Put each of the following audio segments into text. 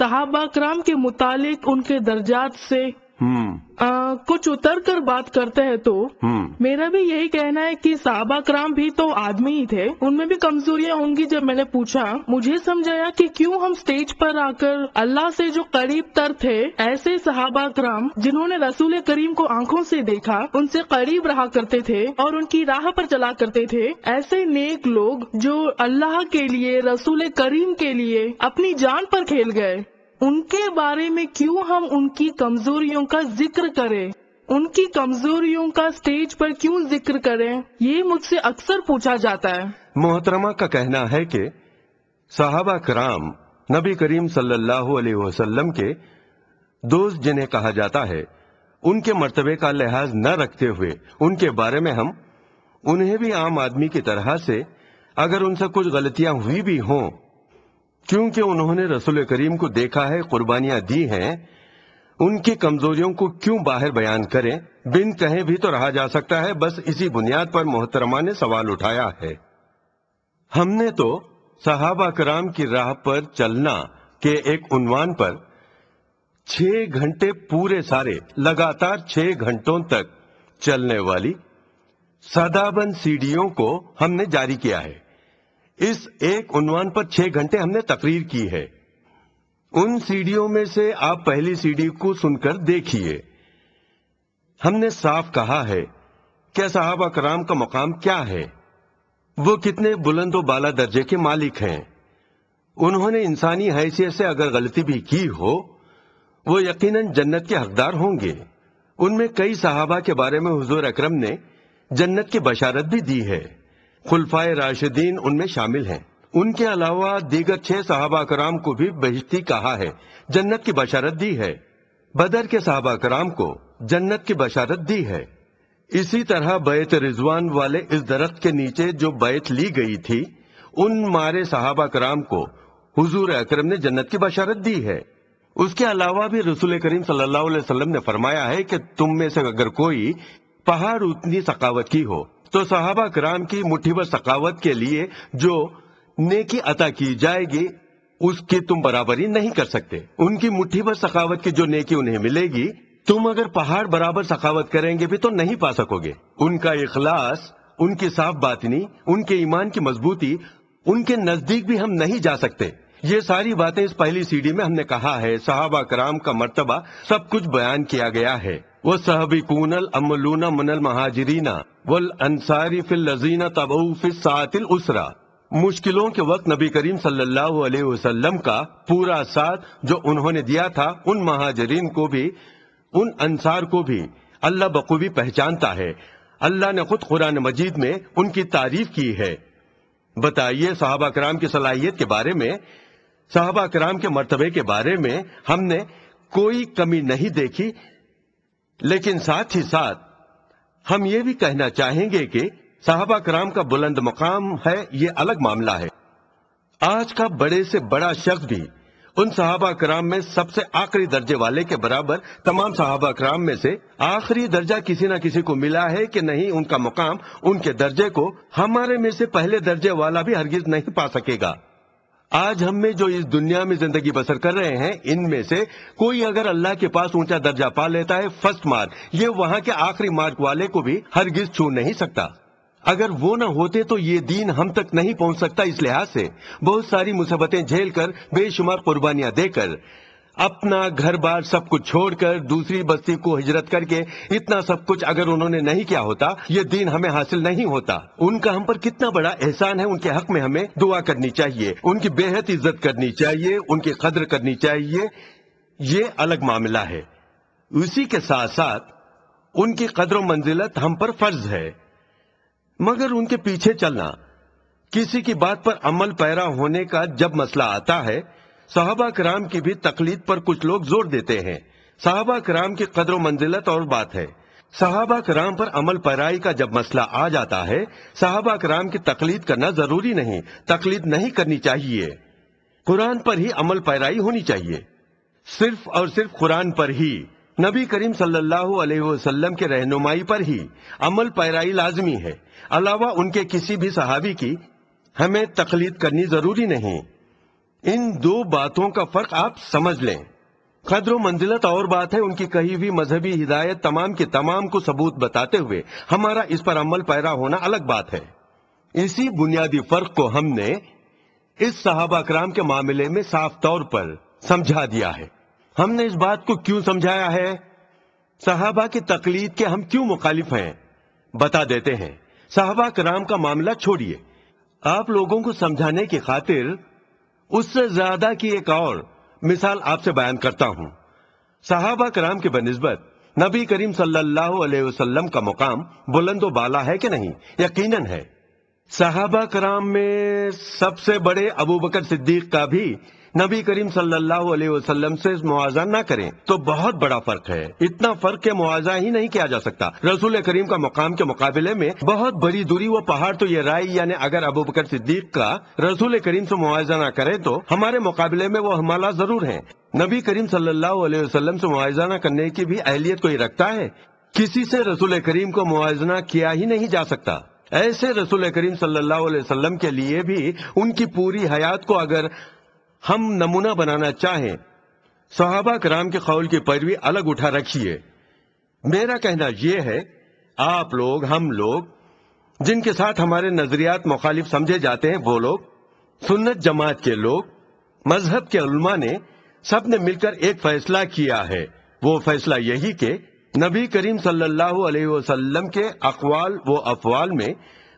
صحابہ کرام کے متعلق ان کے درجات سے کچھ اتر کر بات کرتے ہیں تو میرا بھی یہی کہنا ہے کہ صحابہ کرام بھی تو آدمی ہی تھے ان میں بھی کمزوریاں ہوں گی جب میں نے پوچھا مجھے سمجھایا کہ کیوں ہم سٹیج پر آ کر اللہ سے جو قریب تر تھے ایسے صحابہ کرام جنہوں نے رسول کریم کو آنکھوں سے دیکھا ان سے قریب رہا کرتے تھے اور ان کی راہ پر چلا کرتے تھے ایسے نیک لوگ جو اللہ کے لیے رسول کریم کے لیے اپنی جان پر کھیل گئے ان کے بارے میں کیوں ہم ان کی کمزوریوں کا ذکر کریں ان کی کمزوریوں کا سٹیج پر کیوں ذکر کریں یہ مجھ سے اکثر پوچھا جاتا ہے محترمہ کا کہنا ہے کہ صحابہ کرام نبی کریم صلی اللہ علیہ وسلم کے دوست جنہیں کہا جاتا ہے ان کے مرتبے کا لحاظ نہ رکھتے ہوئے ان کے بارے میں ہم انہیں بھی عام آدمی کی طرح سے اگر ان سے کچھ غلطیاں ہوئی بھی ہوں کیونکہ انہوں نے رسول کریم کو دیکھا ہے قربانیاں دی ہیں ان کی کمزوریوں کو کیوں باہر بیان کریں بن کہیں بھی تو رہا جا سکتا ہے بس اسی بنیاد پر محترمہ نے سوال اٹھایا ہے ہم نے تو صحابہ کرام کی راہ پر چلنا کے ایک عنوان پر چھ گھنٹے پورے سارے لگاتار چھ گھنٹوں تک چلنے والی سادابن سیڑھیوں کو ہم نے جاری کیا ہے اس ایک عنوان پر چھ گھنٹے ہم نے تقریر کی ہے ان سیڑھیوں میں سے آپ پہلی سیڑھی کو سن کر دیکھیے ہم نے صاف کہا ہے کہ صحابہ کرام کا مقام کیا ہے وہ کتنے بلند و بالا درجے کے مالک ہیں انہوں نے انسانی حیثیت سے اگر غلطی بھی کی ہو وہ یقیناً جنت کے حقدار ہوں گے ان میں کئی صحابہ کے بارے میں حضور اکرم نے جنت کی بشارت بھی دی ہے خلفائے راشدین ان میں شامل ہیں ان کے علاوہ دیگر چھ صحابہ کرام کو بھی بہشتی کہا ہے جنت کی بشارت دی ہے بدر کے صحابہ کرام کو جنت کی بشارت دی ہے اسی طرح بیت رضوان والے اس درخت کے نیچے جو بیت لی گئی تھی ان مارے صحابہ کرام کو حضور اکرم نے جنت کی بشارت دی ہے اس کے علاوہ بھی رسول کریم صلی اللہ علیہ وسلم نے فرمایا ہے کہ تم میں سے اگر کوئی پہاڑ اتنی ثقافت کی ہو تو صحابہ کرام کی مٹھی پر ثقافت کے لیے جو نیکی عطا کی جائے گی اس کی تم برابری نہیں کر سکتے ان کی مٹھی بھر سخاوت کی جو نیکی انہیں ملے گی تم اگر پہاڑ برابر سخاوت کریں گے بھی تو نہیں پا سکو گے ان کا اخلاص ان کی صاف باطنی ان کے ایمان کی مضبوطی ان کے نزدیک بھی ہم نہیں جا سکتے یہ ساری باتیں اس پہلی ڈی میں ہم نے کہا ہے صحابہ کرام کا مرتبہ سب کچھ بیان کیا گیا ہے وہ صحبیقون الاملون من المہاجرین والانصاری فی اللذین تبعو فی الساعت الاسرہ مشکلوں کے وقت نبی کریم صلی اللہ علیہ وسلم کا پورا ساتھ جو انہوں نے دیا تھا ان مہاجرین کو بھی ان انصار کو بھی اللہ بخوبی پہچانتا ہے اللہ نے خود قرآن مجید میں ان کی تعریف کی ہے بتائیے صحابہ کرام کی صلاحیت کے بارے میں صحابہ کرام کے مرتبے کے بارے میں ہم نے کوئی کمی نہیں دیکھی لیکن ساتھ ہی ساتھ ہم یہ بھی کہنا چاہیں گے کہ صحابہ کرام کا بلند مقام ہے یہ الگ معاملہ ہے آج کا بڑے سے بڑا شخص بھی ان صحابہ کرام میں سب سے آخری درجے والے کے برابر تمام صحابہ کرام میں سے آخری درجہ کسی نہ کسی کو ملا ہے کہ نہیں ان کا مقام ان کے درجے کو ہمارے میں سے پہلے درجے والا بھی ہرگز نہیں پا سکے گا آج ہم میں جو اس دنیا میں زندگی بسر کر رہے ہیں ان میں سے کوئی اگر اللہ کے پاس اونچا درجہ پا لیتا ہے فرسٹ مارک یہ وہاں کے آخری مارک والے کو بھی ہرگز چھو نہیں سکتا اگر وہ نہ ہوتے تو یہ دین ہم تک نہیں پہنچ سکتا اس لحاظ سے بہت ساری مصبتیں جھیل کر بے شمار قربانیاں دے کر اپنا گھر بار سب کچھ چھوڑ کر دوسری بستی کو ہجرت کر کے اتنا سب کچھ اگر انہوں نے نہیں کیا ہوتا یہ دین ہمیں حاصل نہیں ہوتا ان کا ہم پر کتنا بڑا احسان ہے ان کے حق میں ہمیں دعا کرنی چاہیے ان کی بے حد عزت کرنی چاہیے ان کی قدر کرنی چاہیے یہ الگ معاملہ ہے اسی کے ساتھ ساتھ ان کی قدر و منزلت ہم پر فرض ہے مگر ان کے پیچھے چلنا کسی کی بات پر عمل پیرا ہونے کا جب مسئلہ آتا ہے صحابہ کرام کی بھی تقلید پر کچھ لوگ زور دیتے ہیں صحابہ کرام کی قدر و منزلت اور بات ہے صحابہ کرام پر عمل پیرائی کا جب مسئلہ آ جاتا ہے صحابہ کرام کی تقلید کرنا ضروری نہیں تقلید نہیں کرنی چاہیے قرآن پر ہی عمل پیرائی ہونی چاہیے صرف اور صرف قرآن پر ہی نبی کریم صلی اللہ علیہ وسلم کے رہنمائی پر ہی عمل پیرائی لازمی ہے علاوہ ان کے کسی بھی صحابی کی ہمیں تقلید کرنی ضروری نہیں ان دو باتوں کا فرق آپ سمجھ لیں قدر و منزلت اور بات ہے ان کی کہی ہوئی مذہبی ہدایت تمام کے تمام کو ثبوت بتاتے ہوئے ہمارا اس پر عمل پیرا ہونا الگ بات ہے اسی بنیادی فرق کو ہم نے اس صحابہ کرام کے معاملے میں صاف طور پر سمجھا دیا ہے ہم نے اس بات کو کیوں سمجھایا ہے صحابہ کی تقلید کے ہم کیوں مخالف ہیں بتا دیتے ہیں صحابہ کرام کا معاملہ چھوڑیے آپ لوگوں کو سمجھانے کی خاطر اس سے زیادہ کی ایک اور مثال آپ سے بیان کرتا ہوں صحابہ کرام کے بنسبت نبی کریم صلی اللہ علیہ وسلم کا مقام بلند و بالا ہے کہ نہیں یقیناً ہے صحابہ کرام میں سب سے بڑے ابو بکر صدیق کا بھی نبی کریم صلی اللہ علیہ وسلم سے موازنہ نہ کریں تو بہت بڑا فرق ہے اتنا فرق کے موازنہ ہی نہیں کیا جا سکتا رسول کریم کا مقام کے مقابلے میں بہت بری دوری وہ پہاڑ تو یہ رائے یعنی اگر ابو بکر صدیق کا رسول کریم سے موازنہ نہ کرے تو ہمارے مقابلے میں وہ حمالہ ضرور ہیں نبی کریم صلی اللہ علیہ وسلم سے موازنہ کرنے کی بھی اہلیت کوئی رکھتا ہے کسی سے رسول کریم کو موازنہ کیا ہی نہیں جا سکتا ایسے رسول کریم صلی اللہ علیہ وسلم کے لیے بھی ان کی پوری حیات کو اگر ہم نمونہ بنانا چاہیں صحابہ کرام کے قول کی ہمارے نظریات مخالف سمجھے جاتے ہیں وہ لوگ سنت جماعت کے لوگ مذہب کے علماء نے سب نے مل کر ایک فیصلہ کیا ہے وہ فیصلہ یہی کہ نبی کریم صلی اللہ علیہ وسلم کے اقوال و افوال میں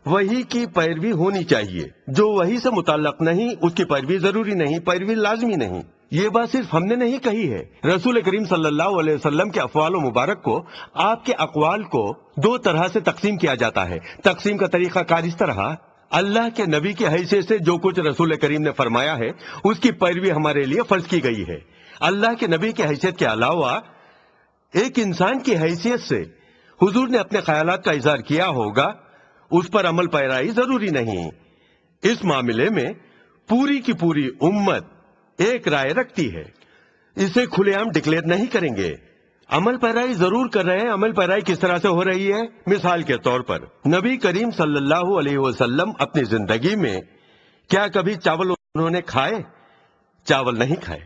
وہی کی پیروی ہونی چاہیے جو وہی سے متعلق نہیں اس کی پیروی ضروری نہیں پیروی لازمی نہیں یہ بات صرف ہم نے نہیں کہی ہے رسول کریم صلی اللہ علیہ وسلم کے افوال و مبارک کو آپ کے اقوال کو دو طرح سے تقسیم کیا جاتا ہے تقسیم کا طریقہ کار اس طرح اللہ کے نبی کی حیثیت سے جو کچھ رسول کریم نے فرمایا ہے اس کی پیروی ہمارے لیے فرض کی گئی ہے اللہ کے نبی کی حیثیت کے علاوہ ایک انسان کی حیثیت سے حضور نے اپنے خیالات کا اظہار کیا ہوگا اس پر عمل پیرائی ضروری نہیں اس معاملے میں پوری کی پوری امت ایک رائے رکھتی ہے اسے کھلے عام ڈکلیئر نہیں کریں گے عمل عمل پیرائی پیرائی ضرور کر رہے ہیں کس طرح سے ہو رہی ہے مثال کے طور پر نبی کریم صلی اللہ علیہ وسلم اپنی زندگی میں کیا کبھی چاول انہوں نے کھائے چاول نہیں کھائے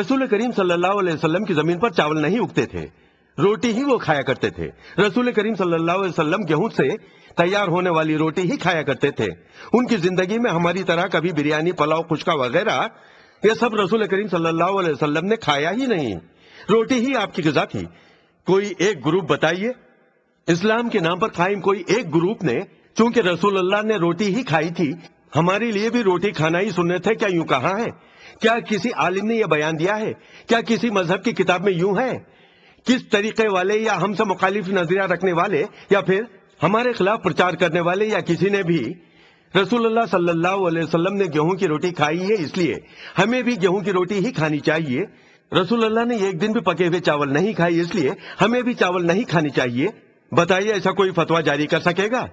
رسول کریم صلی اللہ علیہ وسلم کی زمین پر چاول نہیں اگتے تھے روٹی ہی وہ کھایا کرتے تھے رسول کریم صلی اللہ علیہ وسلم سے تیار ہونے والی روٹی ہی کھایا کرتے تھے ان کی زندگی میں ہماری طرح کبھی بریانی پلاؤ خشکا وغیرہ یہ سب رسول کریم صلی اللہ علیہ وسلم نے کھایا ہی نہیں روٹی ہی آپ کی غذا تھی کوئی ایک گروپ بتائیے اسلام کے نام پر قائم کوئی ایک گروپ نے چونکہ رسول اللہ نے روٹی ہی کھائی تھی ہمارے لیے بھی روٹی کھانا ہی سننے تھے کیا یوں کہا ہے کیا کسی عالم نے یہ بیان دیا ہے کیا کسی مذہب کی کتاب میں یوں ہے کس طریقے والے یا ہم سے مخالف نظریہ رکھنے والے یا پھر ہمارے خلاف پرچار کرنے والے یا کسی نے بھی رسول اللہ صلی اللہ علیہ وسلم نے گیہوں کی روٹی کھائی ہے اس لیے ہمیں بھی گیہوں کی روٹی ہی کھانی چاہیے رسول اللہ نے ایک دن بھی پکے ہوئے چاول نہیں کھائی اس لیے ہمیں بھی چاول نہیں کھانی چاہیے بتائیے ایسا کوئی فتوا جاری کر سکے گا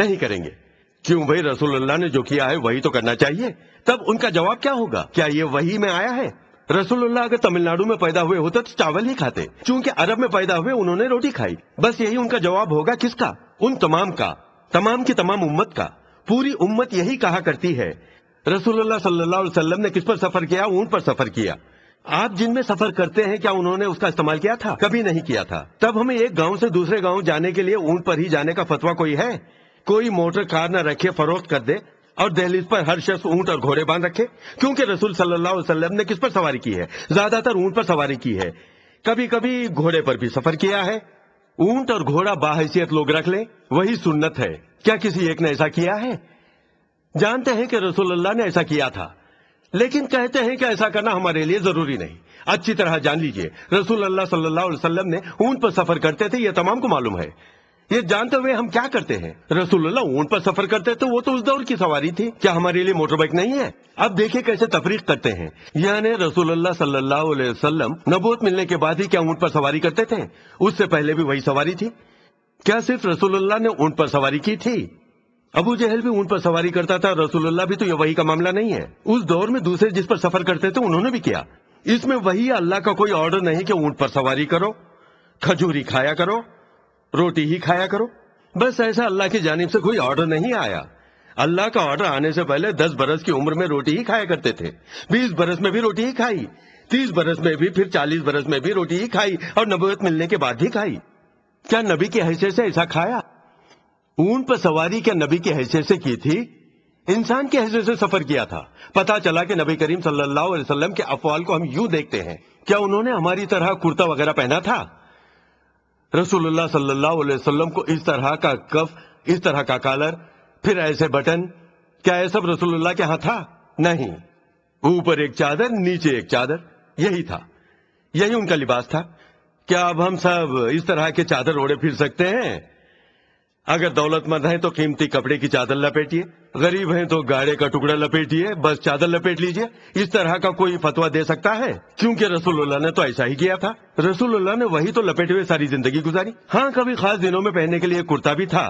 نہیں کریں گے کیوں بھائی رسول اللہ نے جو کیا ہے وہی تو کرنا چاہیے تب ان کا جواب کیا ہوگا کیا یہ وہی میں آیا ہے رسول اللہ اگر تمل ناڈو میں پیدا ہوئے ہوتے تو چاول ہی کھاتے چونکہ عرب میں پیدا ہوئے انہوں نے روٹی کھائی بس یہی ان کا جواب ہوگا کس کا ان تمام کا تمام کی تمام امت کا پوری امت یہی کہا کرتی ہے رسول اللہ صلی اللہ علیہ وسلم نے کس پر سفر کیا اونٹ پر سفر کیا آپ جن میں سفر کرتے ہیں کیا تھا کبھی نہیں کیا تھا تب ہمیں ایک گاؤں سے دوسرے گاؤں جانے کے لیے اونٹ پر ہی جانے کا فتوا کوئی ہے کوئی موٹر کار نہ رکھے فروخت کر دے اور دہلی پر ہر شخص اونٹ اور گھوڑے باندھ رکھے کیونکہ رسول صلی اللہ علیہ وسلم نے کس پر سواری کی ہے زیادہ تر اونٹ پر سواری کی ہے کبھی کبھی گھوڑے پر بھی سفر کیا ہے اونٹ اور گھوڑا باحثیت لوگ رکھ لیں وہی سنت ہے کیا کسی ایک نے ایسا کیا ہے جانتے ہیں کہ رسول اللہ نے ایسا کیا تھا لیکن کہتے ہیں کہ ایسا کرنا ہمارے لیے ضروری نہیں اچھی طرح جان لیجئے رسول اللہ صلی اللہ علیہ وسلم نے اونٹ پر سفر کرتے تھے یہ تمام کو معلوم ہے یہ جانتے ہوئے ہم کیا کرتے ہیں رسول اللہ اونٹ پر سفر کرتے تو وہ تو اس دور کی سواری تھی کیا ہمارے لیے موٹر بائک نہیں ہے اب دیکھیں کیسے تفریق کرتے ہیں یعنی رسول اللہ صلی اللہ علیہ وسلم نبوت ملنے کے بعد ہی کیا اونٹ پر سواری کرتے تھے اس سے پہلے بھی وہی سواری تھی کیا صرف رسول اللہ نے اونٹ پر سواری کی تھی ابو جہل بھی اون پر سواری کرتا تھا رسول اللہ بھی تو یہ وہی کا معاملہ نہیں ہے اس دور میں دوسرے جس پر سفر کرتے تھے انہوں نے بھی کیا اس میں وہی اللہ کا کوئی آرڈر نہیں کہ اونٹ پر سواری کرو کھجوری کھایا کرو روٹی ہی کھایا کرو بس ایسا اللہ کی جانب سے کوئی آرڈر نہیں آیا اللہ کا آرڈر آنے سے پہلے دس برس کی عمر میں روٹی ہی کھایا کرتے تھے بیس برس میں بھی روٹی ہی کھائی تیس برس میں بھی پھر چالیس برس میں بھی روٹی ہی کھائی اور نبوت ملنے کے بعد ہی کھائی کیا نبی کی حیثیت سے ایسا کھایا اون پر سواری کیا نبی کی حیثیت سے کی تھی انسان کی حیثیت سے سفر کیا تھا پتا چلا کہ نبی کریم صلی اللہ علیہ وسلم کے افوال کو ہم یوں دیکھتے ہیں کیا انہوں نے ہماری طرح کرتا وغیرہ پہنا تھا رسول اللہ صلی اللہ علیہ وسلم کو اس طرح کا کف اس طرح کا کالر پھر ایسے بٹن کیا یہ سب رسول اللہ کے ہاں تھا نہیں اوپر ایک چادر نیچے ایک چادر یہی تھا یہی ان کا لباس تھا کیا اب ہم سب اس طرح کے چادر اوڑے پھر سکتے ہیں اگر دولت مند ہیں تو قیمتی کپڑے کی چادر لپیٹیے غریب ہیں تو گاڑے کا ٹکڑا لپیٹیے بس چادر لپیٹ لیجیے اس طرح کا کوئی فتوا دے سکتا ہے کیونکہ رسول اللہ نے تو ایسا ہی کیا تھا رسول اللہ نے وہی تو لپیٹے ساری زندگی گزاری ہاں کبھی خاص دنوں میں پہننے کے لیے کرتا بھی تھا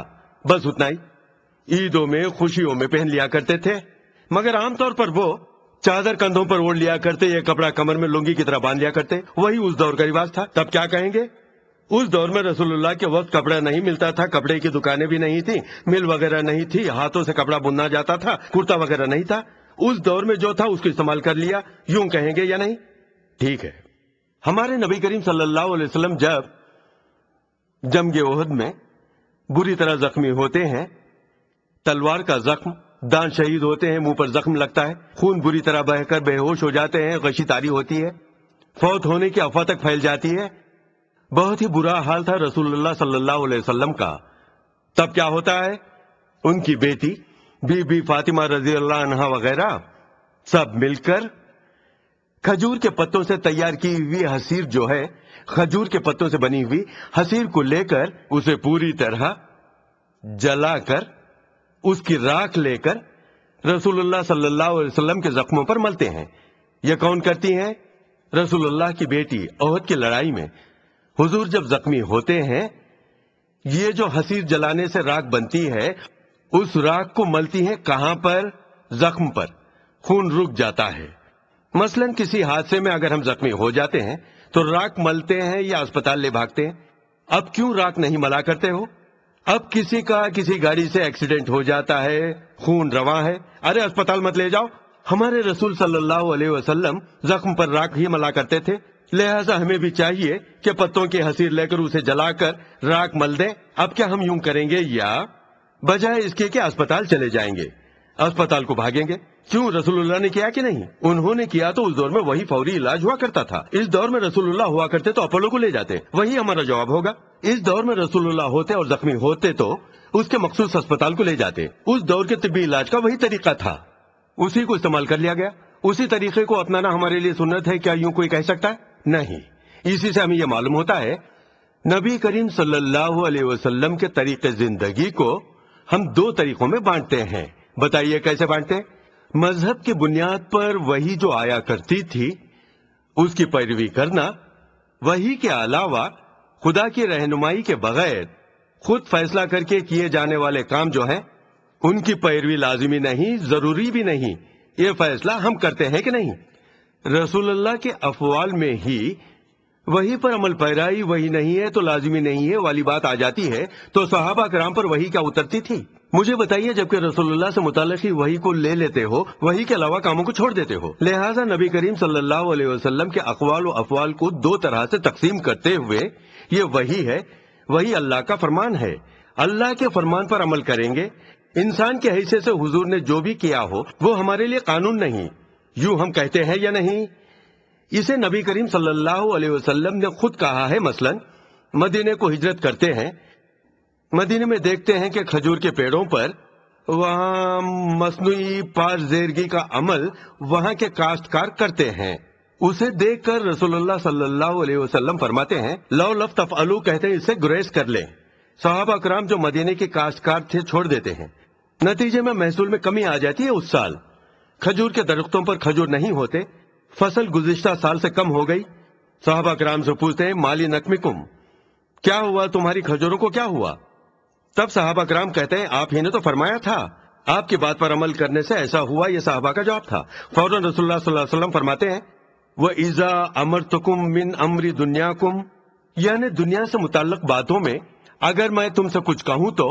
بس اتنا ہی عیدوں میں خوشیوں میں پہن لیا کرتے تھے مگر عام طور پر وہ چادر کندھوں پر اوڑھ لیا کرتے یا کپڑا کمر میں لنگی کی طرح باندھ لیا کرتے وہی اس دور کا رواج تھا تب کیا کہیں گے اس دور میں رسول اللہ کے وقت کپڑا نہیں ملتا تھا کپڑے کی دکانیں بھی نہیں تھی مل وغیرہ نہیں تھی ہاتھوں سے کپڑا بننا جاتا تھا کرتا وغیرہ نہیں تھا اس دور میں جو تھا اس کو استعمال کر لیا یوں کہیں گے یا نہیں ٹھیک ہے ہمارے نبی کریم صلی اللہ علیہ وسلم جب جم عہد میں بری طرح زخمی ہوتے ہیں تلوار کا زخم دان شہید ہوتے ہیں منہ پر زخم لگتا ہے خون بری طرح بہ کر بے ہوش ہو جاتے ہیں غشی تاری ہوتی ہے فوت ہونے کی افواہ تک پھیل جاتی ہے بہت ہی برا حال تھا رسول اللہ صلی اللہ علیہ وسلم کا تب کیا ہوتا ہے ان کی بیٹی بی بی فاطمہ رضی اللہ وغیرہ سب مل کر کھجور کے پتوں سے تیار کی ہوئی حسیر جو ہے کھجور کے پتوں سے بنی ہوئی حسیر کو لے کر اسے پوری طرح جلا کر اس کی راک لے کر رسول اللہ صلی اللہ علیہ وسلم کے زخموں پر ملتے ہیں یہ کون کرتی ہیں رسول اللہ کی بیٹی عہد کی لڑائی میں حضور جب زخمی ہوتے ہیں یہ جو حسیر جلانے سے راک بنتی ہے اس راک کو ملتی ہے کہاں پر زخم پر خون رک جاتا ہے مثلا کسی حادثے میں اگر ہم زخمی ہو جاتے ہیں تو راک ملتے ہیں یا اسپتال لے بھاگتے ہیں اب کیوں راک نہیں ملا کرتے ہو اب کسی کا کسی گاڑی سے ایکسیڈنٹ ہو جاتا ہے خون رواں ہے ارے اسپتال مت لے جاؤ ہمارے رسول صلی اللہ علیہ وسلم زخم پر راک ہی ملا کرتے تھے لہذا ہمیں بھی چاہیے کہ پتوں کی حسیر لے کر اسے جلا کر راک مل دیں اب کیا ہم یوں کریں گے یا بجائے اس کے کہ اسپتال چلے جائیں گے اسپتال کو بھاگیں گے کیوں رسول اللہ نے کیا کہ نہیں انہوں نے کیا تو اس دور میں وہی فوری علاج ہوا کرتا تھا اس دور میں رسول اللہ ہوا کرتے تو اپولو کو لے جاتے وہی ہمارا جواب ہوگا اس دور میں رسول اللہ ہوتے اور زخمی ہوتے تو اس کے مخصوص اسپتال کو لے جاتے اس دور کے طبی علاج کا وہی طریقہ تھا اسی کو استعمال کر لیا گیا اسی طریقے کو اپنانا ہمارے لیے سنت ہے کیا یوں کوئی کہہ سکتا ہے نہیں اسی سے ہمیں یہ معلوم ہوتا ہے نبی کریم صلی اللہ علیہ وسلم کے طریق زندگی کو ہم دو طریقوں میں بانٹتے ہیں بتائیے کیسے بانٹتے مذہب کی بنیاد پر وہی جو آیا کرتی تھی اس کی پیروی کرنا وہی کے علاوہ خدا کی رہنمائی کے بغیر خود فیصلہ کر کے کیے جانے والے کام جو ہیں ان کی پیروی لازمی نہیں ضروری بھی نہیں یہ فیصلہ ہم کرتے ہیں کہ نہیں رسول اللہ کے افوال میں ہی وہی پر عمل پیرائی وہی نہیں ہے تو لازمی نہیں ہے والی بات آ جاتی ہے تو صحابہ کرام پر وہی کیا اترتی تھی مجھے بتائیے جبکہ رسول اللہ سے متعلق ہی وہی وہی کو لے لیتے ہو کے علاوہ کاموں کو چھوڑ دیتے ہو لہٰذا نبی کریم صلی اللہ علیہ وسلم کے اقوال و افوال کو دو طرح سے تقسیم کرتے ہوئے یہ وہی ہے وہی اللہ کا فرمان ہے اللہ کے فرمان پر عمل کریں گے انسان کے حصے سے حضور نے جو بھی کیا ہو وہ ہمارے لیے قانون نہیں یوں ہم کہتے ہیں یا نہیں اسے نبی کریم صلی اللہ علیہ وسلم نے خود کہا ہے مثلا مدینے کو ہجرت کرتے ہیں مدینے میں دیکھتے ہیں کہ کھجور کے پیڑوں پر وہاں مصنوعی کا عمل وہاں کے کاشتکار کرتے ہیں اسے دیکھ کر رسول اللہ صلی اللہ علیہ وسلم فرماتے ہیں لو لف تف الو کہتے ہیں اسے گریز کر لیں صحابہ اکرام جو مدینے کے کاشتکار تھے چھوڑ دیتے ہیں نتیجے میں محصول میں کمی آ جاتی ہے اس سال کھجور کے درختوں پر کھجور نہیں ہوتے فصل گزشتہ سال سے کم ہو گئی صحابہ کرام سے پوچھتے ہیں مالی نکمکم کیا ہوا تمہاری کھجوروں کو کیا ہوا تب صحابہ کرام کہتے ہیں آپ ہی نے تو فرمایا تھا آپ کی بات پر عمل کرنے سے ایسا ہوا یہ صحابہ کا جواب تھا فوراً رسول اللہ صلی اللہ علیہ وسلم فرماتے ہیں وہ ایزا امر تکم من امری دنیا کم یعنی دنیا سے متعلق باتوں میں اگر میں تم سے کچھ کہوں تو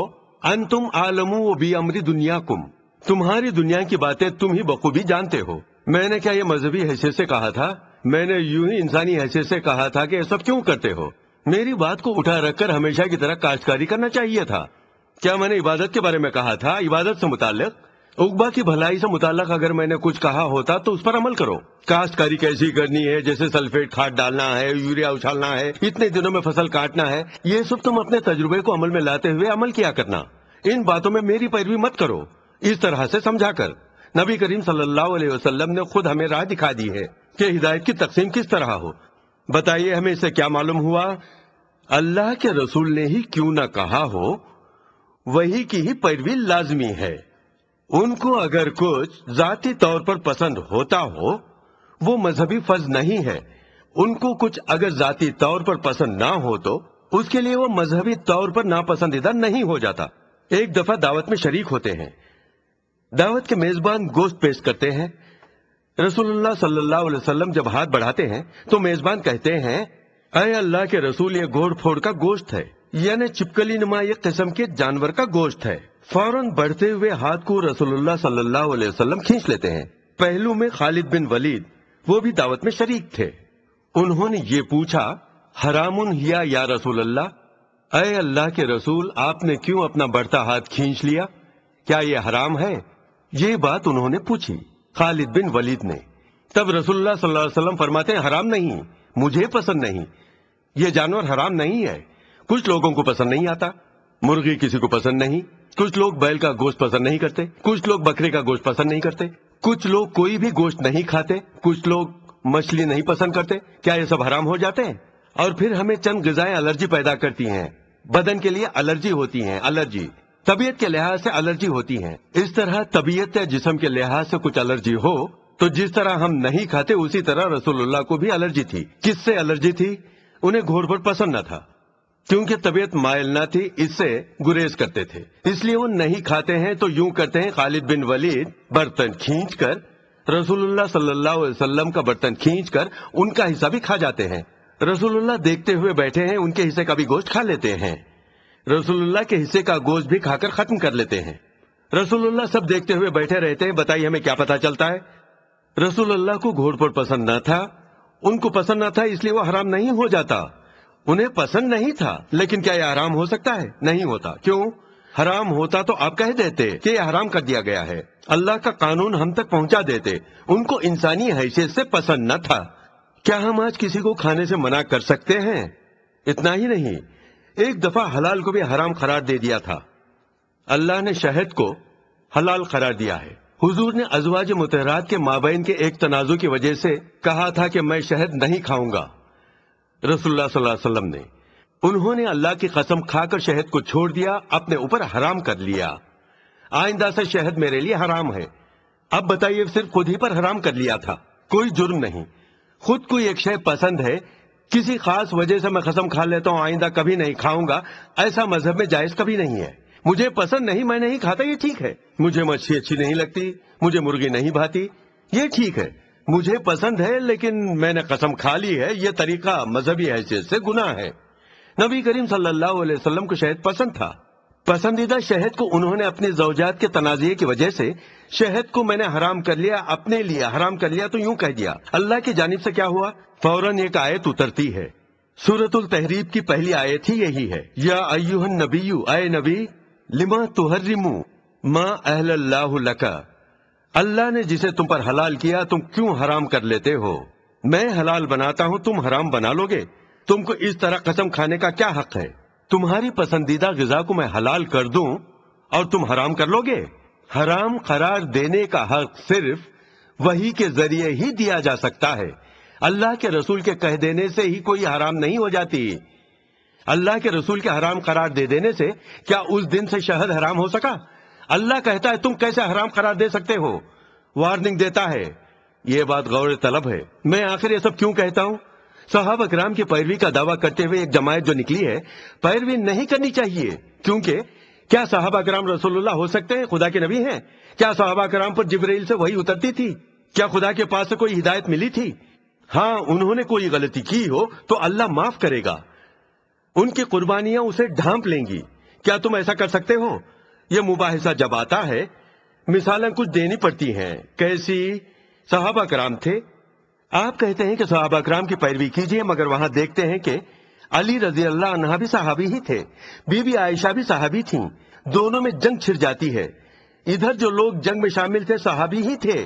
ان تم عالم و بی امری دنیا کم تمہاری دنیا کی باتیں تم ہی بخوبی جانتے ہو میں نے کیا یہ مذہبی حیثیت سے کہا تھا میں نے یوں ہی انسانی حیثیت سے کہا تھا کہ یہ سب کیوں کرتے ہو میری بات کو اٹھا رکھ کر ہمیشہ کی طرح کاشتکاری کرنا چاہیے تھا کیا میں نے عبادت کے بارے میں کہا تھا عبادت سے متعلق اقبا کی بھلائی سے متعلق اگر میں نے کچھ کہا ہوتا تو اس پر عمل کرو کاشتکاری کیسی کرنی ہے جیسے سلفیٹ کھاد ڈالنا ہے یوریا اچھالنا ہے اتنے دنوں میں فصل کاٹنا ہے یہ سب تم اپنے تجربے کو عمل میں لاتے ہوئے عمل کیا کرنا ان باتوں میں میری پیروی مت کرو اس طرح سے سمجھا کر نبی کریم صلی اللہ علیہ وسلم نے خود ہمیں راہ دکھا دی ہے کہ ہدایت کی تقسیم کس طرح ہو بتائیے ہمیں اسے کیا معلوم ہوا اللہ کے رسول نے ہی کیوں نہ کہا ہو وہی کی ہی پیروی لازمی ہے ان کو اگر کچھ ذاتی طور پر پسند ہوتا ہو وہ مذہبی فرض نہیں ہے ان کو کچھ اگر ذاتی طور پر پسند نہ ہو تو اس کے لیے وہ مذہبی طور پر ناپسندیدہ نہیں ہو جاتا ایک دفعہ دعوت میں شریک ہوتے ہیں دعوت کے میزبان گوشت پیش کرتے ہیں رسول اللہ صلی اللہ علیہ وسلم جب ہاتھ بڑھاتے ہیں تو میزبان کہتے ہیں اے اللہ کے رسول یہ گھوڑ پھوڑ کا گوشت ہے یعنی چپکلی نما ایک قسم کے جانور کا گوشت ہے فوراً بڑھتے ہوئے ہاتھ کو رسول اللہ صلی اللہ علیہ وسلم کھینچ لیتے ہیں پہلو میں خالد بن ولید وہ بھی دعوت میں شریک تھے انہوں نے یہ پوچھا حرام ہیا یا رسول اللہ اے اللہ کے رسول آپ نے کیوں اپنا بڑھتا ہاتھ کھینچ لیا کیا یہ حرام ہے یہ بات انہوں نے پوچھی خالد بن ولید نے تب رسول اللہ اللہ صلی علیہ وسلم فرماتے ہیں حرام نہیں مجھے پسند نہیں یہ جانور حرام نہیں ہے کچھ لوگوں کو پسند نہیں آتا مرغی کسی کو پسند نہیں کچھ لوگ بیل کا گوشت پسند نہیں کرتے کچھ لوگ بکرے کا گوشت پسند نہیں کرتے کچھ لوگ کوئی بھی گوشت نہیں کھاتے کچھ لوگ مچھلی نہیں پسند کرتے کیا یہ سب حرام ہو جاتے ہیں اور پھر ہمیں چند غذائیں الرجی پیدا کرتی ہیں بدن کے لیے الرجی ہوتی ہیں الرجی طبیعت کے لحاظ سے الرجی ہوتی ہیں اس طرح طبیعت یا جسم کے لحاظ سے کچھ الرجی ہو تو جس طرح ہم نہیں کھاتے اسی طرح رسول اللہ کو بھی الرجی تھی کس سے الرجی تھی انہیں گھوڑ پر پسند نہ تھا کیونکہ طبیعت مائل نہ تھی اس سے گریز کرتے تھے اس لیے وہ نہیں کھاتے ہیں تو یوں کرتے ہیں خالد بن ولید برتن کھینچ کر رسول اللہ صلی اللہ علیہ وسلم کا برتن کھینچ کر ان کا حصہ بھی کھا جاتے ہیں رسول اللہ دیکھتے ہوئے بیٹھے ہیں ان کے حصے کا بھی گوشت کھا لیتے ہیں رسول اللہ کے حصے کا گوشت بھی کھا کر ختم کر لیتے ہیں رسول اللہ سب دیکھتے ہوئے بیٹھے رہتے ہیں بتائیے ہمیں کیا پتا چلتا ہے رسول اللہ کو گھوڑ پر پسند نہ تھا ان کو پسند نہ تھا اس لیے وہ حرام نہیں ہو جاتا انہیں پسند نہیں تھا لیکن کیا یہ حرام ہو سکتا ہے نہیں ہوتا کیوں حرام ہوتا تو آپ کہہ دیتے کہ یہ حرام کر دیا گیا ہے اللہ کا قانون ہم تک پہنچا دیتے ان کو انسانی حیثیت سے پسند نہ تھا کیا ہم آج کسی کو کھانے سے منع کر سکتے ہیں اتنا ہی نہیں ایک دفعہ حلال کو بھی حرام قرار دے دیا تھا اللہ نے شہد کو حلال قرار دیا ہے حضور نے ازواج متحرات کے مابین کے ایک تنازع کی وجہ سے کہا تھا کہ میں شہد نہیں کھاؤں گا رسول اللہ صلی اللہ علیہ وسلم نے انہوں نے اللہ کی قسم کھا کر شہد کو چھوڑ دیا اپنے اوپر حرام کر لیا آئندہ سے شہد میرے لیے حرام ہے اب بتائیے صرف خود ہی پر حرام کر لیا تھا کوئی جرم نہیں خود کو ایک شہد پسند ہے کسی خاص وجہ سے میں قسم کھا لیتا ہوں آئندہ کبھی نہیں کھاؤں گا ایسا مذہب میں جائز کبھی نہیں ہے مجھے پسند نہیں میں نہیں کھاتا یہ ٹھیک ہے مجھے مچھلی اچھی نہیں لگتی مجھے مرغی نہیں بھاتی یہ ٹھیک ہے مجھے پسند ہے لیکن میں نے قسم کھا لی ہے یہ طریقہ مذہبی حیثیت سے گناہ ہے نبی کریم صلی اللہ علیہ وسلم کو شاید پسند تھا پسندیدہ شہد کو انہوں نے اپنے سے شہد کو میں نے حرام کر لیا اپنے لیے حرام کر لیا تو یوں کہہ دیا اللہ کی جانب سے کیا ہوا فوراً ایک آیت اترتی ہے سورت التحریب کی پہلی آیت ہی یہی ہے یا ایوہ اے نبی لما تحرمو ما اہل اللہ لکا اللہ نے جسے تم پر حلال کیا تم کیوں حرام کر لیتے ہو میں حلال بناتا ہوں تم حرام بنا لوگے تم کو اس طرح قسم کھانے کا کیا حق ہے تمہاری پسندیدہ غذا کو میں حلال کر دوں اور تم حرام کر لو گے حرام قرار دینے کا حق صرف وہی کے ذریعے ہی دیا جا سکتا ہے اللہ کے رسول کے کہہ دینے سے ہی کوئی حرام نہیں ہو جاتی اللہ کے رسول کے حرام قرار دے دینے سے کیا اس دن سے شہد حرام ہو سکا اللہ کہتا ہے تم کیسے حرام قرار دے سکتے ہو وارننگ دیتا ہے یہ بات غور طلب ہے میں آخر یہ سب کیوں کہتا ہوں صحابہ اکرام کی پیروی کا دعویٰ کرتے ہوئے ایک جماعت جو نکلی ہے پیروی نہیں کرنی چاہیے کیونکہ کیا صحابہ اکرام رسول اللہ ہو سکتے ہیں ہیں خدا خدا کے کے نبی کیا کیا صحابہ پر سے سے وہی اترتی تھی پاس کوئی ہدایت ملی تھی ہاں انہوں نے کوئی غلطی کی ہو تو اللہ معاف کرے گا ان کی قربانیاں اسے ڈھانپ لیں گی کیا تم ایسا کر سکتے ہو یہ مباحثہ جب آتا ہے مثالیں کچھ دینی پڑتی ہیں کیسی صحابہ کرام تھے آپ کہتے ہیں کہ صحابہ اکرام کی پیروی کیجیے مگر وہاں دیکھتے ہیں کہ علی رضی اللہ عنہ بھی صحابی ہی تھے بی بی عائشہ بھی صحابی تھی دونوں میں جنگ چھڑ جاتی ہے ادھر جو لوگ جنگ میں شامل تھے صحابی ہی تھے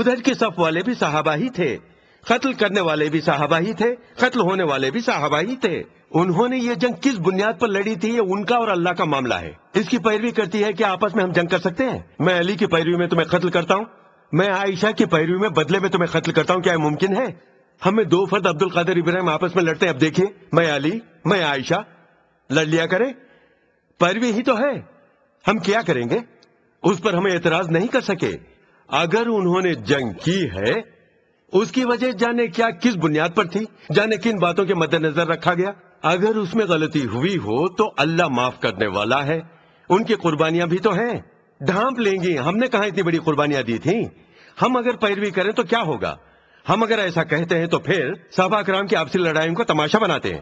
ادھر کے صف والے بھی صحابہ ہی تھے قتل کرنے والے بھی صحابہ ہی تھے قتل ہونے والے بھی صحابہ ہی تھے انہوں نے یہ جنگ کس بنیاد پر لڑی تھی یہ ان کا اور اللہ کا معاملہ ہے اس کی پیروی کرتی ہے کہ آپس میں ہم جنگ کر سکتے ہیں میں علی کی پیروی میں تمہیں قتل کرتا ہوں میں عائشہ کی پیروی میں بدلے میں تمہیں قتل کرتا ہوں کیا ممکن ہے ہمیں دو فرد عبد القادر ابراہیم آپس میں لڑتے ہیں اب میں علی میں عائشہ لڑ لیا کرے پیروی ہی تو ہے ہم کیا کریں گے اس پر ہمیں اعتراض نہیں کر سکے اگر انہوں نے جنگ کی ہے اس کی وجہ جانے کیا کس بنیاد پر تھی جانے کن باتوں کے مد نظر رکھا گیا اگر اس میں غلطی ہوئی ہو تو اللہ معاف کرنے والا ہے ان کی قربانیاں بھی تو ہیں ڈھانپ لیں گے ہم نے کہاں اتنی بڑی قربانیاں دی تھیں ہم اگر پیروی کریں تو کیا ہوگا ہم اگر ایسا کہتے ہیں تو پھر صحابہ اکرام کی آپسی لڑائیوں کو تماشا بناتے ہیں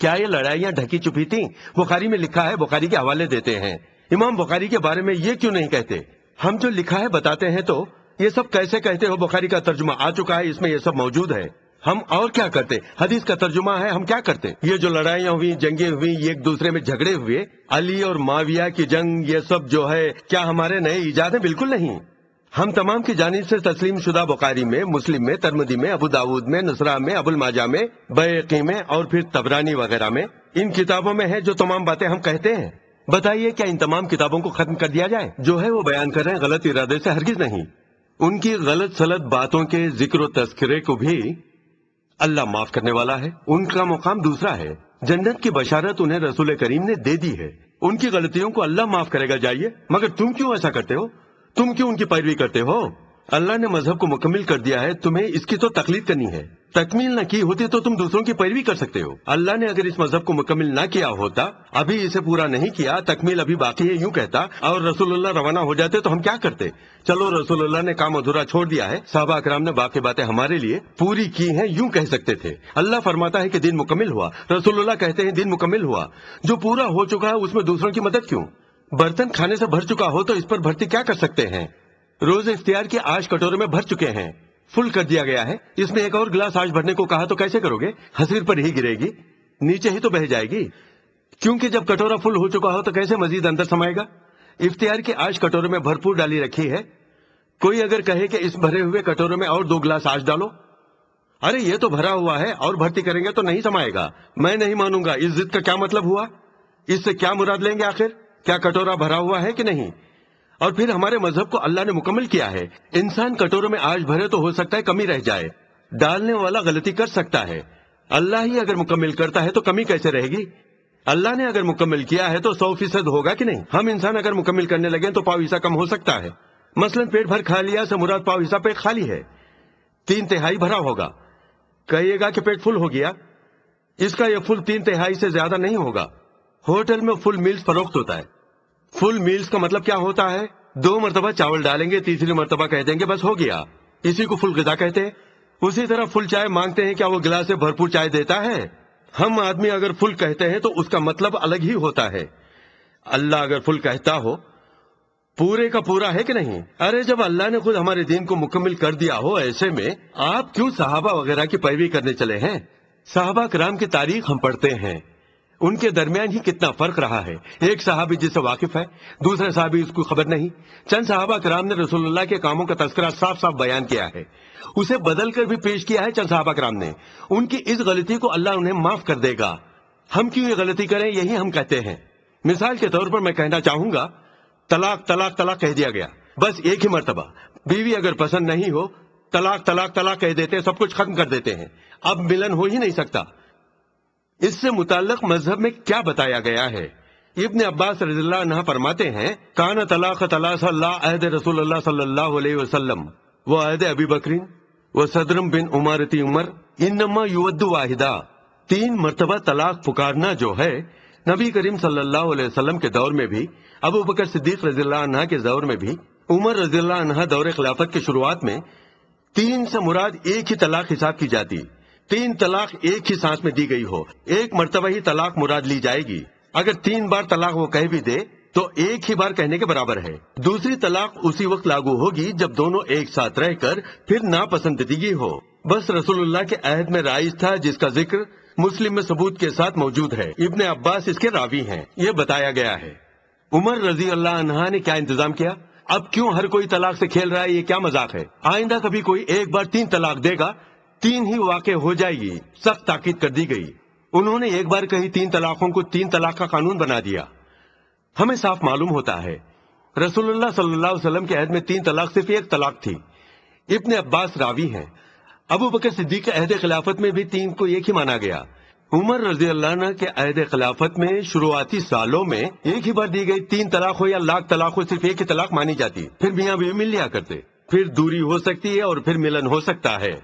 کیا یہ لڑائیاں ڈھکی چپی تھیں بخاری میں لکھا ہے بخاری کے حوالے دیتے ہیں امام بخاری کے بارے میں یہ کیوں نہیں کہتے ہم جو لکھا ہے بتاتے ہیں تو یہ سب کیسے کہتے ہو بخاری کا ترجمہ آ چکا ہے اس میں یہ سب موجود ہے ہم اور کیا کرتے حدیث کا ترجمہ ہے ہم کیا کرتے یہ جو لڑائیاں ہوئی جنگیں ہوئی ایک دوسرے میں جھگڑے ہوئے علی اور معاویہ کی جنگ یہ سب جو ہے کیا ہمارے نئے ایجاد ہیں بالکل نہیں ہم تمام کی جانب سے تسلیم شدہ بخاری میں مسلم میں ترمدی میں ابو داود میں نسرا میں ابو الماجا میں بےقی میں اور پھر تبرانی وغیرہ میں ان کتابوں میں ہے جو تمام باتیں ہم کہتے ہیں بتائیے کیا ان تمام کتابوں کو ختم کر دیا جائے جو ہے وہ بیان کر رہے ہیں غلط ارادے سے ہرگز نہیں ان کی غلط سلط باتوں کے ذکر و تذکرے کو بھی اللہ معاف کرنے والا ہے ان کا مقام دوسرا ہے جنت کی بشارت انہیں رسول کریم نے دے دی ہے ان کی غلطیوں کو اللہ معاف کرے گا جائیے مگر تم کیوں ایسا کرتے ہو تم کیوں ان کی پیروی کرتے ہو اللہ نے مذہب کو مکمل کر دیا ہے تمہیں اس کی تو تکلیف کرنی ہے تکمیل نہ کی ہوتی تو تم دوسروں کی پیروی کر سکتے ہو اللہ نے اگر اس مذہب کو مکمل نہ کیا ہوتا ابھی اسے پورا نہیں کیا تکمیل ابھی باقی ہے یوں کہتا اور رسول اللہ روانہ ہو جاتے تو ہم کیا کرتے چلو رسول اللہ نے کام ادھورا چھوڑ دیا ہے صحابہ اکرام نے باقی باتیں ہمارے لیے پوری کی ہیں یوں کہہ سکتے تھے اللہ فرماتا ہے کہ دن مکمل ہوا رسول اللہ کہتے ہیں دن مکمل ہوا جو پورا ہو چکا ہے اس میں دوسروں کی مدد کیوں برتن کھانے سے بھر چکا ہو تو اس پر بھرتی کیا کر سکتے ہیں روز اختیار کے آج کٹورے میں بھر چکے ہیں فل کر دیا گیا ہے اس میں ایک اور گلاس آج بھرنے کو کہا تو کیسے کرو گے حسیر پر ہی گرے گی نیچے ہی تو بہ جائے گی کیونکہ جب کٹورا فل ہو چکا ہو تو کیسے مزید اندر سمائے گا افتیار آج کٹورے میں بھرپور ڈالی رکھی ہے کوئی اگر کہے کہ اس بھرے ہوئے کٹورے میں اور دو گلاس آج ڈالو ارے یہ تو بھرا ہوا ہے اور بھرتی کریں گے تو نہیں سمائے گا میں نہیں مانوں گا اس ضد کا کیا مطلب ہوا اس سے کیا مراد لیں گے آخر کیا کٹورا بھرا ہوا ہے کہ نہیں اور پھر ہمارے مذہب کو اللہ نے مکمل کیا ہے انسان کٹوروں میں آج بھرے تو ہو سکتا ہے کمی رہ جائے ڈالنے والا غلطی کر سکتا ہے اللہ ہی اگر مکمل کرتا ہے تو کمی کیسے رہے گی اللہ نے اگر مکمل کیا ہے تو سو فیصد ہوگا کہ نہیں ہم انسان اگر مکمل کرنے لگے تو حصہ کم ہو سکتا ہے مثلا پیٹ بھر کھا لیا سے مراد پاؤ حصہ پیٹ خالی ہے تین تہائی بھرا ہوگا کہیے گا کہ پیٹ فل ہو گیا اس کا یہ فل تین تہائی سے زیادہ نہیں ہوگا ہوٹل میں فل میل فروخت ہوتا ہے فل میلز کا مطلب کیا ہوتا ہے دو مرتبہ چاول ڈالیں گے تیسری مرتبہ کہہ دیں گے بس ہو گیا اسی کو فل غذا کہتے ہیں اسی طرح فل چائے مانگتے ہیں کیا وہ گلاس سے بھرپور چائے دیتا ہے ہم آدمی اگر فل کہتے ہیں تو اس کا مطلب الگ ہی ہوتا ہے اللہ اگر فل کہتا ہو پورے کا پورا ہے کہ نہیں ارے جب اللہ نے خود ہمارے دین کو مکمل کر دیا ہو ایسے میں آپ کیوں صحابہ وغیرہ کی پیروی کرنے چلے ہیں صحابہ کرام کی تاریخ ہم پڑھتے ہیں ان کے درمیان ہی کتنا فرق رہا ہے ایک صحابی جس سے واقف ہے دوسرے صحابی اس کو خبر نہیں چند صحابہ کرام نے رسول اللہ کے کاموں کا تذکرہ صاف صاف بیان کیا ہے اسے بدل کر بھی پیش کیا ہے چند صحابہ کرام نے ان کی اس غلطی کو اللہ انہیں معاف کر دے گا ہم کیوں یہ غلطی کریں یہی ہم کہتے ہیں مثال کے طور پر میں کہنا چاہوں گا طلاق طلاق طلاق کہہ دیا گیا بس ایک ہی مرتبہ بیوی اگر پسند نہیں ہو طلاق کہہ دیتے سب کچھ ختم کر دیتے ہیں اب ملن ہو ہی نہیں سکتا اس سے متعلق مذہب میں کیا بتایا گیا ہے ابن عباس رضی اللہ عنہ فرماتے ہیں کان طلاق صلی اللہ عہد رسول اللہ صلی اللہ علیہ وسلم عہد ابی بکرین تین مرتبہ طلاق پکارنا جو ہے نبی کریم صلی اللہ علیہ وسلم کے دور میں بھی ابو بکر صدیق رضی اللہ عنہ کے دور میں بھی عمر رضی اللہ عنہ دور خلافت کے شروعات میں تین سے مراد ایک ہی طلاق حساب کی جاتی تین طلاق ایک ہی سانس میں دی گئی ہو ایک مرتبہ ہی طلاق مراد لی جائے گی اگر تین بار طلاق وہ کہہ بھی دے تو ایک ہی بار کہنے کے برابر ہے دوسری طلاق اسی وقت لاگو ہوگی جب دونوں ایک ساتھ رہ کر پھر ناپسندیدگی ہو بس رسول اللہ کے عہد میں رائج تھا جس کا ذکر مسلم میں ثبوت کے ساتھ موجود ہے ابن عباس اس کے راوی ہیں یہ بتایا گیا ہے عمر رضی اللہ عنہ نے کیا انتظام کیا اب کیوں ہر کوئی طلاق سے کھیل رہا ہے یہ کیا مزاق ہے آئندہ کبھی کوئی ایک بار تین طلاق دے گا تین ہی واقع ہو جائے گی سخت تاکید کر دی گئی انہوں نے ایک بار کہیں تین طلاقوں کو تین طلاق کا قانون بنا دیا ہمیں صاف معلوم ہوتا ہے رسول اللہ صلی اللہ علیہ وسلم کے عہد میں تین طلاق صرف ایک طلاق تھی ابن عباس راوی ہیں ابو بکر صدیق کے عہد خلافت میں بھی تین کو ایک ہی مانا گیا عمر رضی اللہ عنہ کے عہد خلافت میں شروعاتی سالوں میں ایک ہی بار دی گئی تین طلاق ہو یا لاکھ طلاق ہو صرف ایک ہی طلاق مانی جاتی پھر بھی مل لیا کرتے پھر دوری ہو سکتی ہے اور پھر ملن ہو سکتا ہے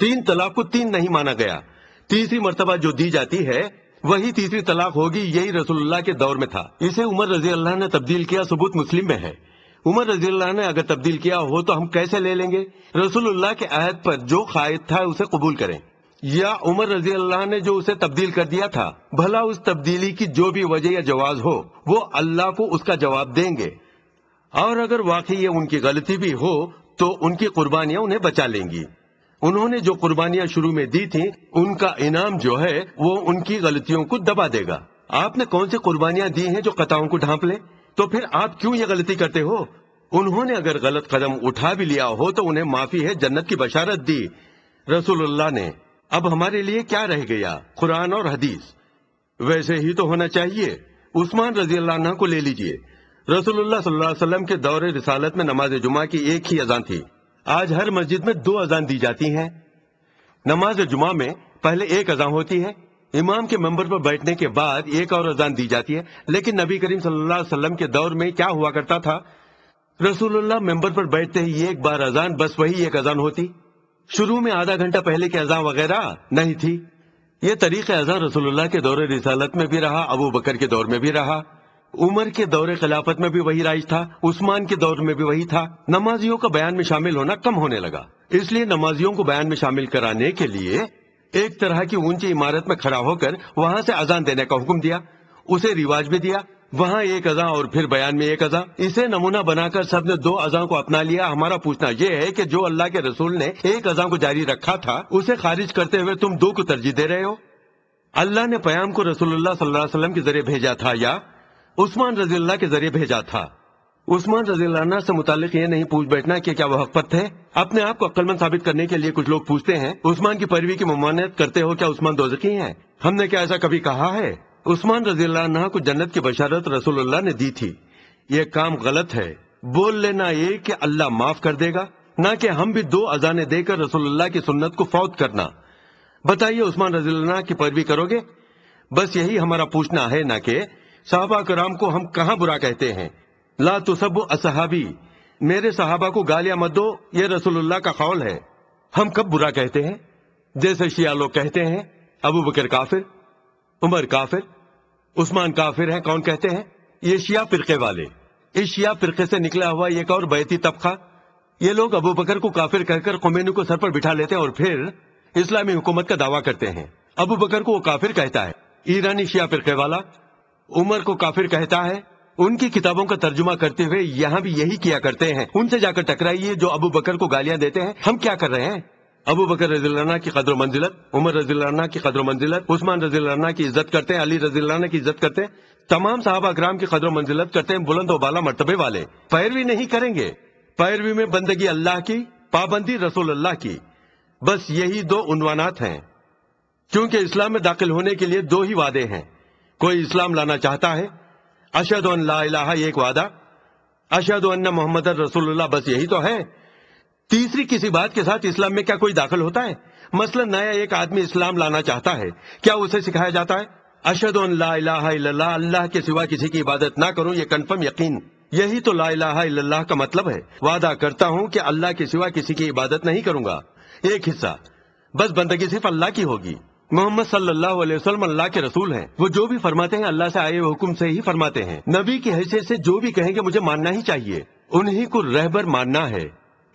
تین طلاق کو تین نہیں مانا گیا تیسری مرتبہ جو دی جاتی ہے وہی تیسری طلاق ہوگی یہی رسول اللہ کے دور میں تھا اسے عمر رضی اللہ نے تبدیل کیا ثبوت مسلم میں ہے عمر رضی اللہ نے اگر تبدیل کیا ہو تو ہم کیسے لے لیں گے رسول اللہ کے عہد پر جو خائد تھا اسے قبول کریں یا عمر رضی اللہ نے جو اسے تبدیل کر دیا تھا بھلا اس تبدیلی کی جو بھی وجہ یا جواز ہو وہ اللہ کو اس کا جواب دیں گے اور اگر واقعی یہ ان کی غلطی بھی ہو تو ان کی قربانیاں انہیں بچا لیں گی انہوں نے جو قربانیاں شروع میں دی تھیں ان کا انعام جو ہے وہ ان کی غلطیوں کو دبا دے گا آپ نے کون سی قربانیاں دی ہیں جو قطعوں کو ڈھانپ لیں تو پھر آپ کیوں یہ غلطی کرتے ہو انہوں نے اگر غلط قدم اٹھا بھی لیا ہو تو انہیں معافی ہے جنت کی بشارت دی رسول اللہ نے اب ہمارے لیے کیا رہ گیا قرآن اور حدیث ویسے ہی تو ہونا چاہیے عثمان رضی اللہ عنہ کو لے لیجئے رسول اللہ صلی اللہ علیہ وسلم کے دور رسالت میں نماز جمعہ کی ایک ہی اذان تھی آج ہر مسجد میں دو اذان دی جاتی ہیں نماز جمعہ میں پہلے ایک اذان ہوتی ہے امام کے ممبر پر بیٹھنے کے بعد ایک اور اذان دی جاتی ہے لیکن نبی کریم صلی اللہ علیہ وسلم کے دور میں کیا ہوا کرتا تھا رسول اللہ ممبر پر بیٹھتے ہی ایک بار اذان بس وہی ایک اذان ہوتی شروع میں آدھا گھنٹہ پہلے کی اذان وغیرہ نہیں تھی یہ طریقہ اذان رسول اللہ کے دور رسالت میں بھی رہا ابو بکر کے دور میں بھی رہا عمر کے دور خلافت میں بھی وہی رائج تھا عثمان کے دور میں بھی وہی تھا نمازیوں کا بیان میں شامل ہونا کم ہونے لگا اس لیے نمازیوں کو بیان میں شامل کرانے کے لیے ایک طرح کی اونچی عمارت میں کھڑا ہو کر وہاں سے اذان دینے کا حکم دیا اسے رواج بھی دیا وہاں ایک ازاں اور پھر بیان میں ایک ازاں اسے نمونہ بنا کر سب نے دو ازاں کو اپنا لیا ہمارا پوچھنا یہ ہے کہ جو اللہ کے رسول نے ایک ازاں کو جاری رکھا تھا اسے خارج کرتے ہوئے تم دو کو ترجیح دے رہے ہو اللہ نے پیام کو رسول اللہ صلی اللہ علیہ وسلم کے ذریعے بھیجا تھا یا عثمان رضی اللہ کے ذریعے بھیجا تھا عثمان رضی اللہ عنہ سے متعلق یہ نہیں پوچھ بیٹھنا کہ کیا وہ اپنے آپ کو ثابت کرنے کے لیے کچھ لوگ پوچھتے ہیں عثمان کی پیروی کی ممانعت کرتے ہو کیا عثمان ہیں ہم نے کیا ایسا کبھی کہا ہے عثمان رضی اللہ عنہ کو جنت کی بشارت رسول اللہ نے دی تھی یہ کام غلط ہے بول لینا یہ کہ اللہ معاف کر دے گا نہ کہ ہم بھی دو اذانے دے کر رسول اللہ کی سنت کو فوت کرنا بتائیے عثمان رضی اللہ کی پیروی کرو گے بس یہی ہمارا پوچھنا ہے نہ کہ صحابہ کرام کو ہم کہاں برا کہتے ہیں لا تصب اصحابی میرے صحابہ کو گالیاں مت دو یہ رسول اللہ کا قول ہے ہم کب برا کہتے ہیں جیسے شیعہ لوگ کہتے ہیں ابو بکر کافر عمر کافر عثمان کافر ہیں کون کہتے ہیں یہ شیعہ فرقے والے اس شیعہ فرقے سے نکلا ہوا ایک اور بیتی طبقہ یہ لوگ ابو بکر کو کافر کہہ کر قومینو کو سر پر بٹھا لیتے ہیں اور پھر اسلامی حکومت کا دعویٰ کرتے ہیں ابو بکر کو وہ کافر کہتا ہے ایرانی شیعہ فرقے والا عمر کو کافر کہتا ہے ان کی کتابوں کا ترجمہ کرتے ہوئے یہاں بھی یہی کیا کرتے ہیں ان سے جا کر ٹکرائیے جو ابو بکر کو گالیاں دیتے ہیں ہم کیا کر رہے ہیں ابو بکر رضی اللہ عنہ کی قدر و منزلت عمر رضی اللہ عنہ کی قدر و منزلت عثمان رضی اللہ عنہ کی عزت کرتے ہیں علی رضی اللہ عنہ کی عزت کرتے ہیں تمام صحابہ اکرام کی قدر و منزلت کرتے ہیں بلند و بالا مرتبے والے پیروی نہیں کریں گے پیروی میں بندگی اللہ کی پابندی رسول اللہ کی بس یہی دو عنوانات ہیں کیونکہ اسلام میں داخل ہونے کے لیے دو ہی وعدے ہیں کوئی اسلام لانا چاہتا ہے اشد ان لا الہ ایک وعدہ اشد ان محمد رسول اللہ بس یہی تو ہے تیسری کسی بات کے ساتھ اسلام میں کیا کوئی داخل ہوتا ہے مثلا نیا ایک آدمی اسلام لانا چاہتا ہے کیا اسے سکھایا جاتا ہے اشد ان لا الہ الا اللہ اللہ کے سوا کسی کی عبادت نہ کروں یہ کنفرم یقین یہی تو لا الہ الا اللہ کا مطلب ہے وعدہ کرتا ہوں کہ اللہ کے سوا کسی کی عبادت نہیں کروں گا ایک حصہ بس بندگی صرف اللہ کی ہوگی محمد صلی اللہ علیہ وسلم اللہ کے رسول ہیں وہ جو بھی فرماتے ہیں اللہ سے آئے حکم سے ہی فرماتے ہیں نبی کی حیثیت سے جو بھی کہیں گے مجھے ماننا ہی چاہیے انہی کو رہبر ماننا ہے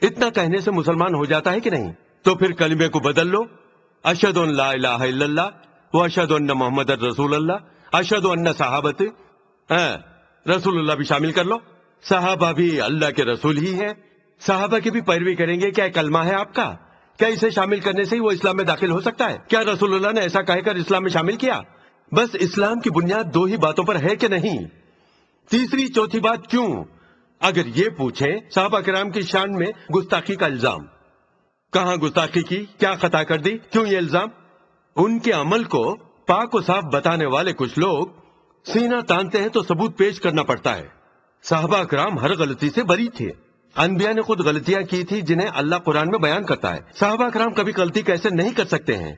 اتنا کہنے سے مسلمان ہو جاتا ہے کہ نہیں تو پھر کلمے کو بدل لو اشد لا الہ الا اللہ و اشد ان محمد رسول اللہ اشد ان صحابت ہاں، رسول اللہ بھی شامل کر لو صحابہ بھی اللہ کے رسول ہی ہیں صحابہ کی بھی پیروی کریں گے کیا کلمہ ہے آپ کا کیا اسے شامل کرنے سے ہی وہ اسلام میں داخل ہو سکتا ہے کیا رسول اللہ نے ایسا کہہ کر اسلام میں شامل کیا بس اسلام کی بنیاد دو ہی باتوں پر ہے کہ نہیں تیسری چوتھی بات کیوں اگر یہ پوچھیں صحابہ کرام کی شان میں گستاخی کا الزام کہاں گستاخی کی کیا خطا کر دی کیوں یہ الزام ان کے عمل کو پاک و صاف بتانے والے کچھ لوگ سینہ تانتے ہیں تو ثبوت پیش کرنا پڑتا ہے صحابہ کرام ہر غلطی سے بری تھے انبیاء نے خود غلطیاں کی تھی جنہیں اللہ قرآن میں بیان کرتا ہے صحابہ کرام کبھی غلطی کیسے نہیں کر سکتے ہیں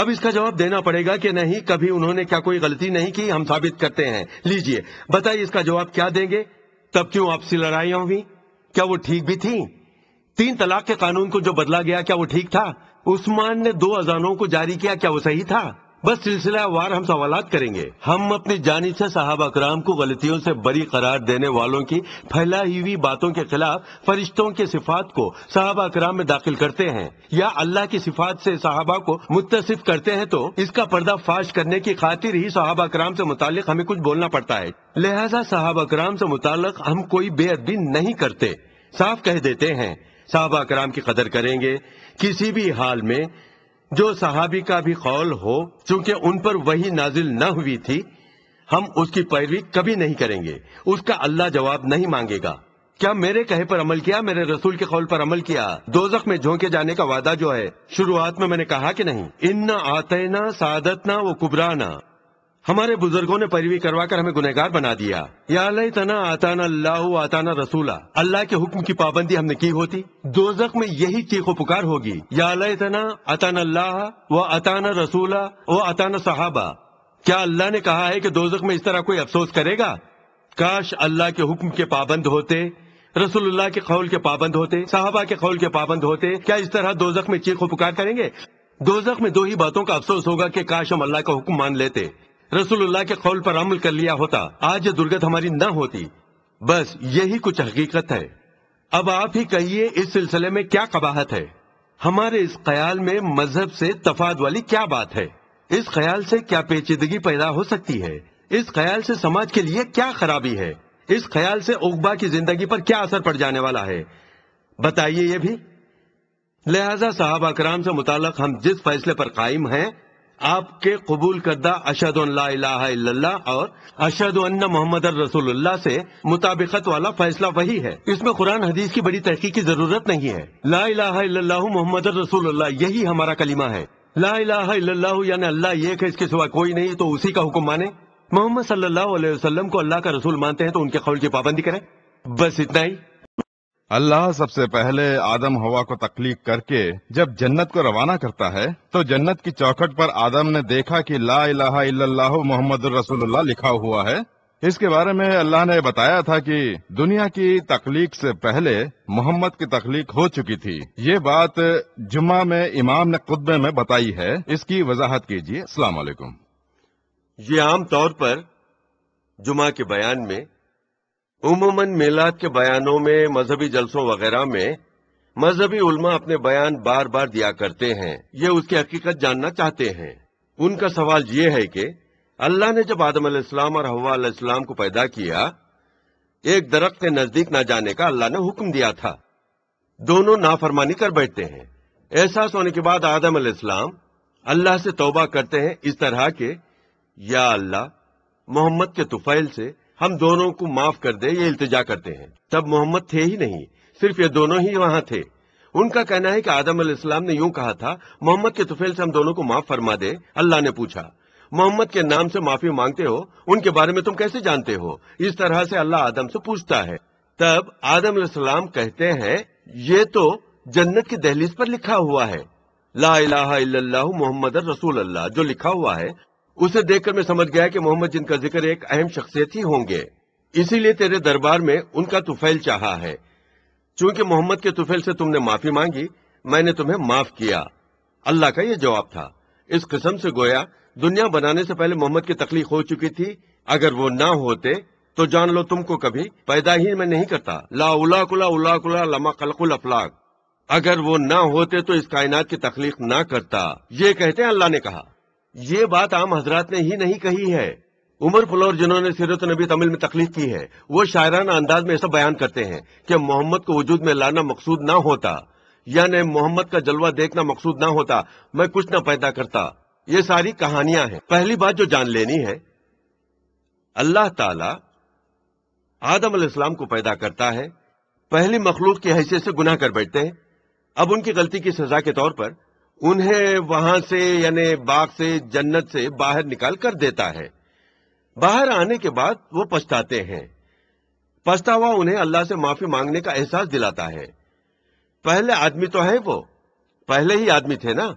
اب اس کا جواب دینا پڑے گا کہ نہیں کبھی انہوں نے کیا کوئی غلطی نہیں کی ہم ثابت کرتے ہیں لیجئے بتائیے اس کا جواب کیا دیں گے تب کیوں آپ سے لڑائیاں ہوئی کیا وہ ٹھیک بھی تھی تین طلاق کے قانون کو جو بدلا گیا کیا وہ ٹھیک تھا عثمان نے دو اذانوں کو جاری کیا کیا وہ صحیح تھا بس سلسلہ وار ہم سوالات کریں گے ہم اپنی جانب سے صحابہ اکرام کو غلطیوں سے بری قرار دینے والوں کی پھیلائی ہوئی باتوں کے خلاف فرشتوں کے صفات کو صحابہ اکرام میں داخل کرتے ہیں یا اللہ کی صفات سے صحابہ کو متصف کرتے ہیں تو اس کا پردہ فاش کرنے کی خاطر ہی صحابہ اکرام سے متعلق ہمیں کچھ بولنا پڑتا ہے لہٰذا صحابہ اکرام سے متعلق ہم کوئی بے ادبی نہیں کرتے صاف کہہ دیتے ہیں صحابہ اکرام کی قدر کریں گے کسی بھی حال میں جو صحابی کا بھی قول ہو چونکہ ان پر وہی نازل نہ ہوئی تھی ہم اس کی پیروی کبھی نہیں کریں گے اس کا اللہ جواب نہیں مانگے گا کیا میرے کہے پر عمل کیا میرے رسول کے قول پر عمل کیا دوزخ میں جھونکے جانے کا وعدہ جو ہے شروعات میں میں نے کہا کہ نہیں ان آتے وہ کبرانہ ہمارے بزرگوں نے پیروی کروا کر ہمیں گنہگار گار بنا دیا یا اللہ تنا آتانا اللہ آتانا رسولہ اللہ کے حکم کی پابندی ہم نے کی ہوتی دوزخ میں یہی چیخ و پکار ہوگی یا اللہ تنا آتانا اللہ و آتانا رسولہ و آتانا صحابہ کیا اللہ نے کہا ہے کہ دوزخ میں اس طرح کوئی افسوس کرے گا کاش اللہ کے حکم کے پابند ہوتے رسول اللہ کے قول کے پابند ہوتے صحابہ کے قول کے پابند ہوتے کیا اس طرح دوزخ میں چیخ و پکار کریں گے دوزخ میں دو ہی باتوں کا افسوس ہوگا کہ کاش ہم اللہ کا حکم مان لیتے رسول اللہ کے قول پر عمل کر لیا ہوتا آج یہ درگت ہماری نہ ہوتی بس یہی کچھ حقیقت ہے اب آپ ہی کہیے اس سلسلے میں کیا قباحت ہے ہمارے اس میں مذہب سے تفاد والی کیا بات ہے اس سے کیا پیچیدگی پیدا ہو سکتی ہے اس خیال سے سماج کے لیے کیا خرابی ہے اس خیال سے اغبا کی زندگی پر کیا اثر پڑ جانے والا ہے بتائیے یہ بھی لہٰذا صحابہ اکرام سے متعلق ہم جس فیصلے پر قائم ہیں آپ کے قبول کردہ اشد اللہ اللہ اور اشد ان محمد الرسول اللہ سے مطابقت والا فیصلہ وہی ہے اس میں قرآن حدیث کی بڑی تحقیق کی ضرورت نہیں ہے لا الہ الا اللہ محمد الرسول اللہ یہی ہمارا کلمہ ہے لا الہ الا اللہ یعنی اللہ یہ کہ اس کے سوا کوئی نہیں تو اسی کا حکم مانے محمد صلی اللہ علیہ وسلم کو اللہ کا رسول مانتے ہیں تو ان کے قول کی پابندی کریں بس اتنا ہی اللہ سب سے پہلے آدم ہوا کو تخلیق کر کے جب جنت کو روانہ کرتا ہے تو جنت کی چوکٹ پر آدم نے دیکھا کہ لا الہ الا اللہ محمد الرسول اللہ لکھا ہوا ہے اس کے بارے میں اللہ نے بتایا تھا کہ دنیا کی تخلیق سے پہلے محمد کی تخلیق ہو چکی تھی یہ بات جمعہ میں امام نے قدبے میں بتائی ہے اس کی وضاحت کیجیے السلام علیکم یہ عام طور پر جمعہ کے بیان میں عموماً میلاد کے بیانوں میں مذہبی جلسوں وغیرہ میں مذہبی علماء اپنے بیان بار بار دیا کرتے ہیں یہ اس کی حقیقت جاننا چاہتے ہیں ان کا سوال یہ ہے کہ اللہ نے جب آدم علیہ علیہ السلام السلام اور کو پیدا کیا ایک درخت کے نزدیک نہ جانے کا اللہ نے حکم دیا تھا دونوں نافرمانی کر بیٹھتے ہیں احساس ہونے کے بعد آدم علیہ السلام اللہ سے توبہ کرتے ہیں اس طرح کہ یا اللہ محمد کے طفیل سے ہم دونوں کو معاف کر دے یہ التجا کرتے ہیں تب محمد تھے ہی نہیں صرف یہ دونوں ہی وہاں تھے ان کا کہنا ہے کہ آدم علیہ السلام نے یوں کہا تھا محمد کے طفیل سے ہم دونوں کو معاف فرما دے اللہ نے پوچھا محمد کے نام سے معافی مانگتے ہو ان کے بارے میں تم کیسے جانتے ہو اس طرح سے اللہ آدم سے پوچھتا ہے تب آدم علیہ السلام کہتے ہیں یہ تو جنت کی دہلیز پر لکھا ہوا ہے لا الہ الا اللہ محمد رسول اللہ جو لکھا ہوا ہے اسے دیکھ کر میں سمجھ گیا کہ محمد جن کا ذکر ایک اہم شخصیت ہی ہوں گے اسی لیے تیرے دربار میں ان کا توفیل چاہا ہے چونکہ محمد کے توفیل سے تم نے معافی مانگی میں نے تمہیں معاف کیا اللہ کا یہ جواب تھا اس قسم سے گویا دنیا بنانے سے پہلے محمد کی تخلیق ہو چکی تھی اگر وہ نہ ہوتے تو جان لو تم کو کبھی پیدا ہی میں نہیں کرتا لا کلا خلق الافلاق اگر وہ نہ ہوتے تو اس کائنات کی تخلیق نہ کرتا یہ کہتے ہیں اللہ نے کہا یہ بات عام حضرات نے ہی نہیں کہی ہے عمر جنہوں نے سیرت نبی میں تخلیق کی ہے وہ شاعران کو وجود میں لانا مقصود نہ ہوتا یعنی محمد کا جلوہ دیکھنا مقصود نہ ہوتا میں کچھ نہ پیدا کرتا یہ ساری کہانیاں ہیں پہلی بات جو جان لینی ہے اللہ تعالی آدم علیہ السلام کو پیدا کرتا ہے پہلی مخلوق کی حیثیت سے گناہ کر بیٹھتے ہیں اب ان کی غلطی کی سزا کے طور پر انہیں وہاں سے یعنی باغ سے جنت سے باہر نکال کر دیتا ہے باہر آنے کے بعد وہ پچھتاتے ہیں پچھتا ہوا انہیں اللہ سے معافی مانگنے کا احساس دلاتا ہے پہلے آدمی تو ہے وہ پہلے ہی آدمی تھے نا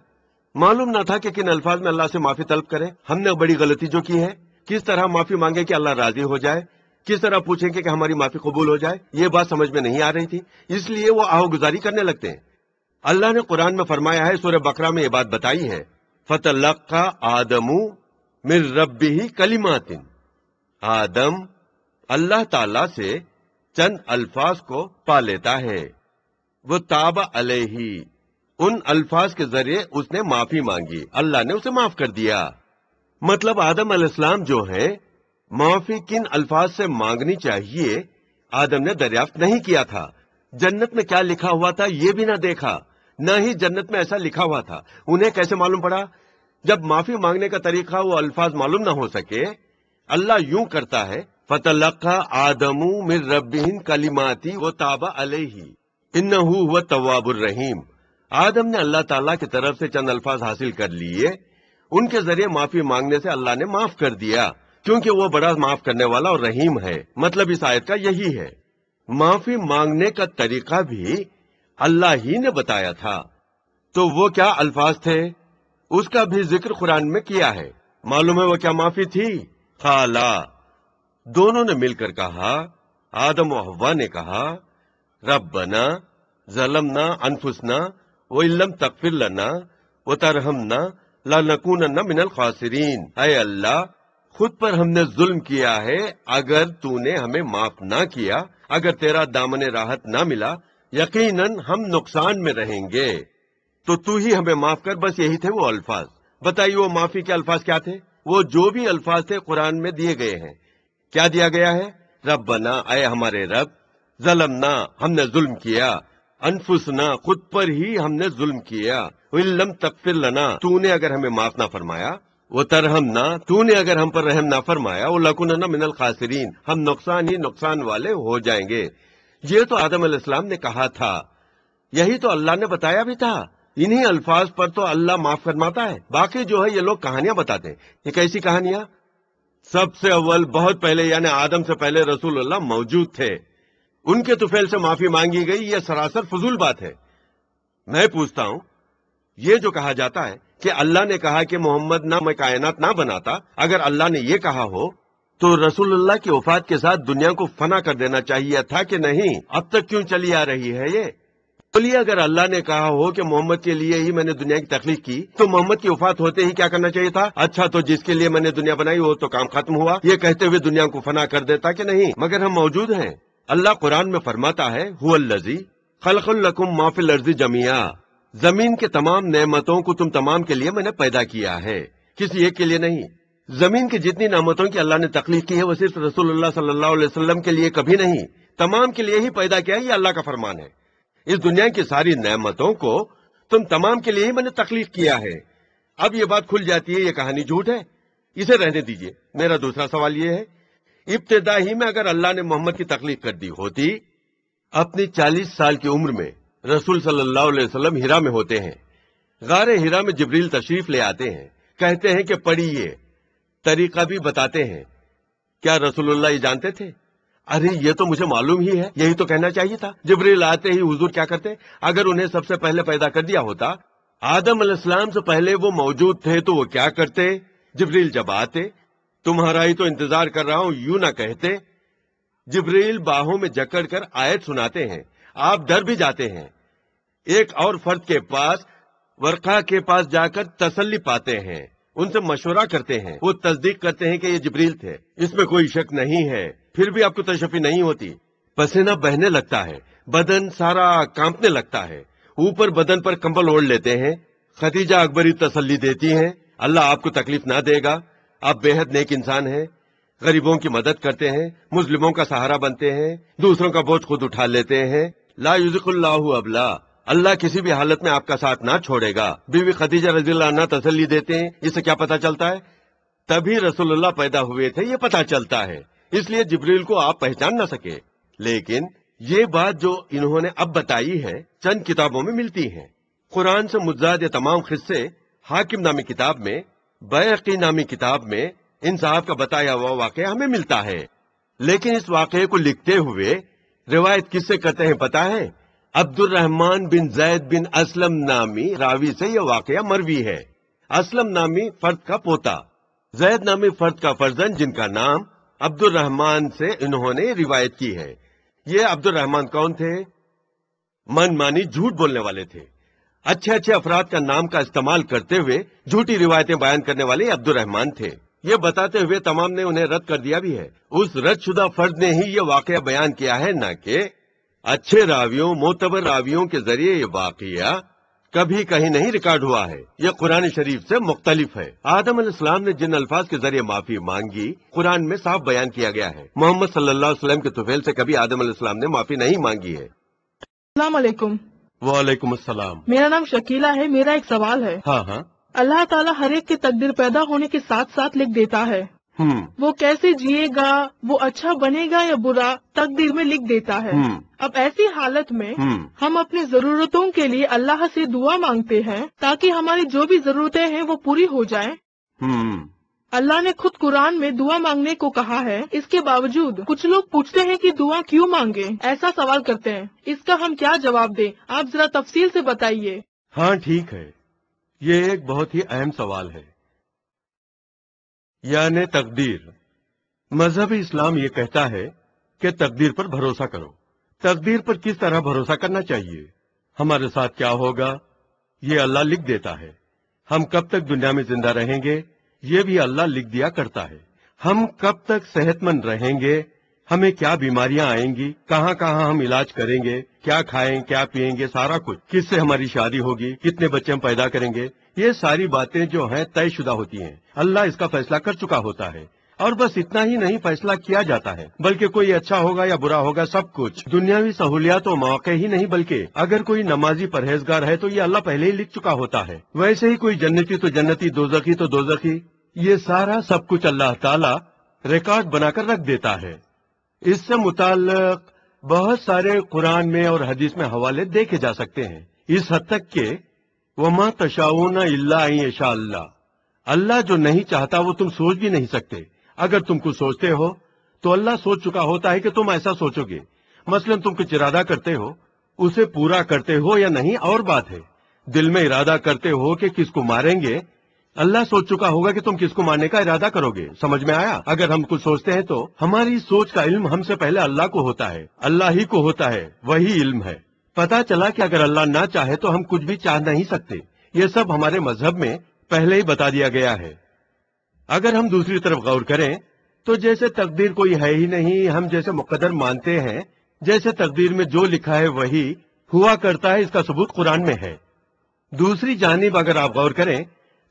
معلوم نہ تھا کہ کن الفاظ میں اللہ سے معافی طلب کرے ہم نے بڑی غلطی جو کی ہے کس طرح معافی مانگے کہ اللہ راضی ہو جائے کس طرح پوچھیں گے کہ ہماری معافی قبول ہو جائے یہ بات سمجھ میں نہیں آ رہی تھی اس لیے وہ آہو گزاری کرنے لگتے ہیں اللہ نے قرآن میں فرمایا ہے سورہ بکرا میں یہ بات بتائی ہے فتح الخا آدم اللہ تعالی سے چند الفاظ کو پا لیتا ہے وہ تاب علیہ ان الفاظ کے ذریعے اس نے معافی مانگی اللہ نے اسے معاف کر دیا مطلب آدم علیہ السلام جو ہے معافی کن الفاظ سے مانگنی چاہیے آدم نے دریافت نہیں کیا تھا جنت میں کیا لکھا ہوا تھا یہ بھی نہ دیکھا نہ ہی جنت میں ایسا لکھا ہوا تھا انہیں کیسے معلوم پڑا جب معافی مانگنے کا طریقہ وہ الفاظ معلوم نہ ہو سکے اللہ یوں کرتا ہے فتح آدم کلیماتی و تابا علیہ طواب الرحیم آدم نے اللہ تعالیٰ کی طرف سے چند الفاظ حاصل کر لیے ان کے ذریعے معافی مانگنے سے اللہ نے معاف کر دیا کیونکہ وہ بڑا معاف کرنے والا اور رحیم ہے مطلب اس آیت کا یہی ہے معافی مانگنے کا طریقہ بھی اللہ ہی نے بتایا تھا تو وہ کیا الفاظ تھے اس کا بھی ذکر قرآن میں کیا ہے معلوم ہے وہ کیا معافی تھی خالہ ہاں، دونوں نے مل کر کہا آدم و نے کہا ظلم تقف لنا ترم نا لال من الخاصرین اللہ خود پر ہم نے ظلم کیا ہے اگر تو نے ہمیں معاف نہ کیا اگر تیرا دامن راحت نہ ملا یقیناً ہم نقصان میں رہیں گے تو تو ہی ہمیں معاف کر بس یہی تھے وہ الفاظ بتائیے وہ معافی کے الفاظ کیا تھے وہ جو بھی الفاظ تھے قرآن میں دیے گئے ہیں کیا دیا گیا ہے رب بنا اے ہمارے رب ظلم ہم نے ظلم کیا انفس نہ خود پر ہی ہم نے ظلم کیا لنا تو نے اگر ہمیں معاف نہ فرمایا وہ ترہم نہ تو نے اگر ہم پر رحم نہ فرمایا وہ لکن الخاسرین ہم نقصان ہی نقصان والے ہو جائیں گے یہ تو آدم علیہ السلام نے کہا تھا یہی تو اللہ نے بتایا بھی تھا انہی الفاظ پر تو اللہ معاف فرماتا ہے باقی جو ہے یہ لوگ کہانیاں بتاتے اول بہت پہلے یعنی آدم سے پہلے رسول اللہ موجود تھے ان کے طفیل سے معافی مانگی گئی یہ سراسر فضول بات ہے میں پوچھتا ہوں یہ جو کہا جاتا ہے کہ اللہ نے کہا کہ محمد نہ میں کائنات نہ بناتا اگر اللہ نے یہ کہا ہو تو رسول اللہ کی وفات کے ساتھ دنیا کو فنا کر دینا چاہیے تھا کہ نہیں اب تک کیوں چلی آ رہی ہے یہ بولیے اگر اللہ نے کہا ہو کہ محمد کے لیے ہی میں نے دنیا کی تخلیق کی تو محمد کی وفات ہوتے ہی کیا کرنا چاہیے تھا اچھا تو جس کے لیے میں نے دنیا بنائی وہ تو کام ختم ہوا یہ کہتے ہوئے دنیا کو فنا کر دیتا کہ نہیں مگر ہم موجود ہیں اللہ قرآن میں فرماتا ہے ہو الزی خلق القم معافی لرضی جمیا زمین کے تمام نعمتوں کو تم تمام کے لیے میں نے پیدا کیا ہے کسی ایک کے لیے نہیں زمین کی جتنی نعمتوں کی اللہ نے تخلیق کی ہے وہ صرف رسول اللہ صلی اللہ علیہ وسلم کے لیے کبھی نہیں تمام کے لیے ہی پیدا کیا ہے یہ اللہ کا فرمان ہے ہے اس دنیا کی ساری نعمتوں کو تم تمام کے لیے ہی میں نے کیا اب یہ بات کھل جاتی ہے یہ کہانی جھوٹ ہے اسے رہنے دیجئے میرا دوسرا سوال یہ ہے ابتدا ہی میں اگر اللہ نے محمد کی تخلیق کر دی ہوتی اپنی چالیس سال کی عمر میں رسول صلی اللہ علیہ وسلم ہیرا میں ہوتے ہیں غار ہیرا میں جبریل تشریف لے آتے ہیں کہتے ہیں کہ پڑھیے طریقہ بھی بتاتے ہیں کیا رسول اللہ یہ جانتے تھے ارے یہ تو مجھے معلوم ہی ہے یہی تو کہنا چاہیے تھا جبریل آتے ہی حضور کیا کرتے اگر انہیں سب سے پہلے پیدا کر دیا ہوتا آدم علیہ السلام سے پہلے وہ موجود تھے تو وہ کیا کرتے جبریل جب آتے تمہارا ہی تو انتظار کر رہا ہوں یوں نہ کہتے جبریل باہوں میں جکڑ کر آیت سناتے ہیں آپ ڈر بھی جاتے ہیں ایک اور فرد کے پاس ورقہ کے پاس جا کر تسلی پاتے ہیں ان سے مشورہ کرتے ہیں وہ تصدیق کرتے ہیں کہ یہ جبریل تھے اس میں کوئی شک نہیں ہے پھر بھی آپ کو تشفی نہیں ہوتی پسینہ بہنے لگتا ہے بدن سارا کامپنے لگتا ہے اوپر بدن پر کمبل اوڑھ لیتے ہیں ختیجہ اکبری تسلی دیتی ہیں اللہ آپ کو تکلیف نہ دے گا آپ بے حد نیک انسان ہیں غریبوں کی مدد کرتے ہیں مسلموں کا سہارا بنتے ہیں دوسروں کا بوجھ خود اٹھا لیتے ہیں لا یوز اللہ ابلا اللہ کسی بھی حالت میں آپ کا ساتھ نہ چھوڑے گا بیوی خدیجہ رضی اللہ عنہ تسلی دیتے ہیں سے کیا پتا چلتا ہے تبھی رسول اللہ پیدا ہوئے تھے یہ پتا چلتا ہے اس لیے جبریل کو آپ پہچان نہ سکے لیکن یہ بات جو انہوں نے اب بتائی ہے چند کتابوں میں ملتی ہیں قرآن سے مجاد تمام خصے حاکم نامی کتاب میں بیقی نامی کتاب میں صاحب کا بتایا ہوا واقعہ ہمیں ملتا ہے لیکن اس واقعے کو لکھتے ہوئے روایت کس سے کرتے ہیں پتا ہے عبد الرحمن بن زید بن اسلم نامی راوی سے یہ واقعہ مروی ہے اسلم نامی فرد کا پوتا زید نامی فرد کا فرزن جن کا نام عبد الرحمن سے انہوں نے روایت کی ہے یہ عبد الرحمن کون تھے من مانی جھوٹ بولنے والے تھے اچھے اچھے افراد کا نام کا استعمال کرتے ہوئے جھوٹی روایتیں بیان کرنے والے عبد الرحمن تھے یہ بتاتے ہوئے تمام نے انہیں رد کر دیا بھی ہے اس رد شدہ فرد نے ہی یہ واقعہ بیان کیا ہے نہ کہ اچھے راویوں معتبر راویوں کے ذریعے یہ واقعہ کبھی کہیں نہیں ریکارڈ ہوا ہے یہ قرآن شریف سے مختلف ہے آدم علیہ السلام نے جن الفاظ کے ذریعے معافی مانگی قرآن میں صاف بیان کیا گیا ہے محمد صلی اللہ علیہ وسلم کے طفیل سے کبھی آدم علیہ السلام نے معافی نہیں مانگی ہے السلام علیکم وعلیکم السلام میرا نام شکیلا ہے میرا ایک سوال ہے ہاں ہاں اللہ تعالیٰ ہر ایک کے تقدیر پیدا ہونے کے ساتھ ساتھ لکھ دیتا ہے وہ کیسے جیے گا وہ اچھا بنے گا یا برا تقدیر میں لکھ دیتا ہے اب ایسی حالت میں ہم اپنی ضرورتوں کے لیے اللہ سے دعا مانگتے ہیں تاکہ ہماری جو بھی ضرورتیں ہیں وہ پوری ہو جائیں اللہ نے خود قرآن میں دعا مانگنے کو کہا ہے اس کے باوجود کچھ لوگ پوچھتے ہیں کہ دعا کیوں مانگے ایسا سوال کرتے ہیں اس کا ہم کیا جواب دیں آپ ذرا تفصیل سے بتائیے ہاں ٹھیک ہے یہ ایک بہت ہی اہم سوال ہے یعنی تقدیر مذہب اسلام یہ کہتا ہے کہ تقدیر پر بھروسہ کرو تقدیر پر کس طرح بھروسہ کرنا چاہیے ہمارے ساتھ کیا ہوگا یہ اللہ لکھ دیتا ہے ہم کب تک دنیا میں زندہ رہیں گے یہ بھی اللہ لکھ دیا کرتا ہے ہم کب تک صحت مند رہیں گے ہمیں کیا بیماریاں آئیں گی کہاں کہاں ہم علاج کریں گے کیا کھائیں کیا پیئیں گے سارا کچھ کس سے ہماری شادی ہوگی کتنے بچے ہم پیدا کریں گے یہ ساری باتیں جو ہیں طے شدہ ہوتی ہیں اللہ اس کا فیصلہ کر چکا ہوتا ہے اور بس اتنا ہی نہیں فیصلہ کیا جاتا ہے بلکہ کوئی اچھا ہوگا یا برا ہوگا سب کچھ دنیاوی سہولیات و مواقع ہی نہیں بلکہ اگر کوئی نمازی پرہیزگار ہے تو یہ اللہ پہلے ہی لکھ چکا ہوتا ہے ویسے ہی کوئی جنتی تو جنتی دوزخی تو دوزخی یہ سارا سب کچھ اللہ تعالی ریکارڈ بنا کر رکھ دیتا ہے اس سے متعلق بہت سارے قرآن میں اور حدیث میں حوالے دیکھے جا سکتے ہیں اس حد تک کہ اللہ جو نہیں چاہتا وہ تم سوچ بھی نہیں سکتے اگر تم کچھ سوچتے ہو تو اللہ سوچ چکا ہوتا ہے کہ تم ایسا سوچو گے مثلا تم کچھ ارادہ کرتے ہو اسے پورا کرتے ہو یا نہیں اور بات ہے دل میں ارادہ کرتے ہو کہ کس کو ماریں گے اللہ سوچ چکا ہوگا کہ تم کس کو ماننے کا ارادہ کرو گے سمجھ میں آیا اگر ہم کچھ سوچتے ہیں تو ہماری سوچ کا علم ہم سے پہلے اللہ کو ہوتا ہے اللہ ہی کو ہوتا ہے وہی علم ہے پتا چلا کہ اگر اللہ نہ چاہے تو ہم کچھ بھی چاہ نہیں سکتے یہ سب ہمارے مذہب میں پہلے ہی بتا دیا گیا ہے اگر ہم دوسری طرف غور کریں تو جیسے تقدیر کوئی ہے ہی نہیں ہم جیسے مقدر مانتے ہیں جیسے تقدیر میں جو لکھا ہے وہی ہوا کرتا ہے اس کا ثبوت قرآن میں ہے دوسری جانب اگر آپ غور کریں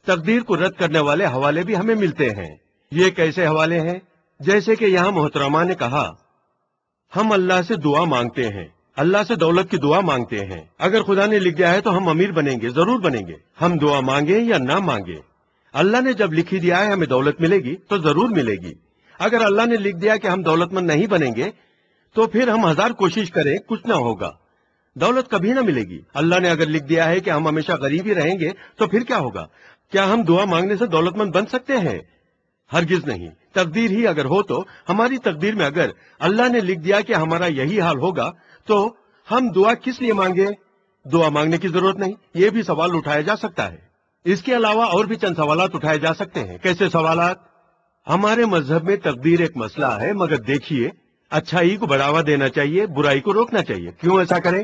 تقدیر کو رد کرنے والے حوالے بھی ہمیں ملتے ہیں یہ کیسے حوالے ہیں جیسے کہ یہاں محترمہ نے کہا ہم اللہ سے دعا مانگتے ہیں اللہ سے دولت کی دعا مانگتے ہیں اگر خدا نے لکھ دیا ہے تو ہم امیر بنیں گے ضرور بنیں گے ہم دعا مانگیں یا نہ مانگیں اللہ نے جب لکھی دیا ہے ہمیں دولت ملے گی تو ضرور ملے گی اگر اللہ نے لکھ دیا کہ ہم دولت مند نہیں بنیں گے تو پھر ہم ہزار کوشش کریں کچھ نہ ہوگا دولت کبھی نہ ملے گی اللہ نے اگر لکھ دیا ہے کہ ہم ہمیشہ غریب ہی رہیں گے تو پھر کیا ہوگا کیا ہم دعا مانگنے سے دولت مند بن سکتے ہیں ہرگز نہیں تقدیر ہی اگر ہو تو ہماری تقدیر میں اگر اللہ نے لکھ دیا کہ ہمارا یہی حال ہوگا تو ہم دعا کس لیے مانگے دعا مانگنے کی ضرورت نہیں یہ بھی سوال اٹھایا جا سکتا ہے اس کے علاوہ اور بھی چند سوالات اٹھائے جا سکتے ہیں کیسے سوالات ہمارے مذہب میں تقدیر ایک مسئلہ ہے مگر دیکھیے اچھائی کو بڑھاوا دینا چاہیے برائی کو روکنا چاہیے کیوں ایسا کریں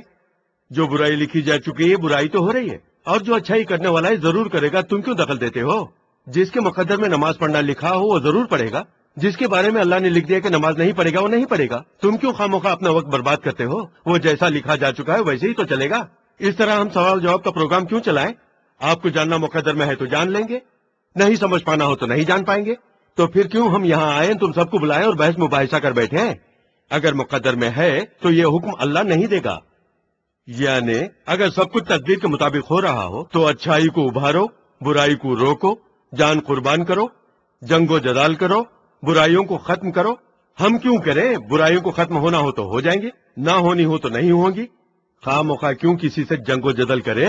جو برائی لکھی جا چکی ہے برائی تو ہو رہی ہے اور جو اچھا ہی کرنے والا ہے ضرور کرے گا تم کیوں دخل دیتے ہو جس کے مقدر میں نماز پڑھنا لکھا ہو وہ ضرور پڑھے گا جس کے بارے میں اللہ نے لکھ دیا کہ نماز نہیں پڑھے گا وہ نہیں پڑھے گا تم کیوں اپنا وقت برباد کرتے ہو وہ جیسا لکھا جا چکا ہے ویسے ہی تو چلے گا اس طرح ہم سوال جواب کا پروگرام کیوں چلائیں آپ کو جاننا مقدر میں ہے تو جان لیں گے نہیں سمجھ پانا ہو تو نہیں جان پائیں گے تو پھر کیوں ہم یہاں آئے تم سب کو بلائیں اور بحث مباحثہ کر بیٹھے اگر مقدر میں ہے تو یہ حکم اللہ نہیں دے گا یعنی اگر سب کچھ تقدیر کے مطابق ہو رہا ہو تو اچھائی کو ابھارو برائی کو روکو جان قربان کرو جنگ و جدال کرو برائیوں کو ختم کرو ہم کیوں کریں برائیوں کو ختم ہونا ہو تو ہو جائیں گے نہ ہونی ہو تو نہیں گی خواہ موقع کیوں کسی سے جنگ و جدل کریں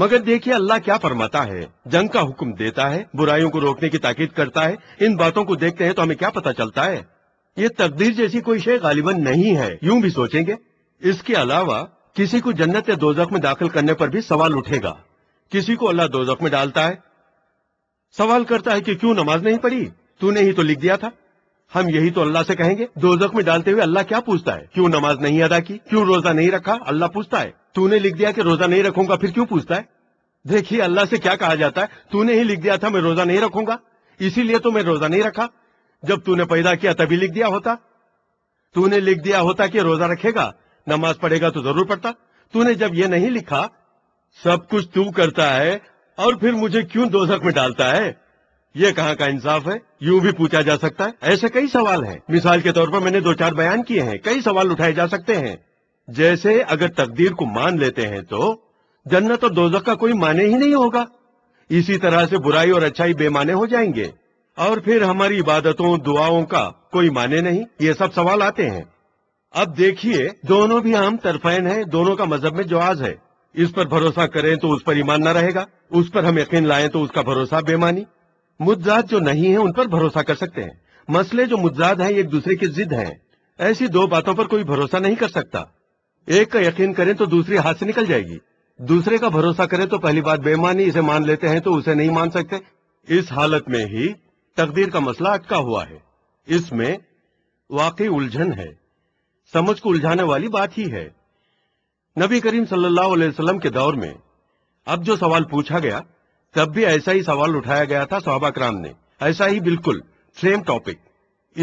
مگر دیکھیے اللہ کیا فرماتا ہے جنگ کا حکم دیتا ہے برائیوں کو روکنے کی تاکید کرتا ہے ان باتوں کو دیکھتے ہیں تو ہمیں کیا پتا چلتا ہے یہ تقدیر جیسی کوئی شے غالباً نہیں ہے یوں بھی سوچیں گے اس کے علاوہ کسی کو جنت یا دوزخ میں داخل کرنے پر بھی سوال اٹھے گا کسی کو اللہ دوزخ میں ڈالتا ہے سوال کرتا ہے کہ کیوں نماز نہیں پڑی تو نے ہی تو لکھ دیا تھا ہم یہی تو اللہ سے کہیں گے دوزخ میں ڈالتے ہوئے اللہ کیا پوچھتا ہے کیوں نماز نہیں ادا کی کیوں روزہ نہیں رکھا اللہ پوچھتا ہے تو نے لکھ دیا کہ روزہ نہیں رکھوں گا پھر کیوں پوچھتا ہے دیکھیے اللہ سے کیا کہا جاتا ہے تو نے ہی لکھ دیا تھا میں روزہ نہیں رکھوں گا اسی لیے تو میں روزہ نہیں رکھا جب تو نے پیدا کیا تبھی لکھ دیا ہوتا تو نے لکھ دیا ہوتا کہ روزہ رکھے گا نماز پڑھے گا تو ضرور پڑھتا تو نے جب یہ نہیں لکھا سب کچھ تو کرتا ہے اور پھر مجھے کیوں دوزک میں ڈالتا ہے یہ کہاں کا انصاف ہے یوں بھی پوچھا جا سکتا ہے ایسے کئی سوال ہیں مثال کے طور پر میں نے دو چار بیان کیے ہیں کئی سوال اٹھائے جا سکتے ہیں جیسے اگر تقدیر کو مان لیتے ہیں تو جنت اور دوزک کا کوئی مانے ہی نہیں ہوگا اسی طرح سے برائی اور اچھائی بے معنی ہو جائیں گے اور پھر ہماری عبادتوں دعاؤں کا کوئی مانے نہیں یہ سب سوال آتے ہیں اب دیکھیے دونوں بھی عام طرفین ہیں دونوں کا مذہب میں جواز ہے اس پر بھروسہ کریں تو اس پر ایمان نہ رہے گا اس پر ہم یقین لائیں تو اس کا بھروسہ بےمانی مجزاد جو نہیں ہیں ان پر بھروسہ کر سکتے ہیں مسئلے جو مجزاد ہیں ایک کی ضد ہیں ایسی دو باتوں پر کوئی بھروسہ نہیں کر سکتا ایک کا یقین کریں تو دوسری ہاتھ سے نکل جائے گی دوسرے کا بھروسہ کریں تو پہلی بات بےمانی اسے مان لیتے ہیں تو اسے نہیں مان سکتے اس حالت میں ہی تقدیر کا مسئلہ اٹکا ہوا ہے اس میں واقعی الجھن ہے سمجھ کو الجھانے والی بات ہی ہے نبی کریم صلی اللہ علیہ وسلم کے دور میں اب جو سوال پوچھا گیا تب بھی ایسا ہی سوال اٹھایا گیا تھا صحابہ کرام نے ایسا ہی بالکل سیم ٹاپک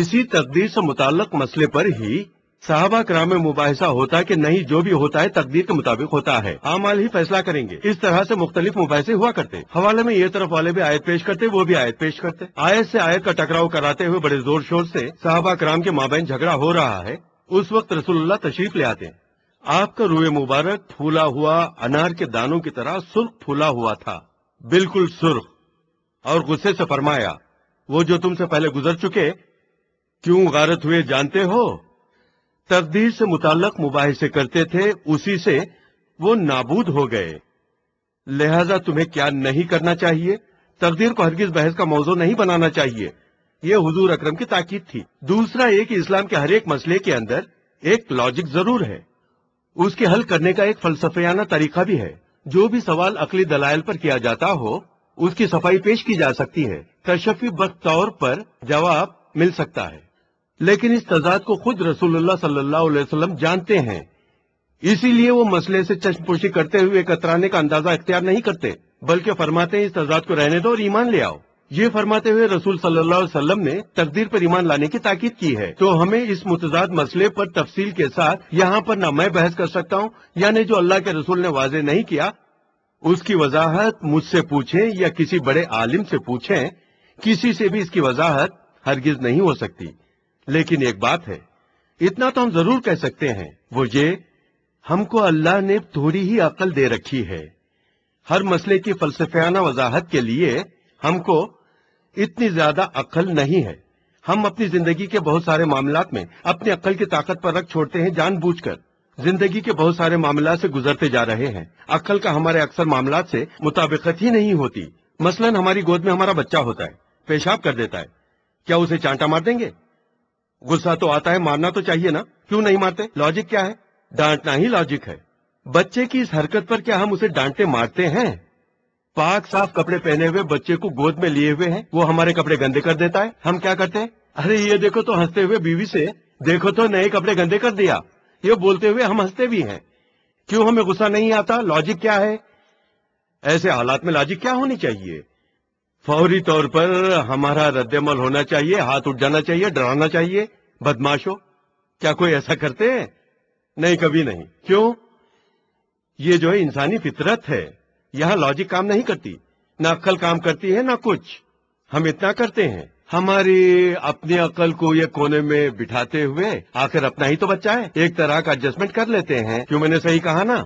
اسی تقدیر سے متعلق مسئلے پر ہی صحابہ کرام میں مباحثہ ہوتا ہے کہ نہیں جو بھی ہوتا ہے تقدیر کے مطابق ہوتا ہے عامال ہی فیصلہ کریں گے اس طرح سے مختلف مباحثے ہوا کرتے حوالے میں یہ طرف والے بھی آیت پیش کرتے وہ بھی آیت پیش کرتے آیت سے آیت کا ٹکراؤ کراتے ہوئے بڑے زور شور سے صحابہ کرام کے مابین جھگڑا ہو رہا ہے اس وقت رسول اللہ تشریف لے آتے آپ کا روئے مبارک پھولا ہوا انار کے دانوں کی طرح سرخ پھولا ہوا تھا بالکل غصے سے فرمایا وہ جو تم سے پہلے گزر چکے کیوں غارت ہوئے جانتے ہو تقدیر سے متعلق مباحثے کرتے تھے اسی سے وہ نابود ہو گئے لہذا تمہیں کیا نہیں کرنا چاہیے تقدیر کو ہرگز بحث کا موضوع نہیں بنانا چاہیے یہ حضور اکرم کی تاکید تھی دوسرا یہ کہ اسلام کے ہر ایک مسئلے کے اندر ایک لاجک ضرور ہے اس کے حل کرنے کا ایک فلسفیانہ طریقہ بھی ہے جو بھی سوال اقلی دلائل پر کیا جاتا ہو اس کی صفائی پیش کی جا سکتی ہے کشفی پر جواب مل سکتا ہے لیکن اس تضاد کو خود رسول اللہ صلی اللہ علیہ وسلم جانتے ہیں اسی لیے وہ مسئلے سے چشم پوشی کرتے ہوئے کترانے کا اندازہ اختیار نہیں کرتے بلکہ فرماتے ہیں اس تضاد کو رہنے دو اور ایمان لے آؤ یہ فرماتے ہوئے رسول صلی اللہ علیہ وسلم نے تقدیر پر ایمان لانے کی تاکید کی ہے تو ہمیں اس متضاد مسئلے پر تفصیل کے ساتھ یہاں پر نہ میں بحث کر سکتا ہوں یعنی جو اللہ کے رسول نے واضح نہیں کیا اس کی وضاحت مجھ سے پوچھیں یا کسی بڑے عالم سے پوچھیں کسی سے بھی اس کی وضاحت ہرگز نہیں ہو سکتی لیکن ایک بات ہے اتنا تو ہم ضرور کہہ سکتے ہیں وہ یہ ہم کو اللہ نے تھوڑی ہی عقل دے رکھی ہے ہر مسئلے کی فلسفیانہ وضاحت کے لیے ہم کو اتنی زیادہ عقل نہیں ہے ہم اپنی زندگی کے بہت سارے معاملات میں اپنی عقل کی طاقت پر رکھ چھوڑتے ہیں جان بوجھ کر زندگی کے بہت سارے معاملات سے گزرتے جا رہے ہیں عقل کا ہمارے اکثر معاملات سے مطابقت ہی نہیں ہوتی مثلا ہماری گود میں ہمارا بچہ ہوتا ہے پیشاب کر دیتا ہے کیا اسے چانٹا مار دیں گے غصہ تو آتا ہے مارنا تو چاہیے نا کیوں نہیں مارتے لاجک کیا ہے ڈانٹنا ہی لاجک ہے بچے کی اس حرکت پر کیا ہم اسے ڈانٹے مارتے ہیں پاک صاف کپڑے پہنے ہوئے بچے کو گود میں لیے ہوئے ہیں وہ ہمارے کپڑے گندے کر دیتا ہے ہم کیا کرتے ہیں ارے یہ دیکھو تو ہنستے ہوئے بیوی سے دیکھو تو نئے کپڑے گندے کر دیا یہ بولتے ہوئے ہم ہنستے بھی ہیں کیوں ہمیں غصہ نہیں آتا لاجک کیا ہے ایسے حالات میں لاجک کیا ہونی چاہیے فوری طور پر ہمارا رد عمل ہونا چاہیے ہاتھ اٹھ جانا چاہیے ڈرانا چاہیے بدماش ہو کیا کوئی ایسا کرتے ہیں نہیں کبھی نہیں کیوں یہ جو ہے انسانی فطرت ہے یہاں لوجک کام نہیں کرتی نہ عقل کام کرتی ہے نہ کچھ ہم اتنا کرتے ہیں ہماری اپنی عقل کو یہ کونے میں بٹھاتے ہوئے آخر اپنا ہی تو بچہ ہے ایک طرح کا ایڈجسٹمنٹ کر لیتے ہیں کیوں میں نے صحیح کہا نا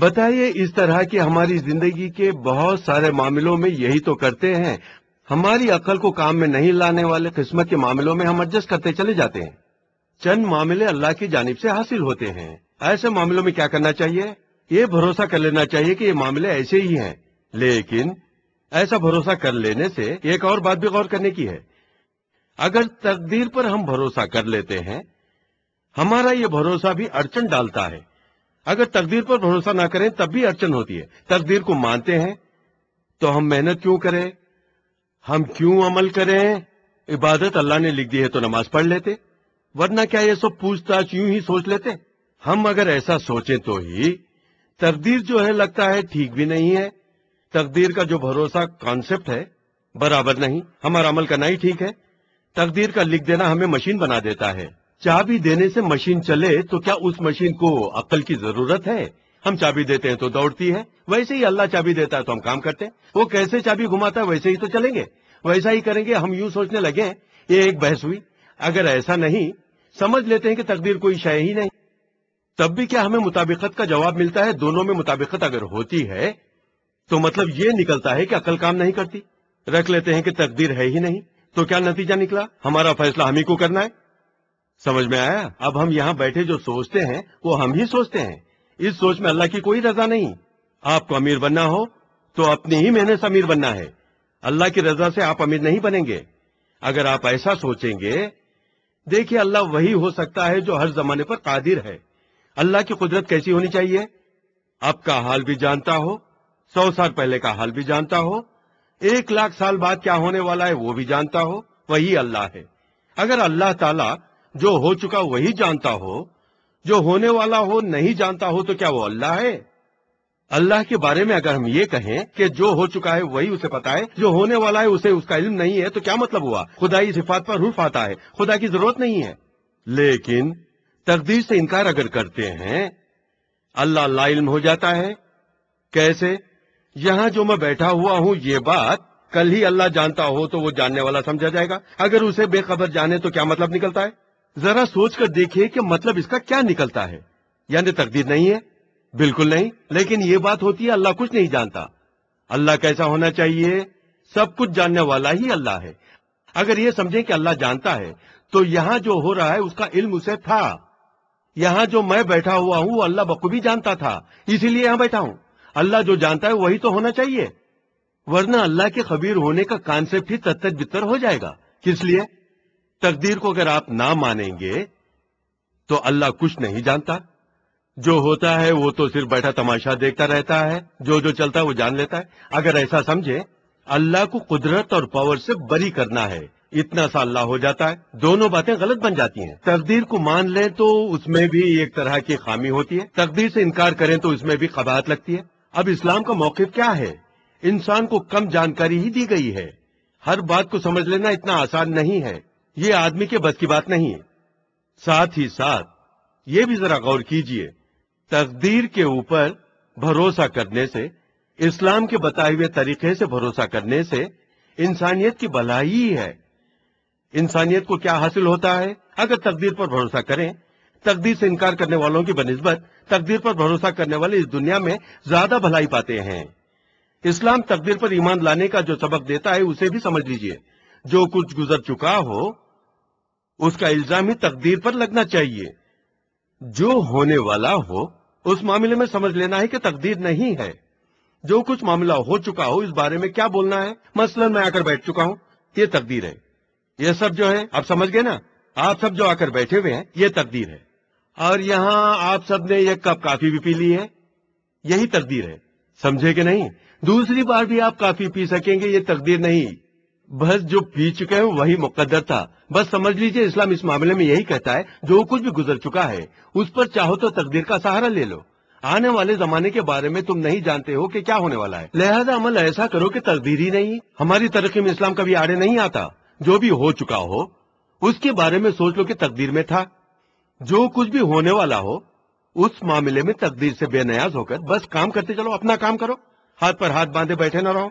بتائیے اس طرح کی ہماری زندگی کے بہت سارے معاملوں میں یہی تو کرتے ہیں ہماری عقل کو کام میں نہیں لانے والے قسمت کے معاملوں میں ہم ایڈجسٹ کرتے چلے جاتے ہیں چند معاملے اللہ کی جانب سے حاصل ہوتے ہیں ایسے معاملوں میں کیا کرنا چاہیے یہ بھروسہ کر لینا چاہیے کہ یہ معاملے ایسے ہی ہیں لیکن ایسا بھروسہ کر لینے سے ایک اور بات بھی غور کرنے کی ہے اگر تقدیر پر ہم بھروسہ کر لیتے ہیں ہمارا یہ بھروسہ بھی اڑچن ڈالتا ہے اگر تقدیر پر بھروسہ نہ کریں تب بھی اڑچن ہوتی ہے تقدیر کو مانتے ہیں تو ہم محنت کیوں کریں ہم کیوں عمل کریں عبادت اللہ نے لکھ دی ہے تو نماز پڑھ لیتے ورنہ کیا یہ سب پوچھتا سوچ لیتے ہم اگر ایسا سوچیں تو ہی تقدیر جو ہے لگتا ہے ٹھیک بھی نہیں ہے تقدیر کا جو بھروسہ کانسیپٹ ہے برابر نہیں ہمارا عمل کرنا ہی ٹھیک ہے تقدیر کا لکھ دینا ہمیں مشین بنا دیتا ہے چابی دینے سے مشین چلے تو کیا اس مشین کو عقل کی ضرورت ہے ہم چابی دیتے ہیں تو دوڑتی ہے ویسے ہی اللہ چابی دیتا ہے تو ہم کام کرتے ہیں وہ کیسے چابی گھماتا ہے ویسے ہی تو چلیں گے ویسا ہی کریں گے ہم یوں سوچنے لگے ہیں یہ ایک بحث ہوئی اگر ایسا نہیں سمجھ لیتے ہیں کہ تقدیر کوئی شے ہی نہیں تب بھی کیا ہمیں مطابقت کا جواب ملتا ہے دونوں میں مطابقت اگر ہوتی ہے تو مطلب یہ نکلتا ہے کہ عقل کام نہیں کرتی رکھ لیتے ہیں کہ تقدیر ہے ہی نہیں تو کیا نتیجہ نکلا ہمارا فیصلہ ہم ہی کو کرنا ہے سمجھ میں آیا اب ہم یہاں بیٹھے جو سوچتے ہیں وہ ہم ہی سوچتے ہیں اس سوچ میں اللہ کی کوئی رضا نہیں آپ کو امیر بننا ہو تو اپنی ہی محنت سے امیر بننا ہے اللہ کی رضا سے آپ امیر نہیں بنیں گے اگر آپ ایسا سوچیں گے دیکھیے اللہ وہی ہو سکتا ہے جو ہر زمانے پر قادر ہے اللہ کی قدرت کیسی ہونی چاہیے آپ کا حال بھی جانتا ہو سو سال پہلے کا حال بھی جانتا ہو ایک لاکھ سال بعد کیا ہونے والا ہے وہ بھی جانتا ہو وہی اللہ ہے اگر اللہ تعالی جو ہو چکا وہی جانتا ہو جو ہونے والا ہو نہیں جانتا ہو تو کیا وہ اللہ ہے اللہ کے بارے میں اگر ہم یہ کہیں کہ جو ہو چکا ہے وہی اسے پتا ہے جو ہونے والا ہے اسے اس کا علم نہیں ہے تو کیا مطلب ہوا خدا صفات پر حرف آتا ہے خدا کی ضرورت نہیں ہے لیکن تقدیر سے انکار اگر کرتے ہیں اللہ اللہ علم ہو جاتا ہے کیسے یہاں جو میں بیٹھا ہوا ہوں یہ بات کل ہی اللہ جانتا ہو تو وہ جاننے والا سمجھا جائے گا اگر اسے بے خبر جانے تو کیا مطلب نکلتا ہے ذرا سوچ کر دیکھیے کہ مطلب اس کا کیا نکلتا ہے یعنی تقدیر نہیں ہے بالکل نہیں لیکن یہ بات ہوتی ہے اللہ کچھ نہیں جانتا اللہ کیسا ہونا چاہیے سب کچھ جاننے والا ہی اللہ ہے اگر یہ سمجھے کہ اللہ جانتا ہے تو یہاں جو ہو رہا ہے اس کا علم اسے تھا یہاں جو میں بیٹھا ہوا ہوں وہ اللہ بخوبی جانتا تھا اسی لیے یہاں بیٹھا ہوں اللہ جو جانتا ہے وہی تو ہونا چاہیے ورنہ اللہ کے خبیر ہونے کا کانسیپٹ ہی بتر ہو جائے گا کس لیے تقدیر کو اگر آپ نہ مانیں گے تو اللہ کچھ نہیں جانتا جو ہوتا ہے وہ تو صرف بیٹھا تماشا دیکھتا رہتا ہے جو جو چلتا ہے وہ جان لیتا ہے اگر ایسا سمجھے اللہ کو قدرت اور پاور سے بری کرنا ہے اتنا سا اللہ ہو جاتا ہے دونوں باتیں غلط بن جاتی ہیں تقدیر کو مان لیں تو اس میں بھی ایک طرح کی خامی ہوتی ہے تقدیر سے انکار کریں تو اس میں بھی خباہ لگتی ہے اب اسلام کا موقف کیا ہے انسان کو کم جانکاری ہی دی گئی ہے ہر بات کو سمجھ لینا اتنا آسان نہیں ہے یہ آدمی کے بس کی بات نہیں ہے ساتھ ہی ساتھ یہ بھی ذرا غور کیجئے تقدیر کے اوپر بھروسہ کرنے سے اسلام کے بتائے ہوئے طریقے سے بھروسہ کرنے سے انسانیت کی بلائی ہے انسانیت کو کیا حاصل ہوتا ہے اگر تقدیر پر بھروسہ کریں تقدیر سے انکار کرنے والوں کی بنسبت تقدیر پر بھروسہ کرنے والے اس دنیا میں زیادہ بھلائی پاتے ہیں اسلام تقدیر پر ایمان لانے کا جو سبق دیتا ہے اسے بھی سمجھ لیجئے جو کچھ گزر چکا ہو اس کا الزام ہی تقدیر پر لگنا چاہیے جو ہونے والا ہو اس معاملے میں سمجھ لینا ہے کہ تقدیر نہیں ہے جو کچھ معاملہ ہو چکا ہو اس بارے میں کیا بولنا ہے مثلا میں آ کر بیٹھ چکا ہوں یہ تقدیر ہے یہ سب جو ہے آپ سمجھ گئے نا آپ سب جو آ کر بیٹھے ہوئے ہیں یہ تقدیر ہے اور یہاں آپ سب نے یہ کپ کافی بھی پی لی ہے یہی تقدیر ہے سمجھے کہ نہیں دوسری بار بھی آپ کافی پی سکیں گے یہ تقدیر نہیں بس جو پی چکے ہیں وہی مقدر تھا بس سمجھ لیجئے اسلام اس معاملے میں یہی کہتا ہے جو کچھ بھی گزر چکا ہے اس پر چاہو تو تقدیر کا سہارا لے لو آنے والے زمانے کے بارے میں تم نہیں جانتے ہو کہ کیا ہونے والا ہے لہذا عمل ایسا کرو کہ تقدیر ہی نہیں ہماری ترقی میں اسلام کبھی آڑے نہیں آتا جو بھی ہو چکا ہو اس کے بارے میں سوچ لو کہ تقدیر میں تھا جو کچھ بھی ہونے والا ہو اس معاملے میں تقدیر سے بے نیاز ہو کر بس کام کرتے چلو اپنا کام کرو ہاتھ پر ہاتھ باندھے بیٹھے نہ رہو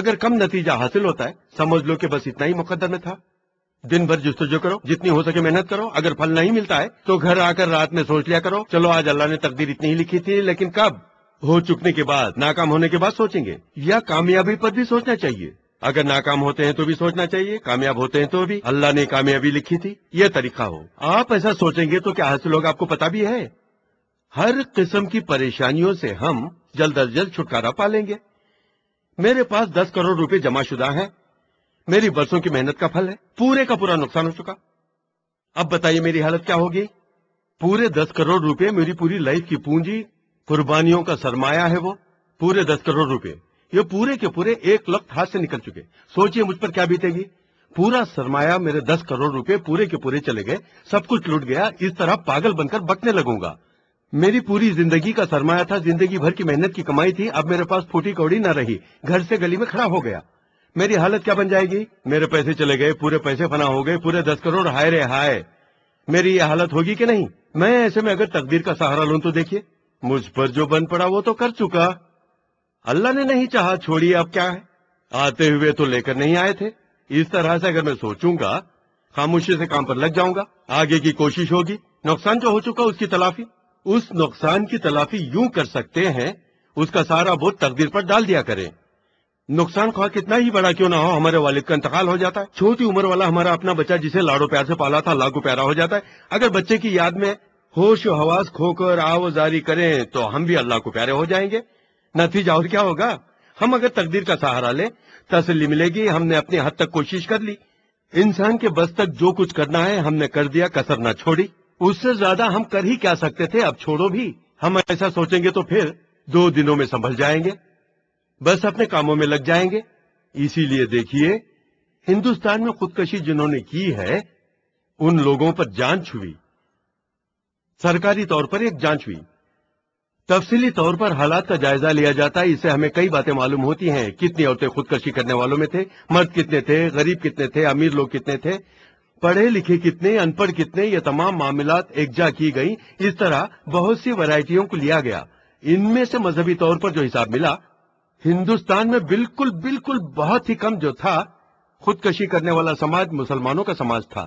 اگر کم نتیجہ حاصل ہوتا ہے سمجھ لو کہ بس اتنا ہی مقدر میں تھا دن بھر جستجو جو کرو جتنی ہو سکے محنت کرو اگر پھل نہیں ملتا ہے تو گھر آ کر رات میں سوچ لیا کرو چلو آج اللہ نے تقدیر اتنی ہی لکھی تھی لیکن کب ہو چکنے کے بعد ناکام ہونے کے بعد سوچیں گے یا کامیابی پر بھی سوچنا چاہیے اگر ناکام ہوتے ہیں تو بھی سوچنا چاہیے کامیاب ہوتے ہیں تو بھی اللہ نے کامیابی لکھی تھی یہ طریقہ ہو آپ ایسا سوچیں گے تو کیا حاصل ہوگا آپ کو پتا بھی ہے ہر قسم کی پریشانیوں سے ہم جلد از جلد چھٹکارا لیں گے میرے پاس دس کروڑ روپے جمع شدہ ہیں میری برسوں کی محنت کا پھل ہے پورے کا پورا نقصان ہو چکا اب بتائیے میری حالت کیا ہوگی پورے دس کروڑ روپے میری پوری لائف کی پونجی قربانیوں کا سرمایہ ہے وہ پورے دس کروڑ روپے یہ پورے کے پورے ایک لکھ ہاتھ سے نکل چکے سوچئے مجھ پر کیا گی پورا سرمایہ میرے دس کروڑ روپے پورے پورے کے چلے گئے سب کچھ لٹ گیا اس طرح پاگل بن کر بٹنے لگوں گا میری پوری زندگی کا سرمایہ تھا زندگی بھر کی محنت کی کمائی تھی اب میرے پاس پھوٹی کوڑی نہ رہی گھر سے گلی میں کھڑا ہو گیا میری حالت کیا بن جائے گی میرے پیسے چلے گئے پورے پیسے فنا ہو گئے پورے دس کروڑ ہائے رے ہائے میری یہ حالت ہوگی کہ نہیں میں ایسے میں اگر تقدیر کا سہارا لوں تو دیکھیے مجھ پر جو بن پڑا وہ تو کر چکا اللہ نے نہیں چاہا چھوڑیے اب کیا ہے آتے ہوئے تو لے کر نہیں آئے تھے اس طرح سے اگر میں سوچوں گا خاموشی سے کام پر لگ جاؤں گا آگے کی کوشش ہوگی نقصان جو ہو چکا اس کی تلافی اس نقصان کی تلافی یوں کر سکتے ہیں اس کا سارا بہت تقدیر پر ڈال دیا کریں نقصان خواہ کتنا ہی بڑا کیوں نہ ہو ہمارے والد کا انتقال ہو جاتا ہے چھوٹی عمر والا ہمارا اپنا بچہ جسے لاڑو پیار سے پالا تھا لاگو پیارا ہو جاتا ہے اگر بچے کی یاد میں ہوش و حواس کھو کر آوازاری کریں تو ہم بھی اللہ کو پیارے ہو جائیں گے نتیجہ اور کیا ہوگا ہم اگر تقدیر کا سہارا لیں تسلی ملے گی ہم نے اپنے حد تک کوشش کر لی انسان کے بس تک جو کچھ کرنا ہے ہم نے کر دیا کسر نہ چھوڑی اس سے زیادہ ہم کر ہی کیا سکتے تھے اب چھوڑو بھی ہم ایسا سوچیں گے تو پھر دو دنوں میں سنبھل جائیں گے بس اپنے کاموں میں لگ جائیں گے اسی لیے دیکھیے ہندوستان میں خودکشی جنہوں نے کی ہے ان لوگوں پر جانچ ہوئی سرکاری طور پر ایک جانچ ہوئی تفصیلی طور پر حالات کا جائزہ لیا جاتا ہے اس سے ہمیں کئی باتیں معلوم ہوتی ہیں کتنی عورتیں خودکشی کرنے والوں میں تھے مرد کتنے تھے غریب کتنے تھے امیر لوگ کتنے تھے پڑھے لکھے کتنے ان پڑھ کتنے یہ تمام معاملات یکجا کی گئی اس طرح بہت سی ورائٹیوں کو لیا گیا ان میں سے مذہبی طور پر جو حساب ملا ہندوستان میں بالکل بالکل بہت ہی کم جو تھا خودکشی کرنے والا سماج مسلمانوں کا سماج تھا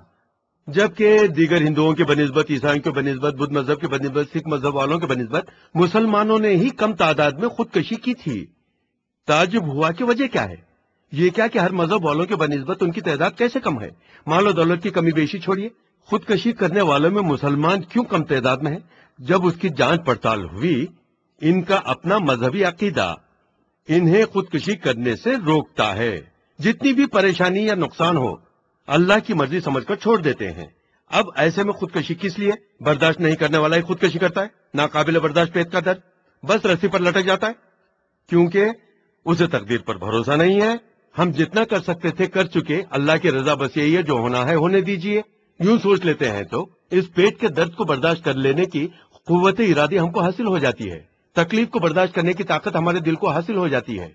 جبکہ دیگر ہندوؤں کے بنسبت عیسائیوں کے بنسبت بدھ مذہب کے بنسبت سکھ مذہب والوں کے بنسبت مسلمانوں نے ہی کم تعداد میں خودکشی کی تھی تعجب ہوا کی وجہ کیا ہے یہ کیا کہ ہر مذہب والوں کے بنسبت ان کی تعداد کیسے کم ہے مال و دولت کی کمی بیشی چھوڑیے خودکشی کرنے والوں میں مسلمان کیوں کم تعداد میں ہے جب اس کی جانچ پڑتال ہوئی ان کا اپنا مذہبی عقیدہ انہیں خودکشی کرنے سے روکتا ہے جتنی بھی پریشانی یا نقصان ہو اللہ کی مرضی سمجھ کر چھوڑ دیتے ہیں اب ایسے میں خودکشی کس لیے برداشت نہیں کرنے والا ہی خودکشی کرتا ہے ناقابل برداشت پیت کا درد بس رسی پر لٹک جاتا ہے کیونکہ اسے تقدیر پر بھروسہ نہیں ہے ہم جتنا کر سکتے تھے کر چکے اللہ کی رضا بس یہی ہے جو ہونا ہے ہونے دیجئے یوں سوچ لیتے ہیں تو اس پیٹ کے درد کو برداشت کر لینے کی قوت ارادی ہم کو حاصل ہو جاتی ہے تکلیف کو برداشت کرنے کی طاقت ہمارے دل کو حاصل ہو جاتی ہے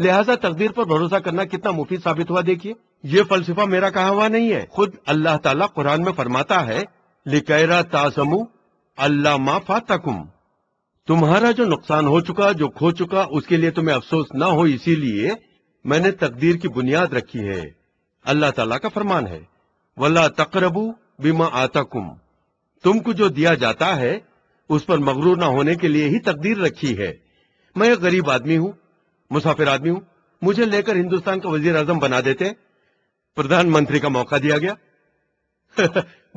لہٰذا تقدیر پر بھروسہ کرنا کتنا مفید ثابت ہوا دیکھیے یہ فلسفہ میرا کہا ہوا نہیں ہے خود اللہ تعالیٰ قرآن میں فرماتا ہے تاسم اللہ ما فاتکم تمہارا جو نقصان ہو چکا جو کھو چکا اس کے لیے تمہیں افسوس نہ ہو اسی لیے میں نے تقدیر کی بنیاد رکھی ہے اللہ تعالیٰ کا فرمان ہے ولا تک ربو بیما تم تم کو جو دیا جاتا ہے اس پر مغرور نہ ہونے کے لیے ہی تقدیر رکھی ہے میں غریب آدمی ہوں مسافر آدمی ہوں مجھے لے کر ہندوستان کا وزیر اعظم بنا دیتے پردھان منتری کا موقع دیا گیا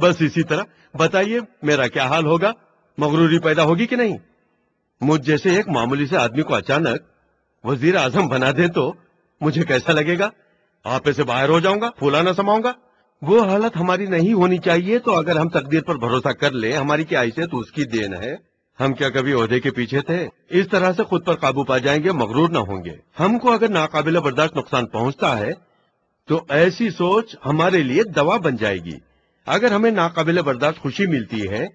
بس اسی طرح بتائیے میرا کیا حال ہوگا مغروری پیدا ہوگی کہ نہیں مجھ جیسے ایک معمولی سے آدمی کو اچانک وزیر اعظم بنا دے تو مجھے کیسا لگے گا آپ سے باہر ہو جاؤں گا پھولا نہ سماؤں گا وہ حالت ہماری نہیں ہونی چاہیے تو اگر ہم تقدیر پر بھروسہ کر لیں ہماری کیا حیثیت اس کی دین ہے ہم کیا کبھی عہدے کے پیچھے تھے اس طرح سے خود پر قابو پا جائیں گے مغرور نہ ہوں گے ہم کو اگر ناقابل برداشت نقصان پہنچتا ہے تو ایسی سوچ ہمارے لیے دوا بن جائے گی اگر ہمیں ناقابل برداشت خوشی ملتی ہے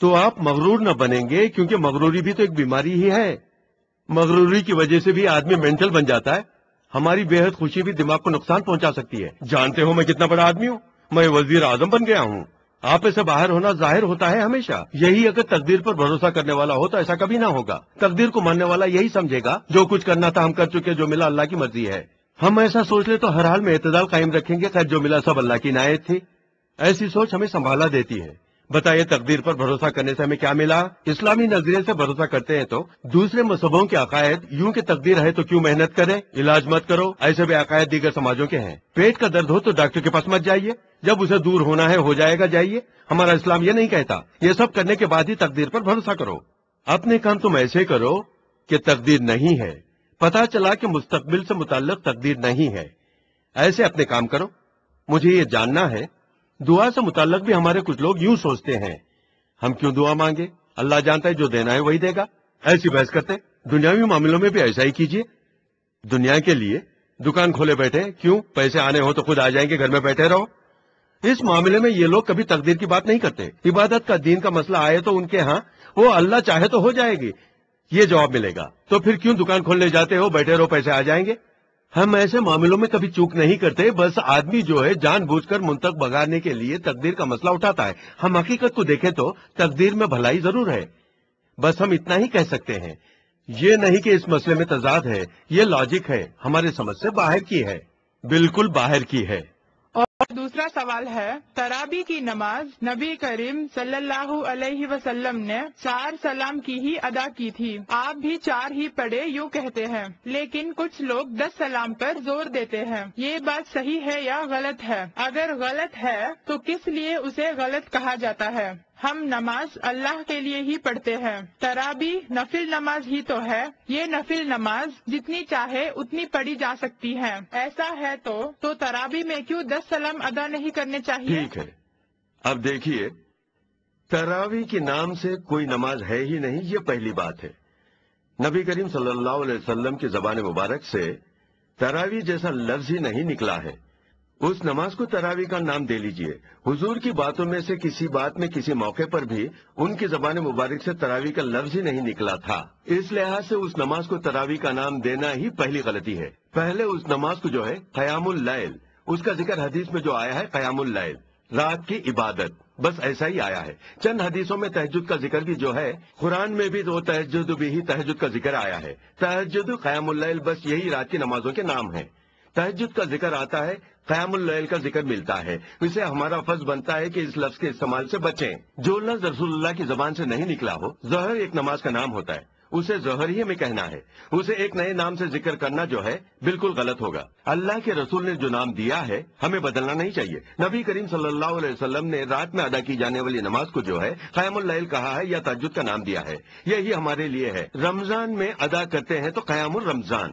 تو آپ مغرور نہ بنیں گے کیونکہ مغروری بھی تو ایک بیماری ہی ہے مغروری کی وجہ سے بھی آدمی مینٹل بن جاتا ہے ہماری بے حد خوشی بھی دماغ کو نقصان پہنچا سکتی ہے جانتے ہو میں کتنا بڑا آدمی ہوں میں وزیر اعظم بن گیا ہوں آپ سے باہر ہونا ظاہر ہوتا ہے ہمیشہ یہی اگر تقدیر پر بھروسہ کرنے والا ہو تو ایسا کبھی نہ ہوگا تقدیر کو ماننے والا یہی سمجھے گا جو کچھ کرنا تھا ہم کر چکے جو ملا اللہ کی مرضی ہے ہم ایسا سوچ لیں تو ہر حال میں اعتدال قائم رکھیں گے خیر جو ملا سب اللہ کی نایت تھی ایسی سوچ ہمیں سنبھالا دیتی ہے بتائیے تقدیر پر بھروسہ کرنے سے ہمیں کیا ملا اسلامی نظریے سے بھروسہ کرتے ہیں تو دوسرے مذہبوں کے عقائد یوں کہ تقدیر ہے تو کیوں محنت کریں علاج مت کرو ایسے بھی عقائد دیگر سماجوں کے ہیں پیٹ کا درد ہو تو ڈاکٹر کے پاس مت جائیے جب اسے دور ہونا ہے ہو جائے گا جائیے ہمارا اسلام یہ نہیں کہتا یہ سب کرنے کے بعد ہی تقدیر پر بھروسہ کرو اپنے کام تم ایسے کرو کہ تقدیر نہیں ہے پتا چلا کہ مستقبل سے متعلق تقدیر نہیں ہے ایسے اپنے کام کرو مجھے یہ جاننا ہے دعا سے متعلق بھی ہمارے کچھ لوگ یوں سوچتے ہیں ہم کیوں دعا مانگے اللہ جانتا ہے جو دینا ہے وہی دے گا ایسی بحث کرتے دنیاوی معاملوں میں بھی ایسا ہی کیجیے دنیا کے لیے دکان کھولے بیٹھے کیوں پیسے آنے ہو تو خود آ جائیں گے گھر میں بیٹھے رہو اس معاملے میں یہ لوگ کبھی تقدیر کی بات نہیں کرتے عبادت کا دین کا مسئلہ آئے تو ان کے ہاں وہ اللہ چاہے تو ہو جائے گی یہ جواب ملے گا تو پھر کیوں دکان کھولنے جاتے ہو بیٹھے رہو پیسے آ جائیں گے ہم ایسے معاملوں میں کبھی چوک نہیں کرتے بس آدمی جو ہے جان بوجھ کر منتق منتقانے کے لیے تقدیر کا مسئلہ اٹھاتا ہے ہم حقیقت کو دیکھیں تو تقدیر میں بھلائی ضرور ہے بس ہم اتنا ہی کہہ سکتے ہیں یہ نہیں کہ اس مسئلے میں تضاد ہے یہ لاجک ہے ہمارے سمجھ سے باہر کی ہے بالکل باہر کی ہے دوسرا سوال ہے ترابی کی نماز نبی کریم صلی اللہ علیہ وسلم نے چار سلام کی ہی ادا کی تھی آپ بھی چار ہی پڑھے یوں کہتے ہیں لیکن کچھ لوگ دس سلام پر زور دیتے ہیں یہ بات صحیح ہے یا غلط ہے اگر غلط ہے تو کس لیے اسے غلط کہا جاتا ہے ہم نماز اللہ کے لیے ہی پڑھتے ہیں ترابی نفل نماز ہی تو ہے یہ نفل نماز جتنی چاہے اتنی پڑھی جا سکتی ہے ایسا ہے تو تو ترابی میں کیوں دس سلام ادا نہیں کرنے چاہیے ٹھیک ہے اب دیکھیے تراوی کے نام سے کوئی نماز ہے ہی نہیں یہ پہلی بات ہے نبی کریم صلی اللہ علیہ وسلم کی زبان مبارک سے تراوی جیسا لفظ ہی نہیں نکلا ہے اس نماز کو تراوی کا نام دے لیجئے حضور کی باتوں میں سے کسی بات میں کسی موقع پر بھی ان کی زبان مبارک سے تراوی کا لفظ ہی نہیں نکلا تھا اس لحاظ سے اس نماز کو تراوی کا نام دینا ہی پہلی غلطی ہے پہلے اس نماز کو جو ہے قیام اللیل اس کا ذکر حدیث میں جو آیا ہے قیام اللیل رات کی عبادت بس ایسا ہی آیا ہے چند حدیثوں میں تحجد کا ذکر بھی جو ہے قرآن میں بھی دو تہجد بھی ہی تہجد کا ذکر آیا ہے تحجد قیام اللیل بس یہی رات کی نمازوں کے نام ہیں تحجد کا ذکر آتا ہے قیام اللیل کا ذکر ملتا ہے اسے ہمارا فرض بنتا ہے کہ اس لفظ کے استعمال سے بچیں جو لفظ رسول اللہ کی زبان سے نہیں نکلا ہو زہر ایک نماز کا نام ہوتا ہے اسے زہر ہی میں کہنا ہے اسے ایک نئے نام سے ذکر کرنا جو ہے بالکل غلط ہوگا اللہ کے رسول نے جو نام دیا ہے ہمیں بدلنا نہیں چاہیے نبی کریم صلی اللہ علیہ وسلم نے رات میں ادا کی جانے والی نماز کو جو ہے قیام اللیل کہا ہے یا تجد کا نام دیا ہے یہی ہمارے لیے ہے رمضان میں ادا کرتے ہیں تو قیام الرمضان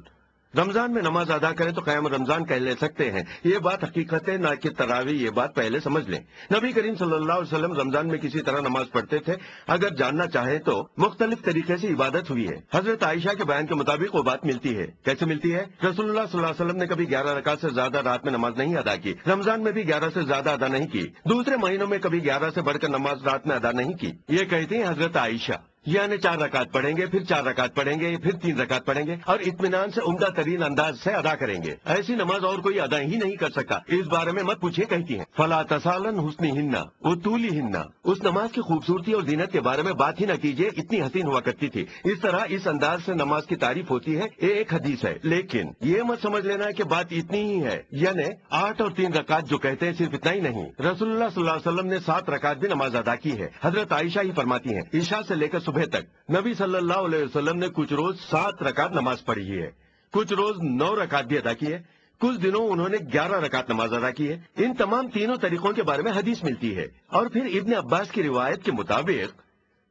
رمضان میں نماز ادا کرے تو قیام رمضان کہہ لے سکتے ہیں یہ بات حقیقت ہے نہ کہ تراوی یہ بات پہلے سمجھ لیں نبی کریم صلی اللہ علیہ وسلم رمضان میں کسی طرح نماز پڑھتے تھے اگر جاننا چاہے تو مختلف طریقے سے عبادت ہوئی ہے حضرت عائشہ کے بیان کے مطابق وہ بات ملتی ہے کیسے ملتی ہے رسول اللہ صلی اللہ علیہ وسلم نے کبھی گیارہ رکعت سے زیادہ رات میں نماز نہیں ادا کی رمضان میں بھی گیارہ سے زیادہ ادا نہیں کی دوسرے مہینوں میں کبھی گیارہ سے بڑھ کر نماز رات میں ادا نہیں کی یہ کہتی ہیں حضرت عائشہ یعنی چار رکعت پڑھیں گے پھر چار رکعت پڑھیں گے پھر تین رکعت پڑھیں گے اور اطمینان سے عمدہ ترین انداز سے ادا کریں گے ایسی نماز اور کوئی ادا ہی نہیں کر سکتا اس بارے میں مت پوچھے کہتی ہیں فلا تسالن حسنی ہننا تولی ہننا اس نماز کی خوبصورتی اور دینت کے بارے میں بات ہی نہ کیجیے اتنی حسین ہوا کرتی تھی اس طرح اس انداز سے نماز کی تعریف ہوتی ہے یہ ایک حدیث ہے لیکن یہ مت سمجھ لینا کہ بات اتنی ہی ہے یعنی آٹھ اور تین رکعت جو کہتے ہیں صرف اتنا ہی نہیں رسول اللہ صلی اللہ علیہ وسلم نے سات رکعت بھی نماز ادا کی ہے حضرت عائشہ ہی فرماتی ہیں عشا سے لے کر صبح تک نبی صلی اللہ علیہ وسلم نے کچھ روز سات رکعت نماز پڑھی ہے کچھ روز نو رکعت بھی ادا کی ہے کچھ دنوں انہوں نے گیارہ رکعت نماز ادا کی ہے ان تمام تینوں طریقوں کے بارے میں حدیث ملتی ہے اور پھر ابن عباس کی روایت کے مطابق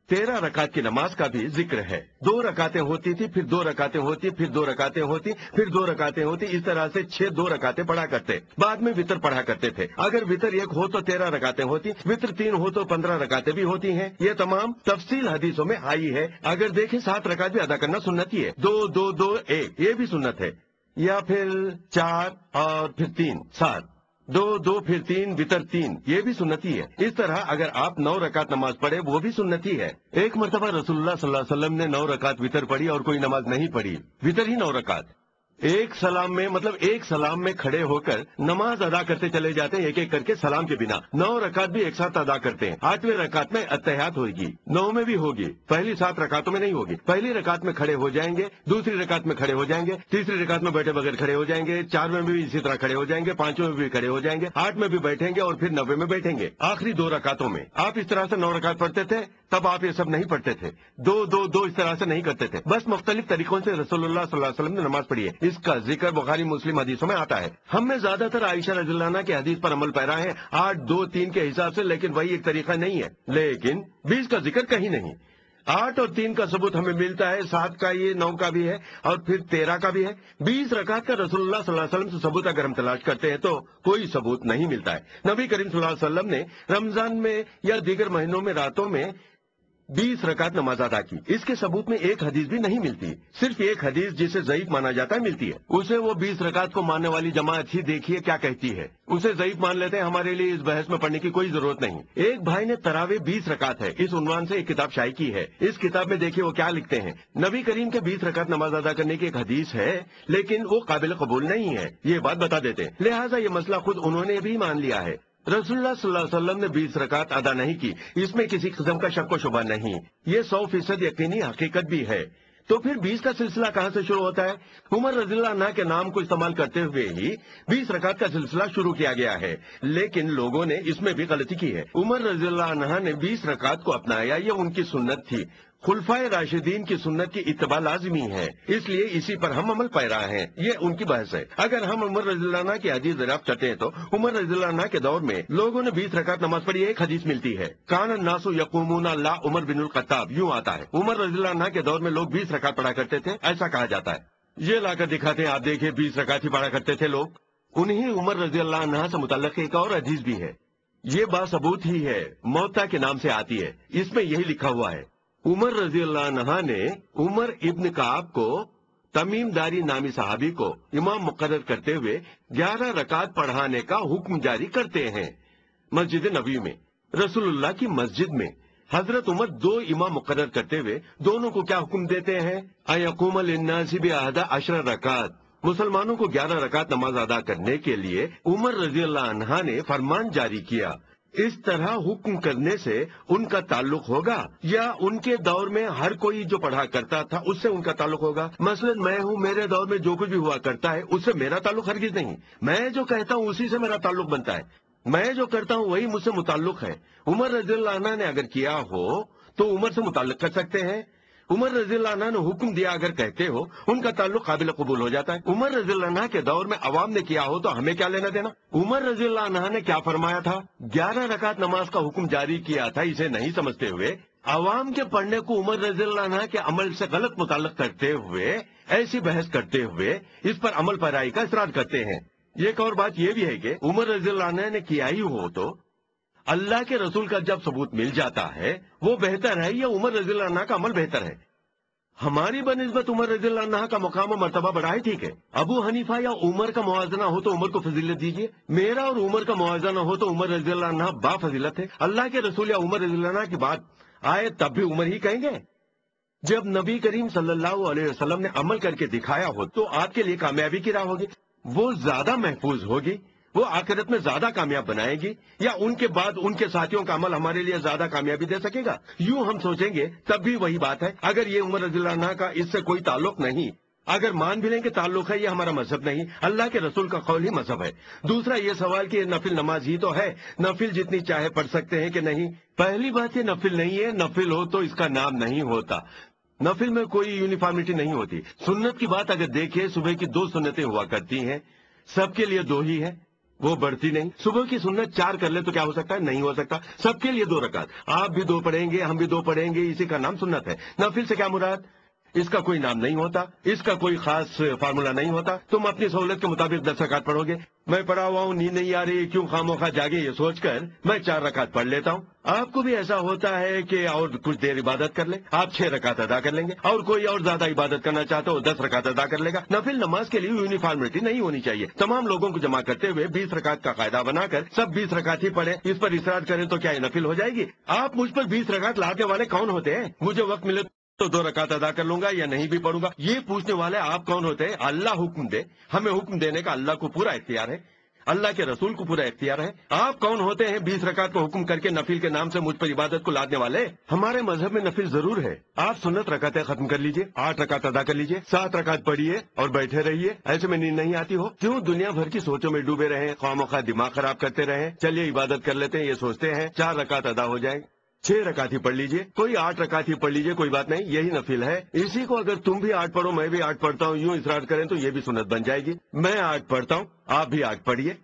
تیرہ رکعت کی نماز کا بھی ذکر ہے دو رکعتیں ہوتی تھی پھر دو رکعتیں ہوتی پھر دو رکعتیں ہوتی پھر دو رکاتے ہوتی اس طرح سے چھ دو رکعتیں پڑھا کرتے بعد میں وطر پڑھا کرتے تھے اگر وطر ایک ہو تو تیرہ رکاتے ہوتی وطر تین ہو تو پندرہ رکاتے بھی ہوتی ہیں یہ تمام تفصیل حدیثوں میں آئی ہے اگر دیکھیں سات رکعت بھی ادا کرنا سنتی ہے دو دو دو ایک یہ بھی سنت ہے یا پھر چار اور پھر تین سات دو دو پھر تین بتر تین یہ بھی سنتی ہے اس طرح اگر آپ نو رکعت نماز پڑھے وہ بھی سنتی ہے ایک مرتبہ رسول اللہ صلی اللہ علیہ وسلم نے نو رکعت بتر پڑھی اور کوئی نماز نہیں پڑھی بتر ہی نو رکعت ایک سلام میں مطلب ایک سلام میں کھڑے ہو کر نماز ادا کرتے چلے جاتے ہیں ایک ایک کر کے سلام کے بنا نو رکعت بھی ایک ساتھ ادا کرتے ہیں آٹھویں رکعت میں اتحاد ہوگی نو میں بھی ہوگی پہلی سات رکعتوں میں نہیں ہوگی پہلی رکعت میں کھڑے ہو جائیں گے دوسری رکعت میں کھڑے ہو جائیں گے تیسری رکعت میں بیٹھے بغیر کھڑے ہو جائیں گے چار میں بھی اسی طرح کھڑے ہو جائیں گے پانچویں میں بھی کھڑے ہو جائیں گے آٹھ میں بھی بیٹھیں گے اور پھر نبے میں بیٹھیں گے آخری دو رکعتوں میں آپ اس طرح سے نو رکعت پڑھتے تھے تب آپ یہ سب نہیں پڑھتے تھے دو دو دو اس طرح سے نہیں کرتے تھے بس مختلف طریقوں سے رسول اللہ صلی اللہ علیہ وسلم نے نماز پڑھی ہے اس کا ذکر بخاری مسلم حدیثوں میں آتا ہے ہم میں زیادہ تر عائشہ رضی عنہ کے حدیث پر عمل پیرا ہے آٹھ دو تین کے حساب سے لیکن وہی ایک طریقہ نہیں ہے لیکن بیس کا ذکر کہیں نہیں آٹھ اور تین کا ثبوت ہمیں ملتا ہے سات کا یہ نو کا بھی ہے اور پھر تیرہ کا بھی ہے بیس رکعت کا رسول اللہ صلی اللہ علیہ وسلم سے ثبوت اگر ہم تلاش کرتے ہیں تو کوئی ثبوت نہیں ملتا ہے نبی کریم صلی اللہ علیہ وسلم نے رمضان میں یا دیگر مہینوں میں راتوں میں بیس رکعت نماز ادا کی اس کے ثبوت میں ایک حدیث بھی نہیں ملتی صرف ایک حدیث جسے ضعیف مانا جاتا ہے ملتی ہے اسے وہ بیس رکعت کو ماننے والی جماعت ہی دیکھیے کیا کہتی ہے اسے ضعیف مان لیتے ہیں ہمارے لیے اس بحث میں پڑھنے کی کوئی ضرورت نہیں ایک بھائی نے تراوے بیس رکعت ہے اس عنوان سے ایک کتاب شائع کی ہے اس کتاب میں دیکھیے وہ کیا لکھتے ہیں نبی کریم کے بیس رکعت نماز ادا کرنے کی ایک حدیث ہے لیکن وہ قابل قبول نہیں ہے یہ بات بتا دیتے لہٰذا یہ مسئلہ خود انہوں نے بھی مان لیا ہے رسول اللہ صلی اللہ علیہ وسلم نے بیس رکعت ادا نہیں کی اس میں کسی قسم کا شک و شبہ نہیں یہ سو فیصد یقینی حقیقت بھی ہے تو پھر بیس کا سلسلہ کہاں سے شروع ہوتا ہے عمر رضی اللہ عنہ کے نام کو استعمال کرتے ہوئے ہی بیس رکعت کا سلسلہ شروع کیا گیا ہے لیکن لوگوں نے اس میں بھی غلطی کی ہے عمر رضی اللہ عنہ نے بیس رکعت کو اپنایا یہ ان کی سنت تھی خلفائے راشدین کی سنت کی اتباع لازمی ہے اس لیے اسی پر ہم عمل پائے رہا ہیں یہ ان کی بحث ہے اگر ہم عمر رضی اللہ کی حدیث عناب چلتے ہیں تو عمر رضی اللہ عنہ کے دور میں لوگوں نے بیس رکعت نماز پڑھی ایک حدیث ملتی ہے کان الناس یقومون لا عمر بن القطاب یوں آتا ہے عمر رضی اللہ عنہ کے دور میں لوگ بیس رکعت پڑھا کرتے تھے ایسا کہا جاتا ہے یہ لا کر دکھاتے ہیں آپ دیکھیں بیس رکعت ہی پڑھا کرتے تھے لوگ انہی عمر رضی اللہ عنہ سے متعلق ایک اور حدیث بھی ہے یہ باثبوت ثبوت ہی ہے موتا کے نام سے آتی ہے اس میں یہی لکھا ہوا ہے عمر رضی اللہ عنہ نے عمر ابن کعب کو تمیم داری نامی صحابی کو امام مقرر کرتے ہوئے گیارہ رکعت پڑھانے کا حکم جاری کرتے ہیں مسجد نبی میں رسول اللہ کی مسجد میں حضرت عمر دو امام مقرر کرتے ہوئے دونوں کو کیا حکم دیتے ہیں اشر رکعت مسلمانوں کو گیارہ رکعت نماز ادا کرنے کے لیے عمر رضی اللہ عنہ نے فرمان جاری کیا اس طرح حکم کرنے سے ان کا تعلق ہوگا یا ان کے دور میں ہر کوئی جو پڑھا کرتا تھا اس سے ان کا تعلق ہوگا مثلا میں ہوں میرے دور میں جو کچھ بھی ہوا کرتا ہے اس سے میرا تعلق ہرگز نہیں میں جو کہتا ہوں اسی سے میرا تعلق بنتا ہے میں جو کرتا ہوں وہی مجھ سے متعلق ہے عمر رضی اللہ عنہ نے اگر کیا ہو تو عمر سے متعلق کر سکتے ہیں عمر رضی اللہ عنہ نے حکم دیا اگر کہتے ہو ان کا تعلق قابل قبول ہو جاتا ہے عمر رضی اللہ عنہ کے دور میں عوام نے کیا ہو تو ہمیں کیا لینا دینا عمر رضی اللہ عنہ نے کیا فرمایا تھا گیارہ رکعت نماز کا حکم جاری کیا تھا اسے نہیں سمجھتے ہوئے عوام کے پڑھنے کو عمر رضی اللہ عنہ کے عمل سے غلط متعلق کرتے ہوئے ایسی بحث کرتے ہوئے اس پر عمل پرائی کا اصرار کرتے ہیں ایک اور بات یہ بھی ہے کہ عمر رضی اللہ عنہ نے کیا ہی ہو تو اللہ کے رسول کا جب ثبوت مل جاتا ہے وہ بہتر ہے یا عمر رضی اللہ عنہ کا عمل بہتر ہے ہماری بہ نسبت عمر رضی اللہ عنہ کا مقام و مرتبہ بڑھائے ٹھیک ہے ابو حنیفہ یا عمر کا موازنہ ہو تو عمر کو فضیلت میرا اور عمر کا موازنہ ہو تو عمر رضی اللہ عنہ با فضیلت ہے اللہ کے رسول یا عمر رضی اللہ عنہ کی بات آئے تب بھی عمر ہی کہیں گے جب نبی کریم صلی اللہ علیہ وسلم نے عمل کر کے دکھایا ہو تو آپ کے لیے کامیابی کی راہ ہوگی وہ زیادہ محفوظ ہوگی وہ آخرت میں زیادہ کامیاب بنائے گی یا ان کے بعد ان کے ساتھیوں کا عمل ہمارے لیے زیادہ کامیابی دے سکے گا یوں ہم سوچیں گے تب بھی وہی بات ہے اگر یہ عمر رضی اللہ عنہ کا اس سے کوئی تعلق نہیں اگر مان بھی لیں کہ تعلق ہے یہ ہمارا مذہب نہیں اللہ کے رسول کا قول ہی مذہب ہے دوسرا یہ سوال یہ نفل نماز ہی تو ہے نفل جتنی چاہے پڑھ سکتے ہیں کہ نہیں پہلی بات یہ نفل نہیں ہے نفل ہو تو اس کا نام نہیں ہوتا نفل میں کوئی یونیفارمٹی نہیں ہوتی سنت کی بات اگر دیکھیں صبح کی دو سنتیں ہوا کرتی ہیں سب کے لیے دو ہی ہے وہ بڑھتی نہیں صبح کی سنت چار کر لے تو کیا ہو سکتا ہے نہیں ہو سکتا سب کے لیے دو رکعت آپ بھی دو پڑھیں گے ہم بھی دو پڑھیں گے اسی کا نام سنت ہے نفل سے کیا مراد اس کا کوئی نام نہیں ہوتا اس کا کوئی خاص فارمولا نہیں ہوتا تم اپنی سہولت کے مطابق دس رکعت پڑھو گے میں پڑھا ہوا ہوں نیند نہیں آ رہی کیوں خاموخا جاگے یہ سوچ کر میں چار رکعت پڑھ لیتا ہوں آپ کو بھی ایسا ہوتا ہے کہ اور کچھ دیر عبادت کر لیں آپ چھ رکعت ادا کر لیں گے اور کوئی اور زیادہ عبادت کرنا چاہتا ہو دس رکعت ادا کر لے گا نفل نماز کے لیے یونیفارمٹی نہیں ہونی چاہیے تمام لوگوں کو جمع کرتے ہوئے بیس رکعت کا قاعدہ بنا کر سب بیس رکعت ہی پڑھیں اس پر اثرات کریں تو کیا یہ نفل ہو جائے گی آپ مجھ پر بیس رکعت لاتے والے کون ہوتے ہیں مجھے وقت ملے تو دو رکعت ادا کر لوں گا یا نہیں بھی پڑھوں گا یہ پوچھنے والے آپ کون ہوتے ہیں اللہ حکم دے ہمیں حکم دینے کا اللہ کو پورا اختیار ہے اللہ کے رسول کو پورا اختیار ہے آپ کون ہوتے ہیں بیس رکعت کو حکم کر کے نفیل کے نام سے مجھ پر عبادت کو لادنے والے ہمارے مذہب میں نفیل ضرور ہے آپ سنت رکعتیں ختم کر لیجئے آٹھ رکعت ادا کر لیجئے سات رکعت پڑھیے اور بیٹھے رہیے ایسے میں نیند نہیں آتی ہو کیوں دنیا بھر کی سوچوں میں ڈوبے رہے خواہ مخواہ دماغ خراب کرتے رہے چلیے عبادت کر لیتے ہیں یہ سوچتے ہیں چار رکعت ادا ہو جائے چھ رکاتی پڑھ لیجئے کوئی آٹھ رکاتی پڑھ لیجئے کوئی بات نہیں یہی نفل ہے اسی کو اگر تم بھی آٹھ پڑھو میں بھی آٹھ پڑھتا ہوں یوں اسرار کریں تو یہ بھی سنت بن جائے گی میں آٹھ پڑھتا ہوں آپ بھی آٹھ پڑھیے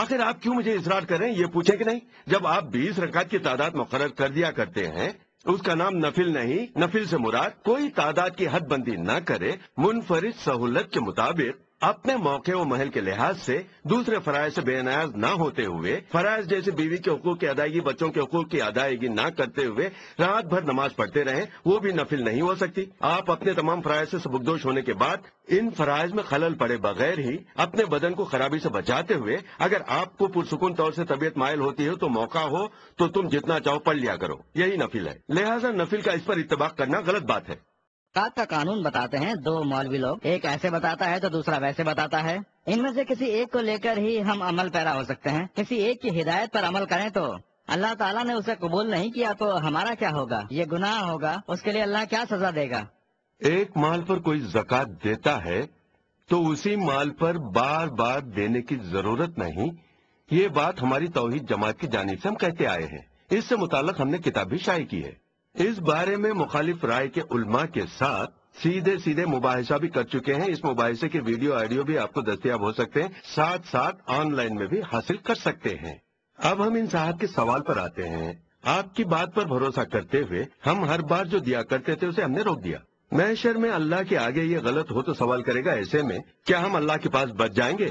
آخر آپ کیوں مجھے اسرار کریں یہ پوچھیں کہ نہیں جب آپ بیس رکعت کی تعداد مقرر کر دیا کرتے ہیں اس کا نام نفل نہیں نفل سے مراد کوئی تعداد کی حد بندی نہ کرے منفرد سہولت کے مطابق اپنے موقع و محل کے لحاظ سے دوسرے فرائض سے بے نیاز نہ ہوتے ہوئے فرائض جیسے بیوی کے حقوق کی ادائیگی بچوں کے حقوق کی ادائیگی نہ کرتے ہوئے رات بھر نماز پڑھتے رہیں وہ بھی نفل نہیں ہو سکتی آپ اپنے تمام فرائض سے سبکدوش ہونے کے بعد ان فرائض میں خلل پڑے بغیر ہی اپنے بدن کو خرابی سے بچاتے ہوئے اگر آپ کو پرسکون طور سے طبیعت مائل ہوتی ہے تو موقع ہو تو تم جتنا چاہو پڑھ لیا کرو یہی نفل ہے لہٰذا نفل کا اس پر اتباق کرنا غلط بات ہے کا قانون بتاتے ہیں دو مولوی لوگ ایک ایسے بتاتا ہے تو دوسرا ویسے بتاتا ہے ان میں سے کسی ایک کو لے کر ہی ہم عمل پیرا ہو سکتے ہیں کسی ایک کی ہدایت پر عمل کریں تو اللہ تعالیٰ نے اسے قبول نہیں کیا تو ہمارا کیا ہوگا یہ گناہ ہوگا اس کے لیے اللہ کیا سزا دے گا ایک مال پر کوئی زکات دیتا ہے تو اسی مال پر بار بار دینے کی ضرورت نہیں یہ بات ہماری توحید جماعت کی جانب سے ہم کہتے آئے ہیں اس سے متعلق ہم نے کتاب بھی شائع کی ہے اس بارے میں مخالف رائے کے علماء کے ساتھ سیدھے سیدھے مباحثہ بھی کر چکے ہیں اس مباحثے کے ویڈیو آڈیو بھی آپ کو دستیاب ہو سکتے ہیں ساتھ ساتھ آن لائن میں بھی حاصل کر سکتے ہیں اب ہم ان صاحب کے سوال پر آتے ہیں آپ کی بات پر بھروسہ کرتے ہوئے ہم ہر بار جو دیا کرتے تھے اسے ہم نے روک دیا محشر میں اللہ کے آگے یہ غلط ہو تو سوال کرے گا ایسے میں کیا ہم اللہ کے پاس بچ جائیں گے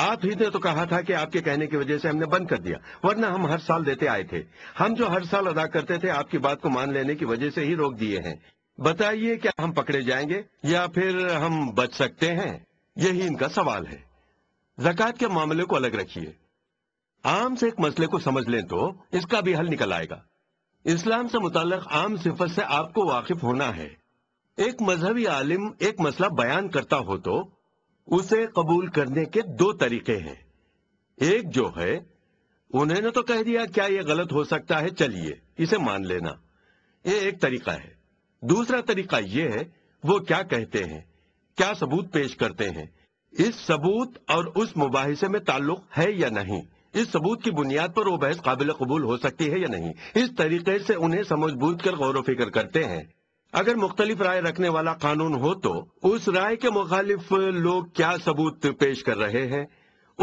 آپ ہی نے تو کہا تھا کہ آپ کے کہنے کی وجہ سے ہم نے بند کر دیا ورنہ ہم ہر سال دیتے آئے تھے ہم جو ہر سال ادا کرتے تھے آپ کی بات کو مان لینے کی وجہ سے ہی روک دیے ہیں بتائیے کیا ہم پکڑے جائیں گے یا پھر ہم بچ سکتے ہیں یہی ان کا سوال ہے زکوٰۃ کے معاملے کو الگ رکھیے عام سے ایک مسئلے کو سمجھ لیں تو اس کا بھی حل نکل آئے گا اسلام سے متعلق عام صفت سے آپ کو واقف ہونا ہے ایک مذہبی عالم ایک مسئلہ بیان کرتا ہو تو اسے قبول کرنے کے دو طریقے ہیں ایک جو ہے انہوں نے تو کہہ دیا کیا یہ غلط ہو سکتا ہے چلیے اسے مان لینا یہ ایک طریقہ ہے دوسرا طریقہ یہ ہے وہ کیا کہتے ہیں کیا ثبوت پیش کرتے ہیں اس ثبوت اور اس مباحثے میں تعلق ہے یا نہیں اس ثبوت کی بنیاد پر وہ بحث قابل قبول ہو سکتی ہے یا نہیں اس طریقے سے انہیں سمجھ بوجھ کر غور و فکر کرتے ہیں اگر مختلف رائے رکھنے والا قانون ہو تو اس رائے کے مخالف لوگ کیا ثبوت پیش کر رہے ہیں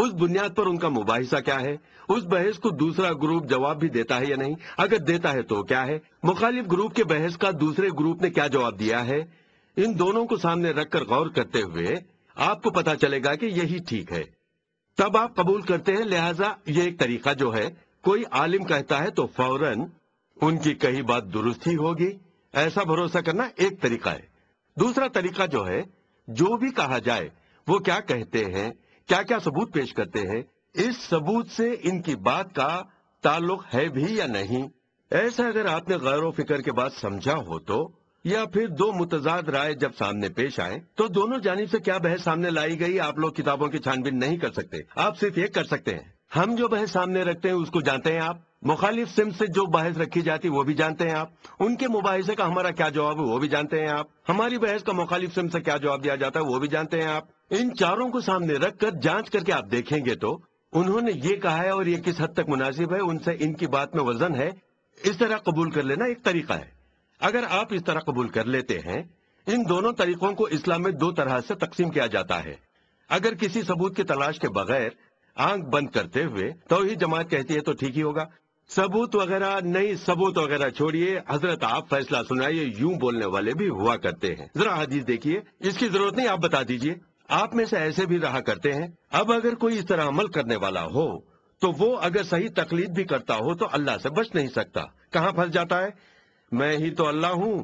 اس بنیاد پر ان کا مباحثہ کیا ہے اس بحث کو دوسرا گروپ جواب بھی دیتا ہے یا نہیں اگر دیتا ہے تو کیا ہے مخالف گروپ کے بحث کا دوسرے گروپ نے کیا جواب دیا ہے ان دونوں کو سامنے رکھ کر غور کرتے ہوئے آپ کو پتا چلے گا کہ یہی ٹھیک ہے تب آپ قبول کرتے ہیں لہٰذا یہ ایک طریقہ جو ہے کوئی عالم کہتا ہے تو فوراً ان کی کہی بات درست ہی ہوگی ایسا بھروسہ کرنا ایک طریقہ ہے دوسرا طریقہ جو ہے جو بھی کہا جائے وہ کیا کہتے ہیں کیا کیا ثبوت پیش کرتے ہیں اس ثبوت سے ان کی بات کا تعلق ہے بھی یا نہیں ایسا اگر آپ نے غیر و فکر کے بعد سمجھا ہو تو یا پھر دو متضاد رائے جب سامنے پیش آئیں تو دونوں جانب سے کیا بحث سامنے لائی گئی آپ لوگ کتابوں کی چھانبین نہیں کر سکتے آپ صرف یہ کر سکتے ہیں ہم جو بحث سامنے رکھتے ہیں اس کو جانتے ہیں آپ مخالف سم سے جو بحث رکھی جاتی وہ بھی جانتے ہیں آپ ان کے مباحثے کا ہمارا کیا جواب ہے وہ بھی جانتے ہیں آپ ہماری بحث کا مخالف سم سے کیا جواب دیا جاتا ہے وہ بھی جانتے ہیں آپ ان چاروں کو سامنے رکھ کر جانچ کر کے آپ دیکھیں گے تو انہوں نے یہ کہا ہے اور یہ کس حد تک مناسب ہے ان سے ان کی بات میں وزن ہے اس طرح قبول کر لینا ایک طریقہ ہے اگر آپ اس طرح قبول کر لیتے ہیں ان دونوں طریقوں کو اسلام میں دو طرح سے تقسیم کیا جاتا ہے اگر کسی ثبوت کی تلاش کے بغیر آنکھ بند کرتے ہوئے تو ہی جماعت کہتی ہے تو ٹھیک ہی ہوگا ثبوت وغیرہ نئی ثبوت وغیرہ چھوڑیے حضرت آپ فیصلہ سنائیے یوں بولنے والے بھی ہوا کرتے ہیں ذرا حدیث دیکھیے اس کی ضرورت نہیں آپ بتا دیجیے آپ میں سے ایسے بھی رہا کرتے ہیں اب اگر کوئی اس طرح عمل کرنے والا ہو تو وہ اگر صحیح تقلید بھی کرتا ہو تو اللہ سے بچ نہیں سکتا کہاں پھنس جاتا ہے میں ہی تو اللہ ہوں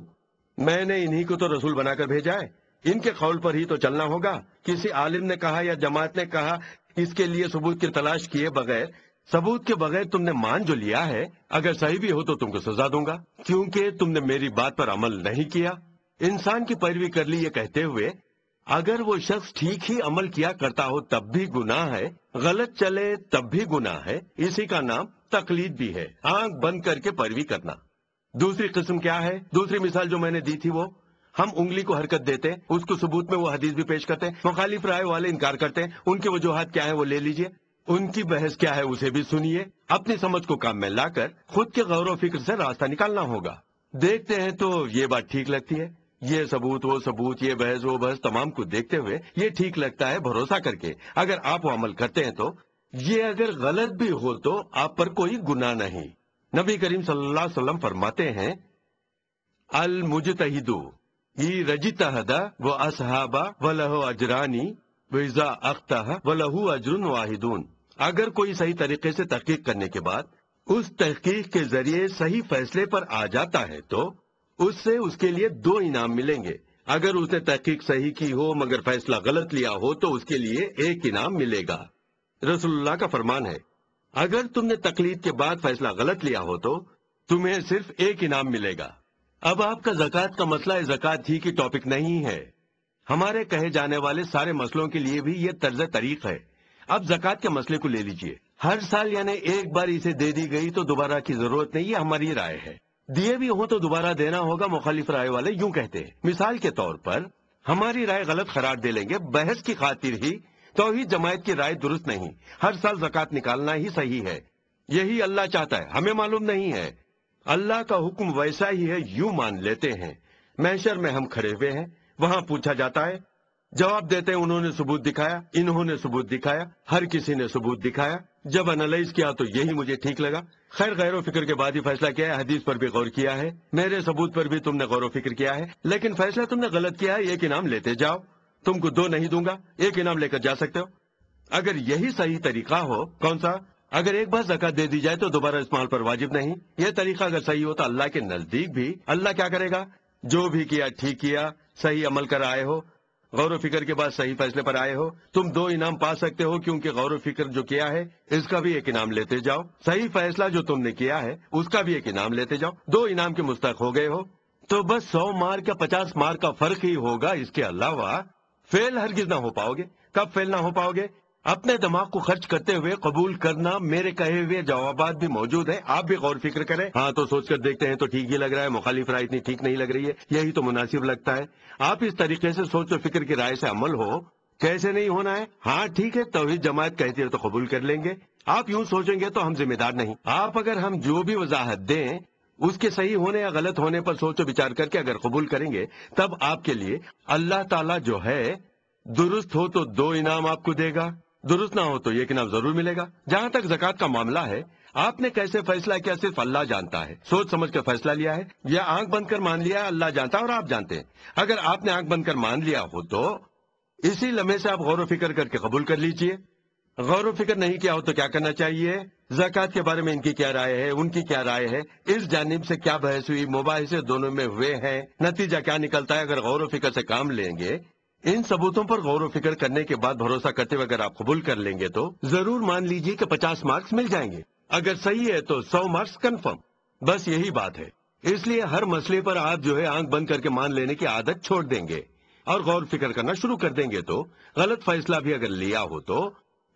میں نے انہی کو تو رسول بنا کر بھیجا ہے ان کے قول پر ہی تو چلنا ہوگا کسی عالم نے کہا یا جماعت نے کہا اس کے لیے ثبوت کی تلاش کیے بغیر ثبوت کے بغیر تم نے مان جو لیا ہے اگر صحیح بھی ہو تو تم کو سزا دوں گا کیونکہ تم نے میری بات پر عمل نہیں کیا انسان کی پیروی کر لی یہ کہتے ہوئے اگر وہ شخص ٹھیک ہی عمل کیا کرتا ہو تب بھی گناہ ہے غلط چلے تب بھی گناہ ہے اسی کا نام تقلید بھی ہے آنکھ بند کر کے پیروی کرنا دوسری قسم کیا ہے دوسری مثال جو میں نے دی تھی وہ ہم انگلی کو حرکت دیتے اس کو ثبوت میں وہ حدیث بھی پیش کرتے مخالف رائے والے انکار کرتے ان کی وجوہات کیا ہے وہ لے لیجئے ان کی بحث کیا ہے اسے بھی سنیے اپنی سمجھ کو کام میں لا کر خود کے غور و فکر سے راستہ نکالنا ہوگا دیکھتے ہیں تو یہ بات ٹھیک لگتی ہے یہ ثبوت وہ ثبوت یہ بحث وہ بحث تمام کو دیکھتے ہوئے یہ ٹھیک لگتا ہے بھروسہ کر کے اگر آپ وہ عمل کرتے ہیں تو یہ اگر غلط بھی ہو تو آپ پر کوئی گناہ نہیں نبی کریم صلی اللہ علیہ وسلم فرماتے ہیں و اصحابہ و لہو اجرانی و لہو اجرن واحدون اگر کوئی صحیح طریقے سے تحقیق کرنے کے بعد اس تحقیق کے ذریعے صحیح فیصلے پر آ جاتا ہے تو اس سے اس کے لیے دو انعام ملیں گے اگر اس نے تحقیق صحیح کی ہو مگر فیصلہ غلط لیا ہو تو اس کے لیے ایک انعام ملے گا رسول اللہ کا فرمان ہے اگر تم نے تقلید کے بعد فیصلہ غلط لیا ہو تو تمہیں صرف ایک انعام ملے گا اب آپ کا زکوٰۃ کا مسئلہ زکوٰۃ ہی کی ٹاپک نہیں ہے ہمارے کہے جانے والے سارے مسئلوں کے لیے بھی یہ طرز طریق ہے اب زکات کے مسئلے کو لے لیجئے ہر سال یعنی ایک بار اسے دے دی گئی تو دوبارہ کی ضرورت نہیں یہ ہماری رائے ہے دیے بھی ہوں تو دوبارہ دینا ہوگا مخالف رائے والے یوں کہتے ہیں مثال کے طور پر ہماری رائے غلط قرار دے لیں گے بحث کی خاطر ہی تو جماعت کی رائے درست نہیں ہر سال زکات نکالنا ہی صحیح ہے یہی اللہ چاہتا ہے ہمیں معلوم نہیں ہے اللہ کا حکم ویسا ہی ہے یوں مان لیتے ہیں محشر میں ہم کھڑے ہوئے ہیں وہاں پوچھا جاتا ہے جواب دیتے ہیں انہوں نے ثبوت دکھایا انہوں نے ثبوت دکھایا ہر کسی نے ثبوت دکھایا جب انالائز کیا تو یہی مجھے ٹھیک لگا خیر غیر و فکر کے بعد ہی فیصلہ کیا ہے حدیث پر بھی غور کیا ہے میرے ثبوت پر بھی تم نے غور و فکر کیا ہے لیکن فیصلہ تم نے غلط کیا ہے ایک انعام لیتے جاؤ تم کو دو نہیں دوں گا ایک انعام لے کر جا سکتے ہو اگر یہی صحیح طریقہ ہو کون سا اگر ایک بار زکات دے دی جائے تو دوبارہ اس مال پر واجب نہیں یہ طریقہ اگر صحیح ہو تو اللہ کے نزدیک بھی اللہ کیا کرے گا جو بھی کیا ٹھیک کیا صحیح عمل کر آئے ہو غور و فکر کے بعد صحیح فیصلے پر آئے ہو تم دو انعام پا سکتے ہو کیونکہ غور و فکر جو کیا ہے اس کا بھی ایک انعام لیتے جاؤ صحیح فیصلہ جو تم نے کیا ہے اس کا بھی ایک انعام لیتے جاؤ دو انعام کے مستحق ہو گئے ہو تو بس سو مار کا پچاس مار کا فرق ہی ہوگا اس کے علاوہ فیل ہرگز نہ ہو پاؤ گے کب فیل نہ ہو پاؤ گے اپنے دماغ کو خرچ کرتے ہوئے قبول کرنا میرے کہے ہوئے جوابات بھی موجود ہیں آپ بھی غور فکر کریں ہاں تو سوچ کر دیکھتے ہیں تو ٹھیک ہی لگ رہا ہے مخالف رائے اتنی ٹھیک نہیں لگ رہی ہے یہی تو مناسب لگتا ہے آپ اس طریقے سے سوچ و فکر کی رائے سے عمل ہو کیسے نہیں ہونا ہے ہاں ٹھیک ہے تو جماعت کہتی ہے تو قبول کر لیں گے آپ یوں سوچیں گے تو ہم ذمہ دار نہیں آپ اگر ہم جو بھی وضاحت دیں اس کے صحیح ہونے یا غلط ہونے پر سوچ و بچار کر کے اگر قبول کریں گے تب آپ کے لیے اللہ تعالیٰ جو ہے درست ہو تو دو انعام آپ کو دے گا درست نہ ہو تو یہ ضرور ملے گا جہاں تک زکاة کا معاملہ ہے آپ نے کیسے فیصلہ کیا صرف اللہ جانتا ہے سوچ سمجھ کر فیصلہ لیا ہے یا آنکھ بند کر مان لیا اللہ جانتا ہے اور آپ جانتے ہیں اگر آپ نے آنکھ بند کر مان لیا ہو تو اسی لمحے سے آپ غور و فکر کر کے قبول کر لیجئے غور و فکر نہیں کیا ہو تو کیا کرنا چاہیے زکاة کے بارے میں ان کی کیا رائے ہے ان کی کیا رائے ہے اس جانب سے کیا بحث ہوئی مباحثے دونوں میں ہوئے ہیں نتیجہ کیا نکلتا ہے اگر غور و فکر سے کام لیں گے ان ثبوتوں پر غور و فکر کرنے کے بعد بھروسہ کرتے ہوئے اگر آپ قبول کر لیں گے تو ضرور مان لیجئے کہ پچاس مارکس مل جائیں گے اگر صحیح ہے تو سو مارکس کنفرم بس یہی بات ہے اس لیے ہر مسئلے پر آپ جو ہے آنکھ بند کر کے مان لینے کی عادت چھوڑ دیں گے اور غور فکر کرنا شروع کر دیں گے تو غلط فیصلہ بھی اگر لیا ہو تو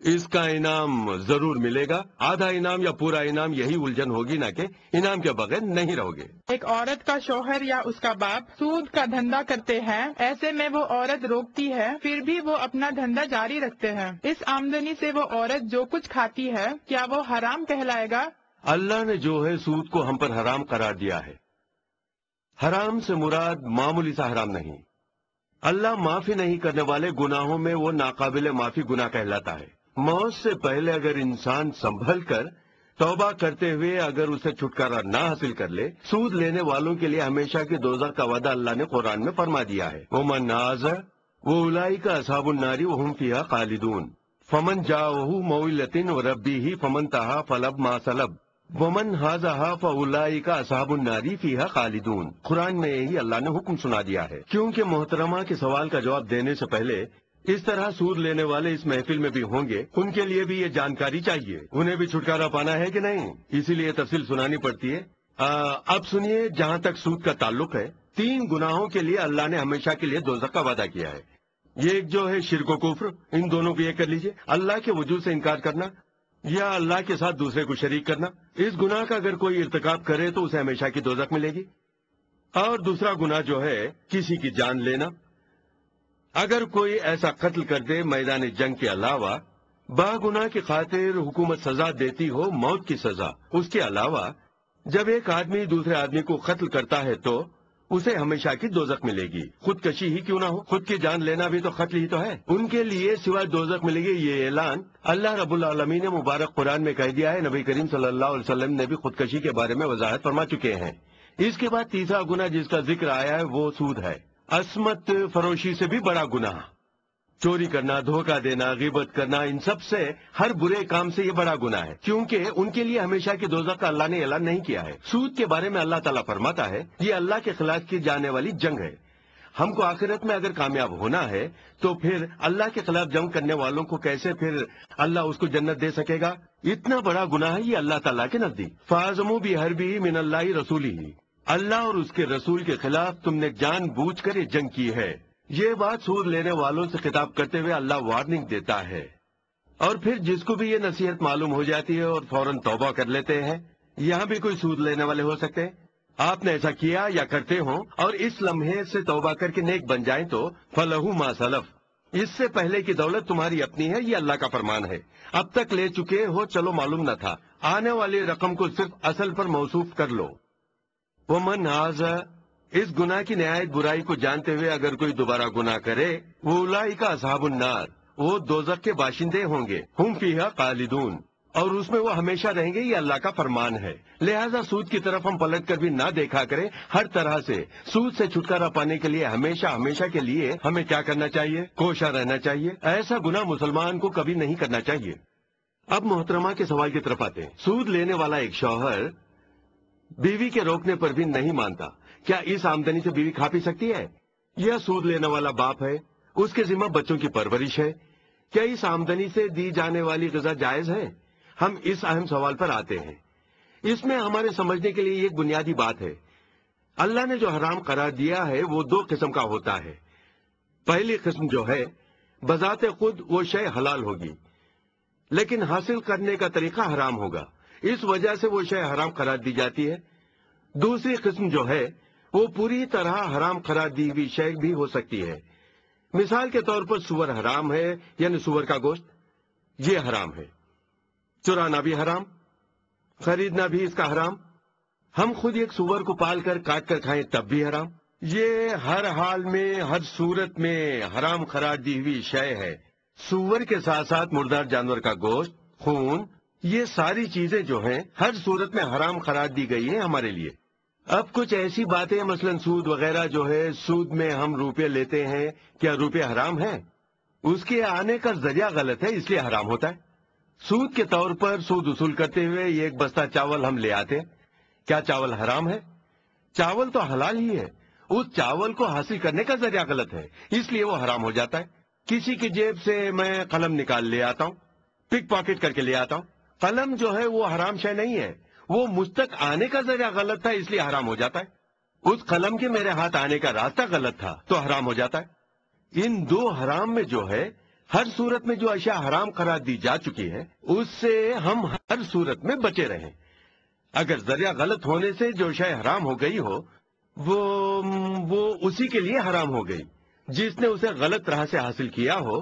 اس کا انعام ضرور ملے گا آدھا انعام یا پورا انعام یہی الجھن ہوگی نہ کہ انعام کے بغیر نہیں رہو گے ایک عورت کا شوہر یا اس کا باپ سود کا دھندا کرتے ہیں ایسے میں وہ عورت روکتی ہے پھر بھی وہ اپنا دھندا جاری رکھتے ہیں اس آمدنی سے وہ عورت جو کچھ کھاتی ہے کیا وہ حرام کہلائے گا اللہ نے جو ہے سود کو ہم پر حرام قرار دیا ہے حرام سے مراد معمولی سا حرام نہیں اللہ معافی نہیں کرنے والے گناہوں میں وہ ناقابل معافی گناہ کہلاتا ہے موت سے پہلے اگر انسان سنبھل کر توبہ کرتے ہوئے اگر اسے چھٹکارا نہ حاصل کر لے سود لینے والوں کے لیے ہمیشہ کی دوزہ کا وعدہ اللہ نے قرآن میں فرما دیا ہے ناز وہ الائی کا اصحاب الناری فیہا خالدون فمن جا مولتن و ربی ہی فمن تہا فلب ما سلب ومن فلائی کا اصحاب الناری فیحا خالدون قرآن میں یہی اللہ نے حکم سنا دیا ہے کیونکہ محترمہ کے سوال کا جواب دینے سے پہلے اس طرح سود لینے والے اس محفل میں بھی ہوں گے ان کے لیے بھی یہ جانکاری چاہیے انہیں بھی چھٹکارا پانا ہے کہ نہیں اسی لیے تفصیل سنانی پڑتی ہے اب سنیے جہاں تک سود کا تعلق ہے تین گناہوں کے لیے اللہ نے ہمیشہ کے لیے دوزخ کا وعدہ کیا ہے یہ ایک جو ہے شرک و کفر ان دونوں کو یہ کر لیجیے اللہ کے وجود سے انکار کرنا یا اللہ کے ساتھ دوسرے کو شریک کرنا اس گناہ کا اگر کوئی ارتکاب کرے تو اسے ہمیشہ کی دوزخ ملے گی اور دوسرا گناہ جو ہے کسی کی جان لینا اگر کوئی ایسا قتل کر دے میدان جنگ کے علاوہ با گنا کی خاطر حکومت سزا دیتی ہو موت کی سزا اس کے علاوہ جب ایک آدمی دوسرے آدمی کو قتل کرتا ہے تو اسے ہمیشہ کی دوزک ملے گی خودکشی ہی کیوں نہ ہو خود کی جان لینا بھی تو قتل ہی تو ہے ان کے لیے سوائے دوزک ملے گی یہ اعلان اللہ رب العالمی نے مبارک قرآن میں کہہ دیا ہے نبی کریم صلی اللہ علیہ وسلم نے بھی خودکشی کے بارے میں وضاحت فرما چکے ہیں اس کے بعد تیسرا گنا جس کا ذکر آیا ہے وہ سود ہے عصمت فروشی سے بھی بڑا گناہ چوری کرنا دھوکہ دینا غیبت کرنا ان سب سے ہر برے کام سے یہ بڑا گناہ ہے کیونکہ ان کے لیے ہمیشہ کی دوزہ کا اللہ نے اعلان نہیں کیا ہے سود کے بارے میں اللہ تعالیٰ فرماتا ہے یہ اللہ کے خلاف کی جانے والی جنگ ہے ہم کو آخرت میں اگر کامیاب ہونا ہے تو پھر اللہ کے خلاف جنگ کرنے والوں کو کیسے پھر اللہ اس کو جنت دے سکے گا اتنا بڑا گناہ ہے یہ اللہ تعالیٰ کے نزدیک فاضم بھی ہر بھی من اللہ رسولی اللہ اور اس کے رسول کے خلاف تم نے جان بوجھ کر یہ جنگ کی ہے یہ بات سود لینے والوں سے خطاب کرتے ہوئے اللہ وارننگ دیتا ہے اور پھر جس کو بھی یہ نصیحت معلوم ہو جاتی ہے اور فوراً توبہ کر لیتے ہیں یہاں بھی کوئی سود لینے والے ہو سکتے آپ نے ایسا کیا یا کرتے ہوں اور اس لمحے سے توبہ کر کے نیک بن جائیں تو ما سلف اس سے پہلے کی دولت تمہاری اپنی ہے یہ اللہ کا فرمان ہے اب تک لے چکے ہو چلو معلوم نہ تھا آنے والی رقم کو صرف اصل پر موصوف کر لو وہ آزا اس گنا کی نہایت برائی کو جانتے ہوئے اگر کوئی دوبارہ گنا کرے وہ اللہ کا اصحاب النار وہ دوزخ کے باشندے ہوں گے قالدون اور اس میں وہ ہمیشہ رہیں گے یہ اللہ کا فرمان ہے لہٰذا سود کی طرف ہم پلٹ کر بھی نہ دیکھا کریں ہر طرح سے سود سے چھٹکارا پانے کے لیے ہمیشہ ہمیشہ کے لیے ہمیں کیا کرنا چاہیے کوشاں رہنا چاہیے ایسا گناہ مسلمان کو کبھی نہیں کرنا چاہیے اب محترمہ کے سوال کی طرف آتے ہیں سود لینے والا ایک شوہر بیوی کے روکنے پر بھی نہیں مانتا کیا اس آمدنی سے بیوی کھا پی سکتی ہے یہ سود لینے والا باپ ہے اس کے ذمہ بچوں کی پرورش ہے کیا اس آمدنی سے دی جانے والی غذا جائز ہے ہم اس اہم سوال پر آتے ہیں اس میں ہمارے سمجھنے کے لیے ایک بنیادی بات ہے اللہ نے جو حرام قرار دیا ہے وہ دو قسم کا ہوتا ہے پہلی قسم جو ہے بذات خود وہ شے حلال ہوگی لیکن حاصل کرنے کا طریقہ حرام ہوگا اس وجہ سے وہ شے حرام قرار دی جاتی ہے دوسری قسم جو ہے وہ پوری طرح حرام قرار دی ہوئی شے بھی ہو سکتی ہے مثال کے طور پر سور حرام ہے یعنی سور کا گوشت یہ حرام ہے چرانا بھی حرام خریدنا بھی اس کا حرام ہم خود ایک سور کو پال کر کاٹ کر کھائیں تب بھی حرام یہ ہر حال میں ہر صورت میں حرام قرار دی ہوئی شے ہے سور کے ساتھ ساتھ مردار جانور کا گوشت خون یہ ساری چیزیں جو ہیں ہر صورت میں حرام قرار دی گئی ہیں ہمارے لیے اب کچھ ایسی باتیں مثلا سود وغیرہ جو ہے سود میں ہم روپے لیتے ہیں کیا روپے حرام ہیں اس کے آنے کا ذریعہ غلط ہے اس لیے حرام ہوتا ہے سود کے طور پر سود وصول کرتے ہوئے یہ ایک بستہ چاول ہم لے آتے ہیں کیا چاول حرام ہے چاول تو حلال ہی ہے اس چاول کو حاصل کرنے کا ذریعہ غلط ہے اس لیے وہ حرام ہو جاتا ہے کسی کی جیب سے میں قلم نکال لے آتا ہوں پک پاکٹ کر کے لے آتا ہوں قلم جو ہے وہ حرام شہ نہیں ہے وہ مجھ تک آنے کا ذریعہ غلط تھا اس لیے حرام ہو جاتا ہے اس قلم کے میرے ہاتھ آنے کا راستہ غلط تھا تو حرام ہو جاتا ہے ان دو حرام میں جو ہے ہر صورت میں جو اشیاء حرام قرار دی جا چکی ہے اس سے ہم ہر صورت میں بچے رہیں اگر ذریعہ غلط ہونے سے جو شے حرام ہو گئی ہو وہ اسی کے لیے حرام ہو گئی جس نے اسے غلط طرح سے حاصل کیا ہو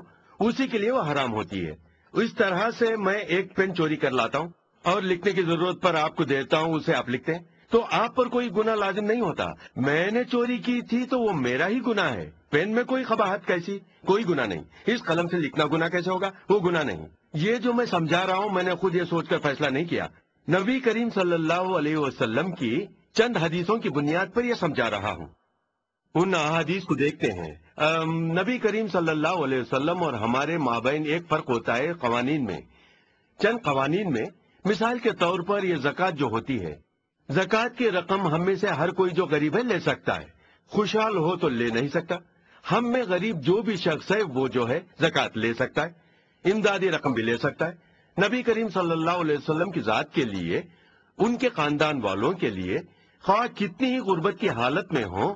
اسی کے لیے وہ حرام ہوتی ہے اس طرح سے میں ایک پین چوری کر لاتا ہوں اور لکھنے کی ضرورت پر آپ کو دیتا ہوں اسے آپ لکھتے ہیں تو آپ پر کوئی گنا لازم نہیں ہوتا میں نے چوری کی تھی تو وہ میرا ہی گنا ہے پین میں کوئی خباہت کیسی کوئی گنا نہیں اس قلم سے لکھنا گنا کیسے ہوگا وہ گنا نہیں یہ جو میں سمجھا رہا ہوں میں نے خود یہ سوچ کر فیصلہ نہیں کیا نبی کریم صلی اللہ علیہ وسلم کی چند حدیثوں کی بنیاد پر یہ سمجھا رہا ہوں ان احادیث کو دیکھتے ہیں نبی کریم صلی اللہ علیہ وسلم اور ہمارے مابین ایک فرق ہوتا ہے قوانین میں چند قوانین میں مثال کے طور پر یہ زکوۃ جو ہوتی ہے زکات کی رقم ہم میں سے ہر کوئی جو غریب ہے لے سکتا ہے خوشحال ہو تو لے نہیں سکتا ہم میں غریب جو بھی شخص ہے وہ جو ہے زکات لے سکتا ہے امدادی رقم بھی لے سکتا ہے نبی کریم صلی اللہ علیہ وسلم کی ذات کے لیے ان کے خاندان والوں کے لیے خواہ کتنی ہی غربت کی حالت میں ہوں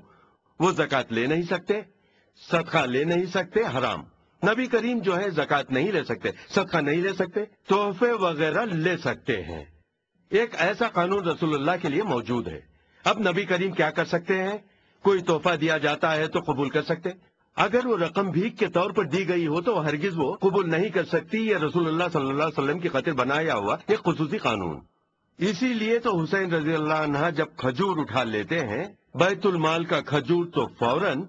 وہ زکوٰۃ لے نہیں سکتے صدقہ لے نہیں سکتے حرام نبی کریم جو ہے زکوٰۃ نہیں لے سکتے صدقہ نہیں لے سکتے تحفے وغیرہ لے سکتے ہیں ایک ایسا قانون رسول اللہ کے لیے موجود ہے اب نبی کریم کیا کر سکتے ہیں کوئی تحفہ دیا جاتا ہے تو قبول کر سکتے اگر وہ رقم بھیک کے طور پر دی گئی ہو تو ہرگز وہ قبول نہیں کر سکتی یہ رسول اللہ صلی اللہ علیہ وسلم کی خاطر بنایا ہوا ایک خصوصی قانون اسی لیے تو حسین رضی اللہ عنہ جب کھجور اٹھا لیتے ہیں بیت المال کا کھجور تو فوراً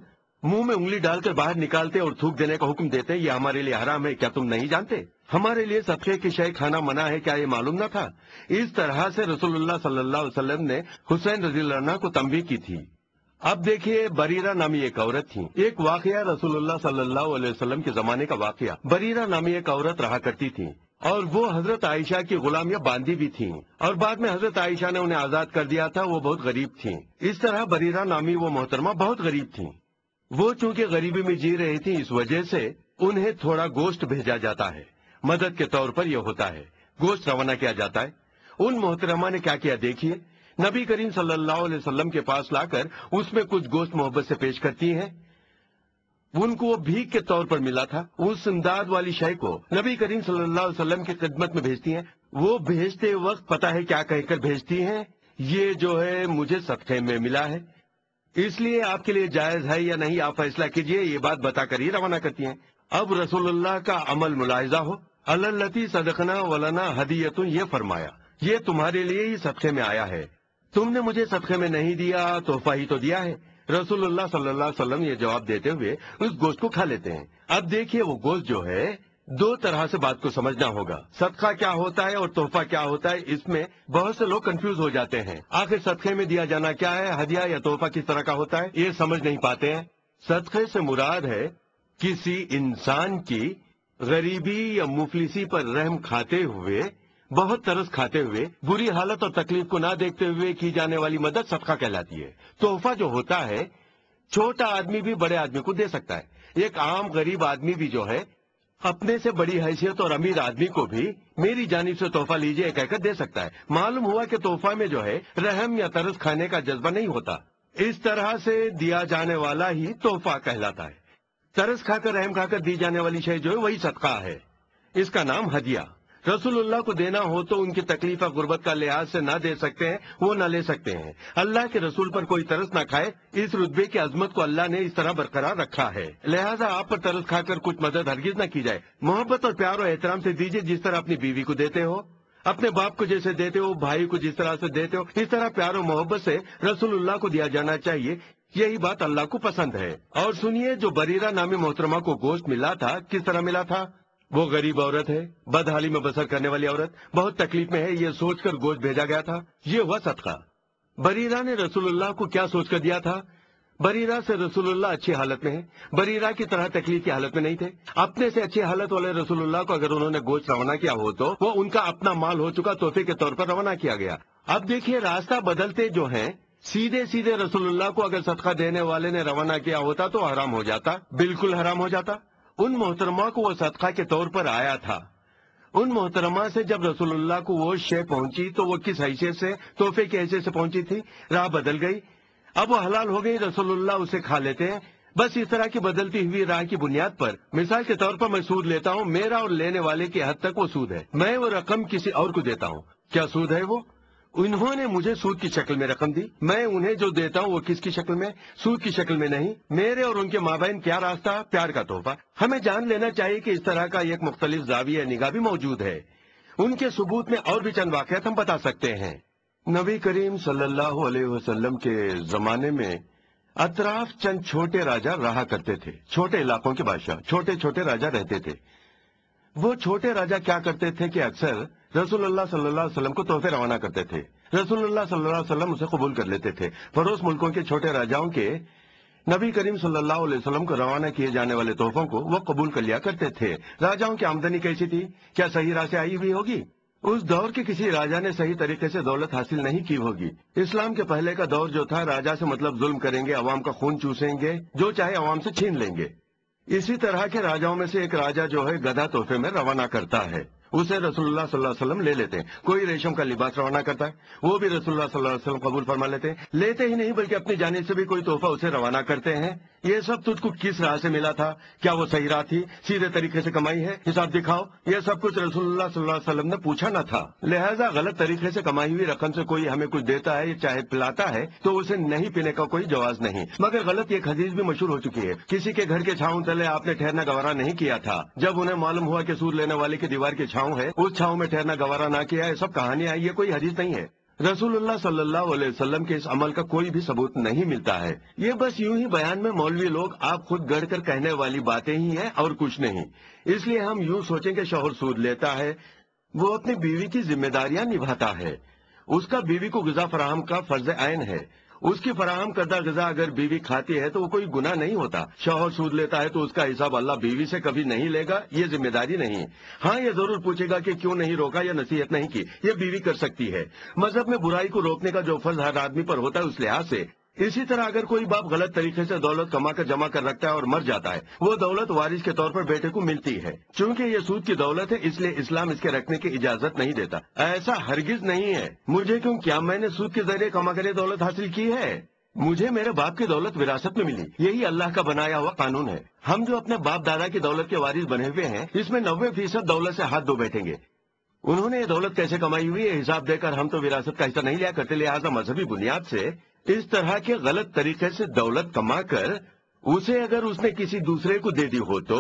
منہ میں انگلی ڈال کر باہر نکالتے اور تھوک دینے کا حکم دیتے یہ ہمارے لیے حرام ہے کیا تم نہیں جانتے ہمارے لیے سب کے شہر کھانا منع ہے کیا یہ معلوم نہ تھا اس طرح سے رسول اللہ صلی اللہ علیہ وسلم نے حسین رضی اللہ عنہ کو تمبی کی تھی اب دیکھیے بریرہ نامی ایک عورت تھی ایک واقعہ رسول اللہ صلی اللہ علیہ وسلم کے زمانے کا واقعہ بریرہ نامی ایک عورت رہا کرتی تھی اور وہ حضرت عائشہ کی غلامیاں باندھی بھی تھیں اور بعد میں حضرت عائشہ نے انہیں آزاد کر دیا تھا وہ بہت غریب تھیں اس طرح بریرہ نامی وہ محترمہ بہت غریب تھیں وہ چونکہ غریبی میں جی رہی تھی اس وجہ سے انہیں تھوڑا گوشت بھیجا جاتا ہے مدد کے طور پر یہ ہوتا ہے گوشت روانہ کیا جاتا ہے ان محترمہ نے کیا کیا دیکھیے نبی کریم صلی اللہ علیہ وسلم کے پاس لا کر اس میں کچھ گوشت محبت سے پیش کرتی ہیں ان کو وہ بھیک کے طور پر ملا تھا اس امداد والی شے کو نبی کریم صلی اللہ علیہ وسلم کی خدمت میں بھیجتی ہیں وہ بھیجتے وقت پتا ہے کیا کہہ کر بھیجتی ہیں یہ جو ہے مجھے صدقے میں ملا ہے اس لیے آپ کے لیے جائز ہے یا نہیں آپ فیصلہ کیجئے یہ بات بتا کر ہی روانہ کرتی ہیں اب رسول اللہ کا عمل ملاحظہ ہو اللہ صدقنا ولنا حدیت یہ فرمایا یہ تمہارے لیے ہی صدقے میں آیا ہے تم نے مجھے صدقے میں نہیں دیا تحفہ ہی تو دیا ہے رسول اللہ صلی اللہ علیہ وسلم یہ جواب دیتے ہوئے اس گوشت کو کھا لیتے ہیں اب دیکھیے وہ گوشت جو ہے دو طرح سے بات کو سمجھنا ہوگا صدقہ کیا ہوتا ہے اور تحفہ کیا ہوتا ہے اس میں بہت سے لوگ کنفیوز ہو جاتے ہیں آخر صدقے میں دیا جانا کیا ہے ہدیہ یا تحفہ کس طرح کا ہوتا ہے یہ سمجھ نہیں پاتے ہیں صدقے سے مراد ہے کسی انسان کی غریبی یا مفلسی پر رحم کھاتے ہوئے بہت ترس کھاتے ہوئے بری حالت اور تکلیف کو نہ دیکھتے ہوئے کی جانے والی مدد صدقہ کہلاتی ہے تحفہ جو ہوتا ہے چھوٹا آدمی بھی بڑے آدمی کو دے سکتا ہے ایک عام غریب آدمی بھی جو ہے اپنے سے بڑی حیثیت اور امیر آدمی کو بھی میری جانب سے تحفہ لیجیے کہہ کر دے سکتا ہے معلوم ہوا کہ تحفہ میں جو ہے رحم یا ترس کھانے کا جذبہ نہیں ہوتا اس طرح سے دیا جانے والا ہی تحفہ کہلاتا ہے ترس کھا کر رحم کھا کر دی جانے والی شے جو ہے وہی صدقہ ہے اس کا نام ہدیہ رسول اللہ کو دینا ہو تو ان کی تکلیف اور غربت کا لحاظ سے نہ دے سکتے ہیں وہ نہ لے سکتے ہیں اللہ کے رسول پر کوئی ترس نہ کھائے اس رتبے کی عظمت کو اللہ نے اس طرح برقرار رکھا ہے لہٰذا آپ پر ترس کھا کر کچھ مدد ہرگز نہ کی جائے محبت اور پیار و احترام سے دیجیے جس طرح اپنی بیوی کو دیتے ہو اپنے باپ کو جیسے دیتے ہو بھائی کو جس طرح سے دیتے ہو اس طرح پیار و محبت سے رسول اللہ کو دیا جانا چاہیے یہی بات اللہ کو پسند ہے اور سنیے جو بریرہ نامی محترمہ کو گوشت ملا تھا کس طرح ملا تھا وہ غریب عورت ہے بدحالی میں بسر کرنے والی عورت بہت تکلیف میں ہے یہ سوچ کر گوشت بھیجا گیا تھا یہ ہوا صدقہ بریرا نے رسول اللہ کو کیا سوچ کر دیا تھا بریرا سے رسول اللہ اچھی حالت میں ہے بریرا کی طرح تکلیف کی حالت میں نہیں تھے اپنے سے اچھی حالت والے رسول اللہ کو اگر انہوں نے گوشت روانہ کیا ہو تو وہ ان کا اپنا مال ہو چکا کے طور پر روانہ کیا گیا اب دیکھیے راستہ بدلتے جو ہیں سیدھے سیدھے رسول اللہ کو اگر صدقہ دینے والے نے روانہ کیا ہوتا تو حرام ہو جاتا بالکل حرام ہو جاتا ان محترمہ کو وہ صدقہ کے طور پر آیا تھا ان محترمہ سے جب رسول اللہ کو وہ شے پہنچی تو وہ کس حیثے سے تحفے کے حیثیت سے پہنچی تھی راہ بدل گئی اب وہ حلال ہو گئی رسول اللہ اسے کھا لیتے ہیں بس اس طرح کی بدلتی ہوئی راہ کی بنیاد پر مثال کے طور پر میں سود لیتا ہوں میرا اور لینے والے کی حد تک وہ سود ہے میں وہ رقم کسی اور کو دیتا ہوں کیا سود ہے وہ انہوں نے مجھے سود کی شکل میں رقم دی میں انہیں جو دیتا ہوں وہ کس کی شکل میں سود کی شکل میں نہیں میرے اور ان کے ماں بہن کیا راستہ پیار کا تحفہ ہمیں جان لینا چاہیے کہ اس طرح کا ایک مختلف زاویہ نگاہ بھی موجود ہے ان کے ثبوت میں اور بھی چند واقعات ہم بتا سکتے ہیں نبی کریم صلی اللہ علیہ وسلم کے زمانے میں اطراف چند چھوٹے رہا کرتے تھے چھوٹے علاقوں کے بادشاہ چھوٹے چھوٹے رہتے تھے وہ چھوٹے راجا کیا کرتے تھے کہ اکثر رسول اللہ صلی اللہ علیہ وسلم کو تحفے روانہ کرتے تھے رسول اللہ صلی اللہ علیہ وسلم اسے قبول کر لیتے تھے پڑوس ملکوں کے چھوٹے راجاؤں کے نبی کریم صلی اللہ علیہ وسلم کو روانہ کیے جانے والے تحفوں کو وہ قبول کر لیا کرتے تھے راجاؤں کی آمدنی کیسی تھی کیا صحیح راستے آئی ہوئی ہوگی اس دور کے کسی راجا نے صحیح طریقے سے دولت حاصل نہیں کی ہوگی اسلام کے پہلے کا دور جو تھا سے مطلب ظلم کریں گے عوام کا خون چوسیں گے جو چاہے عوام سے چھین لیں گے اسی طرح کے راجاؤں میں سے ایک راجہ جو ہے گدھا تحفے میں روانہ کرتا ہے اسے رسول اللہ صلی اللہ علیہ وسلم لے لیتے ہیں کوئی ریشم کا لباس روانہ کرتا ہے وہ بھی رسول اللہ صلی اللہ علیہ وسلم قبول فرما لیتے ہیں لیتے ہی نہیں بلکہ اپنی جانب سے بھی کوئی تحفہ اسے روانہ کرتے ہیں یہ سب تجھ کو کس راہ سے ملا تھا کیا وہ صحیح راہ تھی سیدھے طریقے سے کمائی ہے حساب دکھاؤ یہ سب کچھ رسول اللہ صلی اللہ علیہ وسلم نے پوچھا نہ تھا لہذا غلط طریقے سے کمائی ہوئی رقم سے کوئی ہمیں کچھ دیتا ہے چاہے پلاتا ہے تو اسے نہیں پینے کا کوئی جواز نہیں مگر غلط یہ حدیث بھی مشہور ہو چکی ہے کسی کے گھر کے چھاؤں تلے آپ نے ٹھہرنا گوارا نہیں کیا تھا جب انہیں معلوم ہوا کہ سور لینے والے کی دیوار کے چھاؤں چھاؤں ہے اس چھاؤں میں ٹھہرنا گوارا نہ کیا ہے سب کہانی یہ کوئی حدیث نہیں ہے رسول اللہ صلی اللہ علیہ وسلم کے اس عمل کا کوئی بھی ثبوت نہیں ملتا ہے یہ بس یوں ہی بیان میں مولوی لوگ آپ خود گڑھ کر کہنے والی باتیں ہی ہیں اور کچھ نہیں اس لیے ہم یوں سوچیں کہ شوہر سود لیتا ہے وہ اپنی بیوی کی ذمہ داریاں نبھاتا ہے اس کا بیوی کو غذا فراہم کا فرض عائن ہے اس کی فراہم کردہ غذا اگر بیوی کھاتی ہے تو وہ کوئی گناہ نہیں ہوتا شوہر سود لیتا ہے تو اس کا حساب اللہ بیوی سے کبھی نہیں لے گا یہ ذمہ داری نہیں ہاں یہ ضرور پوچھے گا کہ کیوں نہیں روکا یا نصیحت نہیں کی یہ بیوی کر سکتی ہے مذہب میں برائی کو روکنے کا جو فرض ہر آدمی پر ہوتا ہے اس لحاظ سے اسی طرح اگر کوئی باپ غلط طریقے سے دولت کما کر جمع کر رکھتا ہے اور مر جاتا ہے وہ دولت وارث کے طور پر بیٹے کو ملتی ہے چونکہ یہ سود کی دولت ہے اس لیے اسلام اس کے رکھنے کی اجازت نہیں دیتا ایسا ہرگز نہیں ہے مجھے کیوں کیا میں نے سود کے ذریعے کما کر یہ دولت حاصل کی ہے مجھے میرے باپ کی دولت وراثت میں ملی یہی اللہ کا بنایا ہوا قانون ہے ہم جو اپنے باپ دادا کی دولت کے وارث بنے ہوئے ہیں اس میں نوے فیصد دولت سے ہاتھ دھو بیٹھیں گے انہوں نے یہ دولت کیسے کمائی ہوئی ہے حساب دے کر ہم تو وراثت کا حصہ نہیں لیا کرتے لہٰذا مذہبی بنیاد سے اس طرح کے غلط طریقے سے دولت کما کر اسے اگر اس نے کسی دوسرے کو دے دی ہو تو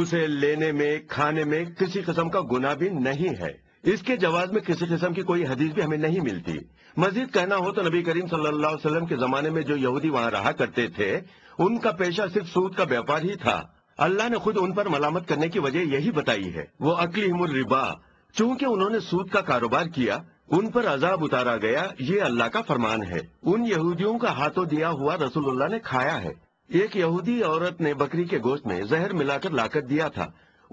اسے لینے میں کھانے میں کسی قسم کا گناہ بھی نہیں ہے اس کے جواز میں کسی قسم کی کوئی حدیث بھی ہمیں نہیں ملتی مزید کہنا ہو تو نبی کریم صلی اللہ علیہ وسلم کے زمانے میں جو یہودی وہاں رہا کرتے تھے ان کا پیشہ صرف سود کا بیوپار ہی تھا اللہ نے خود ان پر ملامت کرنے کی وجہ یہی بتائی ہے وہ اکلی الربا چونکہ انہوں نے سود کا کاروبار کیا ان پر عذاب اتارا گیا یہ اللہ کا فرمان ہے ان یہودیوں کا ہاتھوں دیا ہوا رسول اللہ نے کھایا ہے ایک یہودی عورت نے بکری کے گوشت میں زہر ملا کر لا کر دیا تھا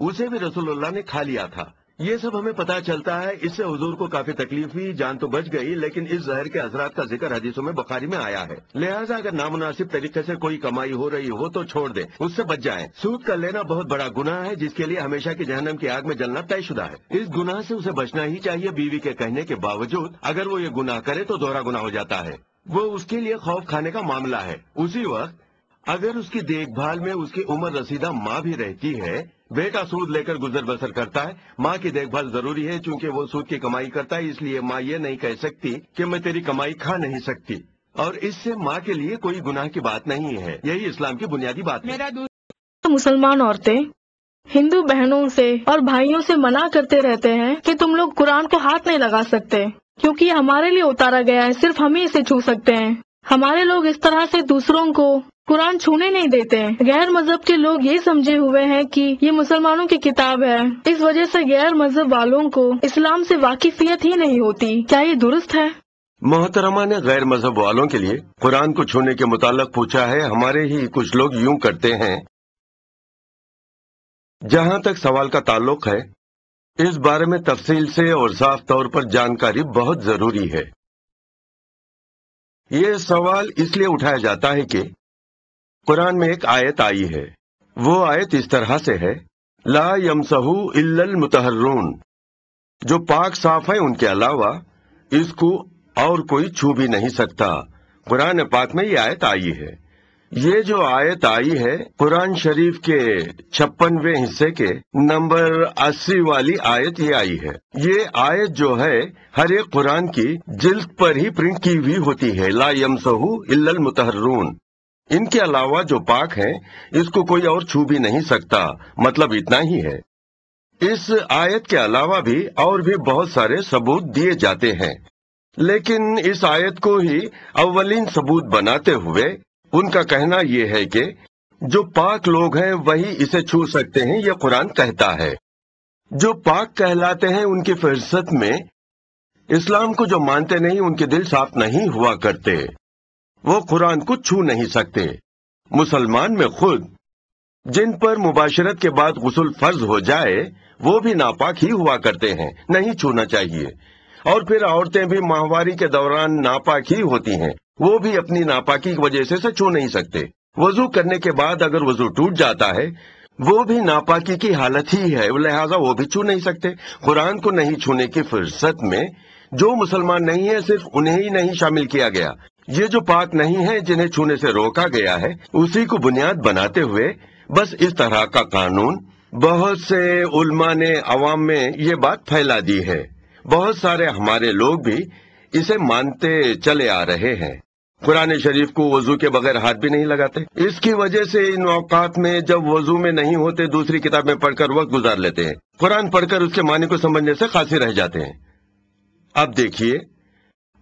اسے بھی رسول اللہ نے کھا لیا تھا یہ سب ہمیں پتا چلتا ہے اس سے حضور کو کافی تکلیف ہوئی جان تو بچ گئی لیکن اس زہر کے اثرات کا ذکر حدیثوں میں بخاری میں آیا ہے لہٰذا اگر نامناسب طریقے سے کوئی کمائی ہو رہی ہو تو چھوڑ دے اس سے بچ جائیں سود کا لینا بہت بڑا گناہ ہے جس کے لیے ہمیشہ کی جہنم کی آگ میں جلنا طے شدہ ہے اس گناہ سے اسے بچنا ہی چاہیے بیوی کے کہنے کے باوجود اگر وہ یہ گناہ کرے تو دوہرا گناہ ہو جاتا ہے وہ اس کے لیے خوف کھانے کا معاملہ ہے اسی وقت اگر اس کی دیکھ بھال میں اس کی عمر رسیدہ ماں بھی رہتی ہے بیٹا سود لے کر گزر بسر کرتا ہے ماں کی دیکھ بھال ضروری ہے چونکہ وہ سود کی کمائی کرتا ہے اس لیے ماں یہ نہیں کہہ سکتی کہ میں تیری کمائی کھا نہیں سکتی اور اس سے ماں کے لیے کوئی گناہ کی بات نہیں ہے یہی اسلام کی بنیادی بات مسلمان عورتیں ہندو بہنوں سے اور بھائیوں سے منع کرتے رہتے ہیں کہ تم لوگ قرآن کو ہاتھ نہیں لگا سکتے کیوں یہ ہمارے لیے اتارا گیا ہے صرف ہم ہی اسے چھو سکتے ہیں ہمارے لوگ اس طرح سے دوسروں کو قرآن چھونے نہیں دیتے غیر مذہب کے لوگ یہ سمجھے ہوئے ہیں کہ یہ مسلمانوں کی کتاب ہے اس وجہ سے غیر مذہب والوں کو اسلام سے واقفیت ہی نہیں ہوتی کیا یہ درست ہے محترمہ نے غیر مذہب والوں کے لیے قرآن کو چھونے کے متعلق پوچھا ہے ہمارے ہی کچھ لوگ یوں کرتے ہیں جہاں تک سوال کا تعلق ہے اس بارے میں تفصیل سے اور صاف طور پر جانکاری بہت ضروری ہے یہ سوال اس لیے اٹھایا جاتا ہے کہ قرآن میں ایک آیت آئی ہے وہ آیت اس طرح سے ہے لا الا المتحرون جو پاک صاف ہے ان کے علاوہ اس کو اور کوئی چھو بھی نہیں سکتا قرآن پاک میں یہ آیت آئی ہے یہ جو آیت آئی ہے قرآن شریف کے چھپنوے حصے کے نمبر اسی والی آیت یہ آئی ہے یہ آیت جو ہے ہر ایک قرآن کی جلد پر ہی پرنٹ کی ہوئی ہوتی ہے لا یمسو الا المتحرون ان کے علاوہ جو پاک ہیں اس کو کوئی اور چھو بھی نہیں سکتا مطلب اتنا ہی ہے اس آیت کے علاوہ بھی اور بھی بہت سارے ثبوت دیے جاتے ہیں لیکن اس آیت کو ہی اولین ثبوت بناتے ہوئے ان کا کہنا یہ ہے کہ جو پاک لوگ ہیں وہی اسے چھو سکتے ہیں یہ قرآن کہتا ہے جو پاک کہلاتے ہیں ان کی فہرست میں اسلام کو جو مانتے نہیں ان کے دل صاف نہیں ہوا کرتے وہ قرآن کو چھو نہیں سکتے مسلمان میں خود جن پر مباشرت کے بعد غسل فرض ہو جائے وہ بھی ناپاک ہی ہوا کرتے ہیں نہیں چھونا چاہیے اور پھر عورتیں بھی ماہواری کے دوران ناپاک ہی ہوتی ہیں وہ بھی اپنی ناپاکی کی وجہ سے چھو نہیں سکتے وضو کرنے کے بعد اگر وضو ٹوٹ جاتا ہے وہ بھی ناپاکی کی حالت ہی ہے لہٰذا وہ بھی چھو نہیں سکتے قرآن کو نہیں چھونے کی فرصت میں جو مسلمان نہیں ہے صرف انہیں ہی نہیں شامل کیا گیا یہ جو پاک نہیں ہے جنہیں چھونے سے روکا گیا ہے اسی کو بنیاد بناتے ہوئے بس اس طرح کا قانون بہت سے علماء نے عوام میں یہ بات پھیلا دی ہے بہت سارے ہمارے لوگ بھی اسے مانتے چلے آ رہے ہیں قرآن شریف کو وضو کے بغیر ہاتھ بھی نہیں لگاتے اس کی وجہ سے ان اوقات میں جب وضو میں نہیں ہوتے دوسری کتاب میں پڑھ کر وقت گزار لیتے ہیں قرآن پڑھ کر اس کے معنی کو سمجھنے سے خاصی رہ جاتے ہیں اب دیکھیے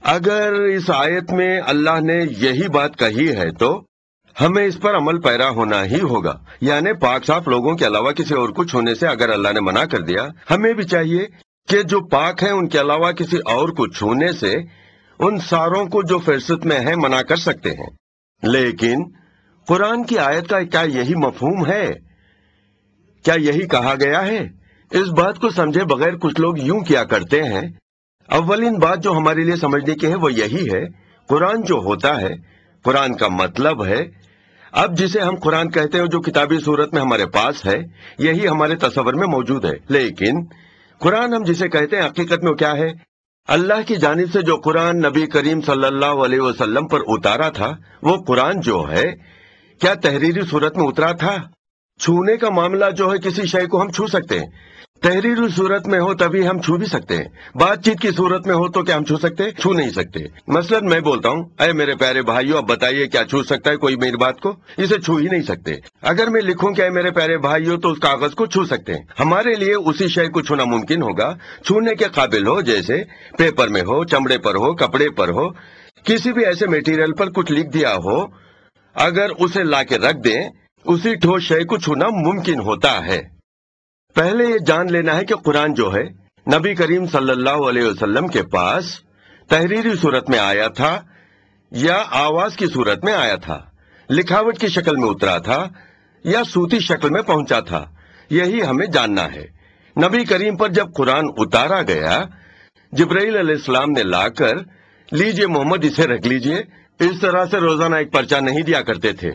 اگر اس آیت میں اللہ نے یہی بات کہی ہے تو ہمیں اس پر عمل پیرا ہونا ہی ہوگا یعنی پاک صاف لوگوں کے علاوہ کسی اور کچھ ہونے سے اگر اللہ نے منع کر دیا ہمیں بھی چاہیے کہ جو پاک ہیں ان کے علاوہ کسی اور کو چھونے سے ان ساروں کو جو فرصت میں ہیں منع کر سکتے ہیں لیکن قرآن کی آیت کا کیا یہی مفہوم ہے کیا یہی کہا گیا ہے اس بات کو سمجھے بغیر کچھ لوگ یوں کیا کرتے ہیں اولین بات جو ہمارے لیے سمجھنے کی ہے وہ یہی ہے قرآن جو ہوتا ہے قرآن کا مطلب ہے اب جسے ہم قرآن کہتے ہیں جو کتابی صورت میں ہمارے پاس ہے یہی ہمارے تصور میں موجود ہے لیکن قرآن ہم جسے کہتے ہیں حقیقت میں کیا ہے اللہ کی جانب سے جو قرآن نبی کریم صلی اللہ علیہ وسلم پر اتارا تھا وہ قرآن جو ہے کیا تحریری صورت میں اترا تھا چھونے کا معاملہ جو ہے کسی شے کو ہم چھو سکتے ہیں تحریر صورت میں ہو تبھی ہم چھو بھی سکتے ہیں بات چیت کی صورت میں ہو تو کیا ہم چھو سکتے ہیں چھو نہیں سکتے مثلا میں بولتا ہوں اے میرے پیارے بھائیو اب بتائیے کیا چھو سکتا ہے کوئی میری بات کو اسے چھو ہی نہیں سکتے اگر میں لکھوں کہ اے میرے پیارے بھائیو تو اس کاغذ کو چھو سکتے ہیں ہمارے لیے اسی شے کو چھونا ممکن ہوگا چھونے کے قابل ہو جیسے پیپر میں ہو چمڑے پر ہو کپڑے پر ہو کسی بھی ایسے میٹیریل پر کچھ لکھ دیا ہو اگر اسے لا کے رکھ دیں اسی ٹھوس شے کو چھونا ممکن ہوتا ہے پہلے یہ جان لینا ہے کہ قرآن جو ہے نبی کریم صلی اللہ علیہ وسلم کے پاس تحریری صورت میں آیا تھا یا آواز کی صورت میں آیا تھا لکھاوٹ کی شکل میں اترا تھا یا سوتی شکل میں پہنچا تھا یہی ہمیں جاننا ہے نبی کریم پر جب قرآن اتارا گیا جبرائیل علیہ السلام نے لا کر لیجیے محمد اسے رکھ لیجیے اس طرح سے روزانہ ایک پرچہ نہیں دیا کرتے تھے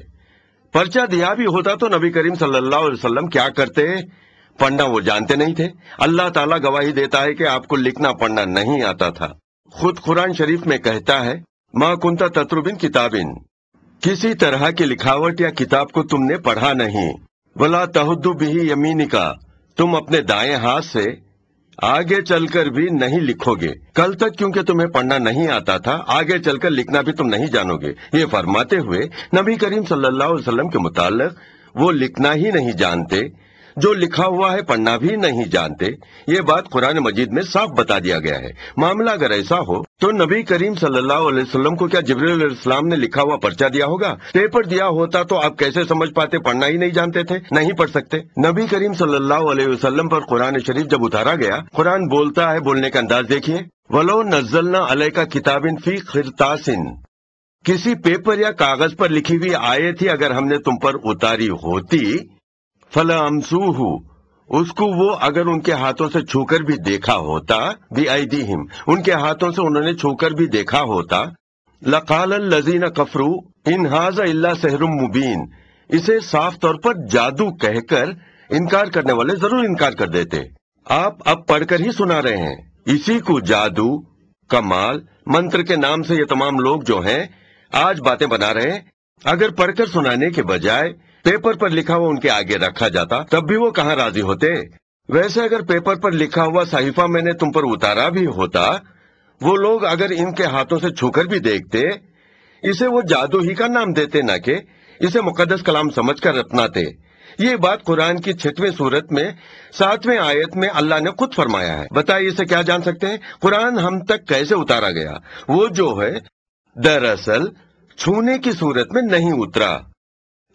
پرچہ دیا بھی ہوتا تو نبی کریم صلی اللہ علیہ وسلم کیا کرتے پڑھنا وہ جانتے نہیں تھے اللہ تعالیٰ گواہی دیتا ہے کہ آپ کو لکھنا پڑھنا نہیں آتا تھا خود قرآن شریف میں کہتا ہے ماں کنتا تتربن کتابن کسی طرح کی لکھاوٹ یا کتاب کو تم نے پڑھا نہیں بلا تہدو یمین کا تم اپنے دائیں ہاتھ سے آگے چل کر بھی نہیں لکھو گے کل تک کیونکہ تمہیں پڑھنا نہیں آتا تھا آگے چل کر لکھنا بھی تم نہیں جانو گے یہ فرماتے ہوئے نبی کریم صلی اللہ علیہ وسلم کے متعلق وہ لکھنا ہی نہیں جانتے جو لکھا ہوا ہے پڑھنا بھی نہیں جانتے یہ بات قرآن مجید میں صاف بتا دیا گیا ہے معاملہ اگر ایسا ہو تو نبی کریم صلی اللہ علیہ وسلم کو کیا علیہ السلام نے لکھا ہوا پرچہ دیا ہوگا پیپر دیا ہوتا تو آپ کیسے سمجھ پاتے پڑھنا ہی نہیں جانتے تھے نہیں پڑھ سکتے نبی کریم صلی اللہ علیہ وسلم پر قرآن شریف جب اتارا گیا قرآن بولتا ہے بولنے کا انداز دیکھیے ولو نزلنا علیہ کا کتاب فی خرطاسن کسی پیپر یا کاغذ پر لکھی ہوئی آئے تھی اگر ہم نے تم پر اتاری ہوتی فلا امسو اس کو وہ اگر ان کے ہاتھوں سے چھو کر بھی دیکھا ہوتا ان کے ہاتھوں سے انہوں نے چھو کر بھی دیکھا ہوتا لکالم مبین اسے صاف طور پر جادو کہہ کر انکار کرنے والے ضرور انکار کر دیتے آپ اب پڑھ کر ہی سنا رہے ہیں اسی کو جادو کمال منتر کے نام سے یہ تمام لوگ جو ہیں آج باتیں بنا رہے ہیں اگر پڑھ کر سنانے کے بجائے پیپر پر لکھا ہوا ان کے آگے رکھا جاتا تب بھی وہ کہاں راضی ہوتے ویسے اگر پیپر پر لکھا ہوا صحیفہ میں نے تم پر اتارا بھی ہوتا وہ لوگ اگر ان کے ہاتھوں سے چھو کر بھی دیکھتے اسے وہ جادو ہی کا نام دیتے نہ کہ اسے مقدس کلام سمجھ کر اپناتے تھے یہ بات قرآن کی چھٹویں صورت میں ساتویں آیت میں اللہ نے خود فرمایا ہے بتائیے اسے کیا جان سکتے ہیں قرآن ہم تک کیسے اتارا گیا وہ جو ہے دراصل چھونے کی صورت میں نہیں اترا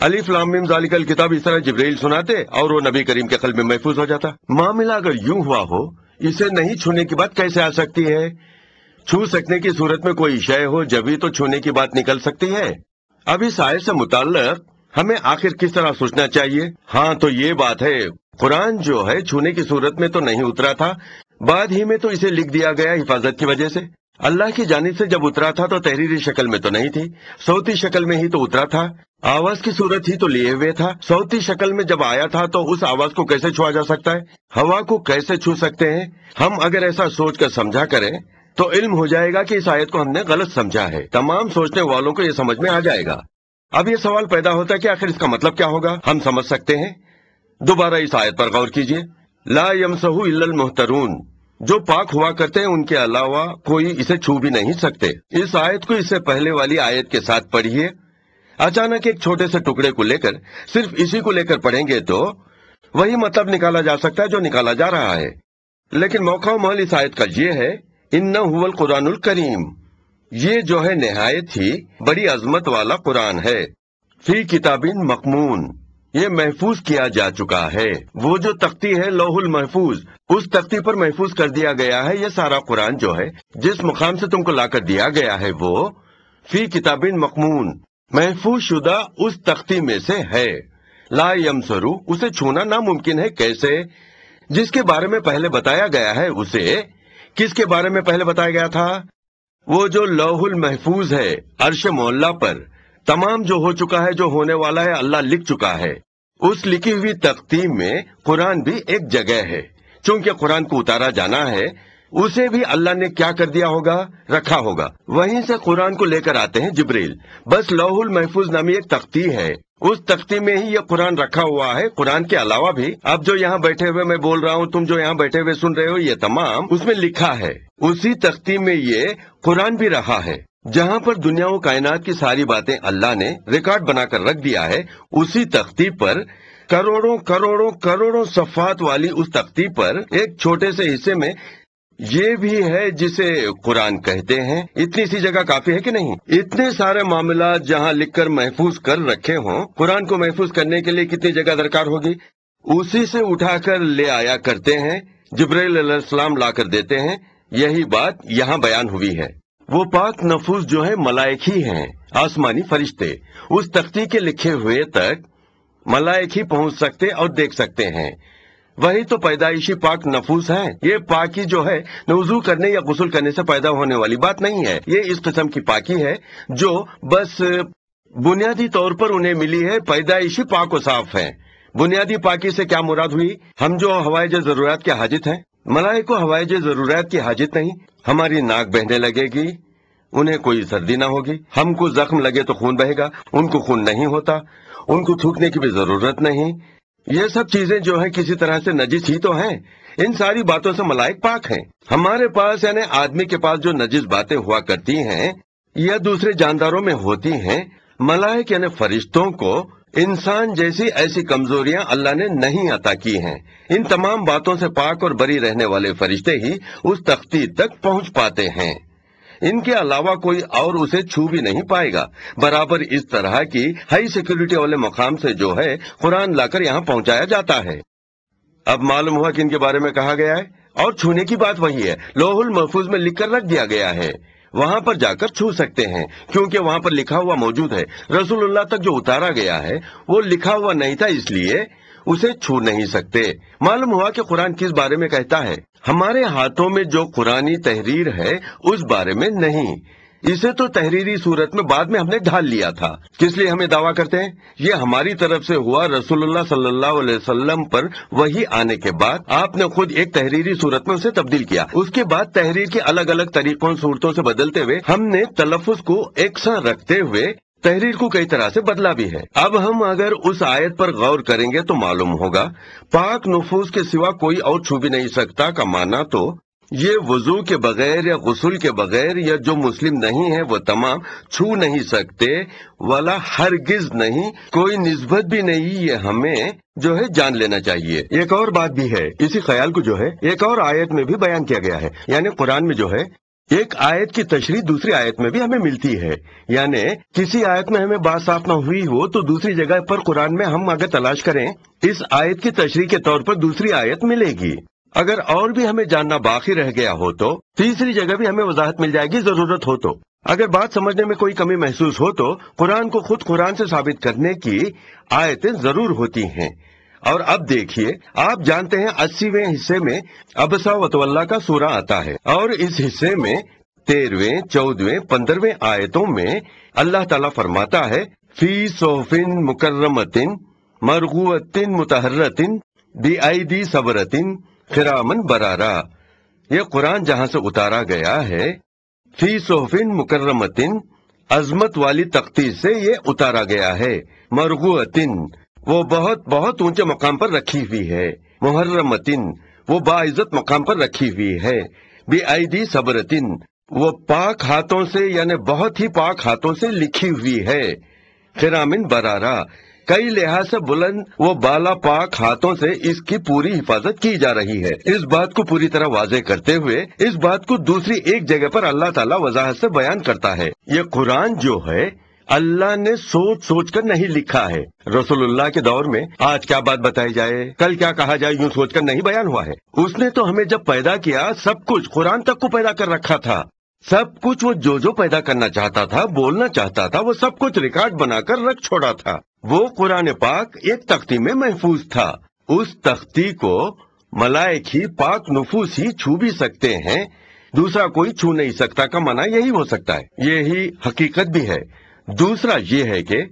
فلام ذالک الکتاب اس طرح جبریل سناتے اور وہ نبی کریم کے قلب میں محفوظ ہو جاتا معاملہ اگر یوں ہوا ہو اسے نہیں چھونے کی بات کیسے آ سکتی ہے چھو سکنے کی صورت میں کوئی شے ہو تو چھونے کی بات نکل سکتی ہے اب اس آئے سے متعلق ہمیں آخر کس طرح سوچنا چاہیے ہاں تو یہ بات ہے قرآن جو ہے چھونے کی صورت میں تو نہیں اترا تھا بعد ہی میں تو اسے لکھ دیا گیا حفاظت کی وجہ سے اللہ کی جانب سے جب اترا تھا تو تحریری شکل میں تو نہیں تھی صوتی شکل میں ہی تو اترا تھا آواز کی صورت ہی تو لیے ہوئے تھا سوتی شکل میں جب آیا تھا تو اس آواز کو کیسے چھوا جا سکتا ہے ہوا کو کیسے چھو سکتے ہیں ہم اگر ایسا سوچ کر سمجھا کریں تو علم ہو جائے گا کہ اس آیت کو ہم نے غلط سمجھا ہے تمام سوچنے والوں کو یہ سمجھ میں آ جائے گا اب یہ سوال پیدا ہوتا ہے کہ آخر اس کا مطلب کیا ہوگا ہم سمجھ سکتے ہیں دوبارہ اس آیت پر غور کیجیے لا الا المحترون جو پاک ہوا کرتے ہیں ان کے علاوہ کوئی اسے چھو بھی نہیں سکتے اس آیت کو اس سے پہلے والی آیت کے ساتھ پڑھیے اچانک ایک چھوٹے سے ٹکڑے کو لے کر صرف اسی کو لے کر پڑھیں گے تو وہی مطلب نکالا جا سکتا ہے جو نکالا جا رہا ہے لیکن موقع و محل آیت کا یہ ہے ان قرآن الکریم یہ جو ہے نہایت ہی بڑی عظمت والا قرآن ہے فی کتابین مقمون یہ محفوظ کیا جا چکا ہے وہ جو تختی ہے لوح المحفوظ اس تختی پر محفوظ کر دیا گیا ہے یہ سارا قرآن جو ہے جس مقام سے تم کو لا کر دیا گیا ہے وہ فی کتابین مقمون محفوظ شدہ اس تختی میں سے ہے لا یم سرو اسے چھونا ناممکن ہے کیسے جس کے بارے میں پہلے بتایا گیا ہے اسے کس کے بارے میں پہلے بتایا گیا تھا وہ جو لوہ المحفوظ ہے عرش مولا پر تمام جو ہو چکا ہے جو ہونے والا ہے اللہ لکھ چکا ہے اس لکھی ہوئی تختی میں قرآن بھی ایک جگہ ہے چونکہ قرآن کو اتارا جانا ہے اسے بھی اللہ نے کیا کر دیا ہوگا رکھا ہوگا وہیں سے قرآن کو لے کر آتے ہیں جبریل بس لوہ المحفوظ نامی ایک تختی ہے اس تختی میں ہی یہ قرآن رکھا ہوا ہے قرآن کے علاوہ بھی اب جو یہاں بیٹھے ہوئے میں بول رہا ہوں تم جو یہاں بیٹھے ہوئے سن رہے ہو یہ تمام اس میں لکھا ہے اسی تختی میں یہ قرآن بھی رہا ہے جہاں پر دنیا و کائنات کی ساری باتیں اللہ نے ریکارڈ بنا کر رکھ دیا ہے اسی تختی پر کروڑوں کروڑوں کروڑوں صفات والی اس تختی پر ایک چھوٹے سے حصے میں یہ بھی ہے جسے قرآن کہتے ہیں اتنی سی جگہ کافی ہے کہ نہیں اتنے سارے معاملات جہاں لکھ کر محفوظ کر رکھے ہوں قرآن کو محفوظ کرنے کے لیے کتنی جگہ درکار ہوگی اسی سے اٹھا کر لے آیا کرتے ہیں جبریل علیہ السلام لا کر دیتے ہیں یہی بات یہاں بیان ہوئی ہے وہ پاک نفوس جو ہے ملائک ہی ہیں آسمانی فرشتے اس تختی کے لکھے ہوئے تک ملائک ہی پہنچ سکتے اور دیکھ سکتے ہیں وہی تو پیدائشی پاک نفوس ہیں یہ پاکی جو ہے نوزو کرنے یا غسل کرنے سے پیدا ہونے والی بات نہیں ہے یہ اس قسم کی پاکی ہے جو بس بنیادی طور پر انہیں ملی ہے پیدائشی پاک و صاف ہے بنیادی پاکی سے کیا مراد ہوئی ہم جو ہوائی ضروریات کے حاجت ہیں ملائے کو ہوائی ضروریات کی حاجت نہیں ہماری ناک بہنے لگے گی انہیں کوئی سردی نہ ہوگی ہم کو زخم لگے تو خون بہے گا ان کو خون نہیں ہوتا ان کو تھوکنے کی بھی ضرورت نہیں یہ سب چیزیں جو ہیں کسی طرح سے نجس ہی تو ہیں ان ساری باتوں سے ملائک پاک ہیں ہمارے پاس یعنی آدمی کے پاس جو نجس باتیں ہوا کرتی ہیں یا دوسرے جانداروں میں ہوتی ہیں ملائک یعنی فرشتوں کو انسان جیسی ایسی کمزوریاں اللہ نے نہیں عطا کی ہیں ان تمام باتوں سے پاک اور بری رہنے والے فرشتے ہی اس تختی تک پہنچ پاتے ہیں ان کے علاوہ کوئی اور اسے چھو بھی نہیں پائے گا برابر اس طرح کی ہائی سیکیورٹی والے مقام سے جو ہے قرآن لا کر یہاں پہنچایا جاتا ہے اب معلوم ہوا کہ ان کے بارے میں کہا گیا ہے اور چھونے کی بات وہی ہے لوہ المحفوظ میں لکھ کر رکھ دیا گیا ہے وہاں پر جا کر چھو سکتے ہیں کیونکہ وہاں پر لکھا ہوا موجود ہے رسول اللہ تک جو اتارا گیا ہے وہ لکھا ہوا نہیں تھا اس لیے اسے چھو نہیں سکتے معلوم ہوا کہ قرآن کس بارے میں کہتا ہے ہمارے ہاتھوں میں جو قرآن تحریر ہے اس بارے میں نہیں اسے تو تحریری صورت میں بعد میں ہم نے ڈھال لیا تھا کس لیے ہمیں دعویٰ کرتے ہیں یہ ہماری طرف سے ہوا رسول اللہ صلی اللہ علیہ وسلم پر وہی آنے کے بعد آپ نے خود ایک تحریری صورت میں اسے تبدیل کیا اس کے بعد تحریر کے الگ الگ طریقوں صورتوں سے بدلتے ہوئے ہم نے تلفظ کو ایک سا رکھتے ہوئے تحریر کو کئی طرح سے بدلا بھی ہے اب ہم اگر اس آیت پر غور کریں گے تو معلوم ہوگا پاک نفوس کے سوا کوئی اور چھو بھی نہیں سکتا کا مانا تو یہ وضو کے بغیر یا غسل کے بغیر یا جو مسلم نہیں ہے وہ تمام چھو نہیں سکتے والا ہرگز نہیں کوئی نسبت بھی نہیں یہ ہمیں جو ہے جان لینا چاہیے ایک اور بات بھی ہے اسی خیال کو جو ہے ایک اور آیت میں بھی بیان کیا گیا ہے یعنی قرآن میں جو ہے ایک آیت کی تشریح دوسری آیت میں بھی ہمیں ملتی ہے یعنی کسی آیت میں ہمیں بات صاف نہ ہوئی ہو تو دوسری جگہ پر قرآن میں ہم اگر تلاش کریں اس آیت کی تشریح کے طور پر دوسری آیت ملے گی اگر اور بھی ہمیں جاننا باقی رہ گیا ہو تو تیسری جگہ بھی ہمیں وضاحت مل جائے گی ضرورت ہو تو اگر بات سمجھنے میں کوئی کمی محسوس ہو تو قرآن کو خود قرآن سے ثابت کرنے کی آیتیں ضرور ہوتی ہیں اور اب دیکھیے آپ جانتے ہیں اسیویں حصے میں ابسا وطولہ کا سورہ آتا ہے اور اس حصے میں تیرویں چودویں پندرہویں آیتوں میں اللہ تعالیٰ فرماتا ہے فی مکرمتن مکرم تن بی متحرۃن صبرتن خرامن برارا یہ قرآن جہاں سے اتارا گیا ہے فی صوفن مکرم تن عظمت والی تختی سے یہ اتارا گیا ہے مرغوتن وہ بہت بہت اونچے مقام پر رکھی ہوئی ہے محرم وہ باعزت مقام پر رکھی ہوئی ہے بیبر صبرتن وہ پاک ہاتھوں سے یعنی بہت ہی پاک ہاتھوں سے لکھی ہوئی ہے برارا کئی لحاظ سے بلند وہ بالا پاک ہاتھوں سے اس کی پوری حفاظت کی جا رہی ہے اس بات کو پوری طرح واضح کرتے ہوئے اس بات کو دوسری ایک جگہ پر اللہ تعالیٰ وضاحت سے بیان کرتا ہے یہ قرآن جو ہے اللہ نے سوچ سوچ کر نہیں لکھا ہے رسول اللہ کے دور میں آج کیا بات بتائی جائے کل کیا کہا جائے یوں سوچ کر نہیں بیان ہوا ہے اس نے تو ہمیں جب پیدا کیا سب کچھ قرآن تک کو پیدا کر رکھا تھا سب کچھ وہ جو جو پیدا کرنا چاہتا تھا بولنا چاہتا تھا وہ سب کچھ ریکارڈ بنا کر رکھ چھوڑا تھا وہ قرآن پاک ایک تختی میں محفوظ تھا اس تختی کو ملائک ہی پاک نفوس ہی چھو بھی سکتے ہیں دوسرا کوئی چھو نہیں سکتا کا منع یہی ہو سکتا ہے یہی حقیقت بھی ہے دوسرا یہ ہے کہ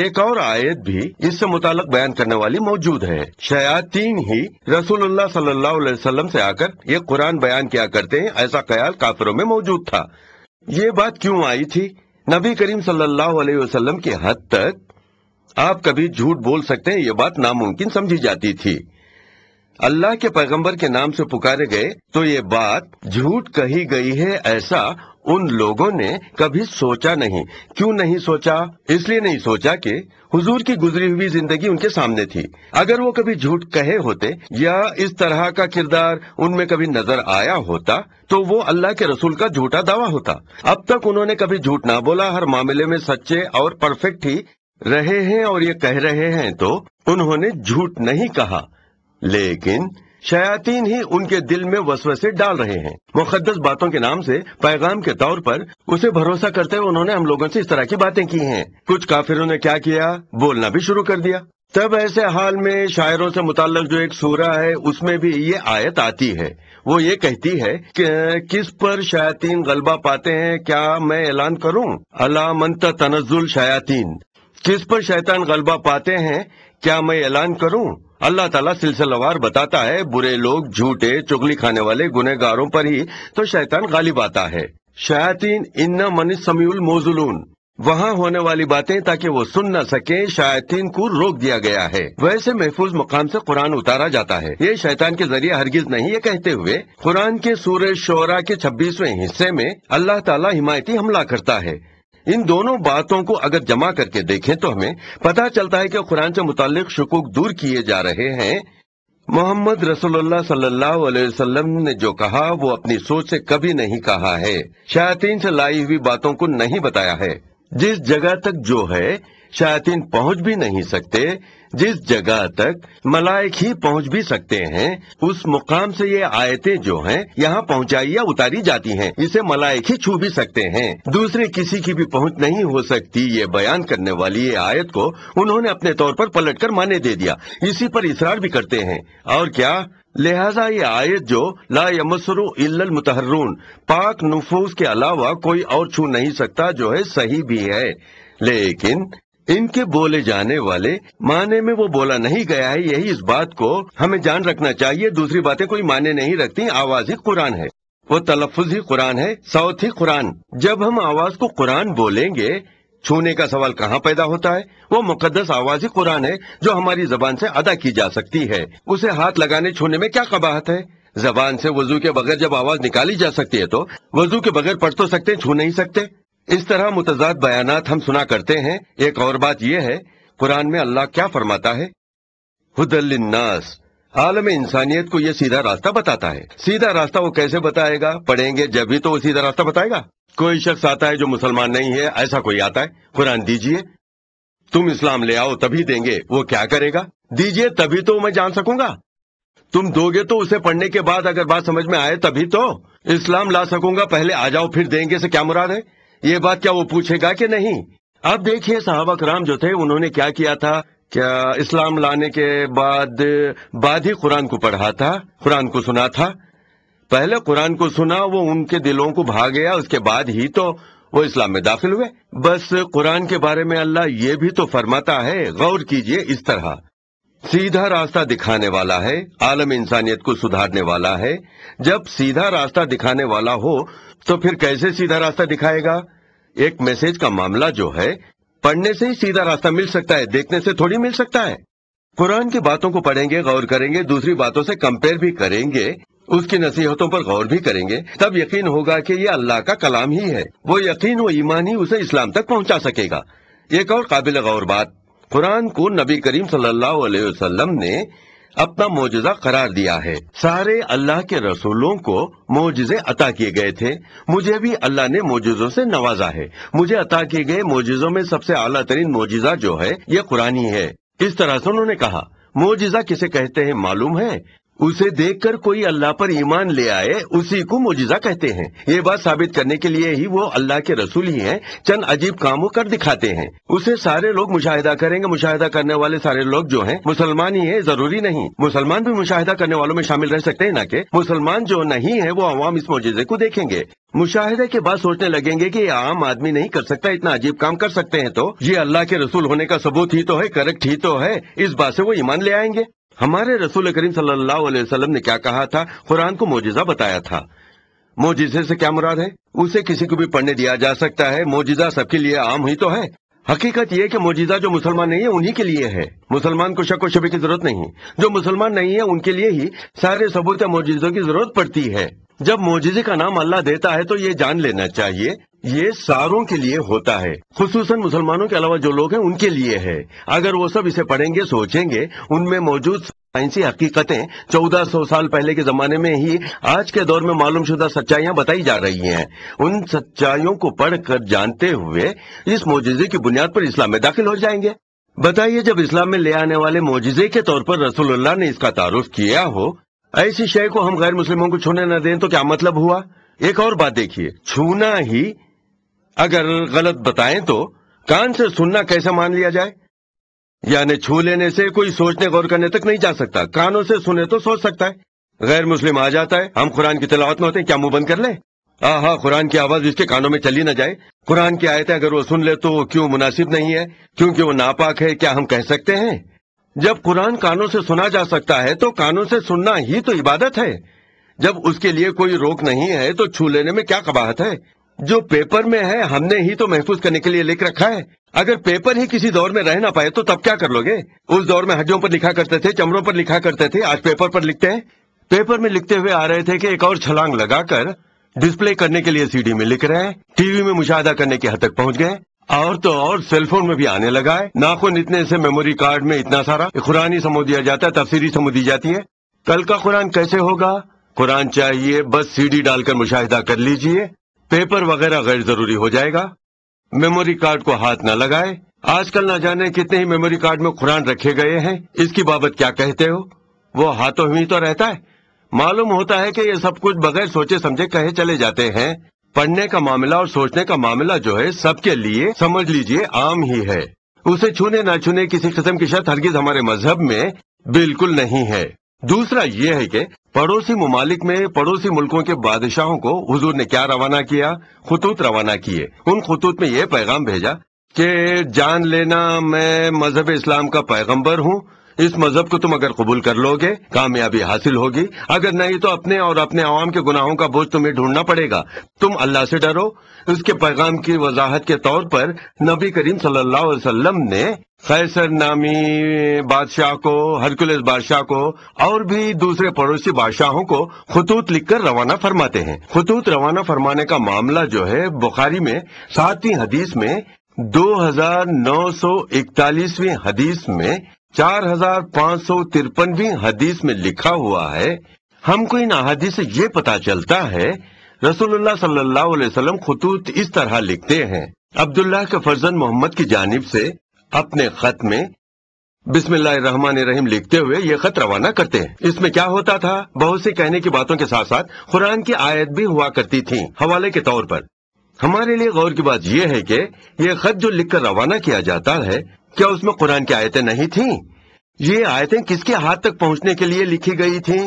ایک اور آیت بھی اس سے متعلق بیان کرنے والی موجود ہے شیاتین ہی رسول اللہ صلی اللہ علیہ وسلم سے آ کر یہ قرآن بیان کیا کرتے ہیں ایسا خیال کافروں میں موجود تھا یہ بات کیوں آئی تھی نبی کریم صلی اللہ علیہ وسلم کی حد تک آپ کبھی جھوٹ بول سکتے ہیں یہ بات ناممکن سمجھی جاتی تھی اللہ کے پیغمبر کے نام سے پکارے گئے تو یہ بات جھوٹ کہی گئی ہے ایسا ان لوگوں نے کبھی سوچا نہیں کیوں نہیں سوچا اس لیے نہیں سوچا کہ حضور کی گزری ہوئی زندگی ان کے سامنے تھی اگر وہ کبھی جھوٹ کہے ہوتے یا اس طرح کا کردار ان میں کبھی نظر آیا ہوتا تو وہ اللہ کے رسول کا جھوٹا دعویٰ ہوتا اب تک انہوں نے کبھی جھوٹ نہ بولا ہر معاملے میں سچے اور پرفیکٹ ہی رہے ہیں اور یہ کہہ رہے ہیں تو انہوں نے جھوٹ نہیں کہا لیکن ہی ان کے دل میں وسوسے ڈال رہے ہیں مقدس باتوں کے نام سے پیغام کے طور پر اسے بھروسہ کرتے ہوئے انہوں نے ہم لوگوں سے اس طرح کی باتیں کی ہیں کچھ کافروں نے کیا کیا بولنا بھی شروع کر دیا تب ایسے حال میں شاعروں سے متعلق جو ایک سورہ ہے اس میں بھی یہ آیت آتی ہے وہ یہ کہتی ہے کہ کس پر شیاتین غلبہ پاتے ہیں کیا میں اعلان کروں علامنتا تنزل شیاتین کس پر شیطان غلبہ پاتے ہیں کیا میں اعلان کروں اللہ تعالیٰ سلسلہ وار بتاتا ہے برے لوگ جھوٹے چگلی کھانے والے گنہ گاروں پر ہی تو شیطان غالب آتا ہے شیاطین ان من سمیع الموزلون وہاں ہونے والی باتیں تاکہ وہ سن نہ سکیں شیاطین کو روک دیا گیا ہے ویسے محفوظ مقام سے قرآن اتارا جاتا ہے یہ شیطان کے ذریعے ہرگز نہیں یہ کہتے ہوئے قرآن کے سورہ شعرا کے چھبیسویں حصے میں اللہ تعالیٰ حمایتی حملہ کرتا ہے ان دونوں باتوں کو اگر جمع کر کے دیکھیں تو ہمیں پتا چلتا ہے کہ قرآن سے متعلق شکوک دور کیے جا رہے ہیں محمد رسول اللہ صلی اللہ علیہ وسلم نے جو کہا وہ اپنی سوچ سے کبھی نہیں کہا ہے شاطین سے لائی ہوئی باتوں کو نہیں بتایا ہے جس جگہ تک جو ہے شیاطین پہنچ بھی نہیں سکتے جس جگہ تک ملائک ہی پہنچ بھی سکتے ہیں اس مقام سے یہ آیتیں جو ہیں یہاں پہنچائی یا اتاری جاتی ہیں اسے ملائک ہی چھو بھی سکتے ہیں دوسرے کسی کی بھی پہنچ نہیں ہو سکتی یہ بیان کرنے والی یہ آیت کو انہوں نے اپنے طور پر پلٹ کر مانے دے دیا اسی پر اصرار بھی کرتے ہیں اور کیا لہٰذا یہ آیت جو لا یمسرو الا المتحرون پاک نفوس کے علاوہ کوئی اور چھو نہیں سکتا جو ہے صحیح بھی ہے لیکن ان کے بولے جانے والے معنی میں وہ بولا نہیں گیا ہے یہی اس بات کو ہمیں جان رکھنا چاہیے دوسری باتیں کوئی معنی نہیں رکھتی آواز ہی قرآن ہے وہ تلفظ ہی قرآن ہے سوت ہی قرآن جب ہم آواز کو قرآن بولیں گے چھونے کا سوال کہاں پیدا ہوتا ہے وہ مقدس آواز ہی قرآن ہے جو ہماری زبان سے ادا کی جا سکتی ہے اسے ہاتھ لگانے چھونے میں کیا قباہت ہے زبان سے وضو کے بغیر جب آواز نکالی جا سکتی ہے تو وضو کے بغیر پڑھ تو سکتے چھو نہیں سکتے اس طرح متضاد بیانات ہم سنا کرتے ہیں ایک اور بات یہ ہے قرآن میں اللہ کیا فرماتا ہے الناس عالم انسانیت کو یہ سیدھا راستہ بتاتا ہے سیدھا راستہ وہ کیسے بتائے گا پڑھیں گے جب بھی تو وہ سیدھا راستہ بتائے گا کوئی شخص آتا ہے جو مسلمان نہیں ہے ایسا کوئی آتا ہے قرآن دیجیے تم اسلام لے آؤ تبھی دیں گے وہ کیا کرے گا دیجیے تبھی تو میں جان سکوں گا تم دو گے تو اسے پڑھنے کے بعد اگر بات سمجھ میں آئے تبھی تو اسلام لا سکوں گا پہلے آ جاؤ پھر دیں گے سے کیا مراد ہے یہ بات کیا وہ پوچھے گا کہ نہیں اب دیکھیے صحابہ کرام جو تھے انہوں نے کیا کیا تھا کیا اسلام لانے کے بعد بعد ہی قرآن کو پڑھا تھا قرآن کو سنا تھا پہلے قرآن کو سنا وہ ان کے دلوں کو بھاگ گیا اس کے بعد ہی تو وہ اسلام میں داخل ہوئے بس قرآن کے بارے میں اللہ یہ بھی تو فرماتا ہے غور کیجئے اس طرح سیدھا راستہ دکھانے والا ہے عالم انسانیت کو سدھارنے والا ہے جب سیدھا راستہ دکھانے والا ہو تو پھر کیسے سیدھا راستہ دکھائے گا ایک میسج کا معاملہ جو ہے پڑھنے سے ہی سیدھا راستہ مل سکتا ہے دیکھنے سے تھوڑی مل سکتا ہے قرآن کی باتوں کو پڑھیں گے غور کریں گے دوسری باتوں سے کمپیئر بھی کریں گے اس کی نصیحتوں پر غور بھی کریں گے تب یقین ہوگا کہ یہ اللہ کا کلام ہی ہے وہ یقین و ایمان ہی اسے اسلام تک پہنچا سکے گا ایک اور قابل غور بات قرآن کو نبی کریم صلی اللہ علیہ وسلم نے اپنا معجزہ قرار دیا ہے سارے اللہ کے رسولوں کو معجزے عطا کیے گئے تھے مجھے بھی اللہ نے موجزوں سے نوازا ہے مجھے عطا کیے گئے موجزوں میں سب سے اعلیٰ ترین موجزہ جو ہے یہ قرآنی ہے اس طرح سے انہوں نے کہا معجزہ کسے کہتے ہیں معلوم ہے اسے دیکھ کر کوئی اللہ پر ایمان لے آئے اسی کو مجزہ کہتے ہیں یہ بات ثابت کرنے کے لیے ہی وہ اللہ کے رسول ہی ہیں چند عجیب کاموں کر دکھاتے ہیں اسے سارے لوگ مشاہدہ کریں گے مشاہدہ کرنے والے سارے لوگ جو ہیں مسلمان ہی ہیں ضروری نہیں مسلمان بھی مشاہدہ کرنے والوں میں شامل رہ سکتے ہیں نہ کہ مسلمان جو نہیں ہے وہ عوام اس موجزے کو دیکھیں گے مشاہدے کے بعد سوچنے لگیں گے کہ یہ عام آدمی نہیں کر سکتا اتنا عجیب کام کر سکتے ہیں تو یہ اللہ کے رسول ہونے کا ثبوت ہی تو ہے کریکٹ ہی تو ہے اس بات سے وہ ایمان لے آئیں گے ہمارے رسول کریم صلی اللہ علیہ وسلم نے کیا کہا تھا قرآن کو موجزہ بتایا تھا موجزے سے کیا مراد ہے اسے کسی کو بھی پڑھنے دیا جا سکتا ہے موجزہ سب کے لیے عام ہی تو ہے حقیقت یہ کہ موجزہ جو مسلمان نہیں ہے انہی کے لیے ہے مسلمان کو شک و شبی کی ضرورت نہیں جو مسلمان نہیں ہے ان کے لیے ہی سارے ثبوت موجزوں کی ضرورت پڑتی ہے جب موجزے کا نام اللہ دیتا ہے تو یہ جان لینا چاہیے یہ ساروں کے لیے ہوتا ہے خصوصاً مسلمانوں کے علاوہ جو لوگ ہیں ان کے لیے ہے اگر وہ سب اسے پڑھیں گے سوچیں گے ان میں موجود سائنسی حقیقتیں چودہ سو سال پہلے کے زمانے میں ہی آج کے دور میں معلوم شدہ سچائیاں بتائی جا رہی ہیں ان سچائیوں کو پڑھ کر جانتے ہوئے اس معجزے کی بنیاد پر اسلام میں داخل ہو جائیں گے بتائیے جب اسلام میں لے آنے والے معجزے کے طور پر رسول اللہ نے اس کا تعارف کیا ہو ایسی شے کو ہم غیر مسلموں کو چھونے نہ دیں تو کیا مطلب ہوا ایک اور بات دیکھیے چھونا ہی اگر غلط بتائیں تو کان سے سننا کیسے مان لیا جائے یعنی چھو لینے سے کوئی سوچنے غور کرنے تک نہیں جا سکتا کانوں سے سنے تو سوچ سکتا ہے غیر مسلم آ جاتا ہے ہم قرآن کی تلاوت میں ہوتے ہیں کیا منہ بند کر لیں آہا قرآن کی آواز اس کے کانوں میں چلی نہ جائے قرآن کی آیتیں اگر وہ سن لے تو کیوں مناسب نہیں ہے کیونکہ وہ ناپاک ہے کیا ہم کہہ سکتے ہیں جب قرآن کانوں سے سنا جا سکتا ہے تو کانوں سے سننا ہی تو عبادت ہے جب اس کے لیے کوئی روک نہیں ہے تو چھو لینے میں کیا قباہت ہے جو پیپر میں ہے ہم نے ہی تو محفوظ کرنے کے لیے لکھ رکھا ہے اگر پیپر ہی کسی دور میں رہ نہ پائے تو تب کیا کر لو گے اس دور میں حجوں پر لکھا کرتے تھے چمڑوں پر لکھا کرتے تھے آج پیپر پر لکھتے ہیں پیپر میں لکھتے ہوئے آ رہے تھے کہ ایک اور چھلانگ لگا کر ڈسپلے کرنے کے لیے سی ڈی میں لکھ رہے ہیں ٹی وی میں مشاہدہ کرنے کے حد تک پہنچ گئے اور تو اور سیل فون میں بھی آنے لگا ہے ناخن اتنے سے میموری کارڈ میں اتنا سارا قرآن ہی سمو دیا جاتا ہے تفصیلی سمو دی جاتی ہے کل کا قرآن کیسے ہوگا قرآن چاہیے بس سی ڈی ڈال کر مشاہدہ کر لیجیے پیپر وغیرہ غیر ضروری ہو جائے گا میموری کارڈ کو ہاتھ نہ لگائے آج کل نہ جانے کتنے ہی میموری کارڈ میں قرآن رکھے گئے ہیں اس کی بابت کیا کہتے ہو وہ ہاتھوں ہی تو رہتا ہے معلوم ہوتا ہے کہ یہ سب کچھ بغیر سوچے سمجھے کہے چلے جاتے ہیں پڑھنے کا معاملہ اور سوچنے کا معاملہ جو ہے سب کے لیے سمجھ لیجئے عام ہی ہے اسے چھونے نہ چھونے کسی قسم کی شرط ہرگز ہمارے مذہب میں بالکل نہیں ہے دوسرا یہ ہے کہ پڑوسی ممالک میں پڑوسی ملکوں کے بادشاہوں کو حضور نے کیا روانہ کیا خطوط روانہ کیے ان خطوط میں یہ پیغام بھیجا کہ جان لینا میں مذہب اسلام کا پیغمبر ہوں اس مذہب کو تم اگر قبول کر لو گے کامیابی حاصل ہوگی اگر نہیں تو اپنے اور اپنے عوام کے گناہوں کا بوجھ تمہیں ڈھونڈنا پڑے گا تم اللہ سے ڈرو اس کے پیغام کی وضاحت کے طور پر نبی کریم صلی اللہ علیہ وسلم نے خیصر نامی بادشاہ کو ہر بادشاہ کو اور بھی دوسرے پڑوسی بادشاہوں کو خطوط لکھ کر روانہ فرماتے ہیں خطوط روانہ فرمانے کا معاملہ جو ہے بخاری میں ساتویں حدیث میں دو ہزار نو سو اکتالیسویں حدیث میں چار ہزار پانچ سو ترپنویں حدیث میں لکھا ہوا ہے ہم کو ان احادیث سے یہ پتا چلتا ہے رسول اللہ صلی اللہ علیہ وسلم خطوط اس طرح لکھتے ہیں عبداللہ کے فرزن محمد کی جانب سے اپنے خط میں بسم اللہ الرحمن الرحیم لکھتے ہوئے یہ خط روانہ کرتے ہیں اس میں کیا ہوتا تھا بہت سے کہنے کی باتوں کے ساتھ ساتھ قرآن کی آیت بھی ہوا کرتی تھی حوالے کے طور پر ہمارے لیے غور کی بات یہ ہے کہ یہ خط جو لکھ کر روانہ کیا جاتا ہے کیا اس میں قرآن کی آیتیں نہیں تھیں یہ آیتیں کس کے ہاتھ تک پہنچنے کے لیے لکھی گئی تھی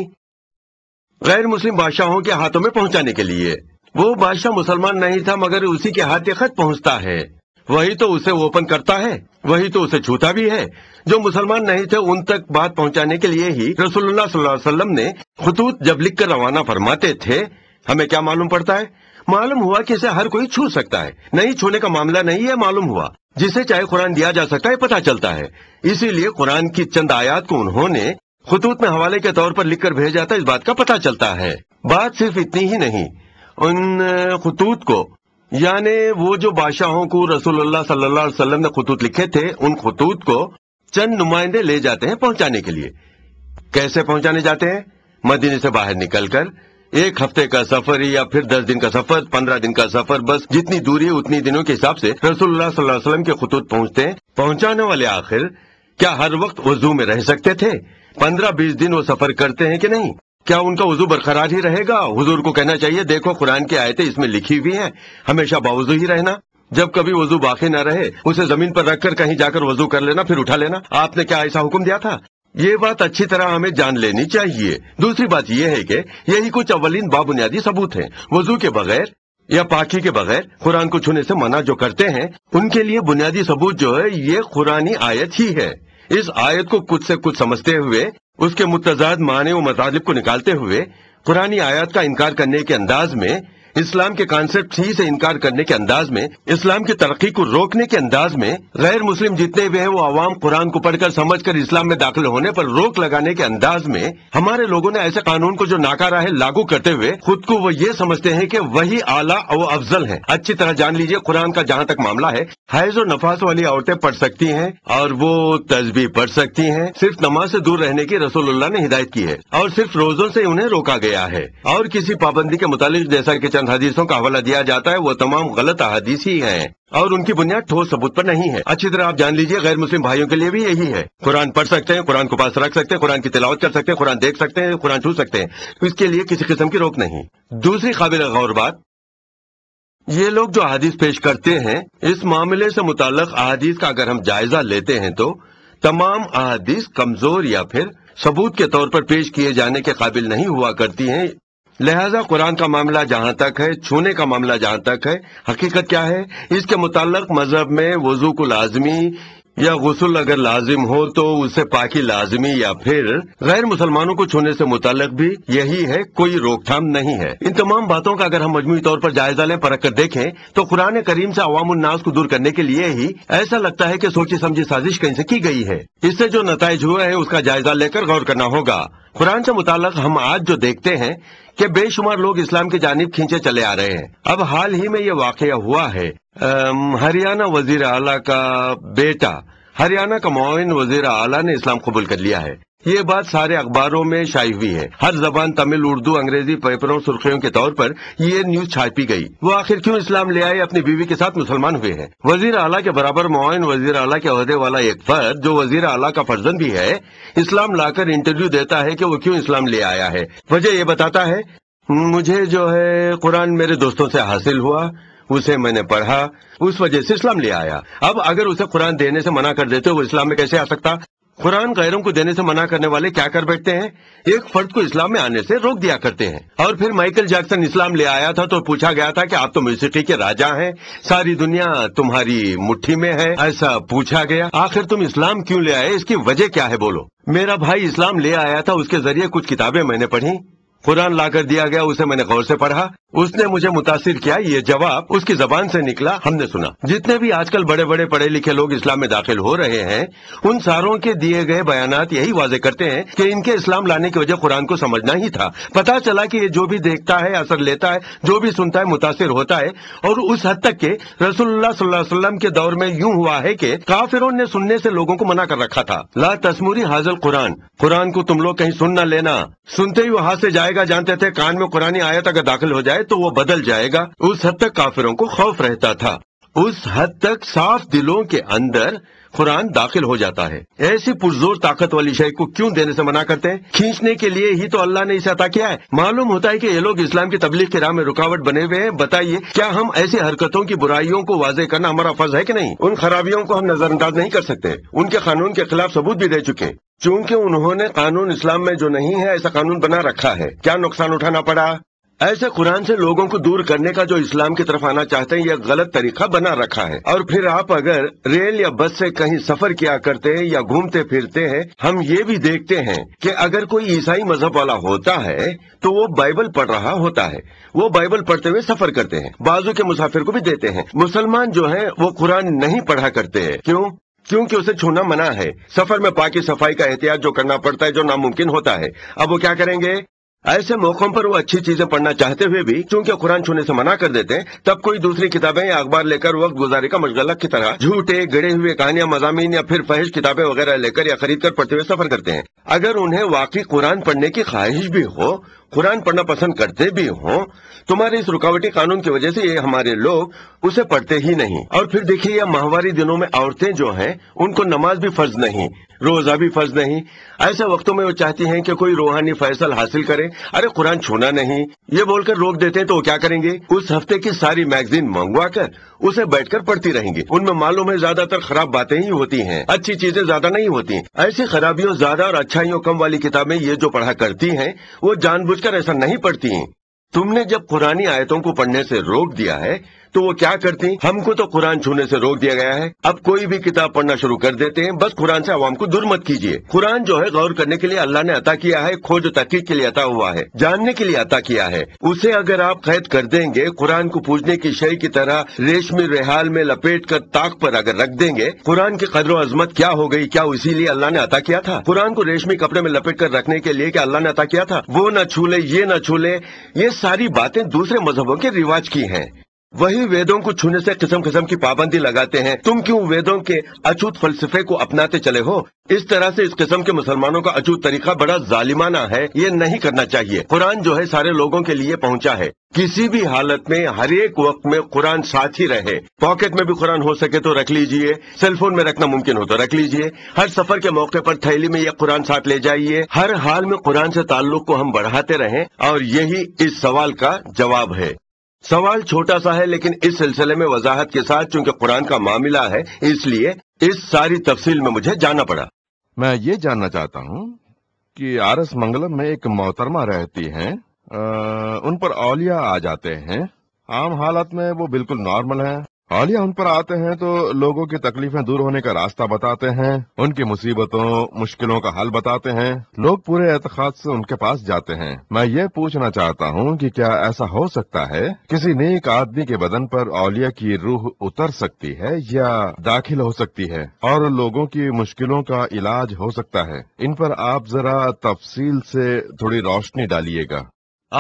غیر مسلم بادشاہوں کے ہاتھوں میں پہنچانے کے لیے وہ بادشاہ مسلمان نہیں تھا مگر اسی کے ہاتھ خط پہنچتا ہے وہی تو اسے اوپن کرتا ہے وہی تو اسے چھوتا بھی ہے جو مسلمان نہیں تھے ان تک بات پہنچانے کے لیے ہی رسول اللہ صلی اللہ علیہ وسلم نے خطوط جب لکھ کر روانہ فرماتے تھے ہمیں کیا معلوم پڑتا ہے معلوم ہوا کہ اسے ہر کوئی چھو سکتا ہے نہیں چھونے کا معاملہ نہیں ہے معلوم ہوا جسے چاہے قرآن دیا جا سکتا ہے پتا چلتا ہے اسی لیے قرآن کی چند آیات کو انہوں نے خطوط میں حوالے کے طور پر لکھ کر بھیجا تھا اس بات کا پتا چلتا ہے بات صرف اتنی ہی نہیں ان خطوط کو یعنی وہ جو بادشاہوں کو رسول اللہ صلی اللہ علیہ وسلم نے خطوط لکھے تھے ان خطوط کو چند نمائندے لے جاتے ہیں پہنچانے کے لیے کیسے پہنچانے جاتے ہیں مدینے سے باہر نکل کر ایک ہفتے کا سفر یا پھر دس دن کا سفر پندرہ دن کا سفر بس جتنی دوری ہے اتنی دنوں کے حساب سے رسول اللہ صلی اللہ علیہ وسلم کے خطوط پہنچتے ہیں پہنچانے والے آخر کیا ہر وقت وضو میں رہ سکتے تھے پندرہ بیس دن وہ سفر کرتے ہیں کہ نہیں کیا ان کا وضو برقرار ہی رہے گا حضور کو کہنا چاہیے دیکھو قرآن کی آیتیں اس میں لکھی ہوئی ہیں ہمیشہ باوضو ہی رہنا جب کبھی وضو باقی نہ رہے اسے زمین پر رکھ کر کہیں جا کر وضو کر لینا پھر اٹھا لینا آپ نے کیا ایسا حکم دیا تھا یہ بات اچھی طرح ہمیں جان لینی چاہیے دوسری بات یہ ہے کہ یہی کچھ اولین با بنیادی ثبوت ہیں وضو کے بغیر یا پاکی کے بغیر قرآن کو چھونے سے منع جو کرتے ہیں ان کے لیے بنیادی ثبوت جو ہے یہ قرآنی آیت ہی ہے اس آیت کو کچھ سے کچھ سمجھتے ہوئے اس کے متضاد معنی و مطالب کو نکالتے ہوئے قرآنی آیت کا انکار کرنے کے انداز میں اسلام کے کانسیپٹ ہی سے انکار کرنے کے انداز میں اسلام کی ترقی کو روکنے کے انداز میں غیر مسلم جتنے بھی ہیں وہ عوام قرآن کو پڑھ کر سمجھ کر اسلام میں داخل ہونے پر روک لگانے کے انداز میں ہمارے لوگوں نے ایسے قانون کو جو ناکارا ہے لاگو کرتے ہوئے خود کو وہ یہ سمجھتے ہیں کہ وہی اعلیٰ اور افضل ہے اچھی طرح جان لیجئے قرآن کا جہاں تک معاملہ ہے حیض و نفاس والی عورتیں پڑھ سکتی ہیں اور وہ تجبی پڑھ سکتی ہیں صرف نماز سے دور رہنے کی رسول اللہ نے ہدایت کی ہے اور صرف روزوں سے انہیں روکا گیا ہے اور کسی پابندی کے متعلق جیسا کہ چند حدیثوں کا حوالہ دیا جاتا ہے وہ تمام غلط احادیث ہی ہیں اور ان کی بنیاد ٹھوس ثبوت پر نہیں ہے اچھی طرح آپ جان لیجئے غیر مسلم بھائیوں کے لیے بھی یہی ہے قرآن پڑھ سکتے ہیں قرآن کو پاس رکھ سکتے ہیں قرآن کی تلاوت کر سکتے ہیں قرآن دیکھ سکتے ہیں قرآن چھو سکتے ہیں اس کے لیے کسی قسم کی روک نہیں دوسری قابل غور بات یہ لوگ جو احادیث پیش کرتے ہیں اس معاملے سے متعلق احادیث کا اگر ہم جائزہ لیتے ہیں تو تمام احادیث کمزور یا پھر ثبوت کے طور پر پیش کیے جانے کے قابل نہیں ہوا کرتی ہیں لہذا قرآن کا معاملہ جہاں تک ہے چھونے کا معاملہ جہاں تک ہے حقیقت کیا ہے اس کے متعلق مذہب میں وضو کو لازمی یا غسل اگر لازم ہو تو اس سے پاکی لازمی یا پھر غیر مسلمانوں کو چھونے سے متعلق بھی یہی ہے کوئی روک تھام نہیں ہے ان تمام باتوں کا اگر ہم مجموعی طور پر جائزہ لیں پرکھ کر دیکھیں تو قرآن کریم سے عوام الناس کو دور کرنے کے لیے ہی ایسا لگتا ہے کہ سوچی سمجھی سازش کہیں سے کی گئی ہے اس سے جو نتائج ہوا ہے اس کا جائزہ لے کر غور کرنا ہوگا قرآن سے متعلق ہم آج جو دیکھتے ہیں کہ بے شمار لوگ اسلام کی جانب کھینچے چلے آ رہے ہیں اب حال ہی میں یہ واقعہ ہوا ہے ہریانہ وزیر اعلیٰ کا بیٹا ہریانہ کا معاون وزیر اعلیٰ نے اسلام قبول کر لیا ہے یہ بات سارے اخباروں میں شائع ہوئی ہے ہر زبان تمل اردو انگریزی پیپروں سرخیوں کے طور پر یہ نیوز چھاپی گئی وہ آخر کیوں اسلام لے آئے اپنی بیوی کے ساتھ مسلمان ہوئے ہیں وزیر اعلیٰ کے برابر معاون وزیر اعلیٰ کے عہدے والا ایک فرد جو وزیر اعلیٰ کا فرزن بھی ہے اسلام لا کر انٹرویو دیتا ہے کہ وہ کیوں اسلام لے آیا ہے وجہ یہ بتاتا ہے مجھے جو ہے قرآن میرے دوستوں سے حاصل ہوا اسے میں نے پڑھا اس وجہ سے اسلام لے آیا اب اگر اسے قرآن دینے سے منع کر دیتے وہ اسلام میں کیسے آ سکتا قرآن غیروں کو دینے سے منع کرنے والے کیا کر بیٹھتے ہیں ایک فرد کو اسلام میں آنے سے روک دیا کرتے ہیں اور پھر مائیکل جیکسن اسلام لے آیا تھا تو پوچھا گیا تھا کہ آپ تو موسیقی کے راجا ہیں ساری دنیا تمہاری مٹھی میں ہے ایسا پوچھا گیا آخر تم اسلام کیوں لے آئے اس کی وجہ کیا ہے بولو میرا بھائی اسلام لے آیا تھا اس کے ذریعے کچھ کتابیں میں نے پڑھی قرآن لا کر دیا گیا اسے میں نے غور سے پڑھا اس نے مجھے متاثر کیا یہ جواب اس کی زبان سے نکلا ہم نے سنا جتنے بھی آج کل بڑے بڑے پڑھے لکھے لوگ اسلام میں داخل ہو رہے ہیں ان ساروں کے دیے گئے بیانات یہی واضح کرتے ہیں کہ ان کے اسلام لانے کی وجہ قرآن کو سمجھنا ہی تھا پتا چلا کہ یہ جو بھی دیکھتا ہے اثر لیتا ہے جو بھی سنتا ہے متاثر ہوتا ہے اور اس حد تک کہ رسول اللہ صلی اللہ علیہ وسلم کے دور میں یوں ہوا ہے کہ کافروں نے سننے سے لوگوں کو منع کر رکھا تھا لا تسموری حاضل قرآن قرآن کو تم لوگ کہیں سن نہ لینا سنتے ہی وہاں سے جائے گا جانتے تھے کان میں قرآن آیا تک اگر داخل ہو جائے جائے تو وہ بدل جائے گا اس حد تک کافروں کو خوف رہتا تھا اس حد تک صاف دلوں کے اندر قرآن داخل ہو جاتا ہے ایسی پرزور طاقت والی شے کو کیوں دینے سے منع کرتے ہیں کھینچنے کے لیے ہی تو اللہ نے اسے عطا کیا ہے معلوم ہوتا ہے کہ یہ لوگ اسلام کی تبلیغ کے راہ میں رکاوٹ بنے ہوئے ہیں بتائیے کیا ہم ایسی حرکتوں کی برائیوں کو واضح کرنا ہمارا فرض ہے کہ نہیں ان خرابیوں کو ہم نظر انداز نہیں کر سکتے ان کے قانون کے خلاف ثبوت بھی دے چکے چونکہ انہوں نے قانون اسلام میں جو نہیں ہے ایسا قانون بنا رکھا ہے کیا نقصان اٹھانا پڑا ایسے قرآن سے لوگوں کو دور کرنے کا جو اسلام کی طرف آنا چاہتے ہیں یہ غلط طریقہ بنا رکھا ہے اور پھر آپ اگر ریل یا بس سے کہیں سفر کیا کرتے ہیں یا گھومتے پھرتے ہیں ہم یہ بھی دیکھتے ہیں کہ اگر کوئی عیسائی مذہب والا ہوتا ہے تو وہ بائبل پڑھ رہا ہوتا ہے وہ بائبل پڑھتے ہوئے سفر کرتے ہیں بازو کے مسافر کو بھی دیتے ہیں مسلمان جو ہیں وہ قرآن نہیں پڑھا کرتے ہیں کیوں کیونکہ اسے چھونا منع ہے سفر میں پاکی صفائی کا احتیاط جو کرنا پڑتا ہے جو ناممکن ہوتا ہے اب وہ کیا کریں گے ایسے موقعوں پر وہ اچھی چیزیں پڑھنا چاہتے ہوئے بھی چونکہ قرآن چھونے سے منع کر دیتے ہیں تب کوئی دوسری کتابیں یا اخبار لے کر وقت گزارے کا مشغلہ کی طرح جھوٹے گڑے ہوئے کہانیاں مضامین یا پھر فحش کتابیں وغیرہ لے کر یا خرید کر پڑھتے ہوئے سفر کرتے ہیں اگر انہیں واقعی قرآن پڑھنے کی خواہش بھی ہو قرآن پڑھنا پسند کرتے بھی ہوں تمہارے اس رکاوٹی قانون کی وجہ سے یہ ہمارے لوگ اسے پڑھتے ہی نہیں اور پھر دیکھیے یہ ماہواری دنوں میں عورتیں جو ہیں ان کو نماز بھی فرض نہیں روزہ بھی فرض نہیں ایسے وقتوں میں وہ چاہتی ہیں کہ کوئی روحانی فیصل حاصل کرے ارے قرآن چھونا نہیں یہ بول کر روک دیتے تو وہ کیا کریں گے اس ہفتے کی ساری میگزین منگوا کر اسے بیٹھ کر پڑھتی رہیں گی ان میں معلوم ہے زیادہ تر خراب باتیں ہی ہوتی ہیں اچھی چیزیں زیادہ نہیں ہوتی ہیں ایسی خرابیوں زیادہ اور اچھائیوں کم والی کتابیں یہ جو پڑھا کرتی ہیں وہ جان بوجھ کر ایسا نہیں پڑھتی ہیں تم نے جب قرآن آیتوں کو پڑھنے سے روک دیا ہے تو وہ کیا کرتی ہم کو تو قرآن چھونے سے روک دیا گیا ہے اب کوئی بھی کتاب پڑھنا شروع کر دیتے ہیں بس قرآن سے عوام کو دور مت کیجیے قرآن جو ہے غور کرنے کے لیے اللہ نے عطا کیا ہے کھوج و تحقیق کے لیے عطا ہوا ہے جاننے کے لیے عطا کیا ہے اسے اگر آپ قید کر دیں گے قرآن کو پوجنے کی شے کی طرح ریشمی ریحال میں لپیٹ کر تاک پر اگر رکھ دیں گے قرآن کی قدر و عظمت کیا ہو گئی کیا اسی لیے اللہ نے عطا کیا تھا قرآن کو ریشمی کپڑے میں لپیٹ کر رکھنے کے لیے اللہ نے عطا کیا تھا وہ نہ چھو لے یہ نہ چھو لے یہ ساری باتیں دوسرے مذہبوں کے رواج کی ہیں وہی ویدوں کو چھونے سے قسم قسم کی پابندی لگاتے ہیں تم کیوں ویدوں کے اچھوت فلسفے کو اپناتے چلے ہو اس طرح سے اس قسم کے مسلمانوں کا اچھوت طریقہ بڑا ظالمانہ ہے یہ نہیں کرنا چاہیے قرآن جو ہے سارے لوگوں کے لیے پہنچا ہے کسی بھی حالت میں ہر ایک وقت میں قرآن ساتھ ہی رہے پاکٹ میں بھی قرآن ہو سکے تو رکھ لیجئے سیل فون میں رکھنا ممکن ہو تو رکھ لیجئے ہر سفر کے موقع پر تھیلی میں یہ قرآن ساتھ لے جائیے ہر حال میں قرآن سے تعلق کو ہم بڑھاتے رہیں اور یہی اس سوال کا جواب ہے سوال چھوٹا سا ہے لیکن اس سلسلے میں وضاحت کے ساتھ چونکہ قرآن کا معاملہ ہے اس لیے اس ساری تفصیل میں مجھے جانا پڑا میں یہ جاننا چاہتا ہوں کہ آرس منگلم میں ایک محترمہ رہتی ہیں ان پر اولیاء آ جاتے ہیں عام حالت میں وہ بالکل نارمل ہیں اولیاء ان پر آتے ہیں تو لوگوں کی تکلیفیں دور ہونے کا راستہ بتاتے ہیں ان کی مصیبتوں مشکلوں کا حل بتاتے ہیں لوگ پورے اعتخاط سے ان کے پاس جاتے ہیں میں یہ پوچھنا چاہتا ہوں کہ کیا ایسا ہو سکتا ہے کسی نیک آدمی کے بدن پر اولیاء کی روح اتر سکتی ہے یا داخل ہو سکتی ہے اور لوگوں کی مشکلوں کا علاج ہو سکتا ہے ان پر آپ ذرا تفصیل سے تھوڑی روشنی ڈالیے گا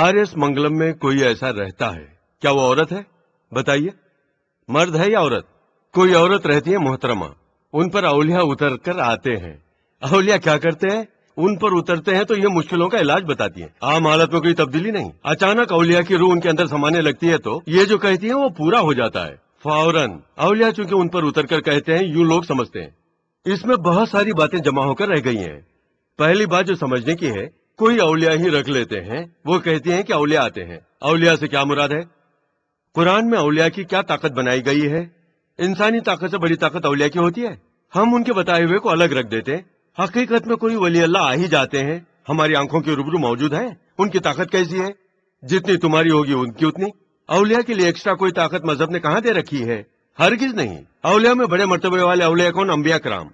آر ایس منگلم میں کوئی ایسا رہتا ہے کیا وہ عورت ہے بتائیے مرد ہے یا عورت کوئی عورت رہتی ہے محترمہ ان پر اولیا اتر کر آتے ہیں اولیا کیا کرتے ہیں ان پر اترتے ہیں تو یہ مشکلوں کا علاج بتاتی ہیں عام حالت میں کوئی تبدیلی نہیں اچانک اولیا کی روح ان کے اندر سمانے لگتی ہے تو یہ جو کہتی ہیں وہ پورا ہو جاتا ہے فوراً اولیا چونکہ ان پر اتر کر کہتے ہیں یوں لوگ سمجھتے ہیں اس میں بہت ساری باتیں جمع ہو کر رہ گئی ہیں پہلی بات جو سمجھنے کی ہے کوئی اولیا ہی رکھ لیتے ہیں وہ کہتی ہیں کہ اولیا آتے ہیں اولیا سے کیا مراد ہے قرآن میں اولیاء کی کیا طاقت بنائی گئی ہے انسانی طاقت سے بڑی طاقت اولیاء کی ہوتی ہے ہم ان کے بتائے ہوئے کو الگ رکھ دیتے ہیں حقیقت میں کوئی ولی اللہ آ ہی جاتے ہیں ہماری آنکھوں کے روبرو موجود ہیں ان کی طاقت کیسی ہے جتنی تمہاری ہوگی ان کی اتنی اولیاء کے لیے ایکسٹرا کوئی طاقت مذہب نے کہاں دے رکھی ہے ہرگز نہیں اولیاء میں بڑے مرتبے والے اولیاء کون انبیاء کرام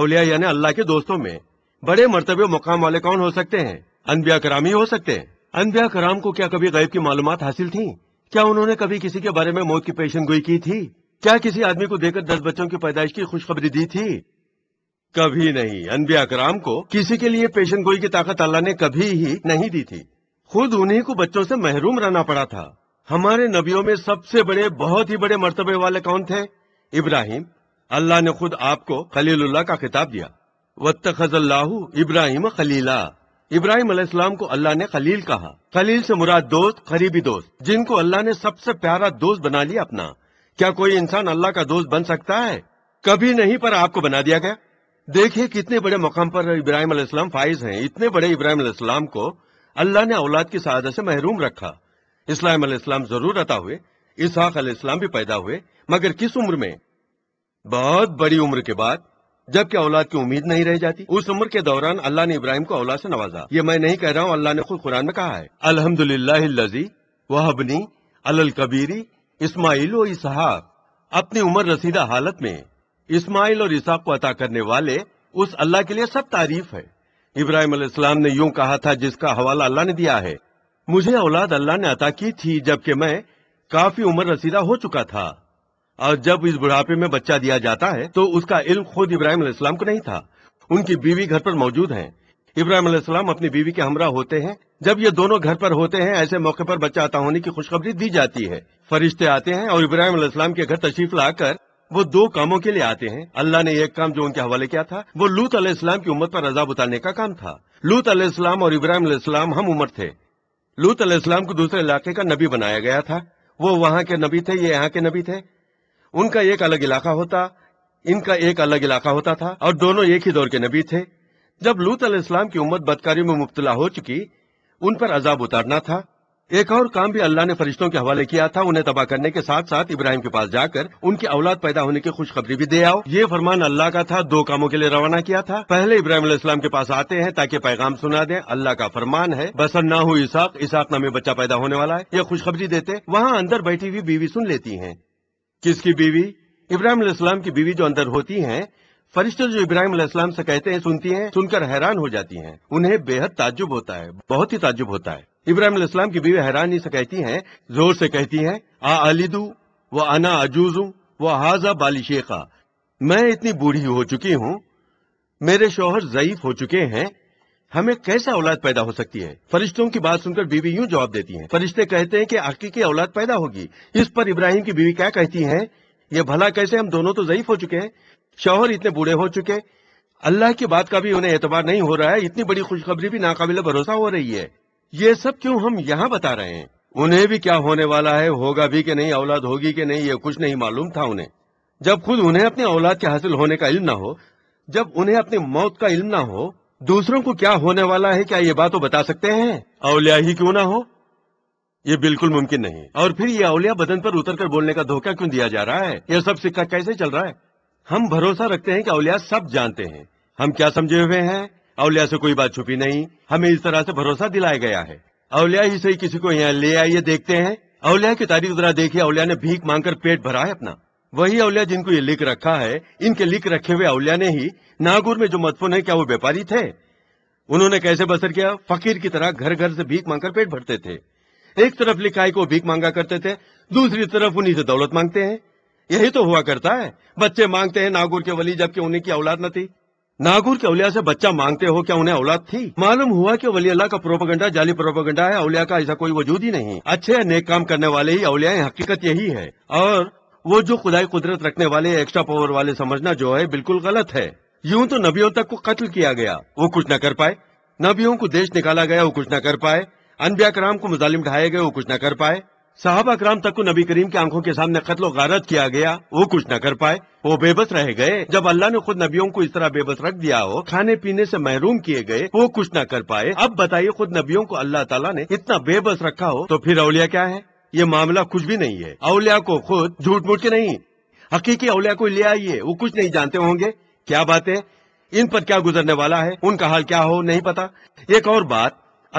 اولیاء یعنی اللہ کے دوستوں میں بڑے مرتبے مقام والے کون ہو سکتے ہیں انبیاء کرام ہی ہو سکتے ہیں انبیاء کرام کو کیا کبھی غیب کی معلومات حاصل تھیں کیا انہوں نے کبھی کسی کے بارے میں موت کی پیشن گوئی کی تھی کیا کسی آدمی کو دیکھ کر دس بچوں کی پیدائش کی خوشخبری دی تھی کبھی نہیں انبیاء کرام کو کسی کے لیے پیشن گوئی کی طاقت اللہ نے کبھی ہی نہیں دی تھی خود انہیں کو بچوں سے محروم رہنا پڑا تھا ہمارے نبیوں میں سب سے بڑے بہت ہی بڑے مرتبے والے کون تھے ابراہیم اللہ نے خود آپ کو خلیل اللہ کا خطاب دیا وَاتَّخَذَ اللہ ابراہیم خلیلہ ابراہیم علیہ السلام کو اللہ نے خلیل کہا خلیل سے مراد دوست قریبی دوست جن کو اللہ نے سب سے پیارا دوست دوست بنا لیا اپنا کیا کوئی انسان اللہ کا بن سکتا ہے کبھی نہیں پر آپ کو بنا دیا گیا دیکھیں کتنے بڑے مقام پر ابراہیم علیہ السلام فائز ہیں اتنے بڑے ابراہیم علیہ السلام کو اللہ نے اولاد کی سعادت سے محروم رکھا اسلام علیہ السلام ضرور عطا ہوئے اسحاق علیہ السلام بھی پیدا ہوئے مگر کس عمر میں بہت بڑی عمر کے بعد جبکہ اولاد کی امید نہیں رہ جاتی اس عمر کے دوران اللہ نے ابراہیم کو اولاد سے نوازا یہ میں نہیں کہہ رہا ہوں اللہ نے خود قرآن میں کہا ہے الحمد للہ الکبیری اسماعیل و اسحاق اپنی عمر رسیدہ حالت میں اسماعیل اور اسحاق کو عطا کرنے والے اس اللہ کے لیے سب تعریف ہے ابراہیم علیہ السلام نے یوں کہا تھا جس کا حوالہ اللہ نے دیا ہے مجھے اولاد اللہ نے عطا کی تھی جبکہ میں کافی عمر رسیدہ ہو چکا تھا اور جب اس بڑھاپے میں بچہ دیا جاتا ہے تو اس کا علم خود ابراہیم علیہ السلام کو نہیں تھا ان کی بیوی گھر پر موجود ہیں ابراہیم علیہ السلام اپنی بیوی کے ہمراہ ہوتے ہیں جب یہ دونوں گھر پر ہوتے ہیں ایسے موقع پر بچہ عطا ہونے کی خوشخبری دی جاتی ہے فرشتے آتے ہیں اور ابراہیم علیہ السلام کے گھر تشریف لا کر وہ دو کاموں کے لیے آتے ہیں اللہ نے ایک کام جو ان کے حوالے کیا تھا وہ لوت علیہ السلام کی امت پر عذاب اتارنے کا کام تھا لوت علیہ السلام اور ابراہیم علیہ السلام ہم عمر تھے لوت علیہ السلام کو دوسرے علاقے کا نبی بنایا گیا تھا وہ وہاں کے نبی تھے یہ یہاں کے نبی تھے ان کا ایک الگ علاقہ ہوتا ان کا ایک الگ علاقہ ہوتا تھا اور دونوں ایک ہی دور کے نبی تھے جب لوت علیہ السلام کی امت بدکاری میں مبتلا ہو چکی ان پر عذاب اتارنا تھا ایک اور کام بھی اللہ نے فرشتوں کے حوالے کیا تھا انہیں تباہ کرنے کے ساتھ ساتھ ابراہیم کے پاس جا کر ان کی اولاد پیدا ہونے کی خوشخبری بھی دے آؤ یہ فرمان اللہ کا تھا دو کاموں کے لیے روانہ کیا تھا پہلے ابراہیم علیہ السلام کے پاس آتے ہیں تاکہ پیغام سنا دیں اللہ کا فرمان ہے بسر نہ ہو بچہ پیدا ہونے والا ہے یہ خوشخبری دیتے وہاں اندر بیٹھی ہوئی بیوی سن لیتی ہیں کس کی بیوی ابراہیم علیہ السلام کی بیوی جو اندر ہوتی ہیں فرشتہ جو ابراہیم علیہ السلام سے کہتے ہیں سنتی ہیں سن کر حیران ہو جاتی ہیں انہیں بے حد تعجب ہوتا ہے بہت ہی تعجب ہوتا ہے ابراہیم علیہ السلام کی بیوی حیران ہی سے کہتی ہیں زور سے کہتی ہیں آ علید ونا عجوزو وہ حاضا بالی شیخا میں اتنی بوڑھی ہو چکی ہوں میرے شوہر ضعیف ہو چکے ہیں ہمیں کیسے اولاد پیدا ہو سکتی ہے فرشتوں کی بات سن کر بیوی یوں جواب دیتی ہیں فرشتے کہتے ہیں کہ کی اولاد پیدا ہوگی اس پر ابراہیم کی بیوی کیا کہتی ہیں یہ بھلا کیسے ہم دونوں تو ضعیف ہو چکے ہیں شوہر اتنے بڑے ہو چکے اللہ کی بات کا بھی انہیں اعتبار نہیں ہو رہا ہے اتنی بڑی خوشخبری بھی ناقابل بھروسہ ہو رہی ہے یہ سب کیوں ہم یہاں بتا رہے ہیں انہیں بھی کیا ہونے والا ہے ہوگا بھی کہ نہیں اولاد ہوگی کہ نہیں یہ کچھ نہیں معلوم تھا انہیں جب خود انہیں اپنے اولاد کے حاصل ہونے کا علم نہ ہو جب انہیں اپنی موت کا علم نہ ہو دوسروں کو کیا ہونے والا ہے کیا یہ بات تو بتا سکتے ہیں اولیاء ہی کیوں نہ ہو یہ بالکل ممکن نہیں اور پھر یہ اولیاء بدن پر اتر کر بولنے کا دھوکہ کیوں دیا جا رہا ہے یہ سب سکہ کیسے چل رہا ہے ہم بھروسہ رکھتے ہیں کہ اولیاء سب جانتے ہیں ہم کیا سمجھے ہوئے ہیں اولیاء سے کوئی بات چھپی نہیں ہمیں اس طرح سے بھروسہ دلایا گیا ہے اولیاء ہی سے کسی کو یہاں لے آئیے دیکھتے ہیں اولیاء کی تاریخ ذرا دیکھیے اولیاء نے بھیک مانگ کر پیٹ بھرا ہے اپنا وہی اولیاء جن کو یہ لکھ رکھا ہے ان کے لکھ رکھے ہوئے اولیاء نے ہی ناگور میں جو مدفون ہے کیا وہ بیپاری تھے انہوں نے کیسے بسر کیا فقیر کی طرح گھر گھر سے بھیک مانگ کر پیٹ بھرتے تھے ایک طرف لکھائی کو بھیک مانگا کرتے تھے دوسری طرف انہی سے دولت مانگتے ہیں یہی تو ہوا کرتا ہے بچے مانگتے ہیں ناگور کے ولی جبکہ انہیں کی اولاد نہ تھی ناگور کے اولیاء سے بچہ مانگتے ہو کیا انہیں اولاد تھی معلوم ہوا کہ ولی اللہ کا پروپگنڈا جالی پروپگنڈا ہے اولیاء کا ایسا کوئی وجود ہی نہیں اچھے نیک کام کرنے والے ہی ہیں حقیقت یہی ہے اور وہ جو خدائی قدرت رکھنے والے ایکسٹرا پاور والے سمجھنا جو ہے بالکل غلط ہے یوں تو نبیوں تک کو قتل کیا گیا وہ کچھ نہ کر پائے نبیوں کو دیش نکالا گیا وہ کچھ نہ کر پائے انبیاء کرام کو مظالم ڈھائے گئے وہ کچھ نہ کر پائے صحابہ کرام تک کو نبی کریم کے آنکھوں کے سامنے قتل و غارت کیا گیا وہ کچھ نہ کر پائے وہ بے بس رہ گئے جب اللہ نے خود نبیوں کو اس طرح بے بس رکھ دیا ہو کھانے پینے سے محروم کیے گئے وہ کچھ نہ کر پائے اب بتائیے خود نبیوں کو اللہ تعالیٰ نے اتنا بے بس رکھا ہو تو پھر اولیا کیا ہے یہ معاملہ کچھ بھی نہیں ہے اولیاء کو خود جھوٹ موٹ کے نہیں حقیقی اولیاء کو لے آئیے وہ کچھ نہیں جانتے ہوں گے کیا بات ہے ان پر کیا گزرنے والا ہے ان کا حال کیا ہو نہیں پتا ایک اور بات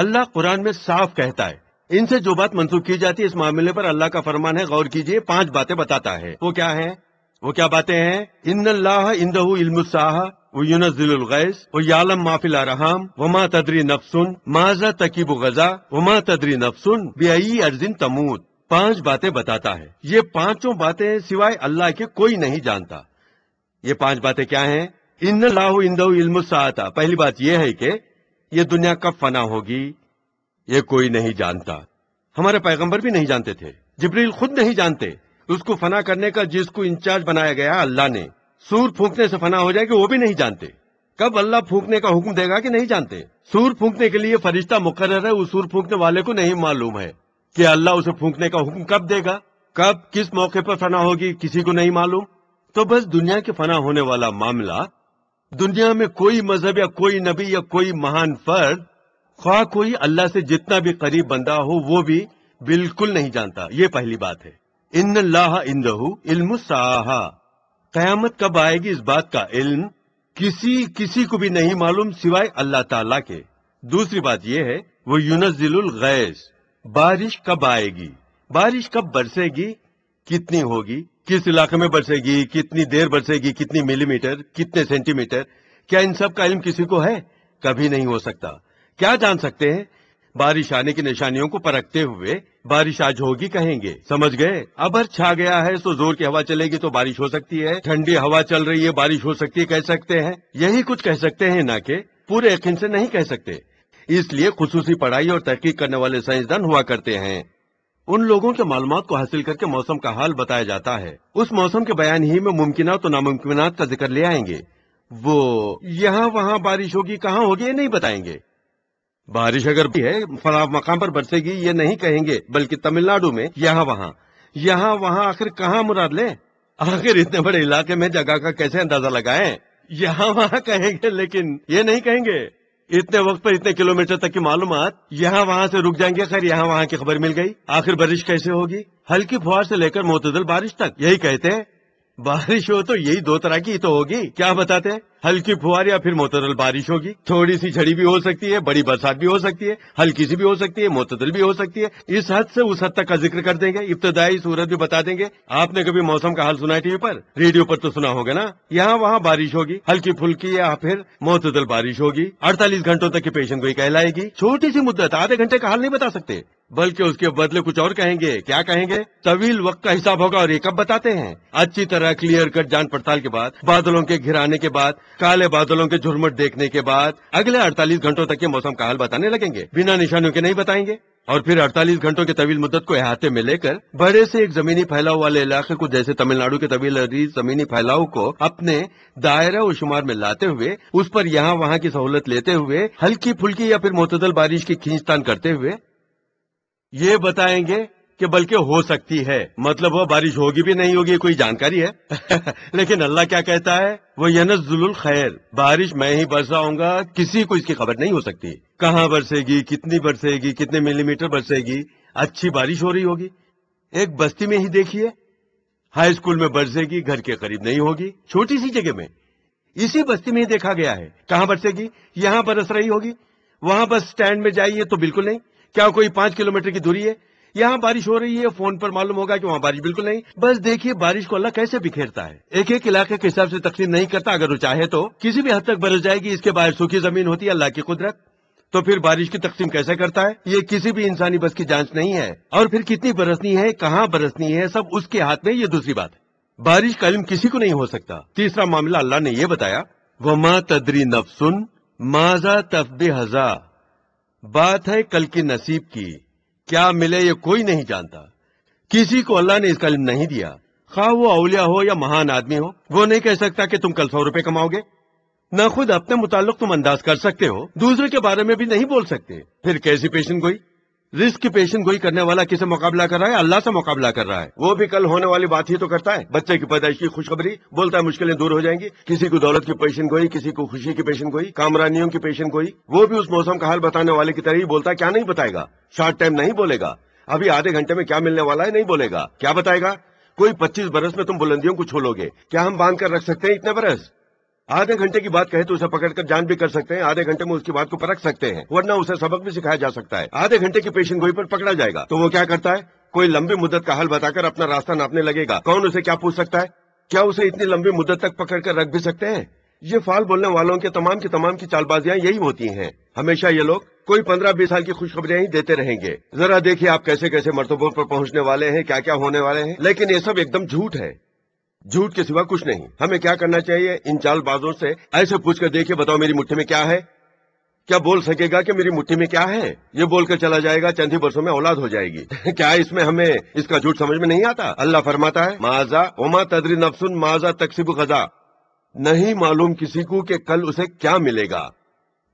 اللہ قرآن میں صاف کہتا ہے ان سے جو بات منسوخ کی جاتی ہے اس معاملے پر اللہ کا فرمان ہے غور کیجئے پانچ باتیں بتاتا ہے وہ کیا ہے وہ کیا باتیں ہیں ان اللہ اندہ علم تدری صاحب تکیب تمود پانچ باتیں بتاتا ہے یہ پانچوں باتیں سوائے اللہ کے کوئی نہیں جانتا یہ پانچ باتیں کیا ہیں ان اللہ اندہ علم الساحتا پہلی بات یہ ہے کہ یہ دنیا کب فنا ہوگی یہ کوئی نہیں جانتا ہمارے پیغمبر بھی نہیں جانتے تھے جبریل خود نہیں جانتے اس کو فنا کرنے کا جس کو انچارج بنایا گیا اللہ نے سور پھونکنے سے فنا ہو جائے کہ وہ بھی نہیں جانتے کب اللہ پھونکنے کا حکم دے گا کہ نہیں جانتے سور پھونکنے کے لیے فرشتہ مقرر ہے وہ سور پھونکنے والے کو نہیں معلوم ہے کہ اللہ اسے پھونکنے کا حکم کب دے گا کب کس موقع پر فنا ہوگی کسی کو نہیں معلوم تو بس دنیا کے فنا ہونے والا معاملہ دنیا میں کوئی مذہب یا کوئی نبی یا کوئی مہان فرد خواہ کوئی اللہ سے جتنا بھی قریب بندہ ہو وہ بھی بالکل نہیں جانتا یہ پہلی بات ہے ان اللہ علم ان قیامت کب آئے گی اس بات کا علم کسی کسی کو بھی نہیں معلوم سوائے اللہ تعالیٰ کے دوسری بات یہ ہے وہ یونزل الغیس بارش کب آئے گی بارش کب برسے گی کتنی ہوگی کس علاقے میں برسے گی کتنی دیر برسے گی کتنی ملی میٹر کتنے سینٹی میٹر کیا ان سب کا علم کسی کو ہے کبھی نہیں ہو سکتا کیا جان سکتے ہیں بارش آنے کی نشانیوں کو پرکھتے ہوئے بارش آج ہوگی کہیں گے سمجھ گئے ابھر چھا گیا ہے تو زور کی ہوا چلے گی تو بارش ہو سکتی ہے ٹھنڈی ہوا چل رہی ہے بارش ہو سکتی ہے کہہ سکتے ہیں یہی کچھ کہہ سکتے ہیں نہ کہ پورے سے نہیں کہہ سکتے اس لیے خصوصی پڑھائی اور تحقیق کرنے والے سائنسدان ہوا کرتے ہیں ان لوگوں کے معلومات کو حاصل کر کے موسم کا حال بتایا جاتا ہے اس موسم کے بیان ہی میں ممکنات اور ناممکنات کا ذکر لے آئیں گے وہ یہاں وہاں بارش ہوگی کہاں ہوگی یہ نہیں بتائیں گے بارش اگر بھی ہے مقام پر برسے گی یہ نہیں کہیں گے بلکہ تمل ناڈو میں یہاں وہاں یہاں وہاں آخر کہاں مراد لیں آخر اتنے بڑے علاقے میں جگہ کا کیسے اندازہ لگائیں یہاں وہاں کہیں گے لیکن یہ نہیں کہیں گے اتنے وقت پر اتنے کلومیٹر تک کی معلومات یہاں وہاں سے رک جائیں گے خیر یہاں وہاں کی خبر مل گئی آخر بارش کیسے ہوگی ہلکی فوار سے لے کر معتدل بارش تک یہی کہتے ہیں بارش ہو تو یہی دو طرح کی تو ہوگی کیا بتاتے ہیں ہلکی فوار یا پھر معتدل بارش ہوگی تھوڑی سی جھڑی بھی ہو سکتی ہے بڑی برسات بھی ہو سکتی ہے ہلکی سی بھی ہو سکتی ہے موتدل بھی ہو سکتی ہے اس حد سے اس حد تک کا ذکر کر دیں گے ابتدائی صورت بھی بتا دیں گے آپ نے کبھی موسم کا حال سنا ہے ٹی وی پر ریڈیو پر تو سنا ہوگا نا یہاں وہاں بارش ہوگی ہلکی پھلکی یا پھر معتدل بارش ہوگی اڑتالیس گھنٹوں تک کی پیشن گوئی کہلائے گی چھوٹی سی مدت آدھے گھنٹے کا حال نہیں بتا سکتے بلکہ اس کے بدلے کچھ اور کہیں گے کیا کہیں گے طویل وقت کا حساب ہوگا اور یہ کب بتاتے ہیں اچھی طرح کلیئر کٹ جان پڑتال کے بعد بادلوں کے گھرانے کے بعد کالے بادلوں کے جھرمٹ دیکھنے کے بعد اگلے اڑتالیس گھنٹوں تک یہ موسم کا حال بتانے لگیں گے بنا نشانیوں کے نہیں بتائیں گے اور پھر اڑتالیس گھنٹوں کے طویل مدت کو احاطے میں لے کر بڑے سے ایک زمینی پھیلاؤ والے علاقے کو جیسے تمل ناڈو کے طویل عریض زمینی پھیلاؤ کو اپنے دائرہ و شمار میں لاتے ہوئے اس پر یہاں وہاں کی سہولت لیتے ہوئے ہلکی پھلکی یا پھر محتدل بارش کی کھینچتان کرتے ہوئے یہ بتائیں گے کہ بلکہ ہو سکتی ہے مطلب وہ بارش ہوگی بھی نہیں ہوگی کوئی جانکاری ہے لیکن اللہ کیا کہتا ہے وہ ینزل الخیر بارش میں ہی برسا گا کسی کو اس کی خبر نہیں ہو سکتی کہاں برسے گی کتنی برسے گی کتنے ملی میٹر برسے گی اچھی بارش ہو رہی ہوگی ایک بستی میں ہی دیکھیے ہائی اسکول میں برسے گی گھر کے قریب نہیں ہوگی چھوٹی سی جگہ میں اسی بستی میں ہی دیکھا گیا ہے کہاں برسے گی یہاں برس رہی ہوگی وہاں بس اسٹینڈ میں جائیے تو بالکل نہیں کیا کوئی پانچ کلومیٹر کی دوری ہے یہاں بارش ہو رہی ہے فون پر معلوم ہوگا کہ وہاں بارش بالکل نہیں بس دیکھیے بارش کو اللہ کیسے بکھیرتا ہے ایک ایک علاقے کے حساب سے تقسیم نہیں کرتا اگر وہ چاہے تو کسی بھی حد تک برس جائے گی اس کے باہر سوکھی زمین ہوتی ہے اللہ کی قدرت تو پھر بارش کی تقسیم کیسے کرتا ہے یہ کسی بھی انسانی بس کی جانچ نہیں ہے اور پھر کتنی برسنی ہے کہاں برسنی ہے سب اس کے ہاتھ میں یہ دوسری بات ہے بارش کا علم کسی کو نہیں ہو سکتا تیسرا معاملہ اللہ نے یہ بتایا وما تدری نفسن ماضا تفدہ بات ہے کل کی نصیب کی کیا ملے یہ کوئی نہیں جانتا کسی کو اللہ نے اس کا علم نہیں دیا خواہ وہ اولیاء ہو یا مہان آدمی ہو وہ نہیں کہہ سکتا کہ تم کل سو روپے کماؤ گے نہ خود اپنے متعلق تم انداز کر سکتے ہو دوسرے کے بارے میں بھی نہیں بول سکتے پھر کیسی پیشن گوئی رزق کی پیشن گوئی کرنے والا کسے مقابلہ کر رہا ہے اللہ سے مقابلہ کر رہا ہے وہ بھی کل ہونے والی بات ہی تو کرتا ہے بچے کی پیدائش کی خوشخبری بولتا ہے مشکلیں دور ہو جائیں گی کسی کو دولت کی پیشن گوئی کسی کو خوشی کی پیشن گوئی کامرانیوں کی پیشن گوئی وہ بھی اس موسم کا حال بتانے والے کی طرح ہی بولتا ہے کیا نہیں بتائے گا شارٹ ٹائم نہیں بولے گا ابھی آدھے گھنٹے میں کیا ملنے والا ہے نہیں بولے گا کیا بتائے گا کوئی پچیس برس میں تم بلندیوں کو چھولو گے کیا ہم باندھ کر رکھ سکتے ہیں اتنے برس آدھے گھنٹے کی بات کہے تو اسے پکڑ کر جان بھی کر سکتے ہیں آدھے گھنٹے میں اس کی بات کو پرکھ سکتے ہیں ورنہ اسے سبق بھی سکھایا جا سکتا ہے آدھے گھنٹے کی پیشن گوئی پر پکڑا جائے گا تو وہ کیا کرتا ہے کوئی لمبی مدت کا حل بتا کر اپنا راستہ ناپنے لگے گا کون اسے کیا پوچھ سکتا ہے کیا اسے اتنی لمبی مدت تک پکڑ کر رکھ بھی سکتے ہیں یہ فال بولنے والوں کے تمام کی تمام کی چال بازیاں یہی ہوتی ہیں ہمیشہ یہ لوگ کوئی پندرہ بیس سال کی خوشخبریاں ہی دیتے رہیں گے ذرا دیکھیے آپ کیسے کیسے مرتبوں پر پہنچنے والے ہیں کیا کیا ہونے والے ہیں لیکن یہ سب ایک دم جھوٹ ہے جھوٹ کے سوا کچھ نہیں ہمیں کیا کرنا چاہیے ان چال بازوں سے ایسے پوچھ کر دیکھے بتاؤ میری مٹھی میں کیا ہے کیا بول سکے گا کہ میری مٹھی میں کیا ہے یہ بول کر چلا جائے گا چند ہی برسوں میں اولاد ہو جائے گی کیا اس میں ہمیں اس کا جھوٹ سمجھ میں نہیں آتا اللہ فرماتا ہے مازا اما تدری نفسن تقسیب غذا نہیں معلوم کسی کو کہ کل اسے کیا ملے گا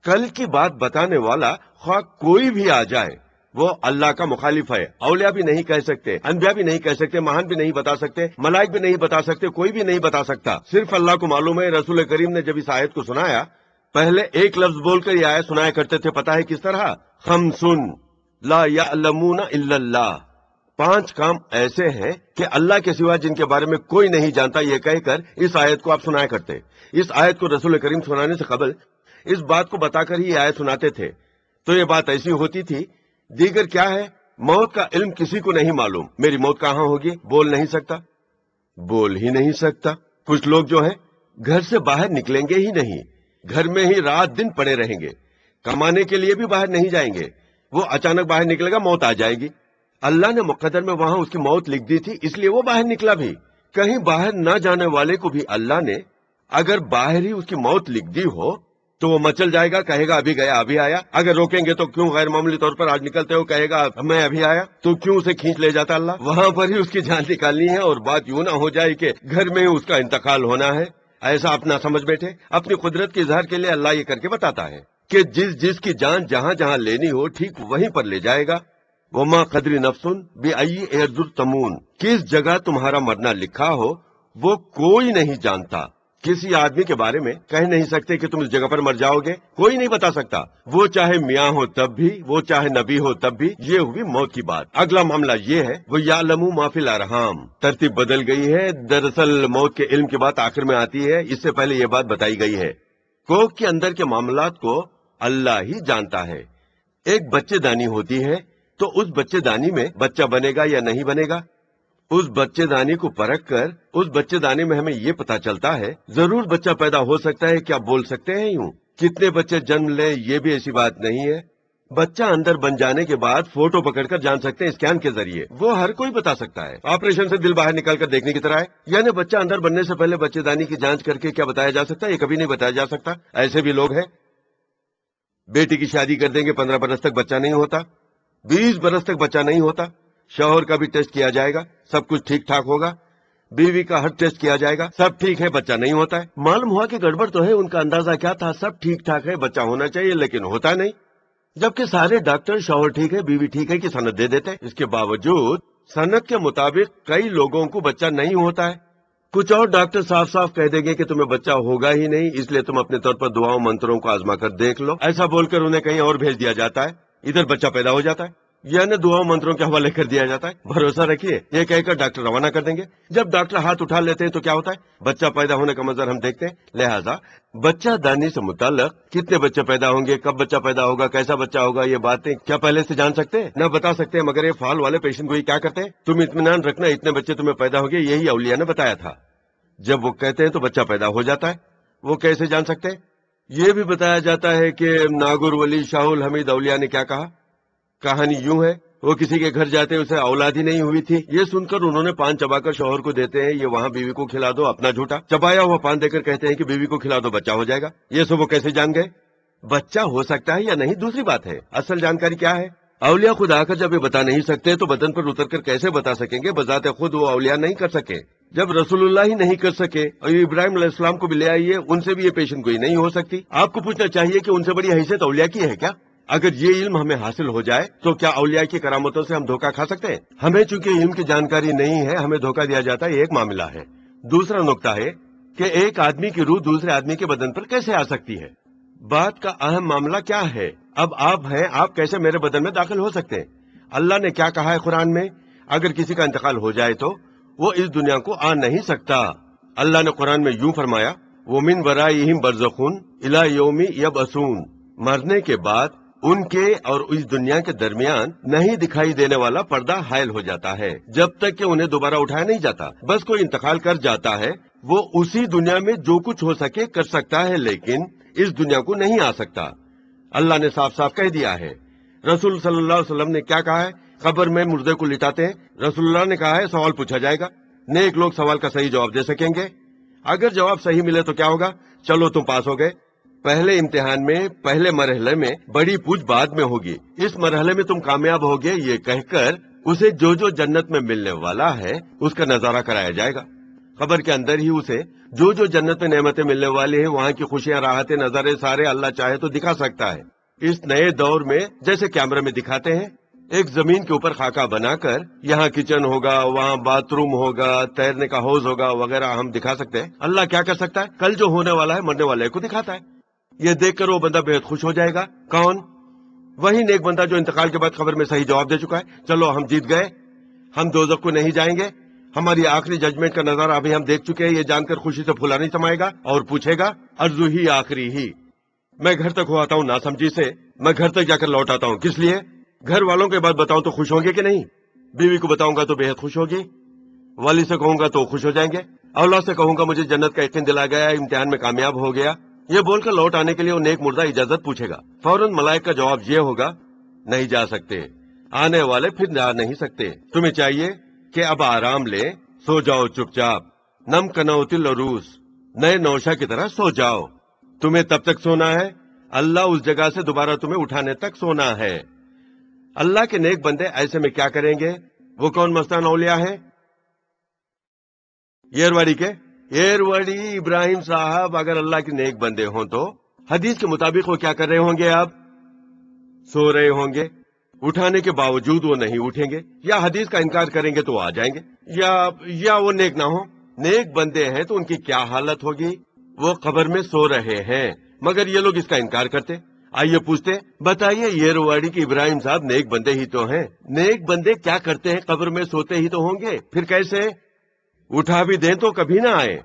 کل کی بات بتانے والا خواہ کوئی بھی آ جائے وہ اللہ کا مخالف ہے اولیاء بھی نہیں کہہ سکتے انبیاء بھی نہیں کہہ سکتے مہان بھی نہیں بتا سکتے ملائک بھی نہیں بتا سکتے کوئی بھی نہیں بتا سکتا صرف اللہ کو معلوم ہے رسول کریم نے جب اس آیت کو سنایا پہلے ایک لفظ بول کر یہ آیت سنایا کرتے تھے پتا ہے کس طرح خمسن لا یعلمون الا اللہ پانچ کام ایسے ہیں کہ اللہ کے سوا جن کے بارے میں کوئی نہیں جانتا یہ کہہ کر اس آیت کو آپ سنایا کرتے اس آیت کو رسول کریم سنانے سے قبل اس بات کو بتا کر ہی آیت سناتے تھے تو یہ بات ایسی ہوتی تھی دیگر کیا ہے موت کا علم کسی کو نہیں معلوم میری موت کہاں ہوگی بول نہیں سکتا بول ہی نہیں سکتا کچھ لوگ جو ہیں گھر سے باہر نکلیں گے ہی نہیں گھر میں ہی رات دن پڑے رہیں گے کمانے کے لیے بھی باہر نہیں جائیں گے وہ اچانک باہر نکلے گا موت آ جائے گی اللہ نے مقدر میں وہاں اس کی موت لکھ دی تھی اس لیے وہ باہر نکلا بھی کہیں باہر نہ جانے والے کو بھی اللہ نے اگر باہر ہی اس کی موت لکھ دی ہو تو وہ مچل جائے گا کہے گا ابھی گیا ابھی آیا اگر روکیں گے تو کیوں غیر معمولی طور پر آج نکلتے ہو کہے گا میں ابھی آیا تو کیوں اسے کھینچ لے جاتا اللہ وہاں پر ہی اس کی جان نکالنی ہے اور بات یوں نہ ہو جائے کہ گھر میں اس کا انتقال ہونا ہے ایسا آپ نہ سمجھ بیٹھے اپنی قدرت کے اظہار کے لیے اللہ یہ کر کے بتاتا ہے کہ جس جس کی جان جہاں جہاں لینی ہو ٹھیک وہیں پر لے جائے گا وہ ماں قدری نفسن بے آئی تمون کس جگہ تمہارا مرنا لکھا ہو وہ کوئی نہیں جانتا کسی آدمی کے بارے میں کہہ نہیں سکتے کہ تم اس جگہ پر مر جاؤ گے کوئی نہیں بتا سکتا وہ چاہے میاں ہو تب بھی وہ چاہے نبی ہو تب بھی یہ ہوئی موت کی بات اگلا معاملہ یہ ہے وہ یا لمو لمفیل الارحام ترتیب بدل گئی ہے دراصل موت کے علم کی بات آخر میں آتی ہے اس سے پہلے یہ بات بتائی گئی ہے کوک کے اندر کے معاملات کو اللہ ہی جانتا ہے ایک بچے دانی ہوتی ہے تو اس بچے دانی میں بچہ بنے گا یا نہیں بنے گا اس بچے دانی کو پرکھ کر اس بچے دانے میں ہمیں یہ پتا چلتا ہے ضرور بچہ پیدا ہو سکتا ہے کیا بول سکتے ہیں یوں کتنے بچے جنم لیں یہ بھی ایسی بات نہیں ہے بچہ اندر بن جانے کے بعد فوٹو پکڑ کر جان سکتے ہیں اسکین کے ذریعے وہ ہر کوئی بتا سکتا ہے آپریشن سے دل باہر نکال کر دیکھنے کی طرح ہے یعنی بچہ اندر بننے سے پہلے بچے دانی کی جانچ کر کے کیا بتایا جا سکتا ہے یہ کبھی نہیں بتایا جا سکتا ایسے بھی لوگ ہیں بیٹی کی شادی کر دیں گے پندرہ برس تک بچہ نہیں ہوتا بیس برس تک بچہ نہیں ہوتا شوہر کا بھی ٹیسٹ کیا جائے گا سب کچھ ٹھیک ٹھاک ہوگا بیوی کا ہر ٹیسٹ کیا جائے گا سب ٹھیک ہے بچہ نہیں ہوتا ہے معلوم ہوا کہ گڑبڑ تو ہے ان کا اندازہ کیا تھا سب ٹھیک ٹھاک ہے بچہ ہونا چاہیے لیکن ہوتا نہیں جبکہ سارے ڈاکٹر شوہر ٹھیک ہے بیوی ٹھیک ہے کہ سند دے دیتے ہیں اس کے باوجود سند کے مطابق کئی لوگوں کو بچہ نہیں ہوتا ہے کچھ اور ڈاکٹر صاف صاف کہہ دیں گے کہ تمہیں بچہ ہوگا ہی نہیں اس لیے تم اپنے طور پر دعاؤں منتروں کو آزما کر دیکھ لو ایسا بول کر انہیں کہیں اور بھیج دیا جاتا ہے ادھر بچہ پیدا ہو جاتا ہے یعنی دعا منتروں کے حوالے کر دیا جاتا ہے بھروسہ رکھیے یہ کہہ کر ڈاکٹر روانہ کر دیں گے جب ڈاکٹر ہاتھ اٹھا لیتے ہیں تو کیا ہوتا ہے بچہ پیدا ہونے کا منظر ہم دیکھتے ہیں لہٰذا بچہ دانی سے متعلق کتنے بچے پیدا ہوں گے کب بچہ پیدا ہوگا کیسا بچہ ہوگا یہ باتیں کیا پہلے سے جان سکتے ہیں نہ بتا سکتے ہیں مگر یہ فال والے پیشنٹ کو یہ کیا کرتے ہیں تم اطمینان رکھنا اتنے بچے تمہیں پیدا ہوگی یہی اولیا نے بتایا تھا جب وہ کہتے ہیں تو بچہ پیدا ہو جاتا ہے وہ کیسے جان سکتے یہ بھی بتایا جاتا ہے کہ ناگور ولی شاہ الحمید اولیا نے کیا کہا کہانی یوں ہے وہ کسی کے گھر جاتے اسے اولاد ہی نہیں ہوئی تھی یہ سن کر انہوں نے پان چبا کر شوہر کو دیتے ہیں یہ وہاں بیوی کو کھلا دو اپنا جھوٹا چبایا ہوا پان دے کر کہتے ہیں کہ بیوی کو کھلا دو بچہ ہو جائے گا یہ سب وہ کیسے جان گئے بچہ ہو سکتا ہے یا نہیں دوسری بات ہے اصل جانکاری کیا ہے اولیاء خدا آ کر جب یہ بتا نہیں سکتے تو بدن پر اتر کر کیسے بتا سکیں گے بذات خود وہ اولیاء نہیں کر سکے جب رسول اللہ ہی نہیں کر سکے اور ابراہیم علیہ السلام کو بھی لے آئیے ان سے بھی یہ پیشن گوئی نہیں ہو سکتی آپ کو پوچھنا چاہیے کہ ان سے بڑی حیثیت اولیاء کی ہے کیا اگر یہ علم ہمیں حاصل ہو جائے تو کیا اولیاء کی کرامتوں سے ہم دھوکہ کھا سکتے ہیں ہمیں چونکہ علم کی جانکاری نہیں ہے ہمیں دھوکہ دیا جاتا ہے یہ ایک معاملہ ہے دوسرا نقطہ ہے کہ ایک آدمی کی روح دوسرے آدمی کے بدن پر کیسے آ سکتی ہے بات کا اہم معاملہ کیا ہے اب آپ ہیں آپ کیسے میرے بدن میں داخل ہو سکتے ہیں اللہ نے کیا کہا ہے قرآن میں اگر کسی کا انتقال ہو جائے تو وہ اس دنیا کو آ نہیں سکتا اللہ نے قرآن میں یوں فرمایا وہ من برائے برزخون الا یومی یب مرنے کے بعد ان کے اور اس دنیا کے درمیان نہیں دکھائی دینے والا پردہ حائل ہو جاتا ہے جب تک کہ انہیں دوبارہ اٹھایا نہیں جاتا بس کوئی انتقال کر جاتا ہے وہ اسی دنیا میں جو کچھ ہو سکے کر سکتا ہے لیکن اس دنیا کو نہیں آ سکتا اللہ نے صاف صاف کہہ دیا ہے رسول صلی اللہ علیہ وسلم نے کیا کہا ہے خبر میں مردے کو لٹاتے ہیں رسول اللہ نے کہا ہے سوال پوچھا جائے گا نیک لوگ سوال کا صحیح جواب دے سکیں گے اگر جواب صحیح ملے تو کیا ہوگا چلو تم پاس ہو گئے پہلے امتحان میں پہلے مرحلے میں بڑی پوچھ بعد میں ہوگی اس مرحلے میں تم کامیاب ہوگے یہ کہہ کر اسے جو جو جنت میں ملنے والا ہے اس کا نظارہ کرایا جائے گا خبر کے اندر ہی اسے جو جو جنت میں نعمتیں ملنے والی ہیں وہاں کی خوشیاں راحتیں نظارے سارے اللہ چاہے تو دکھا سکتا ہے اس نئے دور میں جیسے کیمرے میں دکھاتے ہیں ایک زمین کے اوپر خاکہ بنا کر یہاں کچن ہوگا وہاں باتھ روم ہوگا تیرنے کا ہوز ہوگا وغیرہ ہم دکھا سکتے ہیں اللہ کیا کر سکتا ہے کل جو ہونے والا ہے مرنے والے کو دکھاتا ہے یہ دیکھ کر وہ بندہ بہت خوش ہو جائے گا کون وہی نیک بندہ جو انتقال کے بعد خبر میں صحیح جواب دے چکا ہے چلو ہم جیت گئے ہم دوزک کو نہیں جائیں گے ہماری آخری ججمنٹ کا نظارہ ابھی ہم دیکھ چکے ہیں یہ جان کر خوشی سے پھولا نہیں سمائے گا اور پوچھے گا ارزو ہی آخری ہی میں گھر تک ہو آتا ہوں ناسمجی سے میں گھر تک جا کر لوٹ آتا ہوں کس لیے گھر والوں کے بعد بتاؤں تو خوش ہوں گے کہ نہیں بیوی کو بتاؤں گا تو بے حد خوش ہوگی والی سے کہوں گا تو خوش ہو جائیں گے اولا سے کہوں گا مجھے جنت کا یقین دلا گیا امتحان میں کامیاب ہو گیا یہ بول کر لوٹ آنے کے لیے مردہ اجازت پوچھے گا فوراً ملائک کا جواب یہ ہوگا نہیں جا سکتے آنے والے پھر جا نہیں سکتے تمہیں چاہیے کہ اب آرام لے سو جاؤ چپ چاپ نم کنوتل روس نئے نوشا کی طرح سو جاؤ تمہیں تب تک سونا ہے اللہ اس جگہ سے دوبارہ تمہیں اٹھانے تک سونا ہے اللہ کے نیک بندے ایسے میں کیا کریں گے وہ کون مستان مسئلہ ہے لیا کے ایروڑی ابراہیم صاحب اگر اللہ کے نیک بندے ہوں تو حدیث کے مطابق وہ کیا کر رہے ہوں گے آپ سو رہے ہوں گے اٹھانے کے باوجود وہ نہیں اٹھیں گے یا حدیث کا انکار کریں گے تو آ جائیں گے یا وہ نیک نہ ہو نیک بندے ہیں تو ان کی کیا حالت ہوگی وہ قبر میں سو رہے ہیں مگر یہ لوگ اس کا انکار کرتے آئیے پوچھتے بتائیے یہ رواڑی کی ابراہیم صاحب نیک بندے ہی تو ہیں نیک بندے کیا کرتے ہیں قبر میں سوتے ہی تو ہوں گے پھر کیسے اٹھا بھی دیں تو کبھی نہ آئے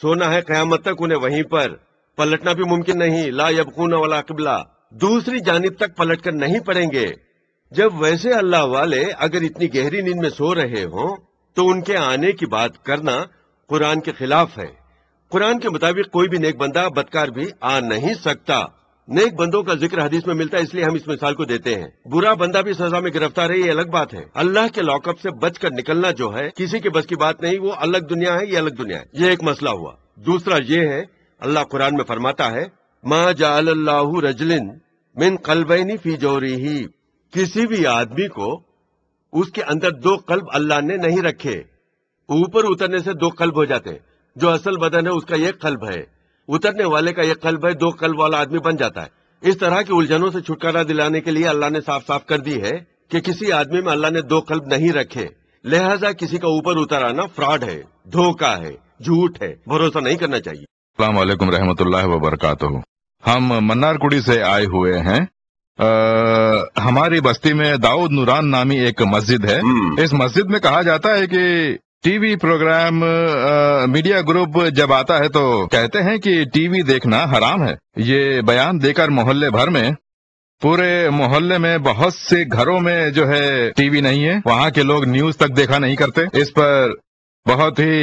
سونا ہے قیامت تک انہیں وہیں پر پلٹنا بھی ممکن نہیں لا ولا قبلہ دوسری جانب تک پلٹ کر نہیں پڑیں گے جب ویسے اللہ والے اگر اتنی گہری نیند میں سو رہے ہوں تو ان کے آنے کی بات کرنا قرآن کے خلاف ہے قرآن کے مطابق کوئی بھی نیک بندہ بدکار بھی آ نہیں سکتا نیک بندوں کا ذکر حدیث میں ملتا ہے اس لیے ہم اس مثال کو دیتے ہیں برا بندہ بھی سزا میں گرفتار ہے یہ الگ بات ہے اللہ کے اپ سے بچ کر نکلنا جو ہے کسی کے بس کی بات نہیں وہ الگ دنیا ہے یہ الگ دنیا ہے یہ ایک مسئلہ ہوا دوسرا یہ ہے اللہ قرآن میں فرماتا ہے ما جعل اللہ من ہی کسی بھی آدمی کو اس کے اندر دو قلب اللہ نے نہیں رکھے اوپر اترنے سے دو قلب ہو جاتے جو اصل بدن ہے اس کا ایک قلب ہے اترنے والے کا یہ قلب ہے دو قلب والا آدمی بن جاتا ہے اس طرح کی الجھنوں سے چھٹکارا دلانے کے لیے اللہ نے صاف صاف کر دی ہے کہ کسی آدمی میں اللہ نے دو قلب نہیں رکھے لہذا کسی کا اوپر اتر آنا فراڈ ہے دھوکہ ہے جھوٹ ہے بھروسہ نہیں کرنا چاہیے السلام علیکم رحمۃ اللہ وبرکاتہ ہم منار کڑی سے آئے ہوئے ہیں ہماری بستی میں داؤد نوران نامی ایک مسجد ہے اس مسجد میں کہا جاتا ہے کہ T V programme media group جب آتا ہے تو کہتے ہیں کہ ٹی وی دیکھنا حرام ہے یہ بیان دے کر محلے بھر میں پورے محلے میں بہت سے گھروں میں جو ہے ٹی وی نہیں ہے وہاں کے لوگ نیوز تک دیکھا نہیں کرتے اس پر بہت ہی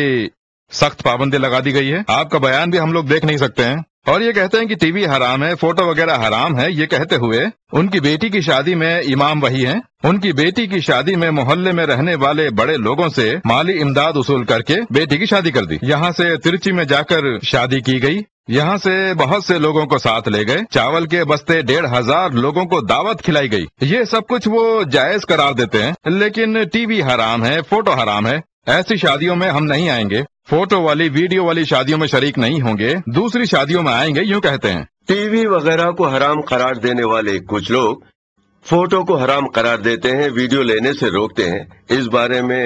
سخت پابندی لگا دی گئی ہے آپ کا بیان بھی ہم لوگ دیکھ نہیں سکتے ہیں اور یہ کہتے ہیں کہ ٹی وی حرام ہے فوٹو وغیرہ حرام ہے یہ کہتے ہوئے ان کی بیٹی کی شادی میں امام وہی ہیں ان کی بیٹی کی شادی میں محلے میں رہنے والے بڑے لوگوں سے مالی امداد وصول کر کے بیٹی کی شادی کر دی یہاں سے ترچی میں جا کر شادی کی گئی یہاں سے بہت سے لوگوں کو ساتھ لے گئے چاول کے بستے ڈیڑھ ہزار لوگوں کو دعوت کھلائی گئی یہ سب کچھ وہ جائز قرار دیتے ہیں لیکن ٹی وی حرام ہے فوٹو حرام ہے ایسی شادیوں میں ہم نہیں آئیں گے فوٹو والی ویڈیو والی شادیوں میں شریک نہیں ہوں گے دوسری شادیوں میں آئیں گے یوں کہتے ہیں ٹی وی وغیرہ کو حرام قرار دینے والے کچھ لوگ فوٹو کو حرام قرار دیتے ہیں ویڈیو لینے سے روکتے ہیں اس بارے میں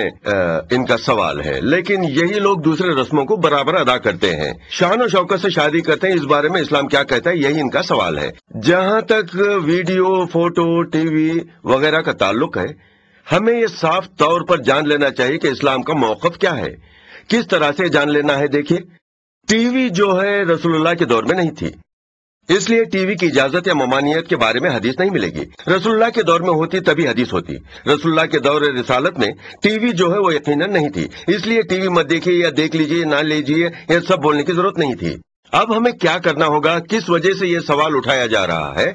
ان کا سوال ہے لیکن یہی لوگ دوسرے رسموں کو برابر ادا کرتے ہیں شان و شوکت سے شادی کرتے ہیں اس بارے میں اسلام کیا کہتا ہے یہی ان کا سوال ہے جہاں تک ویڈیو فوٹو ٹی وی وغیرہ کا تعلق ہے ہمیں یہ صاف طور پر جان لینا چاہیے کہ اسلام کا موقف کیا ہے کس طرح سے جان لینا ہے دیکھیے ٹی وی جو ہے رسول اللہ کے دور میں نہیں تھی اس لیے ٹی وی کی اجازت یا ممانیت کے بارے میں حدیث نہیں ملے گی رسول اللہ کے دور میں ہوتی تبھی حدیث ہوتی رسول اللہ کے دور رسالت میں ٹی وی جو ہے وہ یقیناً نہیں تھی اس لیے ٹی وی مت دیکھیے یا دیکھ لیجیے نہ لیجیے یا سب بولنے کی ضرورت نہیں تھی اب ہمیں کیا کرنا ہوگا کس وجہ سے یہ سوال اٹھایا جا رہا ہے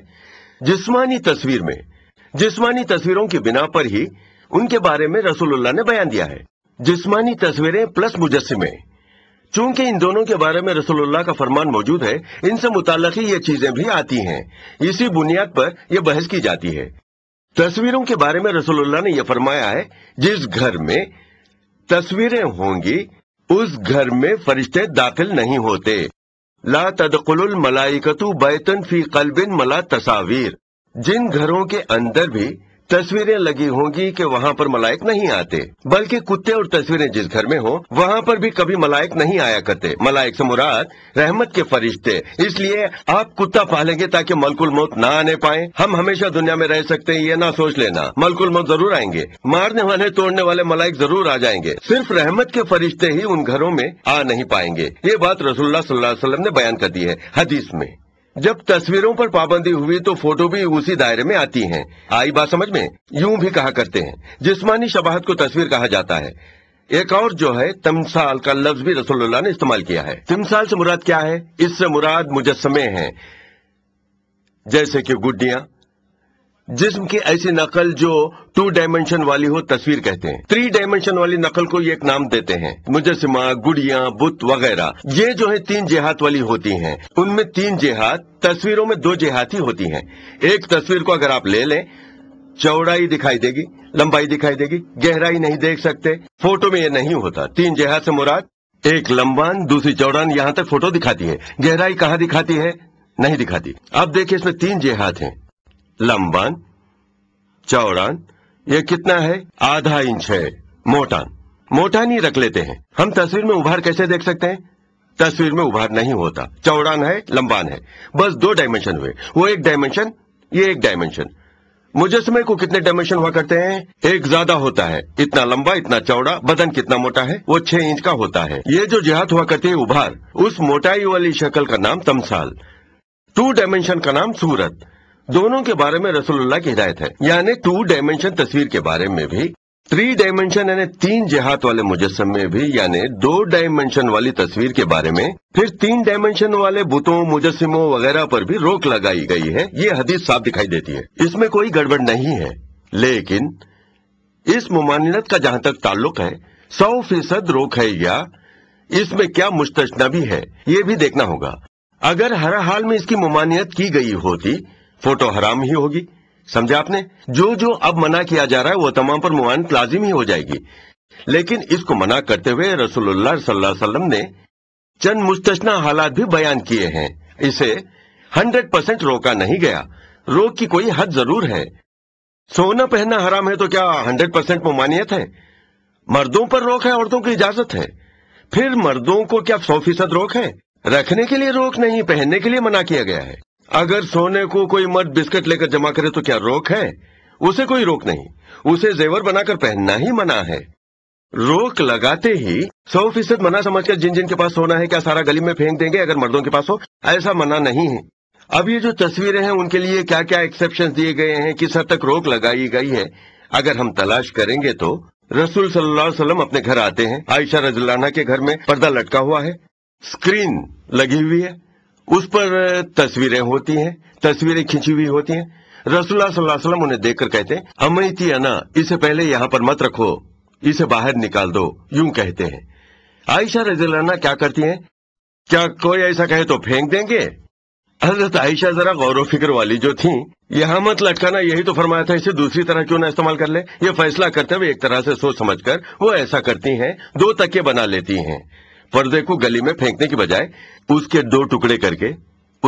جسمانی تصویر میں جسمانی تصویروں کی بنا پر ہی ان کے بارے میں رسول اللہ نے بیان دیا ہے جسمانی تصویریں پلس مجسمے چونکہ ان دونوں کے بارے میں رسول اللہ کا فرمان موجود ہے ان سے متعلق ہی یہ چیزیں بھی آتی ہیں اسی بنیاد پر یہ بحث کی جاتی ہے تصویروں کے بارے میں رسول اللہ نے یہ فرمایا ہے جس گھر میں تصویریں ہوں گی اس گھر میں فرشتے داخل نہیں ہوتے لا تدقل الملائکتو بیتن فی قلب ملا تصاویر جن گھروں کے اندر بھی تصویریں لگی ہوں گی کہ وہاں پر ملائک نہیں آتے بلکہ کتے اور تصویریں جس گھر میں ہوں وہاں پر بھی کبھی ملائک نہیں آیا کرتے ملائک سے مراد رحمت کے فرشتے اس لیے آپ کتا پالیں گے تاکہ ملک الموت نہ آنے پائیں ہم ہمیشہ دنیا میں رہ سکتے ہیں یہ نہ سوچ لینا ملک الموت ضرور آئیں گے مارنے والے توڑنے والے ملائک ضرور آ جائیں گے صرف رحمت کے فرشتے ہی ان گھروں میں آ نہیں پائیں گے یہ بات رسول اللہ صلی اللہ علیہ وسلم نے بیان کر دی ہے حدیث میں جب تصویروں پر پابندی ہوئی تو فوٹو بھی اسی دائرے میں آتی ہیں آئی بات سمجھ میں یوں بھی کہا کرتے ہیں جسمانی شباہت کو تصویر کہا جاتا ہے ایک اور جو ہے تمثال کا لفظ بھی رسول اللہ نے استعمال کیا ہے تمثال سے مراد کیا ہے اس سے مراد مجسمے ہیں جیسے کہ گڈیاں جسم کی ایسی نقل جو ٹو ڈائمنشن والی ہو تصویر کہتے ہیں تھری ڈائمنشن والی نقل کو یہ ایک نام دیتے ہیں مجسمہ گڑیاں بت وغیرہ یہ جو ہے تین جہات والی ہوتی ہیں ان میں تین جہات تصویروں میں دو جہات ہی ہوتی ہیں ایک تصویر کو اگر آپ لے لیں چوڑائی دکھائی دے گی لمبائی دکھائی دے گی گہرائی نہیں دیکھ سکتے فوٹو میں یہ نہیں ہوتا تین جہات سے مراد ایک لمبان دوسری چوڑان یہاں تک فوٹو دکھاتی ہے گہرائی کہاں دکھاتی ہے نہیں دکھاتی اب دیکھیں اس میں تین جہات ہیں لمبان چوڑان یہ کتنا ہے آدھا انچ ہے موٹان موٹان ہی رکھ لیتے ہیں ہم تصویر میں ابھار کیسے دیکھ سکتے ہیں تصویر میں ابھار نہیں ہوتا چوڑان ہے لمبان ہے بس دو ڈائمینشن ہوئے وہ ایک ڈائمینشن یہ ایک ڈائمینشن مجسمے کو کتنے ڈائمینشن ہوا کرتے ہیں ایک زیادہ ہوتا ہے اتنا لمبا اتنا چوڑا بدن کتنا موٹا ہے وہ چھ انچ کا ہوتا ہے یہ جو جہاد ہوا کرتی ہے اُبھار اس موٹائی والی شکل کا نام تمثال ٹو ڈائمینشن کا نام سورت دونوں کے بارے میں رسول اللہ کی ہدایت ہے یعنی ٹو ڈائمینشن تصویر کے بارے میں بھی تھری ڈائمینشن یعنی تین جہات والے مجسم میں بھی یعنی دو ڈائمینشن والی تصویر کے بارے میں پھر تین ڈائمینشن والے بتوں مجسموں وغیرہ پر بھی روک لگائی گئی ہے یہ حدیث صاف دکھائی دیتی ہے اس میں کوئی گڑبڑ نہیں ہے لیکن اس ممانت کا جہاں تک تعلق ہے سو فیصد روک ہے یا اس میں کیا بھی ہے یہ بھی دیکھنا ہوگا اگر ہر حال میں اس کی ممانعت کی گئی ہوتی فوٹو حرام ہی ہوگی سمجھا آپ نے جو جو اب منع کیا جا رہا ہے وہ تمام پر معانت لازم ہی ہو جائے گی لیکن اس کو منع کرتے ہوئے رسول اللہ صلی اللہ علیہ وسلم نے چند مستشنا حالات بھی بیان کیے ہیں اسے ہنڈریڈ پرسینٹ روکا نہیں گیا روک کی کوئی حد ضرور ہے سونا پہننا حرام ہے تو کیا ہنڈریڈ پرسینٹ ممانعت ہے مردوں پر روک ہے عورتوں کی اجازت ہے پھر مردوں کو کیا سو فیصد روک ہے رکھنے کے لیے روک نہیں پہننے کے لیے منع کیا گیا ہے اگر سونے کو کوئی مرد بسکٹ لے کر جمع کرے تو کیا روک ہے اسے کوئی روک نہیں اسے زیور بنا کر پہننا ہی منع ہے روک لگاتے ہی سو فیصد منع سمجھ کر جن جن کے پاس سونا ہے کیا سارا گلی میں پھینک دیں گے اگر مردوں کے پاس ہو ایسا منع نہیں ہے اب یہ جو تصویریں ہیں ان کے لیے کیا کیا ایکسپشن دیے گئے ہیں کس حد تک روک لگائی گئی ہے اگر ہم تلاش کریں گے تو رسول صلی اللہ علیہ وسلم اپنے گھر آتے ہیں عائشہ رضی اللہ عنہ کے گھر میں پردہ لٹکا ہوا ہے اسکرین لگی ہوئی ہے اس پر تصویریں ہوتی ہیں تصویریں کھینچی ہوئی ہوتی ہیں رسول اللہ صلی اللہ علیہ وسلم انہیں دیکھ کر کہتے ہیں انا اسے پہلے یہاں پر مت رکھو اسے باہر نکال دو یوں کہتے ہیں عائشہ رضی اللہ عنہ کیا کرتی ہیں کیا کوئی ایسا کہے تو پھینک دیں گے حضرت عائشہ ذرا غور و فکر والی جو تھی یہاں مت لٹکانا یہی تو فرمایا تھا اسے دوسری طرح کیوں نہ استعمال کر لے یہ فیصلہ کرتے ہوئے ایک طرح سے سوچ سمجھ کر وہ ایسا کرتی ہیں دو تکے بنا لیتی ہیں پردے کو گلی میں پھینکنے کی بجائے اس کے دو ٹکڑے کر کے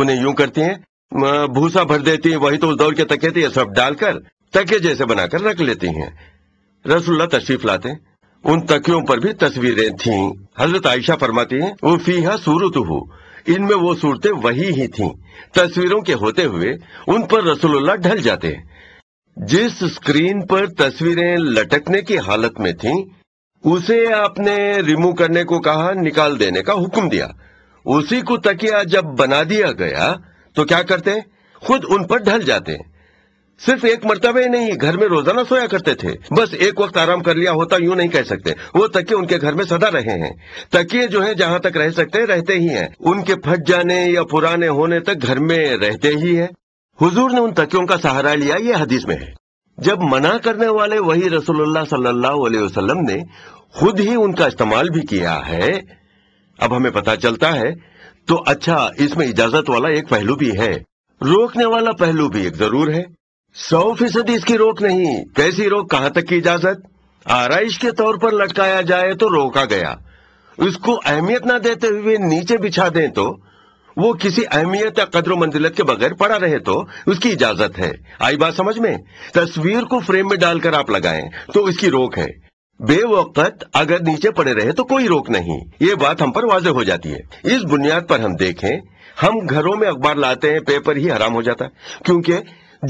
انہیں یوں کرتی ہیں بھوسا بھر دیتی ہیں وہی تو اس دور کے تکے تھے یہ سب ڈال کر تکے جیسے بنا کر رکھ لیتی ہیں رسول اللہ تشریف لاتے ان تکیوں پر بھی تصویریں تھیں حضرت عائشہ فرماتی ہیں وہ فیحا سورت ہو ان میں وہ صورتیں وہی ہی تھیں تصویروں کے ہوتے ہوئے ان پر رسول اللہ ڈھل جاتے ہیں جس اسکرین پر تصویریں لٹکنے کی حالت میں تھیں اسے آپ نے ریمو کرنے کو کہا نکال دینے کا حکم دیا اسی کو تکیا جب بنا دیا گیا تو کیا کرتے خود ان پر ڈھل جاتے ہیں صرف ایک مرتبہ ہی نہیں گھر میں روزانہ سویا کرتے تھے بس ایک وقت آرام کر لیا ہوتا یوں نہیں کہہ سکتے وہ تکیے ان کے گھر میں سدا رہے ہیں تکیے جو ہیں جہاں تک رہ سکتے رہتے ہی ہیں ان کے پھٹ جانے یا پرانے ہونے تک گھر میں رہتے ہی ہیں حضور نے ان تکیوں کا سہارا لیا یہ حدیث میں ہے جب منع کرنے والے وہی رسول اللہ صلی اللہ علیہ وسلم نے خود ہی ان کا استعمال بھی کیا ہے اب ہمیں پتا چلتا ہے تو اچھا اس میں اجازت والا ایک پہلو بھی ہے روکنے والا پہلو بھی ایک ضرور ہے سو فیصد اس کی روک نہیں کیسی روک کہاں تک کی اجازت آرائش کے طور پر لٹکایا جائے تو روکا گیا اس کو اہمیت نہ دیتے ہوئے نیچے بچھا دیں تو وہ کسی اہمیت یا قدر و منزلت کے بغیر پڑا رہے تو اس کی اجازت ہے آئی بات سمجھ میں تصویر کو فریم میں ڈال کر آپ لگائیں تو اس کی روک ہے بے وقت اگر نیچے پڑے رہے تو کوئی روک نہیں یہ بات ہم پر واضح ہو جاتی ہے اس بنیاد پر ہم دیکھیں ہم گھروں میں اخبار لاتے ہیں پیپر ہی حرام ہو جاتا ہے کیونکہ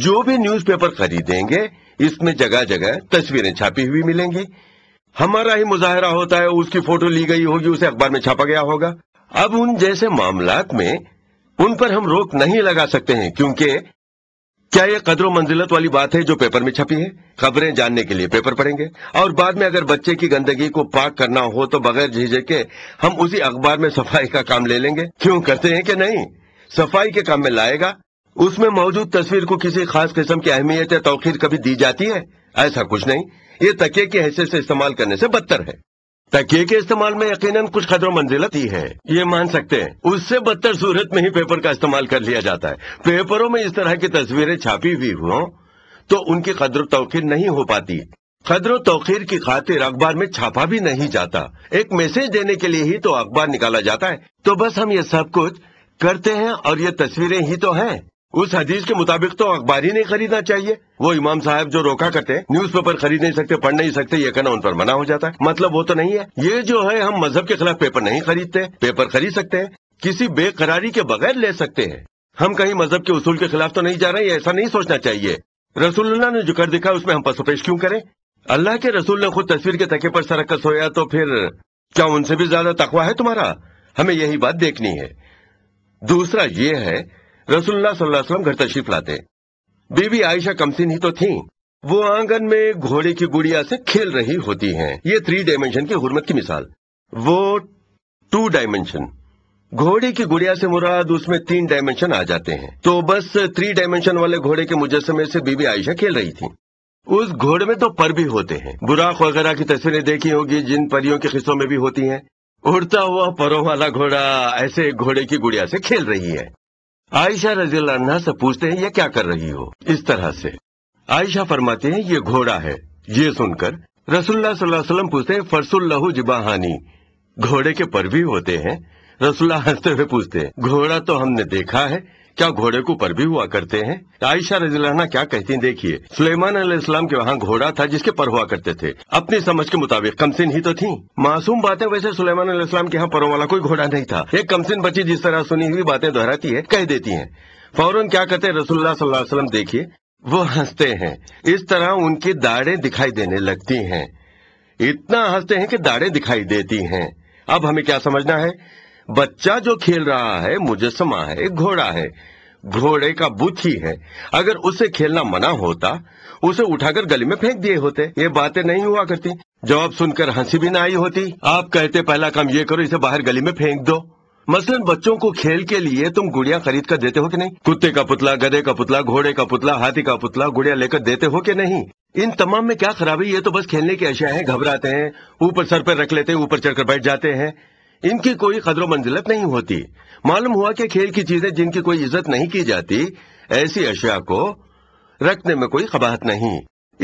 جو بھی نیوز پیپر خریدیں گے اس میں جگہ جگہ تصویریں چھاپی ہوئی ملیں گی ہمارا ہی مظاہرہ ہوتا ہے اس کی فوٹو لی گئی ہوگی اسے اخبار میں چھاپا گیا ہوگا اب ان جیسے معاملات میں ان پر ہم روک نہیں لگا سکتے ہیں کیونکہ کیا یہ قدر و منزلت والی بات ہے جو پیپر میں چھپی ہے خبریں جاننے کے لیے پیپر پڑھیں گے اور بعد میں اگر بچے کی گندگی کو پاک کرنا ہو تو بغیر جھیجے کے ہم اسی اخبار میں صفائی کا کام لے لیں گے کیوں کرتے ہیں کہ نہیں صفائی کے کام میں لائے گا اس میں موجود تصویر کو کسی خاص قسم کی اہمیت یا توقیر کبھی دی جاتی ہے ایسا کچھ نہیں یہ تکے کے حصے سے استعمال کرنے سے بدتر ہے تکیے کے استعمال میں یقیناً کچھ خدر و منزلت ہی ہے یہ مان سکتے ہیں اس سے بدتر صورت میں ہی پیپر کا استعمال کر لیا جاتا ہے پیپروں میں اس طرح کی تصویریں چھاپی ہوئی ہوں تو ان کی قدر و توقیر نہیں ہو پاتی قدر و توخیر کی خاطر اخبار میں چھاپا بھی نہیں جاتا ایک میسج دینے کے لیے ہی تو اخبار نکالا جاتا ہے تو بس ہم یہ سب کچھ کرتے ہیں اور یہ تصویریں ہی تو ہیں اس حدیث کے مطابق تو اخبار ہی نہیں خریدنا چاہیے وہ امام صاحب جو روکا کرتے نیوز پیپر خرید نہیں سکتے پڑھ نہیں سکتے یہ کہنا ان پر منع ہو جاتا ہے مطلب وہ تو نہیں ہے یہ جو ہے ہم مذہب کے خلاف پیپر نہیں خریدتے پیپر خرید سکتے ہیں کسی بے قراری کے بغیر لے سکتے ہیں ہم کہیں مذہب کے اصول کے خلاف تو نہیں جا رہے ایسا نہیں سوچنا چاہیے رسول اللہ نے جو کر دکھا اس میں ہم پسو پیش کیوں کریں اللہ کے رسول نے خود تصویر کے تکے پر سرکس سویا تو پھر کیا ان سے بھی زیادہ تخوا ہے تمہارا ہمیں یہی بات دیکھنی ہے دوسرا یہ ہے رسول اللہ صلی اللہ علیہ وسلم گھر تشریف لاتے بی عائشہ کمسن ہی تو تھی وہ آنگن میں گھوڑے کی گڑیا سے کھیل رہی ہوتی ہیں یہ تھری ڈائمنشن کی حرمت کی مثال وہ ٹو ڈائمنشن گھوڑے کی گڑیا سے مراد اس میں تین ڈائمنشن آ جاتے ہیں تو بس تھری ڈائمنشن والے گھوڑے کے مجسمے سے بی بی عائشہ کھیل رہی تھی اس گھوڑے میں تو پر بھی ہوتے ہیں براخ وغیرہ کی تصویریں دیکھی ہوگی جن پریوں کے خصوں میں بھی ہوتی ہیں اڑتا ہوا پروں والا گھوڑا ایسے گھوڑے کی گڑیا سے کھیل رہی ہے عائشہ رضی اللہ عنہ سے پوچھتے ہیں یہ کیا کر رہی ہو اس طرح سے عائشہ فرماتے ہیں یہ گھوڑا ہے یہ سن کر رسول اللہ صلی اللہ علیہ وسلم پوچھتے ہیں فرس اللہ جباہانی گھوڑے کے پر بھی ہوتے ہیں رسول اللہ ہنستے ہوئے پوچھتے ہیں گھوڑا تو ہم نے دیکھا ہے کیا گھوڑے کو پر بھی ہوا کرتے ہیں عائشہ رضی اللہ عنہ کیا کہتی ہیں دیکھیے سلیمان علیہ السلام کے وہاں گھوڑا تھا جس کے پر ہوا کرتے تھے اپنی سمجھ کے مطابق کمسن ہی تو تھی معصوم باتیں ویسے سلیمان علیہ السلام کے ہاں پروں والا کوئی گھوڑا نہیں تھا ایک کمسن بچی جس طرح سنی ہوئی باتیں دہراتی ہے کہہ دیتی ہیں فوراں کیا کہتے رسول اللہ صلی اللہ علیہ وسلم دیکھیے وہ ہنستے ہیں اس طرح ان کی داڑیں دکھائی دینے لگتی ہیں اتنا ہنستے ہیں کہ داڑیں دکھائی دیتی ہیں اب ہمیں کیا سمجھنا ہے بچہ جو کھیل رہا ہے مجسمہ ہے گھوڑا ہے گھوڑے کا بت ہی ہے اگر اسے کھیلنا منع ہوتا اسے اٹھا کر گلی میں پھینک دیے ہوتے یہ باتیں نہیں ہوا کرتی جواب سن کر ہنسی بھی نہ آئی ہوتی آپ کہتے پہلا کام یہ کرو اسے باہر گلی میں پھینک دو مثلا بچوں کو کھیل کے لیے تم گڑیاں خرید کر دیتے ہو کہ نہیں کتے کا پتلا گدے کا پتلا گھوڑے کا پتلا ہاتھی کا پتلا گڑیا لے کر دیتے ہو کہ نہیں ان تمام میں کیا خرابی یہ تو بس کھیلنے کی اشیاء ہیں گھبراتے ہیں اوپر سر پر رکھ لیتے ہیں اوپر چڑھ کر بیٹھ جاتے ہیں ان کی کوئی قدر و منزلت نہیں ہوتی معلوم ہوا کہ کھیل کی چیزیں جن کی کوئی عزت نہیں کی جاتی ایسی اشیاء کو رکھنے میں کوئی قباہت نہیں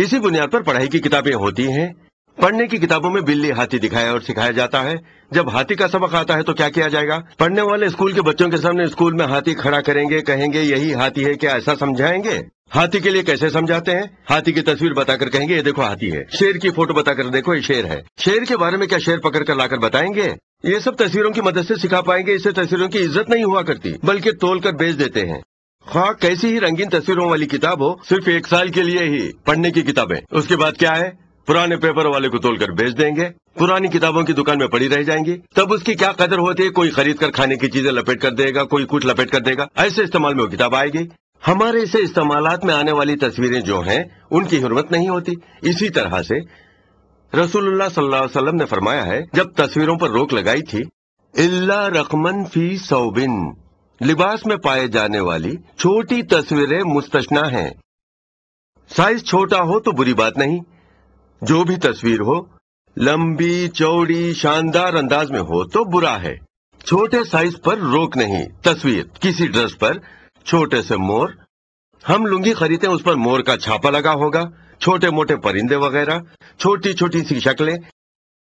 اسی بنیاد پر پڑھائی کی کتابیں ہوتی ہیں پڑھنے کی کتابوں میں بلی ہاتھی دکھایا اور سکھایا جاتا ہے جب ہاتھی کا سبق آتا ہے تو کیا کیا جائے گا پڑھنے والے اسکول کے بچوں کے سامنے اسکول میں ہاتھی کھڑا کریں گے کہیں گے یہی ہاتھی ہے کیا ایسا سمجھائیں گے ہاتھی کے لیے کیسے سمجھاتے ہیں ہاتھی کی تصویر بتا کر کہیں گے یہ دیکھو ہاتھی ہے شیر کی فوٹو بتا کر دیکھو یہ شیر ہے شیر کے بارے میں کیا شیر پکڑ کر لا کر بتائیں گے یہ سب تصویروں کی مدد سے سکھا پائیں گے اسے تصویروں کی عزت نہیں ہوا کرتی بلکہ تول کر بیچ دیتے ہیں خواہ کیسی ہی رنگین تصویروں والی کتاب ہو صرف ایک سال کے لیے ہی پڑھنے کی کتابیں اس کے بعد کیا ہے پرانے پیپر والے کو تول کر بیچ دیں گے پرانی کتابوں کی دکان میں پڑی رہ جائیں گی تب اس کی کیا قدر ہوتی ہے کوئی خرید کر کھانے کی چیزیں لپیٹ کر دے گا کوئی کچھ لپیٹ کر دے گا ایسے استعمال میں وہ کتاب آئے گی ہمارے اسے استعمالات میں آنے والی تصویریں جو ہیں ان کی حرمت نہیں ہوتی اسی طرح سے رسول اللہ صلی اللہ علیہ وسلم نے فرمایا ہے جب تصویروں پر روک لگائی تھی اللہ رقمن فی سوبن لباس میں پائے جانے والی چھوٹی تصویریں مستثنا ہیں سائز چھوٹا ہو تو بری بات نہیں جو بھی تصویر ہو لمبی چوڑی شاندار انداز میں ہو تو برا ہے چھوٹے سائز پر روک نہیں تصویر کسی ڈریس پر چھوٹے سے مور ہم لنگی خریدتے ہیں اس پر مور کا چھاپا لگا ہوگا چھوٹے موٹے پرندے وغیرہ چھوٹی چھوٹی سی شکلیں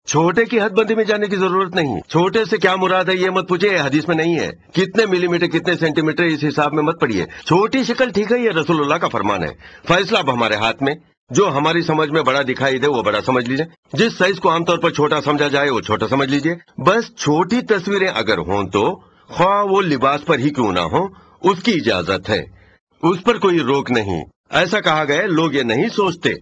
چھوٹے کی حد بندی میں جانے کی ضرورت نہیں چھوٹے سے کیا مراد ہے یہ مت پوچھے حدیث میں نہیں ہے کتنے ملی میٹر کتنے سینٹی میٹر اس حساب میں مت پڑیے چھوٹی شکل ٹھیک ہے یہ رسول اللہ کا فرمان ہے فیصلہ اب ہمارے ہاتھ میں جو ہماری سمجھ میں بڑا دکھائی دے وہ بڑا سمجھ لیجیے جس سائز کو عام طور پر چھوٹا سمجھا جائے وہ چھوٹا سمجھ لیجیے بس چھوٹی تصویریں اگر ہوں تو خواہ وہ لباس پر ہی کیوں نہ ہو اس کی اجازت ہے اس پر کوئی روک نہیں ایسا کہا گئے لوگ یہ نہیں سوچتے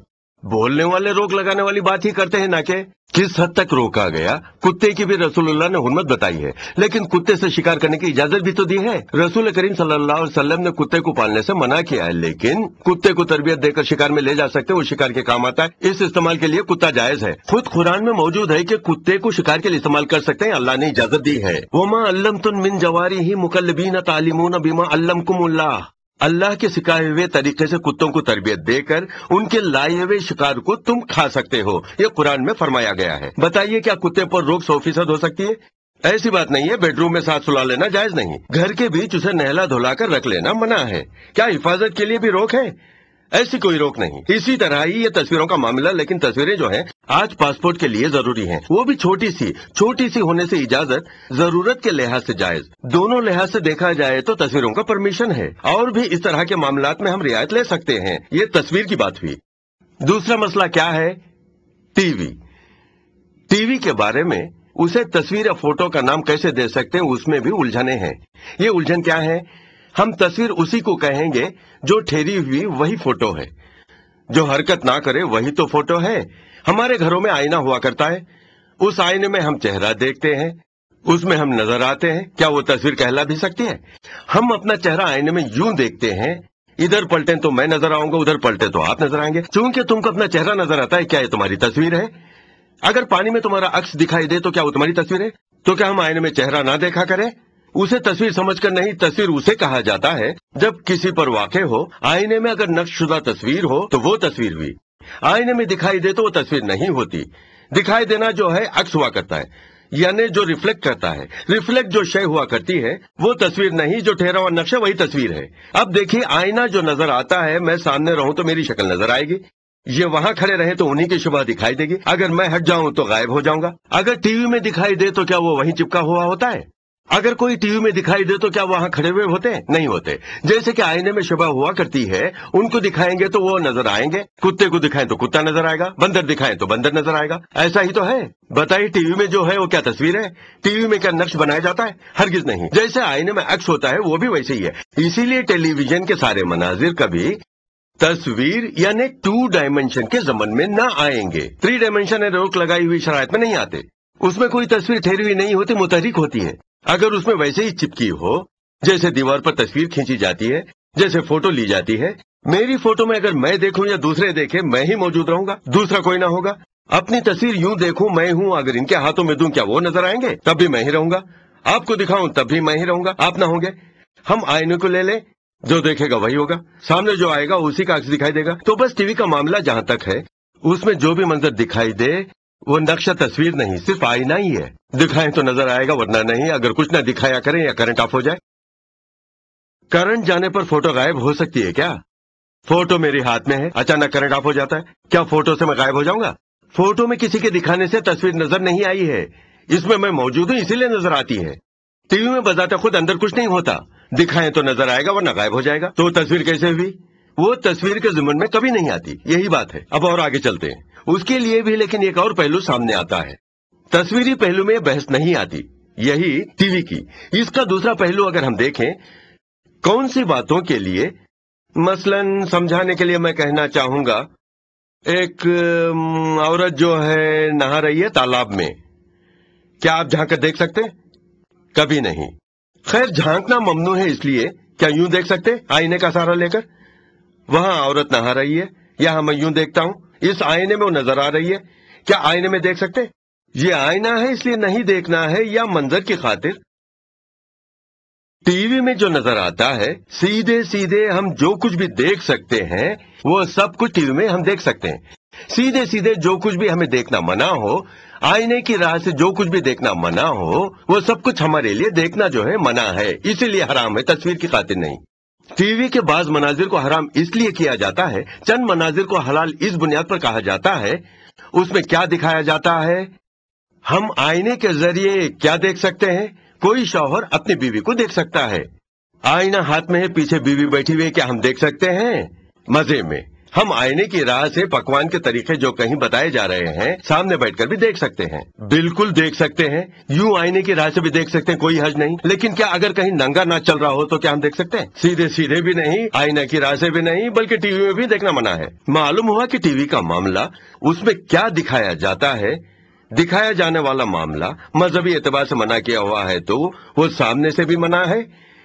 بولنے والے روک لگانے والی بات ہی کرتے ہیں نہ کہ کس حد تک روکا گیا کتے کی بھی رسول اللہ نے حرمت بتائی ہے لیکن کتے سے شکار کرنے کی اجازت بھی تو دی ہے رسول کریم صلی اللہ علیہ وسلم نے کتے کو پالنے سے منع کیا ہے لیکن کتے کو تربیت دے کر شکار میں لے جا سکتے وہ شکار کے کام آتا ہے اس استعمال کے لیے کتا جائز ہے خود قرآن میں موجود ہے کہ کتے کو شکار کے لیے استعمال کر سکتے ہیں اللہ نے اجازت دی ہے وہ ماں علم تن من جواری ہی مکلبین تعلیم بیما کم اللہ اللہ کے سکھائے ہوئے طریقے سے کتوں کو تربیت دے کر ان کے لائے ہوئے شکار کو تم کھا سکتے ہو یہ قرآن میں فرمایا گیا ہے بتائیے کیا کتے پر روک سو فیصد ہو سکتی ہے ایسی بات نہیں ہے بیڈ روم میں ساتھ سلا لینا جائز نہیں گھر کے بیچ اسے نہلا دھولا کر رکھ لینا منع ہے کیا حفاظت کے لیے بھی روک ہے ایسی کوئی روک نہیں اسی طرح ہی یہ تصویروں کا معاملہ لیکن تصویریں جو ہیں آج پاسپورٹ کے لیے ضروری ہیں وہ بھی چھوٹی سی چھوٹی سی ہونے سے اجازت ضرورت کے لحاظ سے جائز دونوں لحاظ سے دیکھا جائے تو تصویروں کا پرمیشن ہے اور بھی اس طرح کے معاملات میں ہم رعایت لے سکتے ہیں یہ تصویر کی بات ہوئی دوسرا مسئلہ کیا ہے ٹی وی ٹی وی کے بارے میں اسے تصویر یا فوٹو کا نام کیسے دے سکتے ہیں اس میں بھی الجھنے ہیں یہ الجھن کیا ہے ہم تصویر اسی کو کہیں گے جو ٹھہری ہوئی وہی فوٹو ہے جو حرکت نہ کرے وہی تو فوٹو ہے ہمارے گھروں میں آئینہ ہوا کرتا ہے اس آئینے میں ہم چہرہ دیکھتے ہیں اس میں ہم نظر آتے ہیں کیا وہ تصویر کہلا بھی سکتی ہے ہم اپنا چہرہ آئینے میں یوں دیکھتے ہیں ادھر پلٹیں تو میں نظر آؤں گا ادھر پلٹے تو آپ نظر آئیں گے چونکہ تم کو اپنا چہرہ نظر آتا ہے کیا یہ تمہاری تصویر ہے اگر پانی میں تمہارا عکس دکھائی دے تو کیا وہ تمہاری تصویر ہے تو کیا ہم آئینے میں چہرہ نہ دیکھا کریں اسے تصویر سمجھ کر نہیں تصویر اسے کہا جاتا ہے جب کسی پر واقع ہو آئینے میں اگر نقش شدہ تصویر ہو تو وہ تصویر بھی آئینے میں دکھائی دے تو وہ تصویر نہیں ہوتی دکھائی دینا جو ہے ہوا کرتا ہے یعنی جو ریفلیکٹ کرتا ہے ریفلیکٹ جو شے ہوا کرتی ہے وہ تصویر نہیں جو ٹھہرا ہوا نقشہ وہی تصویر ہے اب دیکھیے آئینہ جو نظر آتا ہے میں سامنے رہوں تو میری شکل نظر آئے گی یہ وہاں کھڑے رہے تو انہی کی شبہ دکھائی دے گی اگر میں ہٹ جاؤں تو غائب ہو جاؤں گا اگر ٹی وی میں دکھائی دے تو کیا وہ وہیں چپکا ہوا ہوتا ہے اگر کوئی ٹی وی میں دکھائی دے تو کیا وہاں کھڑے ہوئے ہوتے ہیں نہیں ہوتے جیسے کہ آئینے میں شبہ ہوا کرتی ہے ان کو دکھائیں گے تو وہ نظر آئیں گے کتے کو دکھائیں تو کتا نظر آئے گا بندر دکھائیں تو بندر نظر آئے گا ایسا ہی تو ہے بتائیے ٹی وی میں جو ہے وہ کیا تصویر ہے ٹی وی میں کیا نقش بنایا جاتا ہے ہرگز نہیں جیسے آئینے میں عکس ہوتا ہے وہ بھی ویسے ہی ہے اسی لیے ٹیلی ویژن کے سارے مناظر کبھی تصویر یعنی ٹو ڈائمینشن کے زمن میں نہ آئیں گے تھری ڈائمینشن روک لگائی ہوئی شرائط میں نہیں آتے اس میں کوئی تصویر ٹھہری ہوئی نہیں ہوتی متحرک ہوتی ہے اگر اس میں ویسے ہی چپکی ہو جیسے دیوار پر تصویر کھینچی جاتی ہے جیسے فوٹو لی جاتی ہے میری فوٹو میں اگر میں دیکھوں یا دوسرے دیکھے میں ہی موجود رہوں گا دوسرا کوئی نہ ہوگا اپنی تصویر یوں دیکھوں میں ہوں اگر ان کے ہاتھوں میں دوں کیا وہ نظر آئیں گے تب بھی میں ہی رہوں گا آپ کو دکھاؤں تب بھی میں ہی رہوں گا آپ نہ ہوں گے ہم آئینے کو لے لیں جو دیکھے گا وہی ہوگا سامنے جو آئے گا اسی کا عکس دکھائی دے گا تو بس ٹی وی کا معاملہ جہاں تک ہے اس میں جو بھی منظر دکھائی دے وہ نقشہ تصویر نہیں صرف آئینہ ہی ہے دکھائیں تو نظر آئے گا ورنہ نہیں اگر کچھ نہ دکھایا کریں یا کرنٹ آف ہو جائے کرنٹ جانے پر فوٹو غائب ہو سکتی ہے کیا فوٹو میرے ہاتھ میں ہے اچانک کرنٹ آف ہو جاتا ہے کیا فوٹو سے میں غائب ہو جاؤں گا فوٹو میں کسی کے دکھانے سے تصویر نظر نہیں آئی ہے اس میں میں موجود ہوں اسی لیے نظر آتی ہے ٹی وی میں بذات خود اندر کچھ نہیں ہوتا دکھائیں تو نظر آئے گا ورنہ غائب ہو جائے گا تو تصویر کیسے ہوئی وہ تصویر کے زمن میں کبھی نہیں آتی یہی بات ہے اب اور آگے چلتے ہیں اس کے لیے بھی لیکن ایک اور پہلو سامنے آتا ہے تصویری پہلو میں بحث نہیں آتی یہی ٹی وی کی اس کا دوسرا پہلو اگر ہم دیکھیں کون سی باتوں کے لیے مثلا سمجھانے کے لیے میں کہنا چاہوں گا ایک عورت جو ہے نہا رہی ہے تالاب میں کیا آپ کر دیکھ سکتے کبھی نہیں خیر جھانکنا ممنوع ہے اس لیے کیا یوں دیکھ سکتے آئینے کا سہارا لے کر وہاں عورت نہا رہی ہے یا ہمیں یوں دیکھتا ہوں اس آئینے میں وہ نظر آ رہی ہے کیا آئینے میں دیکھ سکتے یہ آئینہ ہے اس لیے نہیں دیکھنا ہے یا منظر کی خاطر ٹی وی میں جو نظر آتا ہے سیدھے سیدھے ہم جو کچھ بھی دیکھ سکتے ہیں وہ سب کچھ ٹی وی میں ہم دیکھ سکتے ہیں سیدھے سیدھے جو کچھ بھی ہمیں دیکھنا منع ہو آئینے کی راہ سے جو کچھ بھی دیکھنا منع ہو وہ سب کچھ ہمارے لیے دیکھنا جو ہے منع ہے اسی لیے حرام ہے تصویر کی خاطر نہیں ٹی وی کے بعض مناظر کو حرام اس لیے کیا جاتا ہے چند مناظر کو حلال اس بنیاد پر کہا جاتا ہے اس میں کیا دکھایا جاتا ہے ہم آئینے کے ذریعے کیا دیکھ سکتے ہیں کوئی شوہر اپنی بیوی کو دیکھ سکتا ہے آئینہ ہاتھ میں پیچھے بیوی بیٹھی ہوئی کیا ہم دیکھ سکتے ہیں مزے میں ہم آئینے کی راہ سے پکوان کے طریقے جو کہیں بتائے جا رہے ہیں سامنے بیٹھ کر بھی دیکھ سکتے ہیں بالکل دیکھ سکتے ہیں یوں آئینے کی راہ سے بھی دیکھ سکتے ہیں کوئی حج نہیں لیکن کیا اگر کہیں ننگا نہ چل رہا ہو تو کیا ہم دیکھ سکتے ہیں سیدھے سیدھے بھی نہیں آئینے کی راہ سے بھی نہیں بلکہ ٹی وی میں بھی دیکھنا منع ہے معلوم ہوا کہ ٹی وی کا معاملہ اس میں کیا دکھایا جاتا ہے دکھایا جانے والا معاملہ مذہبی اعتبار سے منع کیا ہوا ہے تو وہ سامنے سے بھی منع ہے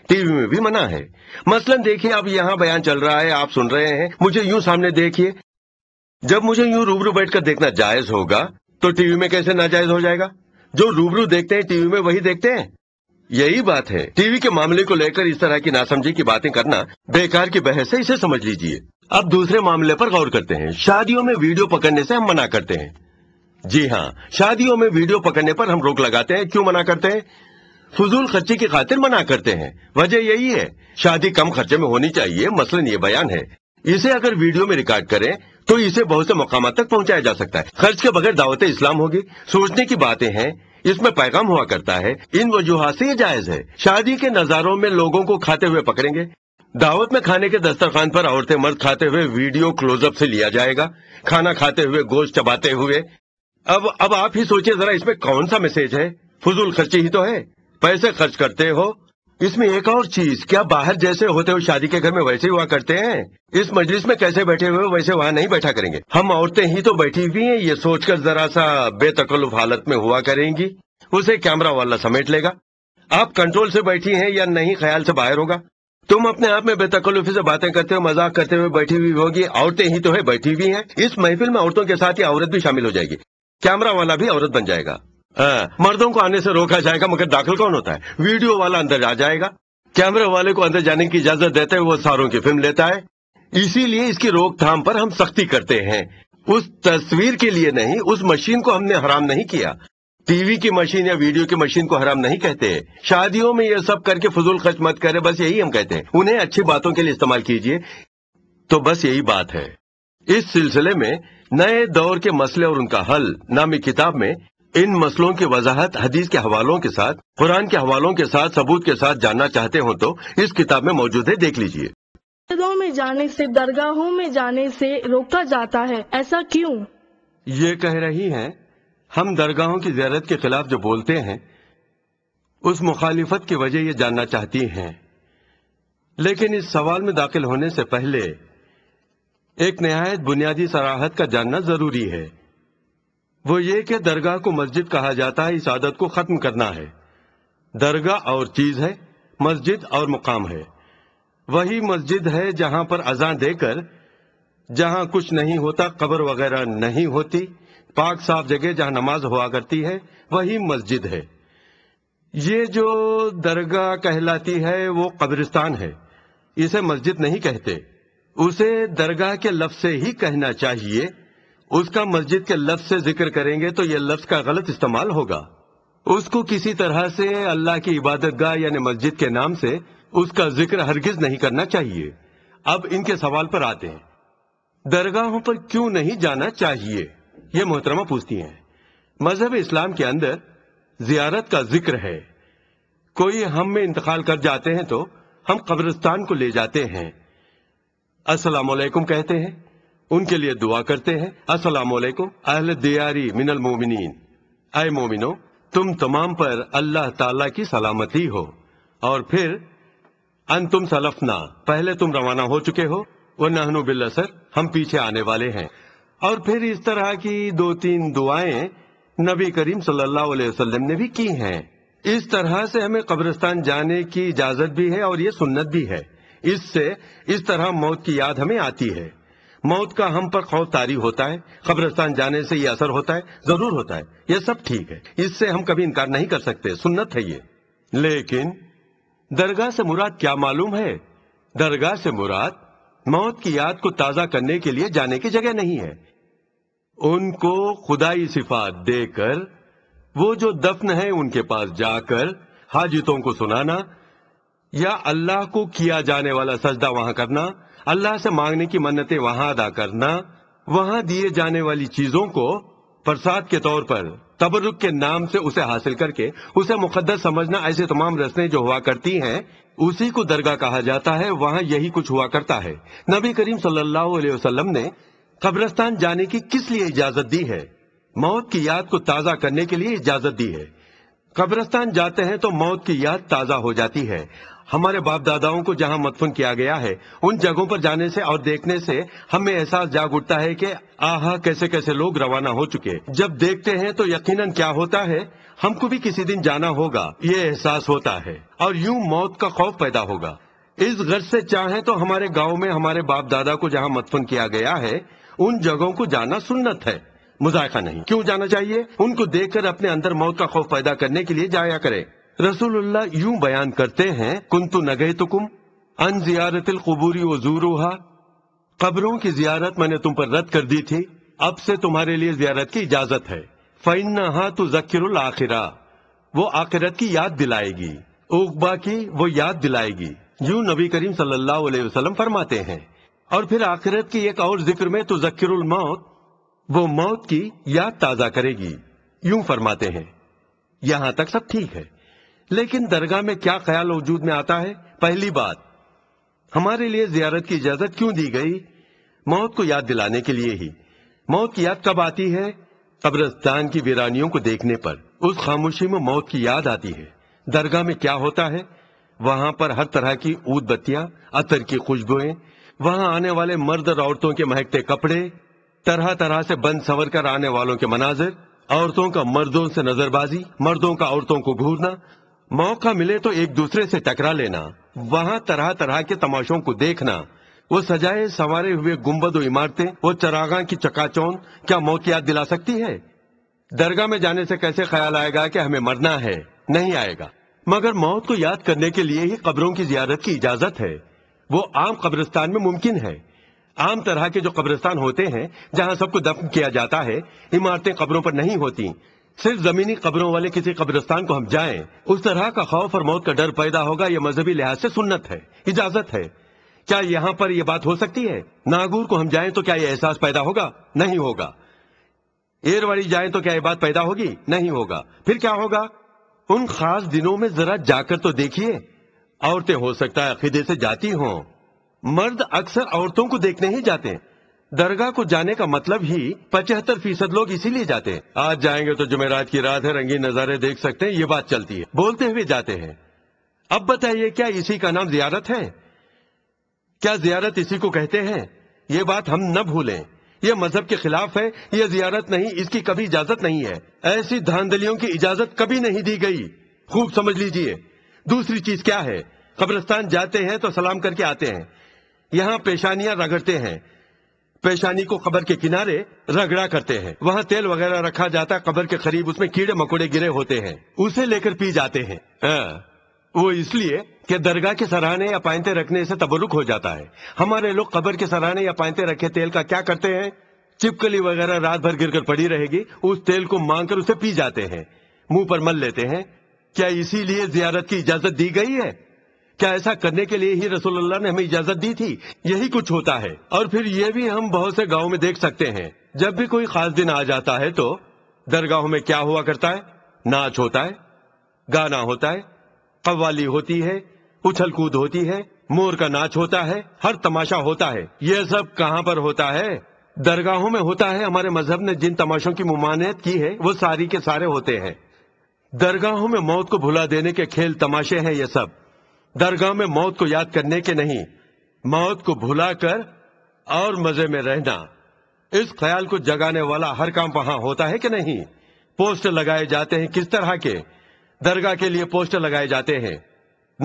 ٹی وی میں بھی منع ہے مثلا دیکھیے اب یہاں بیان چل رہا ہے آپ سن رہے ہیں مجھے یوں سامنے دیکھیے جب مجھے یوں روبرو بیٹھ کر دیکھنا جائز ہوگا تو ٹی وی میں کیسے ناجائز ہو جائے گا جو روبرو دیکھتے ہیں ٹی وی میں وہی دیکھتے ہیں یہی بات ہے ٹی وی کے معاملے کو لے کر اس طرح کی ناسمجھی کی باتیں کرنا بیکار کی بحث ہے اسے سمجھ لیجئے اب دوسرے معاملے پر غور کرتے ہیں شادیوں میں ویڈیو پکڑنے سے ہم منع کرتے ہیں جی ہاں شادیوں میں ویڈیو پکڑنے پر ہم روک لگاتے ہیں کیوں منع کرتے ہیں فضول خرچی کی خاطر منع کرتے ہیں وجہ یہی ہے شادی کم خرچے میں ہونی چاہیے مثلاً یہ بیان ہے اسے اگر ویڈیو میں ریکارڈ کریں تو اسے بہت سے مقامات تک پہنچایا جا سکتا ہے خرچ کے بغیر دعوت اسلام ہوگی سوچنے کی باتیں ہیں اس میں پیغام ہوا کرتا ہے ان وجوہات سے یہ جائز ہے شادی کے نظاروں میں لوگوں کو کھاتے ہوئے پکڑیں گے دعوت میں کھانے کے دسترخوان پر عورتیں مرد کھاتے ہوئے ویڈیو کلوز اپ سے لیا جائے گا کھانا کھاتے ہوئے گوشت چباتے ہوئے اب اب آپ ہی سوچیں ذرا اس میں کون سا میسج ہے فضول خرچی ہی تو ہے پیسے خرچ کرتے ہو اس میں ایک اور چیز کیا باہر جیسے ہوتے ہو شادی کے گھر میں ویسے ہوا کرتے ہیں اس مجلس میں کیسے بیٹھے ہوئے ویسے وہاں نہیں بیٹھا کریں گے ہم عورتیں ہی تو بیٹھی ہوئی ہیں یہ سوچ کر ذرا سا بے تکلف حالت میں ہوا کریں گی اسے کیمرہ والا سمیٹ لے گا آپ کنٹرول سے بیٹھی ہیں یا نہیں خیال سے باہر ہوگا تم اپنے آپ میں بے تکلفی سے باتیں کرتے ہوئے مذاق کرتے ہوئے بیٹھی ہوئی ہوگی عورتیں ہی تو ہے بیٹھی ہوئی ہیں اس محفل میں عورتوں کے ساتھ ہی عورت بھی شامل ہو جائے گی کیمرہ والا بھی عورت بن جائے گا ہاں۔ مردوں کو آنے سے روکا جائے گا مگر داخل کون ہوتا ہے ویڈیو والا اندر آ جائے گا کیمرے والے کو اندر جانے کی اجازت دیتے ہوئے وہ ساروں کی فلم لیتا ہے اسی لیے اس کی روک تھام پر ہم سختی کرتے ہیں اس تصویر کے لیے نہیں اس مشین کو ہم نے حرام نہیں کیا ٹی وی کی مشین یا ویڈیو کی مشین کو حرام نہیں کہتے شادیوں میں یہ سب کر کے فضول خرچ مت کرے بس یہی ہم کہتے ہیں انہیں اچھی باتوں کے لیے استعمال کیجیے تو بس یہی بات ہے اس سلسلے میں نئے دور کے مسئلے اور ان کا حل نامی کتاب میں ان مسئلوں کی وضاحت حدیث کے حوالوں کے ساتھ قرآن کے حوالوں کے ساتھ ثبوت کے ساتھ جاننا چاہتے ہوں تو اس کتاب میں موجود ہے دیکھ لیجئے میں جانے سے درگاہوں میں جانے سے روکا جاتا ہے ایسا کیوں یہ کہہ رہی ہے ہم درگاہوں کی زیارت کے خلاف جو بولتے ہیں اس مخالفت کی وجہ یہ جاننا چاہتی ہیں لیکن اس سوال میں داخل ہونے سے پہلے ایک نہایت بنیادی سراحت کا جاننا ضروری ہے وہ یہ کہ درگاہ کو مسجد کہا جاتا ہے اس عادت کو ختم کرنا ہے درگاہ اور چیز ہے مسجد اور مقام ہے وہی مسجد ہے جہاں پر اذاں دے کر جہاں کچھ نہیں ہوتا قبر وغیرہ نہیں ہوتی پاک صاف جگہ جہاں نماز ہوا کرتی ہے وہی مسجد ہے یہ جو درگاہ کہلاتی ہے وہ قبرستان ہے اسے مسجد نہیں کہتے اسے درگاہ کے لفظ سے ہی کہنا چاہیے اس کا مسجد کے لفظ سے ذکر کریں گے تو یہ لفظ کا غلط استعمال ہوگا اس کو کسی طرح سے اللہ کی عبادت گاہ یعنی مسجد کے نام سے اس کا ذکر ہرگز نہیں کرنا چاہیے اب ان کے سوال پر آتے ہیں درگاہوں پر کیوں نہیں جانا چاہیے یہ محترمہ پوچھتی ہیں مذہب اسلام کے اندر زیارت کا ذکر ہے کوئی ہم میں انتقال کر جاتے ہیں تو ہم قبرستان کو لے جاتے ہیں السلام علیکم کہتے ہیں ان کے لیے دعا کرتے ہیں السلام علیکم اہل دیاری من المومنین اے مومنو تم تمام پر اللہ تعالیٰ کی سلامتی ہو اور پھر سلفنا پہلے تم روانہ ہو چکے ہو وہ نہوبل ہم پیچھے آنے والے ہیں اور پھر اس طرح کی دو تین دعائیں نبی کریم صلی اللہ علیہ وسلم نے بھی کی ہیں اس طرح سے ہمیں قبرستان جانے کی اجازت بھی ہے اور یہ سنت بھی ہے اس سے اس طرح موت کی یاد ہمیں آتی ہے موت کا ہم پر خوف تاری ہوتا ہے خبرستان جانے سے یہ اثر ہوتا ہے ضرور ہوتا ہے یہ سب ٹھیک ہے اس سے ہم کبھی انکار نہیں کر سکتے سنت ہے یہ لیکن درگاہ سے مراد کیا معلوم ہے درگاہ سے مراد موت کی یاد کو تازہ کرنے کے لیے جانے کی جگہ نہیں ہے ان کو خدائی صفات دے کر وہ جو دفن ہے ان کے پاس جا کر حاجتوں کو سنانا یا اللہ کو کیا جانے والا سجدہ وہاں کرنا اللہ سے مانگنے کی منتیں وہاں ادا کرنا وہاں دیے جانے والی چیزوں کو پرساد کے طور پر تبرک کے کے نام سے اسے اسے حاصل کر مقدس سمجھنا ایسے تمام جو ہوا کرتی ہیں اسی کو درگاہ کہا جاتا ہے وہاں یہی کچھ ہوا کرتا ہے نبی کریم صلی اللہ علیہ وسلم نے قبرستان جانے کی کس لیے اجازت دی ہے موت کی یاد کو تازہ کرنے کے لیے اجازت دی ہے قبرستان جاتے ہیں تو موت کی یاد تازہ ہو جاتی ہے ہمارے باپ داداؤں کو جہاں مدفن کیا گیا ہے ان جگہوں پر جانے سے اور دیکھنے سے ہمیں احساس جاگ اٹھتا ہے کہ آہا کیسے کیسے لوگ روانہ ہو چکے جب دیکھتے ہیں تو یقیناً کیا ہوتا ہے ہم کو بھی کسی دن جانا ہوگا یہ احساس ہوتا ہے اور یوں موت کا خوف پیدا ہوگا اس غرض سے چاہیں تو ہمارے گاؤں میں ہمارے باپ دادا کو جہاں مدفن کیا گیا ہے ان جگہوں کو جانا سنت ہے مذائقہ نہیں کیوں جانا چاہیے ان کو دیکھ کر اپنے اندر موت کا خوف پیدا کرنے کے لیے جایا کریں رسول اللہ یوں بیان کرتے ہیں کن تو نگے تو کم ان زیارت القبوری وزوروہا قبروں کی زیارت میں نے تم پر رد کر دی تھی اب سے تمہارے لیے زیارت کی اجازت ہے فن نہ یاد دلائے گی اوقبا کی وہ یاد دلائے گی یوں نبی کریم صلی اللہ علیہ وسلم فرماتے ہیں اور پھر آخرت کی ایک اور ذکر میں تو ذکر الموت وہ موت کی یاد تازہ کرے گی یوں فرماتے ہیں یہاں تک سب ٹھیک ہے لیکن درگاہ میں کیا خیال وجود میں آتا ہے پہلی بات ہمارے لیے زیارت کی اجازت کیوں دی گئی موت کو یاد دلانے کے لیے ہی موت کی یاد کب آتی ہے قبرستان کی ویرانیوں کو دیکھنے پر اس خاموشی میں موت کی یاد آتی ہے درگاہ میں کیا ہوتا ہے وہاں پر ہر طرح کی اود بتیاں کی خوشبوئیں وہاں آنے والے مرد اور عورتوں کے مہکتے کپڑے طرح طرح سے بند سنور کر آنے والوں کے مناظر عورتوں کا مردوں سے نظر بازی مردوں کا عورتوں کو گھورنا موقع ملے تو ایک دوسرے سے ٹکرا لینا وہاں طرح طرح کے تماشوں کو دیکھنا وہ سجائے سوارے ہوئے گمبد و عمارتیں وہ چراغاں کی چکا چون کیا موقع دلا سکتی ہے درگاہ میں جانے سے کیسے خیال آئے گا کہ ہمیں مرنا ہے نہیں آئے گا مگر موت کو یاد کرنے کے لیے ہی قبروں کی زیارت کی اجازت ہے وہ عام قبرستان میں ممکن ہے عام طرح کے جو قبرستان ہوتے ہیں جہاں سب کو دفن کیا جاتا ہے عمارتیں قبروں پر نہیں ہوتی صرف زمینی قبروں والے کسی قبرستان کو ہم جائیں اس طرح کا خوف اور موت کا ڈر پیدا ہوگا یہ مذہبی لحاظ سے سنت ہے اجازت ہے کیا یہاں پر یہ بات ہو سکتی ہے ناگور کو ہم جائیں تو کیا یہ احساس پیدا ہوگا نہیں ہوگا ایرواڑی جائیں تو کیا یہ بات پیدا ہوگی نہیں ہوگا پھر کیا ہوگا ان خاص دنوں میں ذرا جا کر تو دیکھیے عورتیں ہو سکتا ہے خدے سے جاتی ہوں مرد اکثر عورتوں کو دیکھنے ہی جاتے ہیں درگاہ کو جانے کا مطلب ہی پچہتر فیصد لوگ اسی لیے جاتے ہیں آج جائیں گے تو جمعرات کی رات ہے رنگین نظارے دیکھ سکتے ہیں یہ بات چلتی ہے بولتے ہوئے جاتے ہیں اب بتائیے کیا اسی کا نام زیارت ہے کیا زیارت اسی کو کہتے ہیں یہ بات ہم نہ بھولیں یہ مذہب کے خلاف ہے یہ زیارت نہیں اس کی کبھی اجازت نہیں ہے ایسی دھاندلیوں کی اجازت کبھی نہیں دی گئی خوب سمجھ لیجئے دوسری چیز کیا ہے قبرستان جاتے ہیں تو سلام کر کے آتے ہیں یہاں پیشانیاں رگڑتے ہیں پیشانی کو قبر کے کنارے رگڑا کرتے ہیں وہاں تیل وغیرہ رکھا جاتا ہے قبر کے قریب اس میں کیڑے مکوڑے گرے ہوتے ہیں اسے لے کر پی جاتے ہیں ہاں، وہ اس لیے کہ درگاہ کے سراہنے یا پائنتے رکھنے سے تبرک ہو جاتا ہے ہمارے لوگ قبر کے سراہنے یا پائنتے رکھے تیل کا کیا کرتے ہیں چپکلی وغیرہ رات بھر گر کر پڑی رہے گی اس تیل کو مانگ کر اسے پی جاتے ہیں منہ پر مل لیتے ہیں کیا اسی لیے زیارت کی اجازت دی گئی ہے کیا ایسا کرنے کے لیے ہی رسول اللہ نے ہمیں اجازت دی تھی یہی کچھ ہوتا ہے اور پھر یہ بھی ہم بہت سے گاؤں میں دیکھ سکتے ہیں جب بھی کوئی خاص دن آ جاتا ہے تو درگاہوں میں کیا ہوا کرتا ہے ناچ ہوتا ہے گانا ہوتا ہے قوالی ہوتی ہے اچھل کود ہوتی ہے مور کا ناچ ہوتا ہے ہر تماشا ہوتا ہے یہ سب کہاں پر ہوتا ہے درگاہوں میں ہوتا ہے ہمارے مذہب نے جن تماشوں کی ممانعت کی ہے وہ ساری کے سارے ہوتے ہیں درگاہوں میں موت کو بھلا دینے کے کھیل تماشے ہیں یہ سب درگاہ میں موت کو یاد کرنے کے نہیں موت کو بھلا کر اور مزے میں رہنا اس خیال کو جگانے والا ہر کام وہاں ہوتا ہے کہ نہیں پوسٹر لگائے جاتے ہیں کس طرح کے درگاہ کے لیے پوسٹر لگائے جاتے ہیں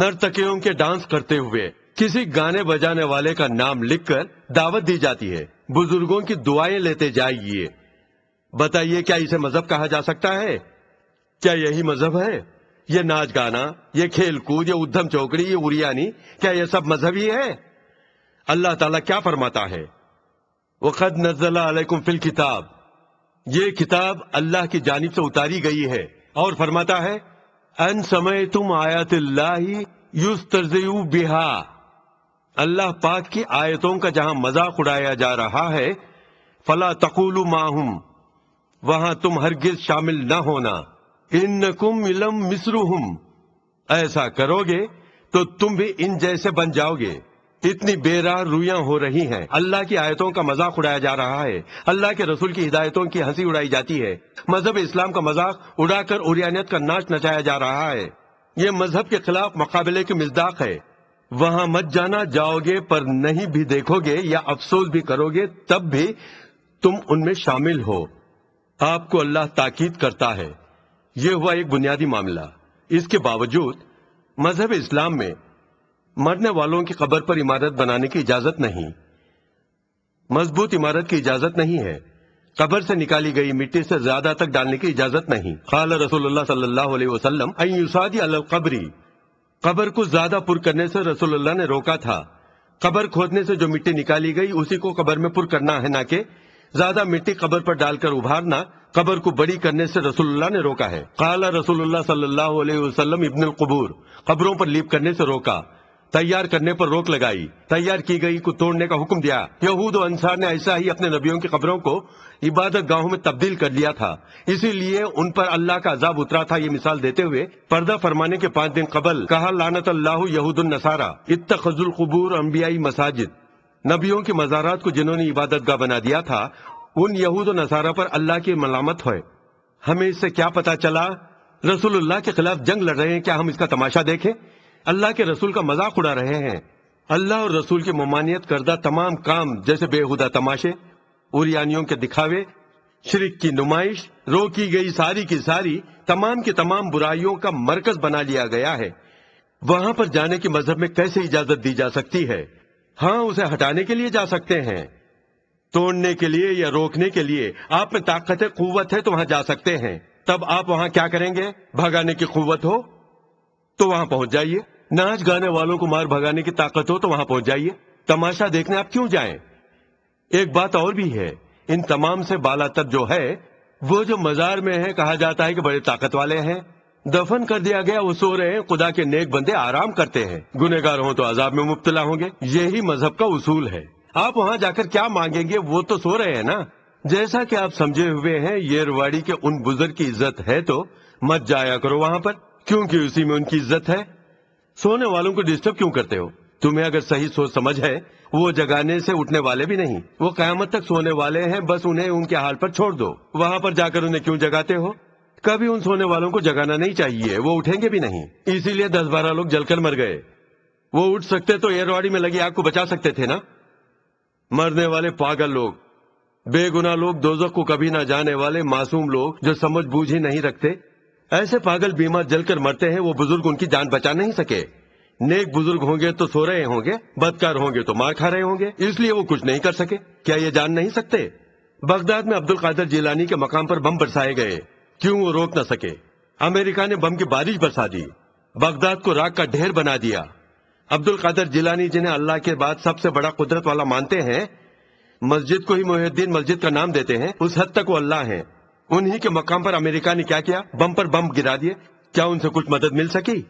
نرتکیوں کے ڈانس کرتے ہوئے کسی گانے بجانے والے کا نام لکھ کر دعوت دی جاتی ہے بزرگوں کی دعائیں لیتے جائیے بتائیے کیا اسے مذہب کہا جا سکتا ہے کیا یہی مذہب ہے یہ ناچ گانا یہ کھیل کود یہ ادھم چوکڑی یہ اریانی کیا یہ سب مذہبی ہے اللہ تعالیٰ کیا فرماتا ہے وہ خد علیکم فل کتاب یہ کتاب اللہ کی جانب سے اتاری گئی ہے اور فرماتا ہے ان سمے تم آیات اللہ یوز ترزیو بہا اللہ پاک کی آیتوں کا جہاں مذاق اڑایا جا رہا ہے فلا تقول ماہم وہاں تم ہرگز شامل نہ ہونا ان نم علم ایسا کرو گے تو تم بھی ان جیسے بن جاؤ گے اتنی بے راہ رویاں ہو رہی ہیں اللہ کی آیتوں کا مذاق اڑایا جا رہا ہے اللہ کے رسول کی ہدایتوں کی ہنسی اڑائی جاتی ہے مذہب اسلام کا مذاق اڑا کر اریانیت کا ناچ نچایا جا رہا ہے یہ مذہب کے خلاف مقابلے کے مزداق ہے وہاں مت جانا جاؤ گے پر نہیں بھی دیکھو گے یا افسوس بھی کرو گے تب بھی تم ان میں شامل ہو آپ کو اللہ تاکید کرتا ہے یہ ہوا ایک بنیادی معاملہ اس کے باوجود مذہب اسلام میں مرنے والوں کی قبر پر عمارت بنانے کی اجازت نہیں مضبوط عمارت کی اجازت نہیں ہے قبر سے نکالی گئی مٹی سے زیادہ تک ڈالنے کی اجازت نہیں خال رسول اللہ صلی اللہ علیہ وسلم قبری قبر کو زیادہ پر کرنے سے رسول اللہ نے روکا تھا قبر کھودنے سے جو مٹی نکالی گئی اسی کو قبر میں پر کرنا ہے نہ کہ زیادہ مٹی قبر پر ڈال کر ابھارنا قبر کو بڑی کرنے سے رسول اللہ نے روکا ہے قال رسول اللہ صلی اللہ علیہ وسلم ابن القبور قبروں پر لیپ کرنے سے روکا تیار کرنے پر روک لگائی تیار کی گئی کو توڑنے کا حکم دیا یہود و انصار نے ایسا ہی اپنے نبیوں کی قبروں کو عبادت گاہوں میں تبدیل کر لیا تھا اسی لیے ان پر اللہ کا عذاب اترا تھا یہ مثال دیتے ہوئے پردہ فرمانے کے پانچ دن قبل کہا لانت اللہ یہود النسارا ات القبور انبیائی مساجد نبیوں کی مزارات کو جنہوں نے عبادت گاہ بنا دیا تھا ان یہود و نصارہ پر اللہ کی ملامت ہوئے ہمیں اس سے کیا پتا چلا رسول اللہ کے خلاف جنگ لڑ رہے ہیں کیا ہم اس کا تماشا دیکھیں اللہ کے رسول کا مذاق اڑا رہے ہیں اللہ اور رسول کی ممانعت کردہ تمام کام جیسے بےحدہ تماشے اریانیوں کے دکھاوے شرک کی نمائش روکی گئی ساری کی ساری تمام کی تمام برائیوں کا مرکز بنا لیا گیا ہے وہاں پر جانے کے مذہب میں کیسے اجازت دی جا سکتی ہے ہاں اسے ہٹانے کے لیے جا سکتے ہیں توڑنے کے لیے یا روکنے کے لیے آپ میں طاقت قوت ہے تو وہاں جا سکتے ہیں تب آپ وہاں کیا کریں گے بھگانے کی قوت ہو تو وہاں پہنچ جائیے ناچ گانے والوں کو مار بھگانے کی طاقت ہو تو وہاں پہنچ جائیے تماشا دیکھنے آپ کیوں جائیں ایک بات اور بھی ہے ان تمام سے بالا تر جو ہے وہ جو مزار میں ہے کہا جاتا ہے کہ بڑے طاقت والے ہیں دفن کر دیا گیا وہ سو رہے ہیں خدا کے نیک بندے آرام کرتے ہیں گنہگار ہوں تو عذاب میں مبتلا ہوں گے یہی مذہب کا اصول ہے آپ وہاں جا کر کیا مانگیں گے وہ تو سو رہے ہیں نا جیسا کہ آپ سمجھے ہوئے ہیں یہ رواڑی کے ان بزرگ کی عزت ہے تو مت جایا کرو وہاں پر کیونکہ اسی میں ان کی عزت ہے سونے والوں کو ڈسٹرب کیوں کرتے ہو تمہیں اگر صحیح سوچ سمجھ ہے وہ جگانے سے اٹھنے والے بھی نہیں وہ قیامت تک سونے والے ہیں بس انہیں ان کے حال پر چھوڑ دو وہاں پر جا کر انہیں کیوں جگاتے ہو کبھی ان سونے والوں کو جگانا نہیں چاہیے وہ اٹھیں گے بھی نہیں اسی لیے دس بارہ لوگ جل کر مر گئے وہ اٹھ سکتے تو ایئر واڑی میں لگے آگ کو بچا سکتے تھے نا مرنے والے پاگل لوگ بے گنا لوگ کو کبھی نہ جانے والے معصوم لوگ جو سمجھ بوجھ ہی نہیں رکھتے ایسے پاگل بیمار جل کر مرتے ہیں وہ بزرگ ان کی جان بچا نہیں سکے نیک بزرگ ہوں گے تو سو رہے ہوں گے بدکار ہوں گے تو مار کھا رہے ہوں گے اس لیے وہ کچھ نہیں کر سکے کیا یہ جان نہیں سکتے بغداد میں عبد القادر جیلانی کے مقام پر بم برسائے گئے کیوں وہ روک نہ سکے امریکہ نے بم کی بارش برسا دی بغداد کو راک کا ڈھیر بنا دیا عبد القادر جیلانی جنہیں اللہ کے بعد سب سے بڑا قدرت والا مانتے ہیں مسجد کو ہی محی الدین مسجد کا نام دیتے ہیں اس حد تک وہ اللہ ہیں انہی کے مقام پر امریکہ نے کیا کیا بم پر بم گرا دیے کیا ان سے کچھ مدد مل سکی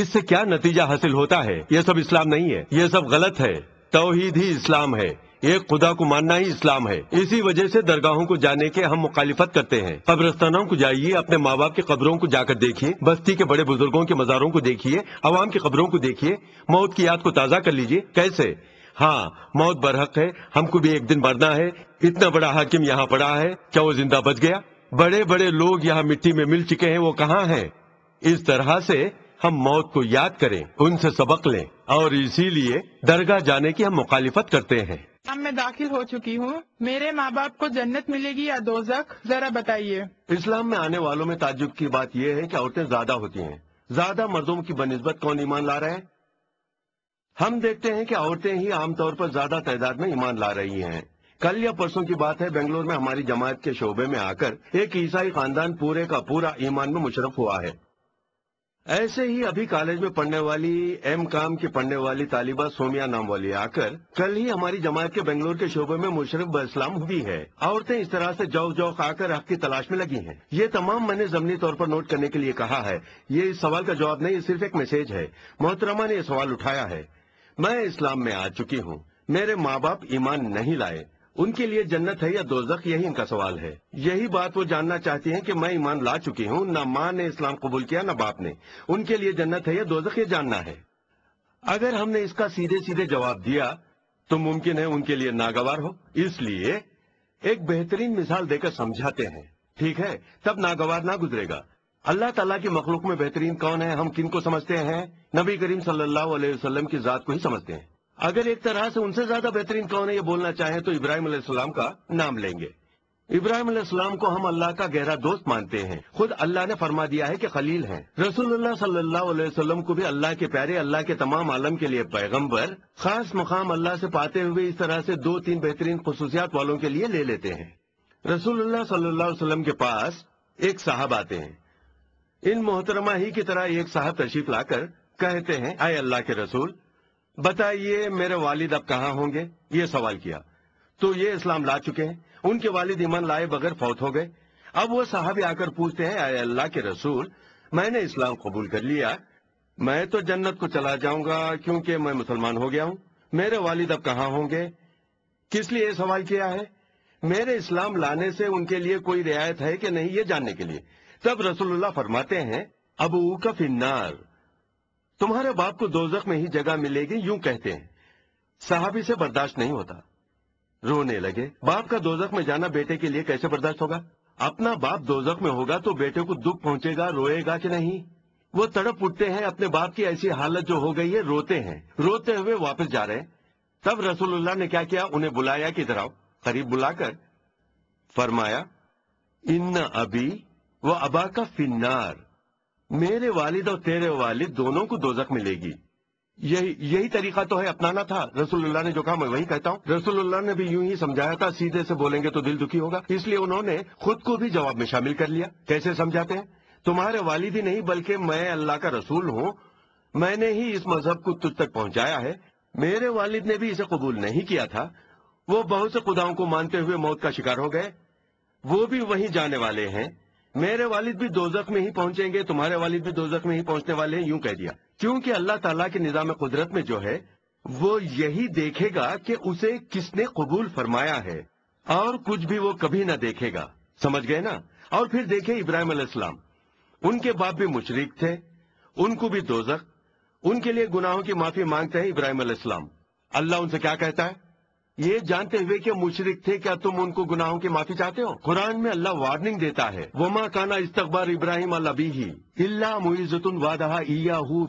اس سے کیا نتیجہ حاصل ہوتا ہے یہ سب اسلام نہیں ہے یہ سب غلط ہے توحید ہی اسلام ہے ایک خدا کو ماننا ہی اسلام ہے اسی وجہ سے درگاہوں کو جانے کے ہم مخالفت کرتے ہیں قبرستانوں کو جائیے اپنے ماں باپ کے قبروں کو جا کر دیکھیے بستی کے بڑے بزرگوں کے مزاروں کو دیکھیے عوام کی قبروں کو دیکھیے موت کی یاد کو تازہ کر لیجیے کیسے ہاں موت برحق ہے ہم کو بھی ایک دن مرنا ہے اتنا بڑا حاکم یہاں پڑا ہے کیا وہ زندہ بچ گیا بڑے بڑے لوگ یہاں مٹی میں مل چکے ہیں وہ کہاں ہیں اس طرح سے ہم موت کو یاد کریں ان سے سبق لیں اور اسی لیے درگاہ جانے کی ہم مخالفت کرتے ہیں اب میں داخل ہو چکی ہوں میرے ماں باپ کو جنت ملے گی یا دوزک ذرا بتائیے اسلام میں آنے والوں میں تعجب کی بات یہ ہے کہ عورتیں زیادہ ہوتی ہیں زیادہ مردوں کی بنسبت کون ایمان لا رہا ہے ہم دیکھتے ہیں کہ عورتیں ہی عام طور پر زیادہ تعداد میں ایمان لا رہی ہیں کل یا پرسوں کی بات ہے بنگلور میں ہماری جماعت کے شعبے میں آ کر ایک عیسائی خاندان پورے کا پورا ایمان میں مشرف ہوا ہے ایسے ہی ابھی کالج میں پڑھنے والی ایم کام کی پڑھنے والی طالبہ سومیا نام والی آ کر کل ہی ہماری جماعت کے بنگلور کے شعبے میں مشرف اسلام ہوئی ہے عورتیں اس طرح سے جوک آ کر حق کی تلاش میں لگی ہیں یہ تمام میں نے ضمنی طور پر نوٹ کرنے کے لیے کہا ہے یہ اس سوال کا جواب نہیں صرف ایک میسج ہے محترمہ نے یہ سوال اٹھایا ہے میں اسلام میں آ چکی ہوں میرے ماں باپ ایمان نہیں لائے ان کے لیے جنت ہے یا دوزخ یہی ان کا سوال ہے یہی بات وہ جاننا چاہتی ہیں کہ میں ایمان لا چکی ہوں نہ ماں نے اسلام قبول کیا نہ باپ نے ان کے لیے جنت ہے یا دوزخ یہ جاننا ہے اگر ہم نے اس کا سیدھے سیدھے جواب دیا تو ممکن ہے ان کے لیے ناگوار ہو اس لیے ایک بہترین مثال دے کر سمجھاتے ہیں ٹھیک ہے تب ناگوار نہ گزرے گا اللہ تعالیٰ کی مخلوق میں بہترین کون ہے ہم کن کو سمجھتے ہیں نبی کریم صلی اللہ علیہ وسلم کی ذات کو ہی سمجھتے ہیں اگر ایک طرح سے ان سے زیادہ بہترین کون ہے یہ بولنا چاہے تو ابراہیم علیہ السلام کا نام لیں گے ابراہیم علیہ السلام کو ہم اللہ کا گہرا دوست مانتے ہیں خود اللہ نے فرما دیا ہے کہ خلیل ہیں رسول اللہ صلی اللہ علیہ وسلم کو بھی اللہ کے پیارے اللہ کے تمام عالم کے لیے پیغمبر خاص مقام اللہ سے پاتے ہوئے اس طرح سے دو تین بہترین خصوصیات والوں کے لیے لے لیتے ہیں رسول اللہ صلی اللہ علیہ وسلم کے پاس ایک صاحب آتے ہیں ان محترمہ ہی کی طرح ایک صاحب تشریف لا کر کہتے ہیں آئے اللہ کے رسول بتائیے میرے والد اب کہاں ہوں گے یہ سوال کیا تو یہ اسلام لا چکے ہیں ان کے والد ایمان لائے بغیر فوت ہو گئے اب وہ آ کر پوچھتے ہیں اے اللہ کے رسول میں نے اسلام قبول کر لیا میں تو جنت کو چلا جاؤں گا کیونکہ میں مسلمان ہو گیا ہوں میرے والد اب کہاں ہوں گے کس لیے یہ سوال کیا ہے میرے اسلام لانے سے ان کے لیے کوئی رعایت ہے کہ نہیں یہ جاننے کے لیے تب رسول اللہ فرماتے ہیں ابو کا فنار تمہارے باپ کو دوزخ میں ہی جگہ ملے گی یوں کہتے ہیں صحابی سے برداشت نہیں ہوتا رونے لگے باپ کا دوزخ میں جانا بیٹے کے لیے کیسے برداشت ہوگا اپنا باپ دوزخ میں ہوگا تو بیٹے کو دکھ پہنچے گا روئے گا کہ نہیں وہ تڑپ اٹھتے ہیں اپنے باپ کی ایسی حالت جو ہو گئی ہے روتے ہیں روتے ہوئے واپس جا رہے ہیں تب رسول اللہ نے کیا کیا انہیں بلایا کہ طرح قریب بلا کر فرمایا ان ابھی وہ ابا کا فنار میرے والد اور تیرے والد دونوں کو دوزک ملے گی یہی یہی طریقہ تو ہے اپنانا تھا رسول اللہ نے جو کہا میں وہی کہتا ہوں رسول اللہ نے بھی یوں ہی سمجھایا تھا سیدھے سے بولیں گے تو دل دکھی ہوگا اس لیے انہوں نے خود کو بھی جواب میں شامل کر لیا کیسے سمجھاتے ہیں تمہارے والد ہی نہیں بلکہ میں اللہ کا رسول ہوں میں نے ہی اس مذہب کو تجھ تک پہنچایا ہے میرے والد نے بھی اسے قبول نہیں کیا تھا وہ بہت سے خداؤں کو مانتے ہوئے موت کا شکار ہو گئے وہ بھی وہی جانے والے ہیں میرے والد بھی دوزخ میں ہی پہنچیں گے تمہارے والد بھی دوزخ میں ہی پہنچنے والے ہیں یوں کہہ دیا کیونکہ اللہ تعالیٰ کے نظام قدرت میں جو ہے وہ یہی دیکھے گا کہ اسے کس نے قبول فرمایا ہے اور کچھ بھی وہ کبھی نہ دیکھے گا سمجھ گئے نا اور پھر دیکھے ابراہیم علیہ السلام ان کے باپ بھی مشرق تھے ان کو بھی دوزخ ان کے لیے گناہوں کی معافی مانگتے ہیں ابراہیم علیہ السلام اللہ ان سے کیا کہتا ہے یہ جانتے ہوئے کہ مشرق تھے کیا تم ان کو گناہوں کی معافی چاہتے ہو قرآن میں اللہ وارننگ دیتا ہے وما کانا استقبال ابراہیم البی ہی اللہ معیز وادہ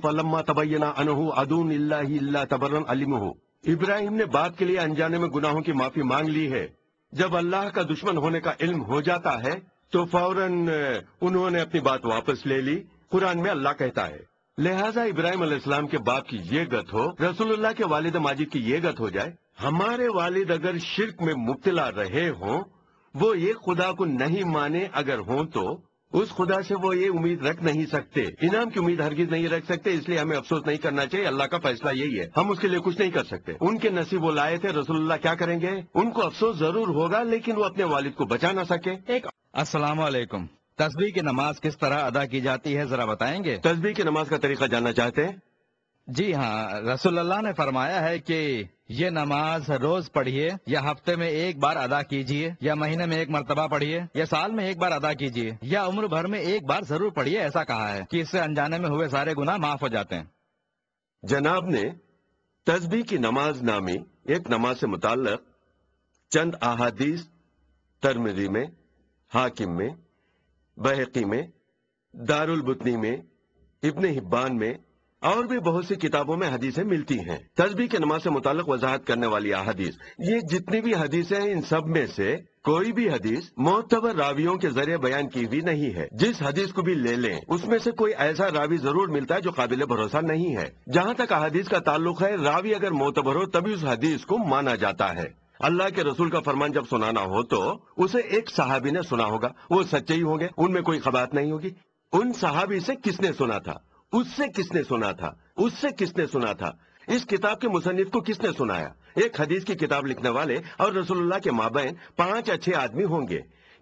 فلما تبینہ انہ ادون اللہ اللہ تبرن علم ہو ابراہیم نے بات کے لیے انجانے میں گناہوں کی معافی مانگ لی ہے جب اللہ کا دشمن ہونے کا علم ہو جاتا ہے تو فوراً انہوں نے اپنی بات واپس لے لی قرآن میں اللہ کہتا ہے لہٰذا ابراہیم علیہ السلام کے باپ کی یہ گت ہو رسول اللہ کے والد ماجد کی یہ گت ہو جائے ہمارے والد اگر شرک میں مبتلا رہے ہوں وہ یہ خدا کو نہیں مانے اگر ہوں تو اس خدا سے وہ یہ امید رکھ نہیں سکتے انعام کی امید ہرگز نہیں رکھ سکتے اس لیے ہمیں افسوس نہیں کرنا چاہیے اللہ کا فیصلہ یہی ہے ہم اس کے لیے کچھ نہیں کر سکتے ان کے نصیب وہ لائے تھے رسول اللہ کیا کریں گے ان کو افسوس ضرور ہوگا لیکن وہ اپنے والد کو بچا نہ سکے السلام علیکم تصبیح کی نماز کس طرح ادا کی جاتی ہے ذرا بتائیں گے تصبیح کی نماز کا طریقہ جاننا چاہتے ہیں جی ہاں رسول اللہ نے فرمایا ہے کہ یہ نماز روز پڑھیے یا ہفتے میں ایک بار ادا کیجیے یا مہینے میں ایک مرتبہ پڑھیے یا سال میں ایک بار ادا کیجیے یا عمر بھر میں ایک بار ضرور پڑھیے ایسا کہا ہے کہ اس سے انجانے میں ہوئے سارے گناہ معاف ہو جاتے ہیں جناب نے تسبیح کی نماز نامی ایک نماز سے متعلق چند احادیث ترمیزی میں حاکم میں بحقی میں دار البتنی میں ابن حبان میں اور بھی بہت سی کتابوں میں حدیثیں ملتی ہیں تصبیح کے نماز سے متعلق وضاحت کرنے والی احادیث یہ جتنی بھی حدیثیں ہیں ان سب میں سے کوئی بھی حدیث معتبر راویوں کے ذریعے بیان کی ہوئی نہیں ہے جس حدیث کو بھی لے لیں اس میں سے کوئی ایسا راوی ضرور ملتا ہے جو قابل بھروسہ نہیں ہے جہاں تک احادیث کا تعلق ہے راوی اگر معتبر ہو تبھی اس حدیث کو مانا جاتا ہے اللہ کے رسول کا فرمان جب سنانا ہو تو اسے ایک صحابی نے سنا ہوگا وہ سچے ہی ہوں گے ان میں کوئی خبات نہیں ہوگی ان صحابی سے کس نے سنا تھا اس سے کس نے سنا تھا اس سے کس نے سنا تھا اس کتاب کے مصنف کو کس نے سنایا ایک حدیث کی کتاب لکھنے والے اور رسول اللہ کے مابین پانچ اچھے آدمی ہوں گے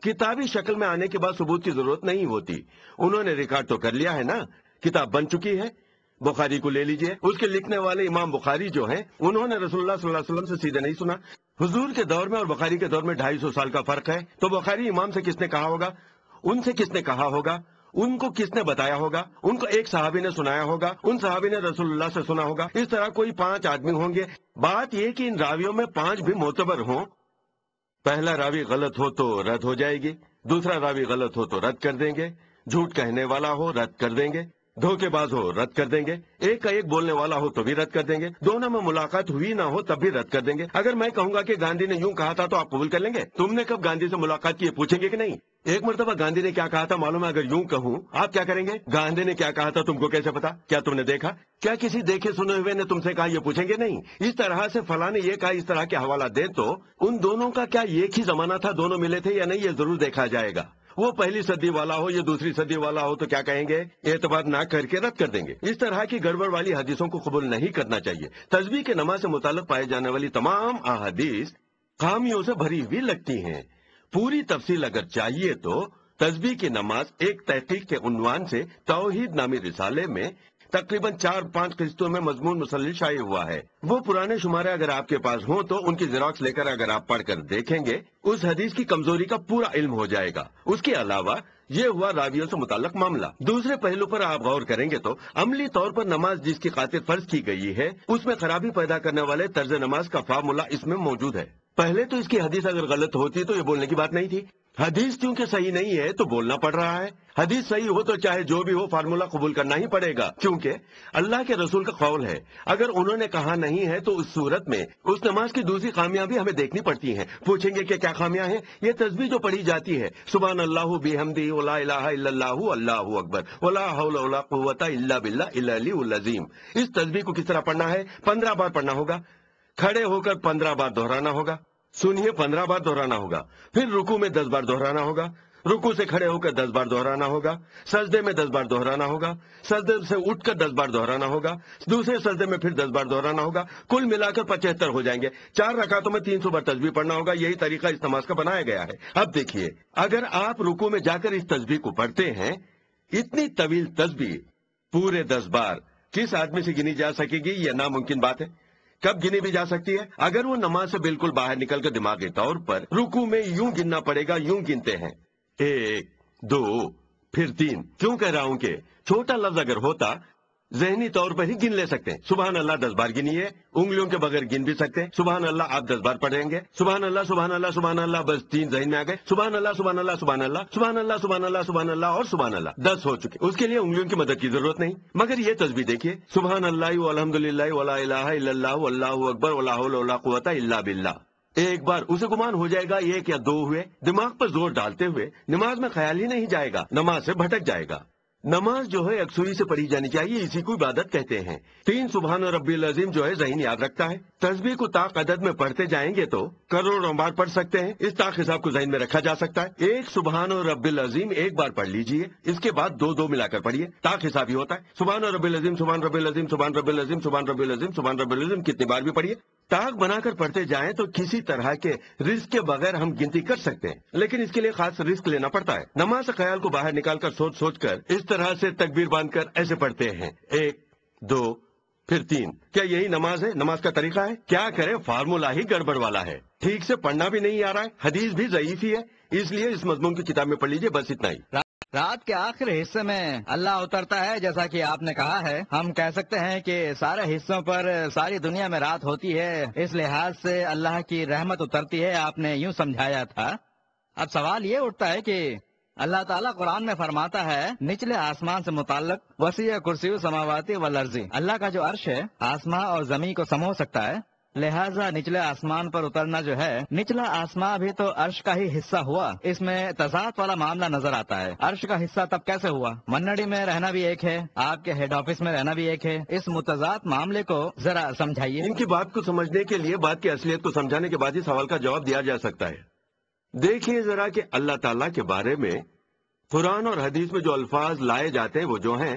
کتابی شکل میں آنے کے بعد ثبوت کی ضرورت نہیں ہوتی انہوں نے ریکارڈ تو کر لیا ہے نا کتاب بن چکی ہے بخاری کو لے لیجئے اس کے لکھنے والے امام بخاری جو ہیں انہوں نے رسول اللہ صلی اللہ علیہ وسلم سے سیدھے نہیں سنا حضور کے دور میں اور بخاری کے دور میں ڈھائی سو سال کا فرق ہے تو بخاری امام سے کس نے کہا ہوگا ان سے کس نے کہا ہوگا ان کو کس نے بتایا ہوگا ان کو ایک صحابی نے سنایا ہوگا ان صحابی نے رسول اللہ سے سنا ہوگا اس طرح کوئی پانچ آدمی ہوں گے بات یہ کہ ان راویوں میں پانچ بھی معتبر ہوں پہلا راوی غلط ہو تو رد ہو جائے گی دوسرا راوی غلط ہو تو رد کر دیں گے جھوٹ کہنے والا ہو رد کر دیں گے دھوکے باز ہو رد کر دیں گے ایک کا ایک بولنے والا ہو تو بھی رد کر دیں گے دونوں میں ملاقات ہوئی نہ ہو تب بھی رد کر دیں گے اگر میں کہوں گا کہ گاندھی نے یوں کہا تھا تو آپ قبول کر لیں گے تم نے کب گاندھی سے ملاقات کی پوچھیں گے کہ نہیں ایک مرتبہ گاندھی نے کیا کہا تھا معلوم ہے اگر یوں کہوں آپ کیا کریں گے گاندھی نے کیا کہا تھا تم کو کیسے پتا کیا تم نے دیکھا کیا کسی دیکھے سنے ہوئے نے تم سے کہا یہ پوچھیں گے نہیں اس طرح سے فلاں نے یہ کہا اس طرح کے حوالہ دیں تو ان دونوں کا کیا ایک ہی زمانہ تھا دونوں ملے تھے یا نہیں یہ ضرور دیکھا جائے گا وہ پہلی صدی والا ہو یا دوسری صدی والا ہو تو کیا کہیں گے اعتبار نہ کر کے رد کر دیں گے اس طرح کی گڑبڑ والی حدیثوں کو قبول نہیں کرنا چاہیے تصویر کے نماز سے متعلق پائے جانے والی تمام احادیث خامیوں سے بھری ہوئی لگتی ہیں پوری تفصیل اگر چاہیے تو تصویر کی نماز ایک تحقیق کے عنوان سے توحید نامی رسالے میں تقریباً چار پانچ قسطوں میں مضمون مسلسل شائع ہوا ہے وہ پرانے شمارے اگر آپ کے پاس ہوں تو ان کی زیروکس لے کر اگر آپ پڑھ کر دیکھیں گے اس حدیث کی کمزوری کا پورا علم ہو جائے گا اس کے علاوہ یہ ہوا راویوں سے متعلق معاملہ دوسرے پہلو پر آپ غور کریں گے تو عملی طور پر نماز جس کی خاطر فرض کی گئی ہے اس میں خرابی پیدا کرنے والے طرز نماز کا فارمولہ اس میں موجود ہے پہلے تو اس کی حدیث اگر غلط ہوتی تو یہ بولنے کی بات نہیں تھی حدیث کیونکہ صحیح نہیں ہے تو بولنا پڑ رہا ہے حدیث صحیح ہو تو چاہے جو بھی ہو فارمولا قبول کرنا ہی پڑے گا کیونکہ اللہ کے رسول کا قول ہے اگر انہوں نے کہا نہیں ہے تو اس صورت میں اس نماز کی دوسری خامیاں بھی ہمیں دیکھنی پڑتی ہیں پوچھیں گے کہ کیا خامیاں ہیں یہ تصویر جو پڑھی جاتی ہے سبحان اللہ اللہ اللہ اللہ اکبر قوت الا بلا العظیم اس تصویر کو کس طرح پڑھنا ہے پندرہ بار پڑھنا ہوگا کھڑے ہو کر پندرہ بار دہرانا ہوگا سنیے پندرہ بار دہرانا ہوگا پھر رکو میں دس بار دہرانا ہوگا رکو سے کھڑے ہو کر دس بار دہرانا ہوگا سجدے میں دس بار دہرانا ہوگا سجدے سے اٹھ کر دس بار دہرانا ہوگا دوسرے سجدے میں پھر دس بار دہرانا ہوگا کل ملا کر پچہتر ہو جائیں گے چار رکعتوں میں تین سو بار تصبی پڑھنا ہوگا یہی طریقہ اس نماز کا بنایا گیا ہے اب دیکھیے اگر آپ رکو میں جا کر اس تصویر کو پڑھتے ہیں اتنی طویل تصویر پورے دس بار کس آدمی سے گنی جا سکے گی یہ ناممکن بات ہے کب گنی بھی جا سکتی ہے اگر وہ نماز سے بالکل باہر نکل کر دماغی طور پر رکو میں یوں گننا پڑے گا یوں گنتے ہیں ایک دو پھر تین کیوں کہہ رہا ہوں کہ چھوٹا لفظ اگر ہوتا ذہنی طور پر ہی گن لے سکتے ہیں سبحان اللہ دس بار گنی ہے انگلیوں کے بغیر گن بھی سکتے ہیں سبحان اللہ آپ دس بار پڑھیں گے سبحان اللہ سبحان اللہ سبحان اللہ بس تین ذہن میں آ گئے سبحان اللہ سبحان اللہ سبحان اللہ سبحان اللہ سبحان اللہ سبحان اللہ اور سبحان اللہ دس ہو چکے اس کے لیے انگلیوں کی مدد کی ضرورت نہیں مگر یہ تصویر دیکھیے سبحان اللہ الحمد للہ اللہ اللہ اللہ اکبر اللہ اللہ بلّہ ایک بار اسے گمان ہو جائے گا ایک یا دو ہوئے دماغ پر زور ڈالتے ہوئے نماز میں خیال ہی نہیں جائے گا نماز سے بھٹک جائے گا نماز جو ہے اکسوئی سے پڑھی جانی چاہیے اسی کو عبادت کہتے ہیں تین سبحان ربی رب العظیم جو ہے ذہین یاد رکھتا ہے تصویر کو تاق عدد میں پڑھتے جائیں گے تو کروڑوں بار پڑھ سکتے ہیں اس طاق حساب کو ذہن میں رکھا جا سکتا ہے ایک سبحان اور رب العظیم ایک بار پڑھ لیجیے اس کے بعد دو دو ملا کر پڑھیے تاق حساب ہی ہوتا ہے سبحان سبحان سبحان سبحان سبحان رب رب رب رب رب العظیم العظیم العظیم العظیم العظیم کتنی بار بھی پڑھیے تاک بنا کر پڑھتے جائیں تو کسی طرح کے رسک کے بغیر ہم گنتی کر سکتے ہیں لیکن اس کے لیے خاص رسک لینا پڑتا ہے نماز خیال کو باہر نکال کر سوچ سوچ کر اس طرح سے تقبیر باندھ کر ایسے پڑھتے ہیں ایک دو پھر تین کیا یہی نماز ہے نماز کا طریقہ ہے کیا کرے فارمولا ہی گڑبڑ والا ہے ٹھیک سے پڑھنا بھی نہیں آ رہا ہے حدیث بھی ضعیف ہی ہے اس لیے اس مضمون کی کتاب میں پڑھ لیجیے بس اتنا ہی رات کے آخری حصے میں اللہ اترتا ہے جیسا کہ آپ نے کہا ہے ہم کہہ سکتے ہیں کہ سارے حصوں پر ساری دنیا میں رات ہوتی ہے اس لحاظ سے اللہ کی رحمت اترتی ہے آپ نے یوں سمجھایا تھا اب سوال یہ اٹھتا ہے کہ اللہ تعالیٰ قرآن میں فرماتا ہے نچلے آسمان سے متعلق وسیع کرسی سماواتی و لرزی اللہ کا جو عرش ہے آسمان اور زمین کو سمو سکتا ہے لہٰذا نچلے آسمان پر اترنا جو ہے نچلا آسمان بھی تو عرش کا ہی حصہ ہوا اس میں تضاد والا معاملہ نظر آتا ہے عرش کا حصہ تب کیسے ہوا منڈی میں رہنا بھی ایک ہے آپ کے ہیڈ آفس میں رہنا بھی ایک ہے اس متضاد معاملے کو ذرا سمجھائیے ان کی بات کو سمجھنے کے لیے بات کی اصلیت کو سمجھانے کے بعد ہی سوال کا جواب دیا جا سکتا ہے دیکھیے ذرا کہ اللہ تعالیٰ کے بارے میں قرآن اور حدیث میں جو الفاظ لائے جاتے ہیں وہ جو ہیں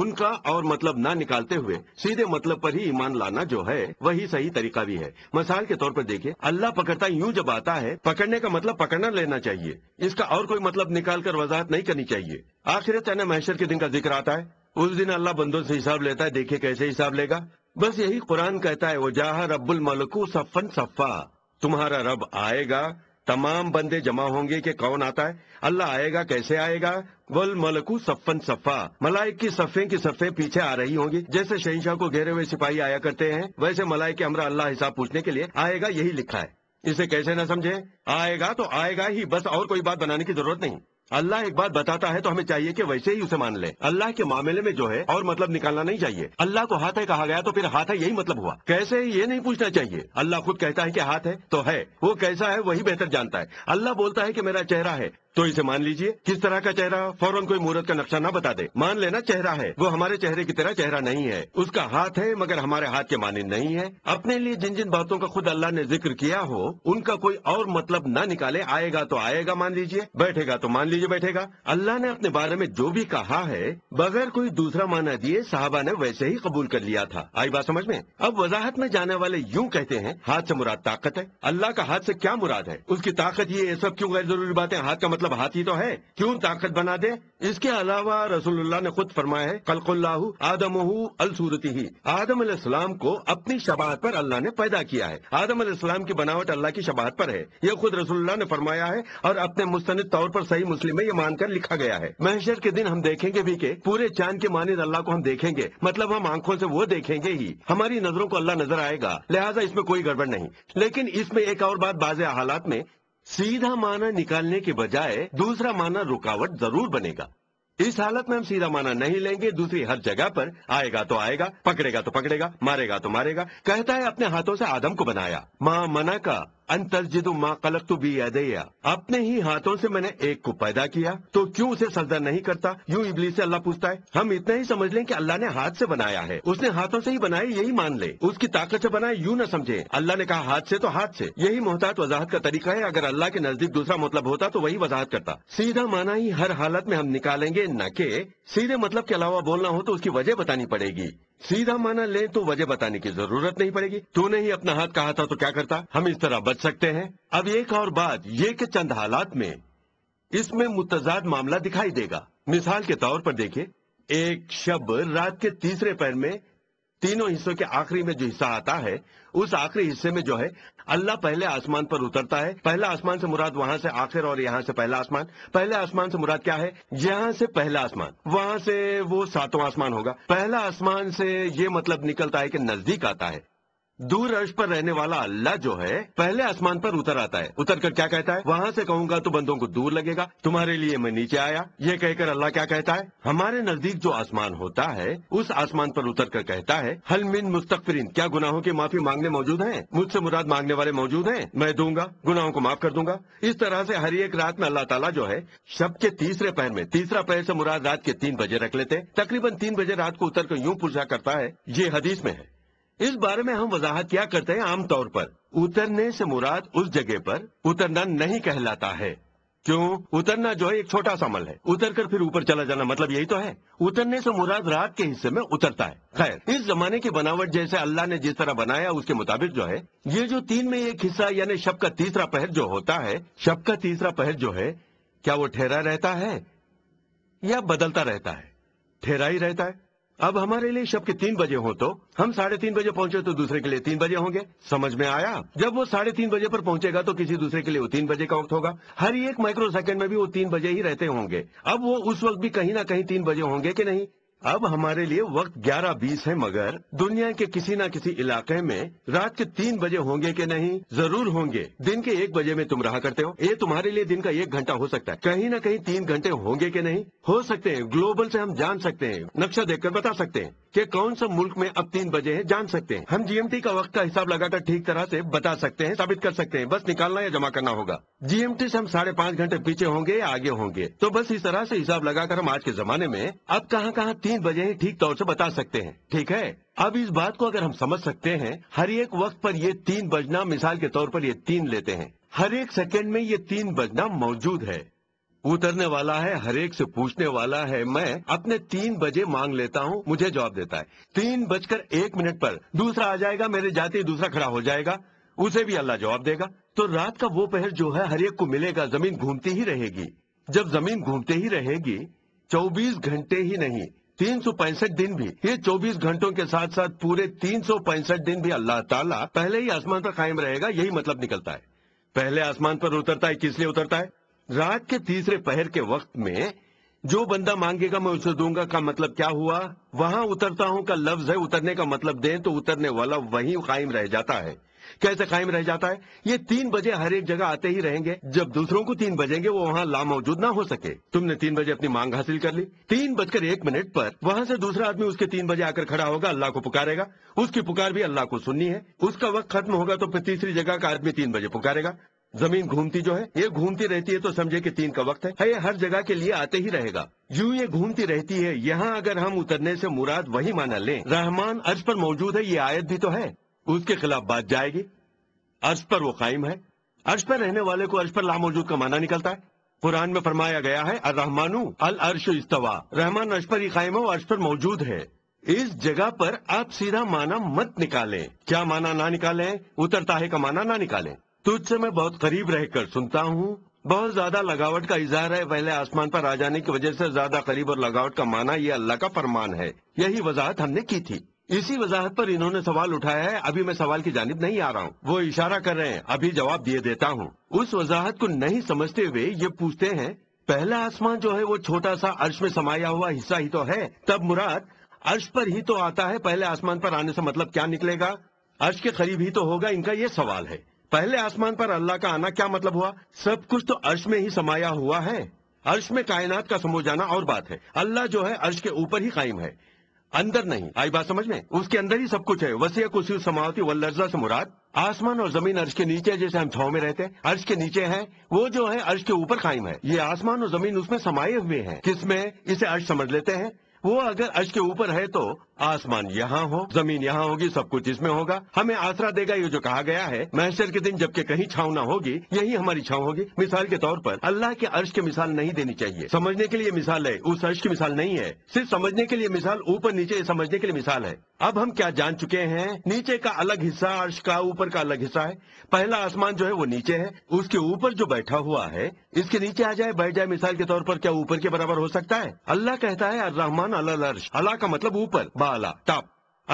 ان کا اور مطلب نہ نکالتے ہوئے سیدھے مطلب پر ہی ایمان لانا جو ہے وہی صحیح طریقہ بھی ہے مثال کے طور پر دیکھیے اللہ پکڑتا یوں جب آتا ہے پکڑنے کا مطلب پکڑنا لینا چاہیے اس کا اور کوئی مطلب نکال کر وضاحت نہیں کرنی چاہیے آخر تین یعنی محشر کے دن کا ذکر آتا ہے اس دن اللہ بندوں سے حساب لیتا ہے دیکھیے کیسے حساب لے گا بس یہی قرآن کہتا ہے وہ جہاں رب الملکو صفا تمہارا رب آئے گا تمام بندے جمع ہوں گے کہ کون آتا ہے اللہ آئے گا کیسے آئے گا ول ملکو سفن سفا ملائک کی صفے کی سفے پیچھے آ رہی ہوں گی جیسے شہنشاہ کو گھیرے ہوئے سپاہی آیا کرتے ہیں ویسے ملائک کے ہمراہ اللہ حساب پوچھنے کے لیے آئے گا یہی لکھا ہے اسے کیسے نہ سمجھے آئے گا تو آئے گا ہی بس اور کوئی بات بنانے کی ضرورت نہیں اللہ ایک بات بتاتا ہے تو ہمیں چاہیے کہ ویسے ہی اسے مان لے اللہ کے معاملے میں جو ہے اور مطلب نکالنا نہیں چاہیے اللہ کو ہاتھ ہے کہا گیا تو پھر ہاتھ ہے یہی مطلب ہوا کیسے یہ نہیں پوچھنا چاہیے اللہ خود کہتا ہے کہ ہاتھ ہے تو ہے وہ کیسا ہے وہی بہتر جانتا ہے اللہ بولتا ہے کہ میرا چہرہ ہے تو اسے مان لیجئے کس طرح کا چہرہ فوراً کوئی مورت کا نقشہ نہ بتا دے مان لینا چہرہ ہے وہ ہمارے چہرے کی طرح چہرہ نہیں ہے اس کا ہاتھ ہے مگر ہمارے ہاتھ کے مانند نہیں ہے اپنے لیے جن جن باتوں کا خود اللہ نے ذکر کیا ہو ان کا کوئی اور مطلب نہ نکالے آئے گا تو آئے گا مان لیجئے بیٹھے گا تو مان لیجئے بیٹھے گا اللہ نے اپنے بارے میں جو بھی کہا ہے بغیر کوئی دوسرا مانا دیے صحابہ نے ویسے ہی قبول کر لیا تھا آئی بات سمجھ میں اب وضاحت میں جانے والے یوں کہتے ہیں ہاتھ سے مراد طاقت ہے اللہ کا ہاتھ سے کیا مراد ہے اس کی طاقت یہ سب کیوں ضروری باتیں ہاتھ کا مطلب مطلب ہاتھی تو ہے کیوں طاقت بنا دے اس کے علاوہ رسول اللہ نے خود فرمایا ہے خلق اللہ اللہ السورتی الصورتی آدم علیہ السلام کو اپنی شباہت پر اللہ نے پیدا کیا ہے آدم علیہ السلام کی بناوٹ اللہ کی شباہت پر ہے یہ خود رسول اللہ نے فرمایا ہے اور اپنے مستند طور پر صحیح مسلم میں یہ مان کر لکھا گیا ہے محشر کے دن ہم دیکھیں گے بھی کہ پورے چاند کے مانند اللہ کو ہم دیکھیں گے مطلب ہم آنکھوں سے وہ دیکھیں گے ہی ہماری نظروں کو اللہ نظر آئے گا لہٰذا اس میں کوئی گڑبڑ نہیں لیکن اس میں ایک اور بات بعض حالات میں سیدھا معنی نکالنے کے بجائے دوسرا معنی رکاوٹ ضرور بنے گا اس حالت میں ہم سیدھا معنی نہیں لیں گے دوسری ہر جگہ پر آئے گا تو آئے گا پکڑے گا تو پکڑے گا مارے گا تو مارے گا کہتا ہے اپنے ہاتھوں سے آدم کو بنایا ماں منا کا ان ترجد ما قلق تو اپنے ہی ہاتھوں سے میں نے ایک کو پیدا کیا تو کیوں اسے سجدہ نہیں کرتا یوں ابلی سے اللہ پوچھتا ہے ہم اتنا ہی سمجھ لیں کہ اللہ نے ہاتھ سے بنایا ہے اس نے ہاتھوں سے ہی بنائے یہی مان لے اس کی طاقت سے بنائے یوں نہ سمجھے اللہ نے کہا ہاتھ سے تو ہاتھ سے یہی محتاط وضاحت کا طریقہ ہے اگر اللہ کے نزدیک دوسرا مطلب ہوتا تو وہی وضاحت کرتا سیدھا مانا ہی ہر حالت میں ہم نکالیں گے نہ کہ سیدھے مطلب کے علاوہ بولنا ہو تو اس کی وجہ بتانی پڑے گی سیدھا مانا لیں گی تو نے ہی اپنا ہاتھ کہا تھا تو کیا کرتا ہم اس طرح بچ سکتے ہیں اب ایک اور بات یہ کہ چند حالات میں اس میں متضاد معاملہ دکھائی دے گا مثال کے طور پر دیکھیں ایک شب رات کے تیسرے پہر میں تینوں حصوں کے آخری میں جو حصہ آتا ہے اس آخری حصے میں جو ہے اللہ پہلے آسمان پر اترتا ہے پہلا آسمان سے مراد وہاں سے آخر اور یہاں سے پہلا آسمان پہلے آسمان سے مراد کیا ہے یہاں سے پہلا آسمان وہاں سے وہ ساتوں آسمان ہوگا پہلا آسمان سے یہ مطلب نکلتا ہے کہ نزدیک آتا ہے دور عرش پر رہنے والا اللہ جو ہے پہلے آسمان پر اتر آتا ہے اتر کر کیا کہتا ہے وہاں سے کہوں گا تو بندوں کو دور لگے گا تمہارے لیے میں نیچے آیا یہ کہہ کر اللہ کیا کہتا ہے ہمارے نزدیک جو آسمان ہوتا ہے اس آسمان پر اتر کر کہتا ہے حل من مستقفرین کیا گناہوں کی معافی مانگنے موجود ہیں مجھ سے مراد مانگنے والے موجود ہیں میں دوں گا گناہوں کو معاف کر دوں گا اس طرح سے ہر ایک رات میں اللہ تعالیٰ جو ہے شب کے تیسرے پہر میں تیسرا پہر سے مراد رات کے تین بجے رکھ لیتے تقریباً تین بجے رات کو اتر کر یوں پوچھا کرتا ہے یہ حدیث میں ہے اس بارے میں ہم وضاحت کیا کرتے ہیں عام طور پر اترنے سے مراد اس جگہ پر اترنا نہیں کہلاتا ہے کیوں اترنا جو ہے ایک چھوٹا سا عمل ہے اتر کر پھر اوپر چلا جانا مطلب یہی تو ہے اترنے سے مراد رات کے حصے میں اترتا ہے خیر اس زمانے کی بناوٹ جیسے اللہ نے جس طرح بنایا اس کے مطابق جو ہے یہ جو تین میں ایک حصہ یعنی شب کا تیسرا پہر جو ہوتا ہے شب کا تیسرا پہر جو ہے کیا وہ ٹھہرا رہتا ہے یا بدلتا رہتا ہے ٹھہرا ہی رہتا ہے اب ہمارے لیے شب کے تین بجے ہوں تو ہم ساڑھے تین بجے پہنچے تو دوسرے کے لیے تین بجے ہوں گے سمجھ میں آیا جب وہ ساڑھے تین بجے پر پہنچے گا تو کسی دوسرے کے لیے تین بجے کا وقت ہوگا ہر ایک مائکرو سیکنڈ میں بھی وہ تین بجے ہی رہتے ہوں گے اب وہ اس وقت بھی کہیں نہ کہیں تین بجے ہوں گے کہ نہیں اب ہمارے لیے وقت گیارہ بیس ہے مگر دنیا کے کسی نہ کسی علاقے میں رات کے تین بجے ہوں گے کہ نہیں ضرور ہوں گے دن کے ایک بجے میں تم رہا کرتے ہو یہ تمہارے لیے دن کا ایک گھنٹہ ہو سکتا ہے کہیں نہ کہیں تین گھنٹے ہوں گے کہ نہیں ہو سکتے ہیں گلوبل سے ہم جان سکتے ہیں نقشہ دیکھ کر بتا سکتے ہیں کہ کون سا ملک میں اب تین بجے ہیں جان سکتے ہیں ہم جی ایم ٹی کا وقت کا حساب لگا کر ٹھیک طرح سے بتا سکتے ہیں ثابت کر سکتے ہیں بس نکالنا یا جمع کرنا ہوگا جی ایم ٹی سے ہم ساڑھے پانچ گھنٹے پیچھے ہوں گے یا آگے ہوں گے تو بس اس طرح سے حساب لگا کر ہم آج کے زمانے میں اب کہاں کہاں تین بجے ٹھیک طور سے بتا سکتے ہیں ٹھیک ہے اب اس بات کو اگر ہم سمجھ سکتے ہیں ہر ایک وقت پر یہ تین بجنا مثال کے طور پر یہ تین لیتے ہیں ہر ایک سیکنڈ میں یہ تین بجنا موجود ہے اترنے والا ہے ہر ایک سے پوچھنے والا ہے میں اپنے تین بجے مانگ لیتا ہوں مجھے جواب دیتا ہے تین بج کر ایک منٹ پر دوسرا آ جائے گا میرے جاتے ہی دوسرا کھڑا ہو جائے گا اسے بھی اللہ جواب دے گا تو رات کا وہ پہر جو ہے ہر ایک کو ملے گا زمین گھومتی ہی رہے گی جب زمین گھومتے ہی رہے گی چوبیس گھنٹے ہی نہیں تین سو پینسٹھ دن بھی یہ چوبیس گھنٹوں کے ساتھ ساتھ پورے تین سو پینسٹھ دن بھی اللہ تعالیٰ پہلے ہی آسمان پر قائم رہے گا یہی مطلب نکلتا ہے پہلے آسمان پر اترتا ہے کس لیے اترتا ہے رات کے تیسرے پہر کے وقت میں جو بندہ مانگے گا میں اسے دوں گا کا مطلب کیا ہوا وہاں اترتا ہوں کا لفظ ہے اترنے کا مطلب دیں تو اترنے والا وہیں قائم رہ جاتا ہے کیسے قائم رہ جاتا ہے یہ تین بجے ہر ایک جگہ آتے ہی رہیں گے جب دوسروں کو تین بجیں گے وہ وہاں لا موجود نہ ہو سکے تم نے تین بجے اپنی مانگ حاصل کر لی تین بج کر ایک منٹ پر وہاں سے دوسرا آدمی اس کے تین بجے آ کر کھڑا ہوگا اللہ کو پکارے گا اس کی پکار بھی اللہ کو سننی ہے اس کا وقت ختم ہوگا تو پھر تیسری جگہ کا آدمی تین بجے پکارے گا زمین گھومتی جو ہے یہ گھومتی رہتی ہے تو سمجھے کہ تین کا وقت ہے یہ ہر جگہ کے لیے آتے ہی رہے گا یوں یہ گھومتی رہتی ہے یہاں اگر ہم اترنے سے مراد وہی مانا لیں رحمان عرض پر موجود ہے یہ آیت بھی تو ہے اس کے خلاف بات جائے گی عرض پر وہ قائم ہے عرض پر رہنے والے کو عرض پر موجود کا معنی نکلتا ہے قرآن میں فرمایا گیا ہے استوا رحمان عرض پر ہی قائم ہے پر موجود ہے اس جگہ پر آپ سیدھا مانا مت نکالیں کیا مانا نہ نکالیں اترتا ہے کا مانا نہ نکالیں تجھ سے میں بہت قریب رہ کر سنتا ہوں بہت زیادہ لگاوٹ کا اظہار ہے پہلے آسمان پر آ جانے کی وجہ سے زیادہ قریب اور لگاوٹ کا مانا یہ اللہ کا فرمان ہے یہی وضاحت ہم نے کی تھی اسی وضاحت پر انہوں نے سوال اٹھایا ہے ابھی میں سوال کی جانب نہیں آ رہا ہوں وہ اشارہ کر رہے ہیں ابھی جواب دیے دیتا ہوں اس وضاحت کو نہیں سمجھتے ہوئے یہ پوچھتے ہیں پہلا آسمان جو ہے وہ چھوٹا سا عرش میں سمایا ہوا حصہ ہی تو ہے تب مراد عرش پر ہی تو آتا ہے پہلے آسمان پر آنے سے مطلب کیا نکلے گا عرش کے قریب ہی تو ہوگا ان کا یہ سوال ہے پہلے آسمان پر اللہ کا آنا کیا مطلب ہوا سب کچھ تو عرش میں ہی سمایا ہوا ہے عرش میں کائنات کا سمو جانا اور بات ہے اللہ جو ہے عرش کے اوپر ہی قائم ہے اندر نہیں آئی بات سمجھ میں اس کے اندر ہی سب کچھ ہے وسیع کسی سماوتی ولرزہ سے مراد آسمان اور زمین عرش کے نیچے جیسے ہم چھو میں رہتے ہیں عرش کے نیچے ہیں وہ جو ہے عرش کے اوپر قائم ہے یہ آسمان اور زمین اس میں سمائے ہوئے ہیں کس میں اسے عرش سمجھ لیتے ہیں وہ اگر عرش کے اوپر ہے تو آسمان یہاں ہو زمین یہاں ہوگی سب کچھ اس میں ہوگا ہمیں آسرا دے گا یہ جو کہا گیا ہے محشر کے دن جبکہ کہیں چھاؤں نہ ہوگی یہی ہماری چھاؤں ہوگی مثال کے طور پر اللہ کے عرش کی مثال نہیں دینی چاہیے سمجھنے کے لیے مثال ہے اس عرش کی مثال نہیں ہے صرف سمجھنے کے لیے مثال اوپر نیچے سمجھنے کے لیے مثال ہے اب ہم کیا جان چکے ہیں نیچے کا الگ حصہ عرش کا اوپر کا الگ حصہ ہے پہلا آسمان جو ہے وہ نیچے ہے اس کے اوپر جو بیٹھا ہوا ہے اس کے نیچے آ جائے بیٹھ جائے مثال کے طور پر کیا اوپر کے برابر ہو سکتا ہے اللہ کہتا ہے الرحمان اللہ عرش اللہ کا مطلب اوپر بالا ٹاپ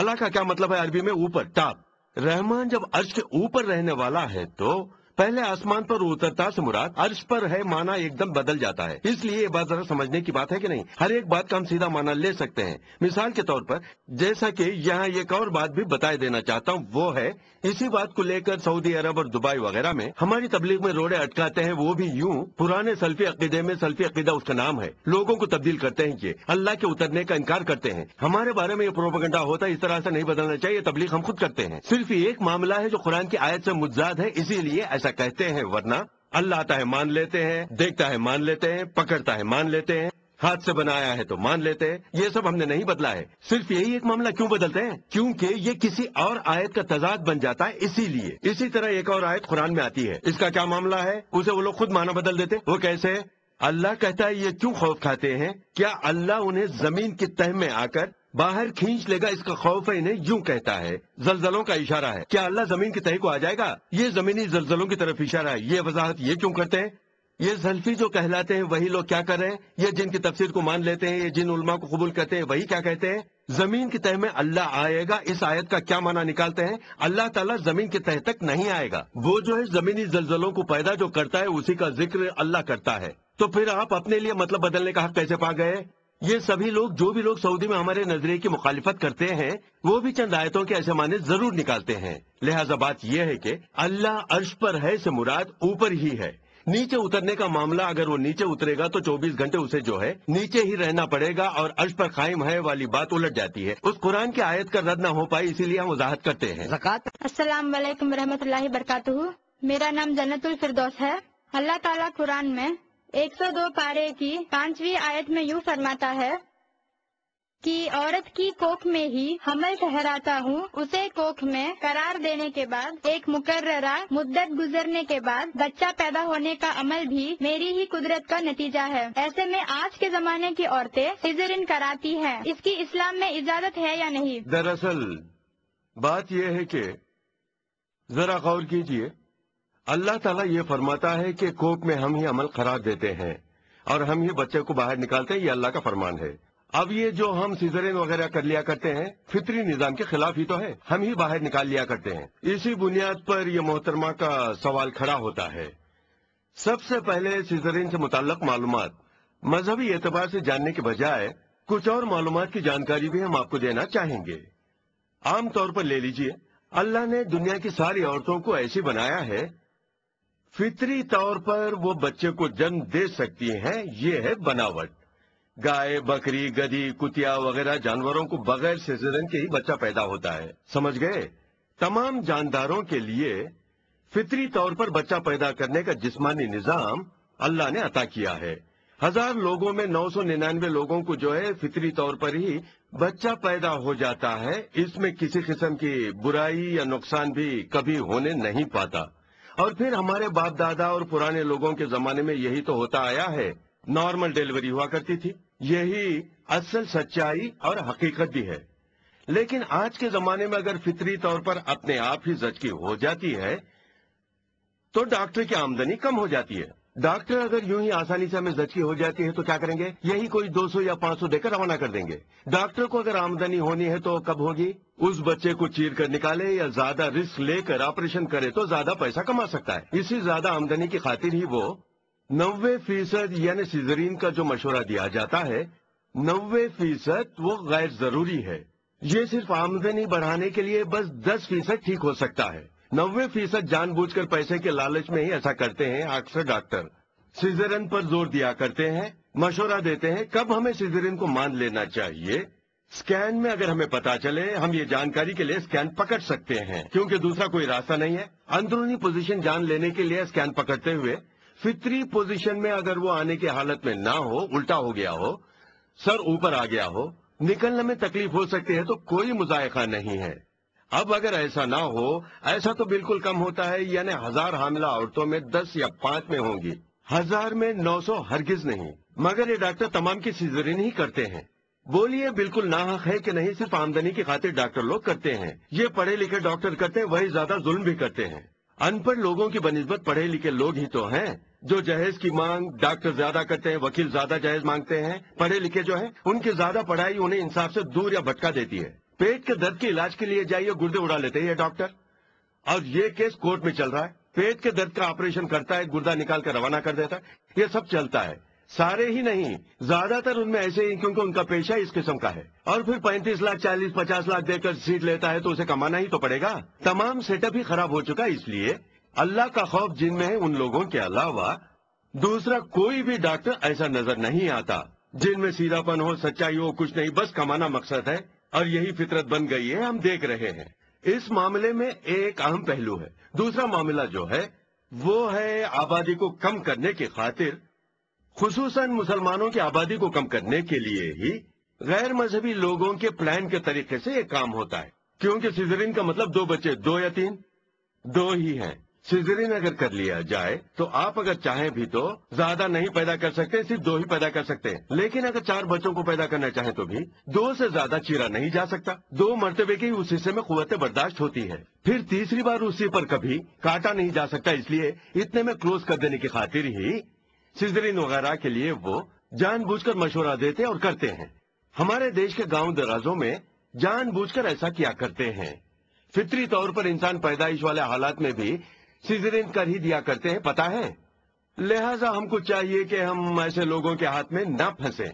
اللہ کا کیا مطلب ہے عربی میں اوپر ٹاپ رحمان جب عرش کے اوپر رہنے والا ہے تو پہلے آسمان پر اترتا سے مراد عرش پر ہے مانا ایک دم بدل جاتا ہے اس لیے یہ بات ذرا سمجھنے کی بات ہے کہ نہیں ہر ایک بات کا ہم سیدھا مانا لے سکتے ہیں مثال کے طور پر جیسا کہ یہاں ایک اور بات بھی بتائے دینا چاہتا ہوں وہ ہے اسی بات کو لے کر سعودی عرب اور دبئی وغیرہ میں ہماری تبلیغ میں روڑے اٹکاتے ہیں وہ بھی یوں پرانے سلفی عقیدے میں سلفی عقیدہ اس کا نام ہے لوگوں کو تبدیل کرتے ہیں یہ اللہ کے اترنے کا انکار کرتے ہیں ہمارے بارے میں یہ پروپگنڈا ہوتا ہے اس طرح سے نہیں بدلنا چاہیے تبلیغ ہم خود کرتے ہیں صرف ایک معاملہ ہے جو قرآن کی آیت سے مجزاد ہے اسی لیے ایسا کہتے ہیں ورنہ اللہ آتا ہے مان لیتے ہیں دیکھتا ہے مان لیتے ہیں پکڑتا ہے مان لیتے ہیں ہاتھ سے بنایا ہے تو مان لیتے ہیں یہ سب ہم نے نہیں بدلا ہے صرف یہی ایک معاملہ کیوں بدلتے ہیں کیونکہ یہ کسی اور آیت کا تضاد بن جاتا ہے اسی لیے اسی طرح ایک اور آیت قرآن میں آتی ہے اس کا کیا معاملہ ہے اسے وہ لوگ خود مانا بدل دیتے وہ کیسے اللہ کہتا ہے یہ کیوں خوف کھاتے ہیں کیا اللہ انہیں زمین کی تہ میں آ کر باہر کھینچ لے گا اس کا خوف انہیں یوں کہتا ہے زلزلوں کا اشارہ ہے کیا اللہ زمین کے تح کو آ جائے گا یہ زمینی زلزلوں کی طرف اشارہ ہے یہ وضاحت یہ کیوں کرتے ہیں یہ زلفی جو کہلاتے ہیں ہیں وہی لوگ کیا کر رہے یہ جن کی تفسیر کو مان لیتے ہیں یہ جن علماء کو قبول کرتے ہیں وہی کیا کہتے ہیں زمین کی تہ میں اللہ آئے گا اس آیت کا کیا معنی نکالتے ہیں اللہ تعالیٰ زمین کے تہ تک نہیں آئے گا وہ جو ہے زمینی زلزلوں کو پیدا جو کرتا ہے اسی کا ذکر اللہ کرتا ہے تو پھر آپ اپنے لیے مطلب بدلنے کا حق کیسے پا گئے یہ سبھی لوگ جو بھی لوگ سعودی میں ہمارے نظریے کی مخالفت کرتے ہیں وہ بھی چند آیتوں کے ایسے معنی ضرور نکالتے ہیں لہذا بات یہ ہے کہ اللہ عرش پر ہے سے مراد اوپر ہی ہے نیچے اترنے کا معاملہ اگر وہ نیچے اترے گا تو چوبیس گھنٹے اسے جو ہے نیچے ہی رہنا پڑے گا اور عرش پر قائم ہے والی بات الٹ جاتی ہے اس قرآن کی آیت کا رد نہ ہو پائی اسی لیے ہم وضاحت کرتے ہیں السلام علیکم رحمۃ اللہ برکاتہ میرا نام جنت الفردوس ہے اللہ تعالیٰ قرآن میں ایک سو دو پارے کی پانچویں آیت میں یوں فرماتا ہے کی عورت کی کوکھ میں ہی حمل ٹھہراتا ہوں اسے کوکھ میں قرار دینے کے بعد ایک مقررہ مدت گزرنے کے بعد بچہ پیدا ہونے کا عمل بھی میری ہی قدرت کا نتیجہ ہے ایسے میں آج کے زمانے کی عورتیں کراتی ہیں اس کی اسلام میں اجازت ہے یا نہیں دراصل بات یہ ہے کہ ذرا غور کیجیے اللہ تعالیٰ یہ فرماتا ہے کہ کوپ میں ہم ہی عمل قرار دیتے ہیں اور ہم ہی بچے کو باہر نکالتے ہیں یہ اللہ کا فرمان ہے اب یہ جو ہم سیزرین وغیرہ کر لیا کرتے ہیں فطری نظام کے خلاف ہی تو ہے ہم ہی باہر نکال لیا کرتے ہیں اسی بنیاد پر یہ محترمہ کا سوال کھڑا ہوتا ہے سب سے پہلے سیزرین سے متعلق معلومات مذہبی اعتبار سے جاننے کے بجائے کچھ اور معلومات کی جانکاری بھی ہم آپ کو دینا چاہیں گے عام طور پر لے لیجئے اللہ نے دنیا کی ساری عورتوں کو ایسی بنایا ہے فطری طور پر وہ بچے کو جنم دے سکتی ہیں یہ ہے بناوٹ گائے بکری گدی کتیا وغیرہ جانوروں کو بغیر سیزرن کے ہی بچہ پیدا ہوتا ہے سمجھ گئے تمام جانداروں کے لیے فطری طور پر بچہ پیدا کرنے کا جسمانی نظام اللہ نے عطا کیا ہے ہزار لوگوں میں نو سو ننانوے لوگوں کو جو ہے فطری طور پر ہی بچہ پیدا ہو جاتا ہے اس میں کسی قسم کی برائی یا نقصان بھی کبھی ہونے نہیں پاتا اور پھر ہمارے باپ دادا اور پرانے لوگوں کے زمانے میں یہی تو ہوتا آیا ہے نارمل ڈیلیوری ہوا کرتی تھی یہی اصل سچائی اور حقیقت بھی ہے لیکن آج کے زمانے میں اگر فطری طور پر اپنے آپ ہی زچکی ہو جاتی ہے تو ڈاکٹر کی آمدنی کم ہو جاتی ہے ڈاکٹر اگر یوں ہی آسانی سے ہمیں زچکی ہو جاتی ہے تو کیا کریں گے یہی کوئی دو سو یا پانچ سو دے کر روانہ کر دیں گے ڈاکٹر کو اگر آمدنی ہونی ہے تو کب ہوگی اس بچے کو چیر کر نکالے یا زیادہ رسک لے کر آپریشن کرے تو زیادہ پیسہ کما سکتا ہے اسی زیادہ آمدنی کی خاطر ہی وہ نوے فیصد یعنی سیزرین کا جو مشورہ دیا جاتا ہے نوے فیصد وہ غیر ضروری ہے یہ صرف آمدنی بڑھانے کے لیے بس دس فیصد ٹھیک ہو سکتا ہے نوے فیصد جان بوجھ کر پیسے کے لالچ میں ہی ایسا کرتے ہیں اکثر ڈاکٹر سیزرن پر زور دیا کرتے ہیں مشورہ دیتے ہیں کب ہمیں سیزرین کو مان لینا چاہیے سکین میں اگر ہمیں پتا چلے ہم یہ جانکاری کے لیے سکین پکڑ سکتے ہیں کیونکہ دوسرا کوئی راستہ نہیں ہے اندرونی پوزیشن جان لینے کے لیے سکین پکڑتے ہوئے فطری پوزیشن میں اگر وہ آنے کی حالت میں نہ ہو الٹا ہو گیا ہو سر اوپر آ گیا ہو نکلنے میں تکلیف ہو سکتی ہے تو کوئی مذائقہ نہیں ہے اب اگر ایسا نہ ہو ایسا تو بالکل کم ہوتا ہے یعنی ہزار حاملہ عورتوں میں دس یا پانچ میں ہوں گی ہزار میں نو سو ہرگز نہیں مگر یہ ڈاکٹر تمام کی سیزرین ہی کرتے ہیں بولیے بالکل ناحق حق ہے کہ نہیں صرف آمدنی کی خاطر ڈاکٹر لوگ کرتے ہیں یہ پڑھے لکھے ڈاکٹر کرتے وہی زیادہ ظلم بھی کرتے ہیں ان پڑھ لوگوں کی بنسبت پڑھے لکھے لوگ ہی تو ہیں جو جہیز کی مانگ ڈاکٹر زیادہ کرتے ہیں وکیل زیادہ جہیز مانگتے ہیں پڑھے لکھے جو ہیں ان کی زیادہ پڑھائی انہیں انصاف سے دور یا بھٹکا دیتی ہے پیٹ کے درد کے علاج کے لیے جائیے گردے اڑا لیتے ہیں ڈاکٹر اور یہ کیس کورٹ میں چل رہا ہے پیٹ کے درد کا آپریشن کرتا ہے گردہ نکال کر روانہ کر دیتا ہے یہ سب چلتا ہے سارے ہی نہیں زیادہ تر ان میں ایسے ہی کیونکہ ان کا پیشہ اس قسم کا ہے اور پھر پینتیس لاکھ چالیس پچاس لاکھ دے کر سیٹ لیتا ہے تو اسے کمانا ہی تو پڑے گا تمام سیٹ اپ ہی خراب ہو چکا اس لیے اللہ کا خوف جن میں ہے ان لوگوں کے علاوہ دوسرا کوئی بھی ڈاکٹر ایسا نظر نہیں آتا جن میں سیدھا پن ہو سچائی ہو کچھ نہیں بس کمانا مقصد ہے اور یہی فطرت بن گئی ہے ہم دیکھ رہے ہیں اس معاملے میں ایک اہم پہلو ہے دوسرا معاملہ جو ہے وہ ہے آبادی کو کم کرنے کی خاطر خصوصاً مسلمانوں کی آبادی کو کم کرنے کے لیے ہی غیر مذہبی لوگوں کے پلان کے طریقے سے یہ کام ہوتا ہے کیونکہ سیزرین کا مطلب دو بچے دو یا تین دو ہی ہیں سیزرین اگر کر لیا جائے تو آپ اگر چاہیں بھی تو زیادہ نہیں پیدا کر سکتے صرف دو ہی پیدا کر سکتے ہیں لیکن اگر چار بچوں کو پیدا کرنا چاہیں تو بھی دو سے زیادہ چیرا نہیں جا سکتا دو مرتبے کی اس حصے میں قوت برداشت ہوتی ہے پھر تیسری بار اسی پر کبھی کاٹا نہیں جا سکتا اس لیے اتنے میں کلوز کر دینے کی خاطر ہی سیزرین وغیرہ کے لیے وہ جان بوجھ کر مشورہ دیتے اور کرتے ہیں ہمارے دیش کے گاؤں درازوں میں جان بوجھ کر ایسا کیا کرتے ہیں فطری طور پر انسان پیدائش والے حالات میں بھی سیزرین کر ہی دیا کرتے ہیں پتا ہے لہٰذا ہم کو چاہیے کہ ہم ایسے لوگوں کے ہاتھ میں نہ پھنسے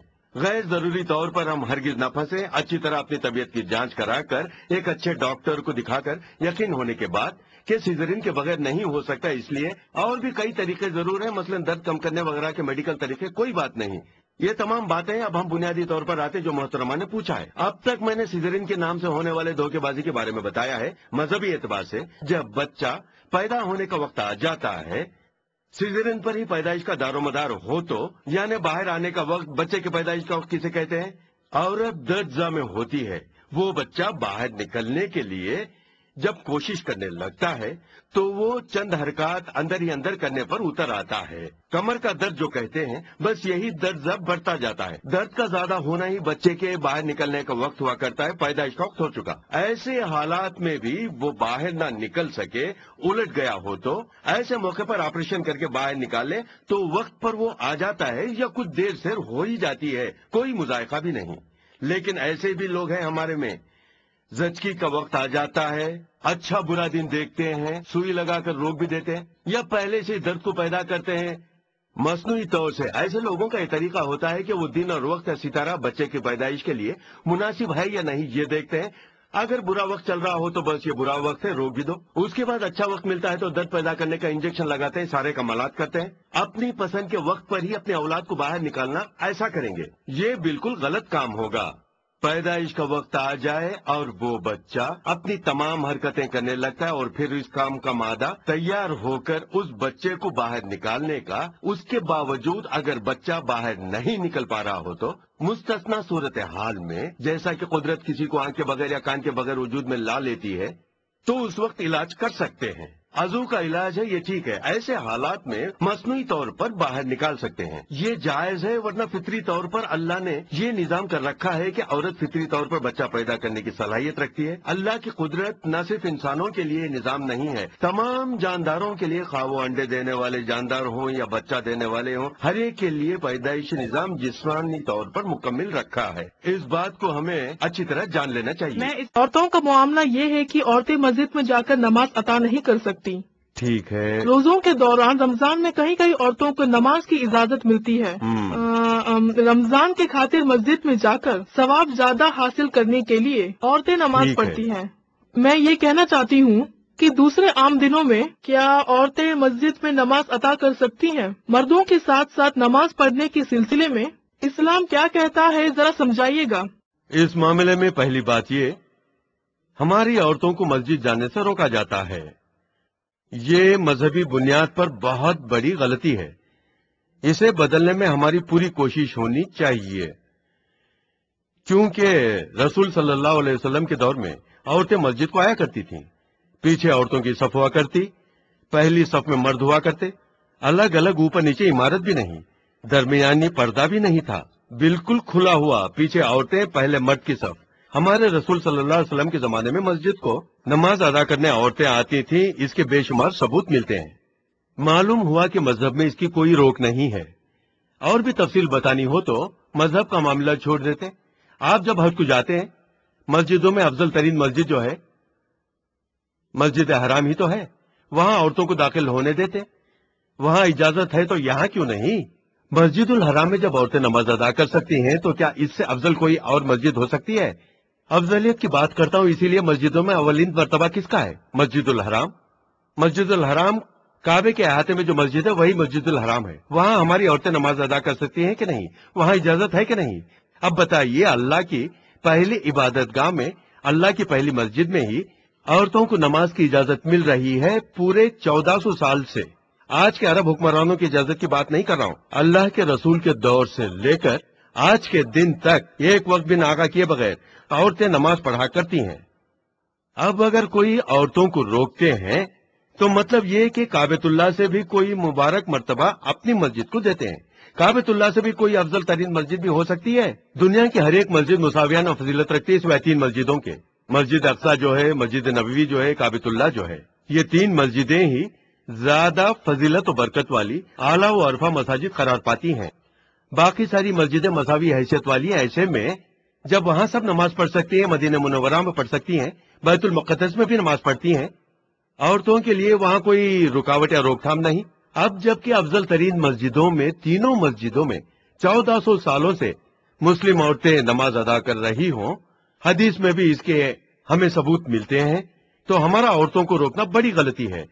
غیر ضروری طور پر ہم ہرگز نہ پھنسے اچھی طرح اپنی طبیعت کی جانچ کرا کر ایک اچھے ڈاکٹر کو دکھا کر یقین ہونے کے بعد کہ سیزرین کے بغیر نہیں ہو سکتا اس لیے اور بھی کئی طریقے ضرور ہیں مثلا درد کم کرنے وغیرہ کے میڈیکل طریقے کوئی بات نہیں یہ تمام باتیں اب ہم بنیادی طور پر آتے جو محترمہ نے پوچھا ہے اب تک میں نے سیزرین کے نام سے ہونے والے دھوکے بازی کے بارے میں بتایا ہے مذہبی اعتبار سے جب بچہ پیدا ہونے کا وقت آ جاتا ہے سیزرین پر ہی پیدائش کا دارو مدار ہو تو یعنی باہر آنے کا وقت بچے کے پیدائش کا وقت کسے کہتے ہیں اور درجہ میں ہوتی ہے وہ بچہ باہر نکلنے کے لیے جب کوشش کرنے لگتا ہے تو وہ چند حرکات اندر ہی اندر کرنے پر اتر آتا ہے کمر کا درد جو کہتے ہیں بس یہی درد جب بڑھتا جاتا ہے درد کا زیادہ ہونا ہی بچے کے باہر نکلنے کا وقت ہوا کرتا ہے پیدا وقت ہو چکا ایسے حالات میں بھی وہ باہر نہ نکل سکے الٹ گیا ہو تو ایسے موقع پر آپریشن کر کے باہر نکالے تو وقت پر وہ آ جاتا ہے یا کچھ دیر سے ہو ہی جاتی ہے کوئی مذائقہ بھی نہیں لیکن ایسے بھی لوگ ہیں ہمارے میں زچکی کا وقت آ جاتا ہے اچھا برا دن دیکھتے ہیں سوئی لگا کر روک بھی دیتے ہیں یا پہلے سے درد کو پیدا کرتے ہیں مصنوعی طور سے ایسے لوگوں کا یہ طریقہ ہوتا ہے کہ وہ دن اور وقت ستارہ بچے کی پیدائش کے لیے مناسب ہے یا نہیں یہ دیکھتے ہیں اگر برا وقت چل رہا ہو تو بس یہ برا وقت ہے روک بھی دو اس کے بعد اچھا وقت ملتا ہے تو درد پیدا کرنے کا انجیکشن لگاتے ہیں سارے کمالات کرتے ہیں اپنی پسند کے وقت پر ہی اپنے اولاد کو باہر نکالنا ایسا کریں گے یہ بالکل غلط کام ہوگا پیدائش کا وقت آ جائے اور وہ بچہ اپنی تمام حرکتیں کرنے لگتا ہے اور پھر اس کام کا مادہ تیار ہو کر اس بچے کو باہر نکالنے کا اس کے باوجود اگر بچہ باہر نہیں نکل پا رہا ہو تو مستثنا صورتحال میں جیسا کہ قدرت کسی کو آنکھ کے بغیر یا کان کے بغیر وجود میں لا لیتی ہے تو اس وقت علاج کر سکتے ہیں عزو کا علاج ہے یہ ٹھیک ہے ایسے حالات میں مصنوعی طور پر باہر نکال سکتے ہیں یہ جائز ہے ورنہ فطری طور پر اللہ نے یہ نظام کر رکھا ہے کہ عورت فطری طور پر بچہ پیدا کرنے کی صلاحیت رکھتی ہے اللہ کی قدرت نہ صرف انسانوں کے لیے نظام نہیں ہے تمام جانداروں کے لیے خواب و انڈے دینے والے جاندار ہوں یا بچہ دینے والے ہوں ہر ایک کے لیے پیدائشی نظام جسمانی طور پر مکمل رکھا ہے اس بات کو ہمیں اچھی طرح جان لینا چاہیے عورتوں کا معاملہ یہ ہے کہ عورتیں مسجد میں جا کر نماز عطا نہیں کر سکتی ٹھیک ہے روزوں کے دوران رمضان میں کہیں کئی عورتوں کو نماز کی اجازت ملتی ہے رمضان کے خاطر مسجد میں جا کر ثواب زیادہ حاصل کرنے کے لیے عورتیں نماز پڑھتی ہیں میں یہ کہنا چاہتی ہوں کہ دوسرے عام دنوں میں کیا عورتیں مسجد میں نماز عطا کر سکتی ہیں مردوں کے ساتھ ساتھ نماز پڑھنے کے سلسلے میں اسلام کیا کہتا ہے ذرا سمجھائیے گا اس معاملے میں پہلی بات یہ ہماری عورتوں کو مسجد جانے سے روکا جاتا ہے یہ مذہبی بنیاد پر بہت بڑی غلطی ہے اسے بدلنے میں ہماری پوری کوشش ہونی چاہیے کیونکہ رسول صلی اللہ علیہ وسلم کے دور میں عورتیں مسجد کو آیا کرتی تھیں پیچھے عورتوں کی صف ہوا کرتی پہلی صف میں مرد ہوا کرتے الگ الگ اوپر نیچے عمارت بھی نہیں درمیانی پردہ بھی نہیں تھا بالکل کھلا ہوا پیچھے عورتیں پہلے مرد کی صف ہمارے رسول صلی اللہ علیہ وسلم کے زمانے میں مسجد کو نماز ادا کرنے عورتیں آتی تھی اس کے بے شمار ثبوت ملتے ہیں معلوم ہوا کہ مذہب میں اس کی کوئی روک نہیں ہے اور بھی تفصیل بتانی ہو تو مذہب کا معاملہ چھوڑ دیتے آپ جب حج کو جاتے ہیں مسجدوں میں افضل ترین مسجد جو ہے مسجد حرام ہی تو ہے وہاں عورتوں کو داخل ہونے دیتے وہاں اجازت ہے تو یہاں کیوں نہیں مسجد الحرام میں جب عورتیں نماز ادا کر سکتی ہیں تو کیا اس سے افضل کوئی اور مسجد ہو سکتی ہے افضلیت کی بات کرتا ہوں اسی لیے مسجدوں میں اولین مرتبہ کس کا ہے مسجد الحرام مسجد الحرام کعبے کے احاطے میں جو مسجد ہے وہی مسجد الحرام ہے وہاں ہماری عورتیں نماز ادا کر سکتی ہیں کہ نہیں وہاں اجازت ہے کہ نہیں اب بتائیے اللہ کی پہلی عبادت گاہ میں اللہ کی پہلی مسجد میں ہی عورتوں کو نماز کی اجازت مل رہی ہے پورے چودہ سو سال سے آج کے عرب حکمرانوں کی اجازت کی بات نہیں کر رہا ہوں اللہ کے رسول کے دور سے لے کر آج کے دن تک ایک وقت بھی ناغا کیے بغیر عورتیں نماز پڑھا کرتی ہیں اب اگر کوئی عورتوں کو روکتے ہیں تو مطلب یہ کہ کابت اللہ سے بھی کوئی مبارک مرتبہ اپنی مسجد کو دیتے ہیں کابت اللہ سے بھی کوئی افضل ترین مسجد بھی ہو سکتی ہے دنیا کی ہر ایک مسجد مساویان اور فضیلت رکھتی ہے تین مسجدوں کے مسجد اقسا جو ہے مسجد نبوی جو ہے کابت اللہ جو ہے یہ تین مسجدیں ہی زیادہ فضیلت و برکت والی اعلیٰ و عرفہ مساجد قرار پاتی ہیں باقی ساری مسجدیں مساوی حیثیت والی ایسے میں جب وہاں سب نماز پڑھ سکتی ہیں مدینہ منورہ میں پڑھ سکتی ہیں بیت المقدس میں بھی نماز پڑھتی ہیں عورتوں کے لیے وہاں کوئی رکاوٹ یا روک تھام نہیں اب جبکہ افضل ترین مسجدوں میں تینوں مسجدوں میں چودہ سو سالوں سے مسلم عورتیں نماز ادا کر رہی ہوں حدیث میں بھی اس کے ہمیں ثبوت ملتے ہیں تو ہمارا عورتوں کو روکنا بڑی غلطی ہے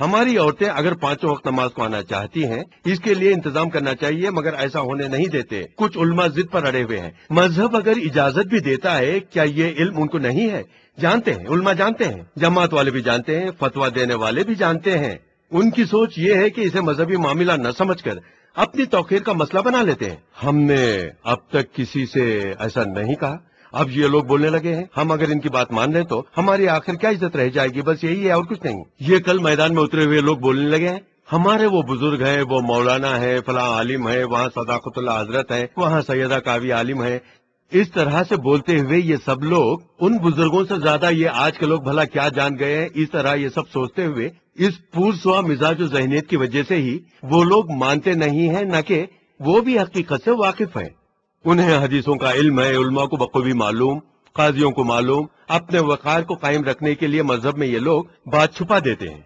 ہماری عورتیں اگر پانچوں وقت نماز کو آنا چاہتی ہیں اس کے لیے انتظام کرنا چاہیے مگر ایسا ہونے نہیں دیتے کچھ علماء ضد پر اڑے ہوئے ہیں مذہب اگر اجازت بھی دیتا ہے کیا یہ علم ان کو نہیں ہے جانتے ہیں علماء جانتے ہیں جماعت والے بھی جانتے ہیں فتوا دینے والے بھی جانتے ہیں ان کی سوچ یہ ہے کہ اسے مذہبی معاملہ نہ سمجھ کر اپنی توقیر کا مسئلہ بنا لیتے ہیں ہم نے اب تک کسی سے ایسا نہیں کہا اب یہ لوگ بولنے لگے ہیں ہم اگر ان کی بات مان لیں تو ہماری آخر کیا عزت رہ جائے گی بس یہی ہے اور کچھ نہیں یہ کل میدان میں اترے ہوئے لوگ بولنے لگے ہیں ہمارے وہ بزرگ ہیں وہ مولانا ہے فلاں عالم ہے وہاں صداقت اللہ حضرت ہے وہاں سیدہ کاوی عالم ہے اس طرح سے بولتے ہوئے یہ سب لوگ ان بزرگوں سے زیادہ یہ آج کے لوگ بھلا کیا جان گئے ہیں اس طرح یہ سب سوچتے ہوئے اس پور سوا مزاج و ذہنیت کی وجہ سے ہی وہ لوگ مانتے نہیں ہیں نہ کہ وہ بھی حقیقت سے واقف ہیں انہیں حدیثوں کا علم ہے علماء کو بخوبی معلوم قاضیوں کو معلوم اپنے وقار کو قائم رکھنے کے لیے مذہب میں یہ لوگ بات چھپا دیتے ہیں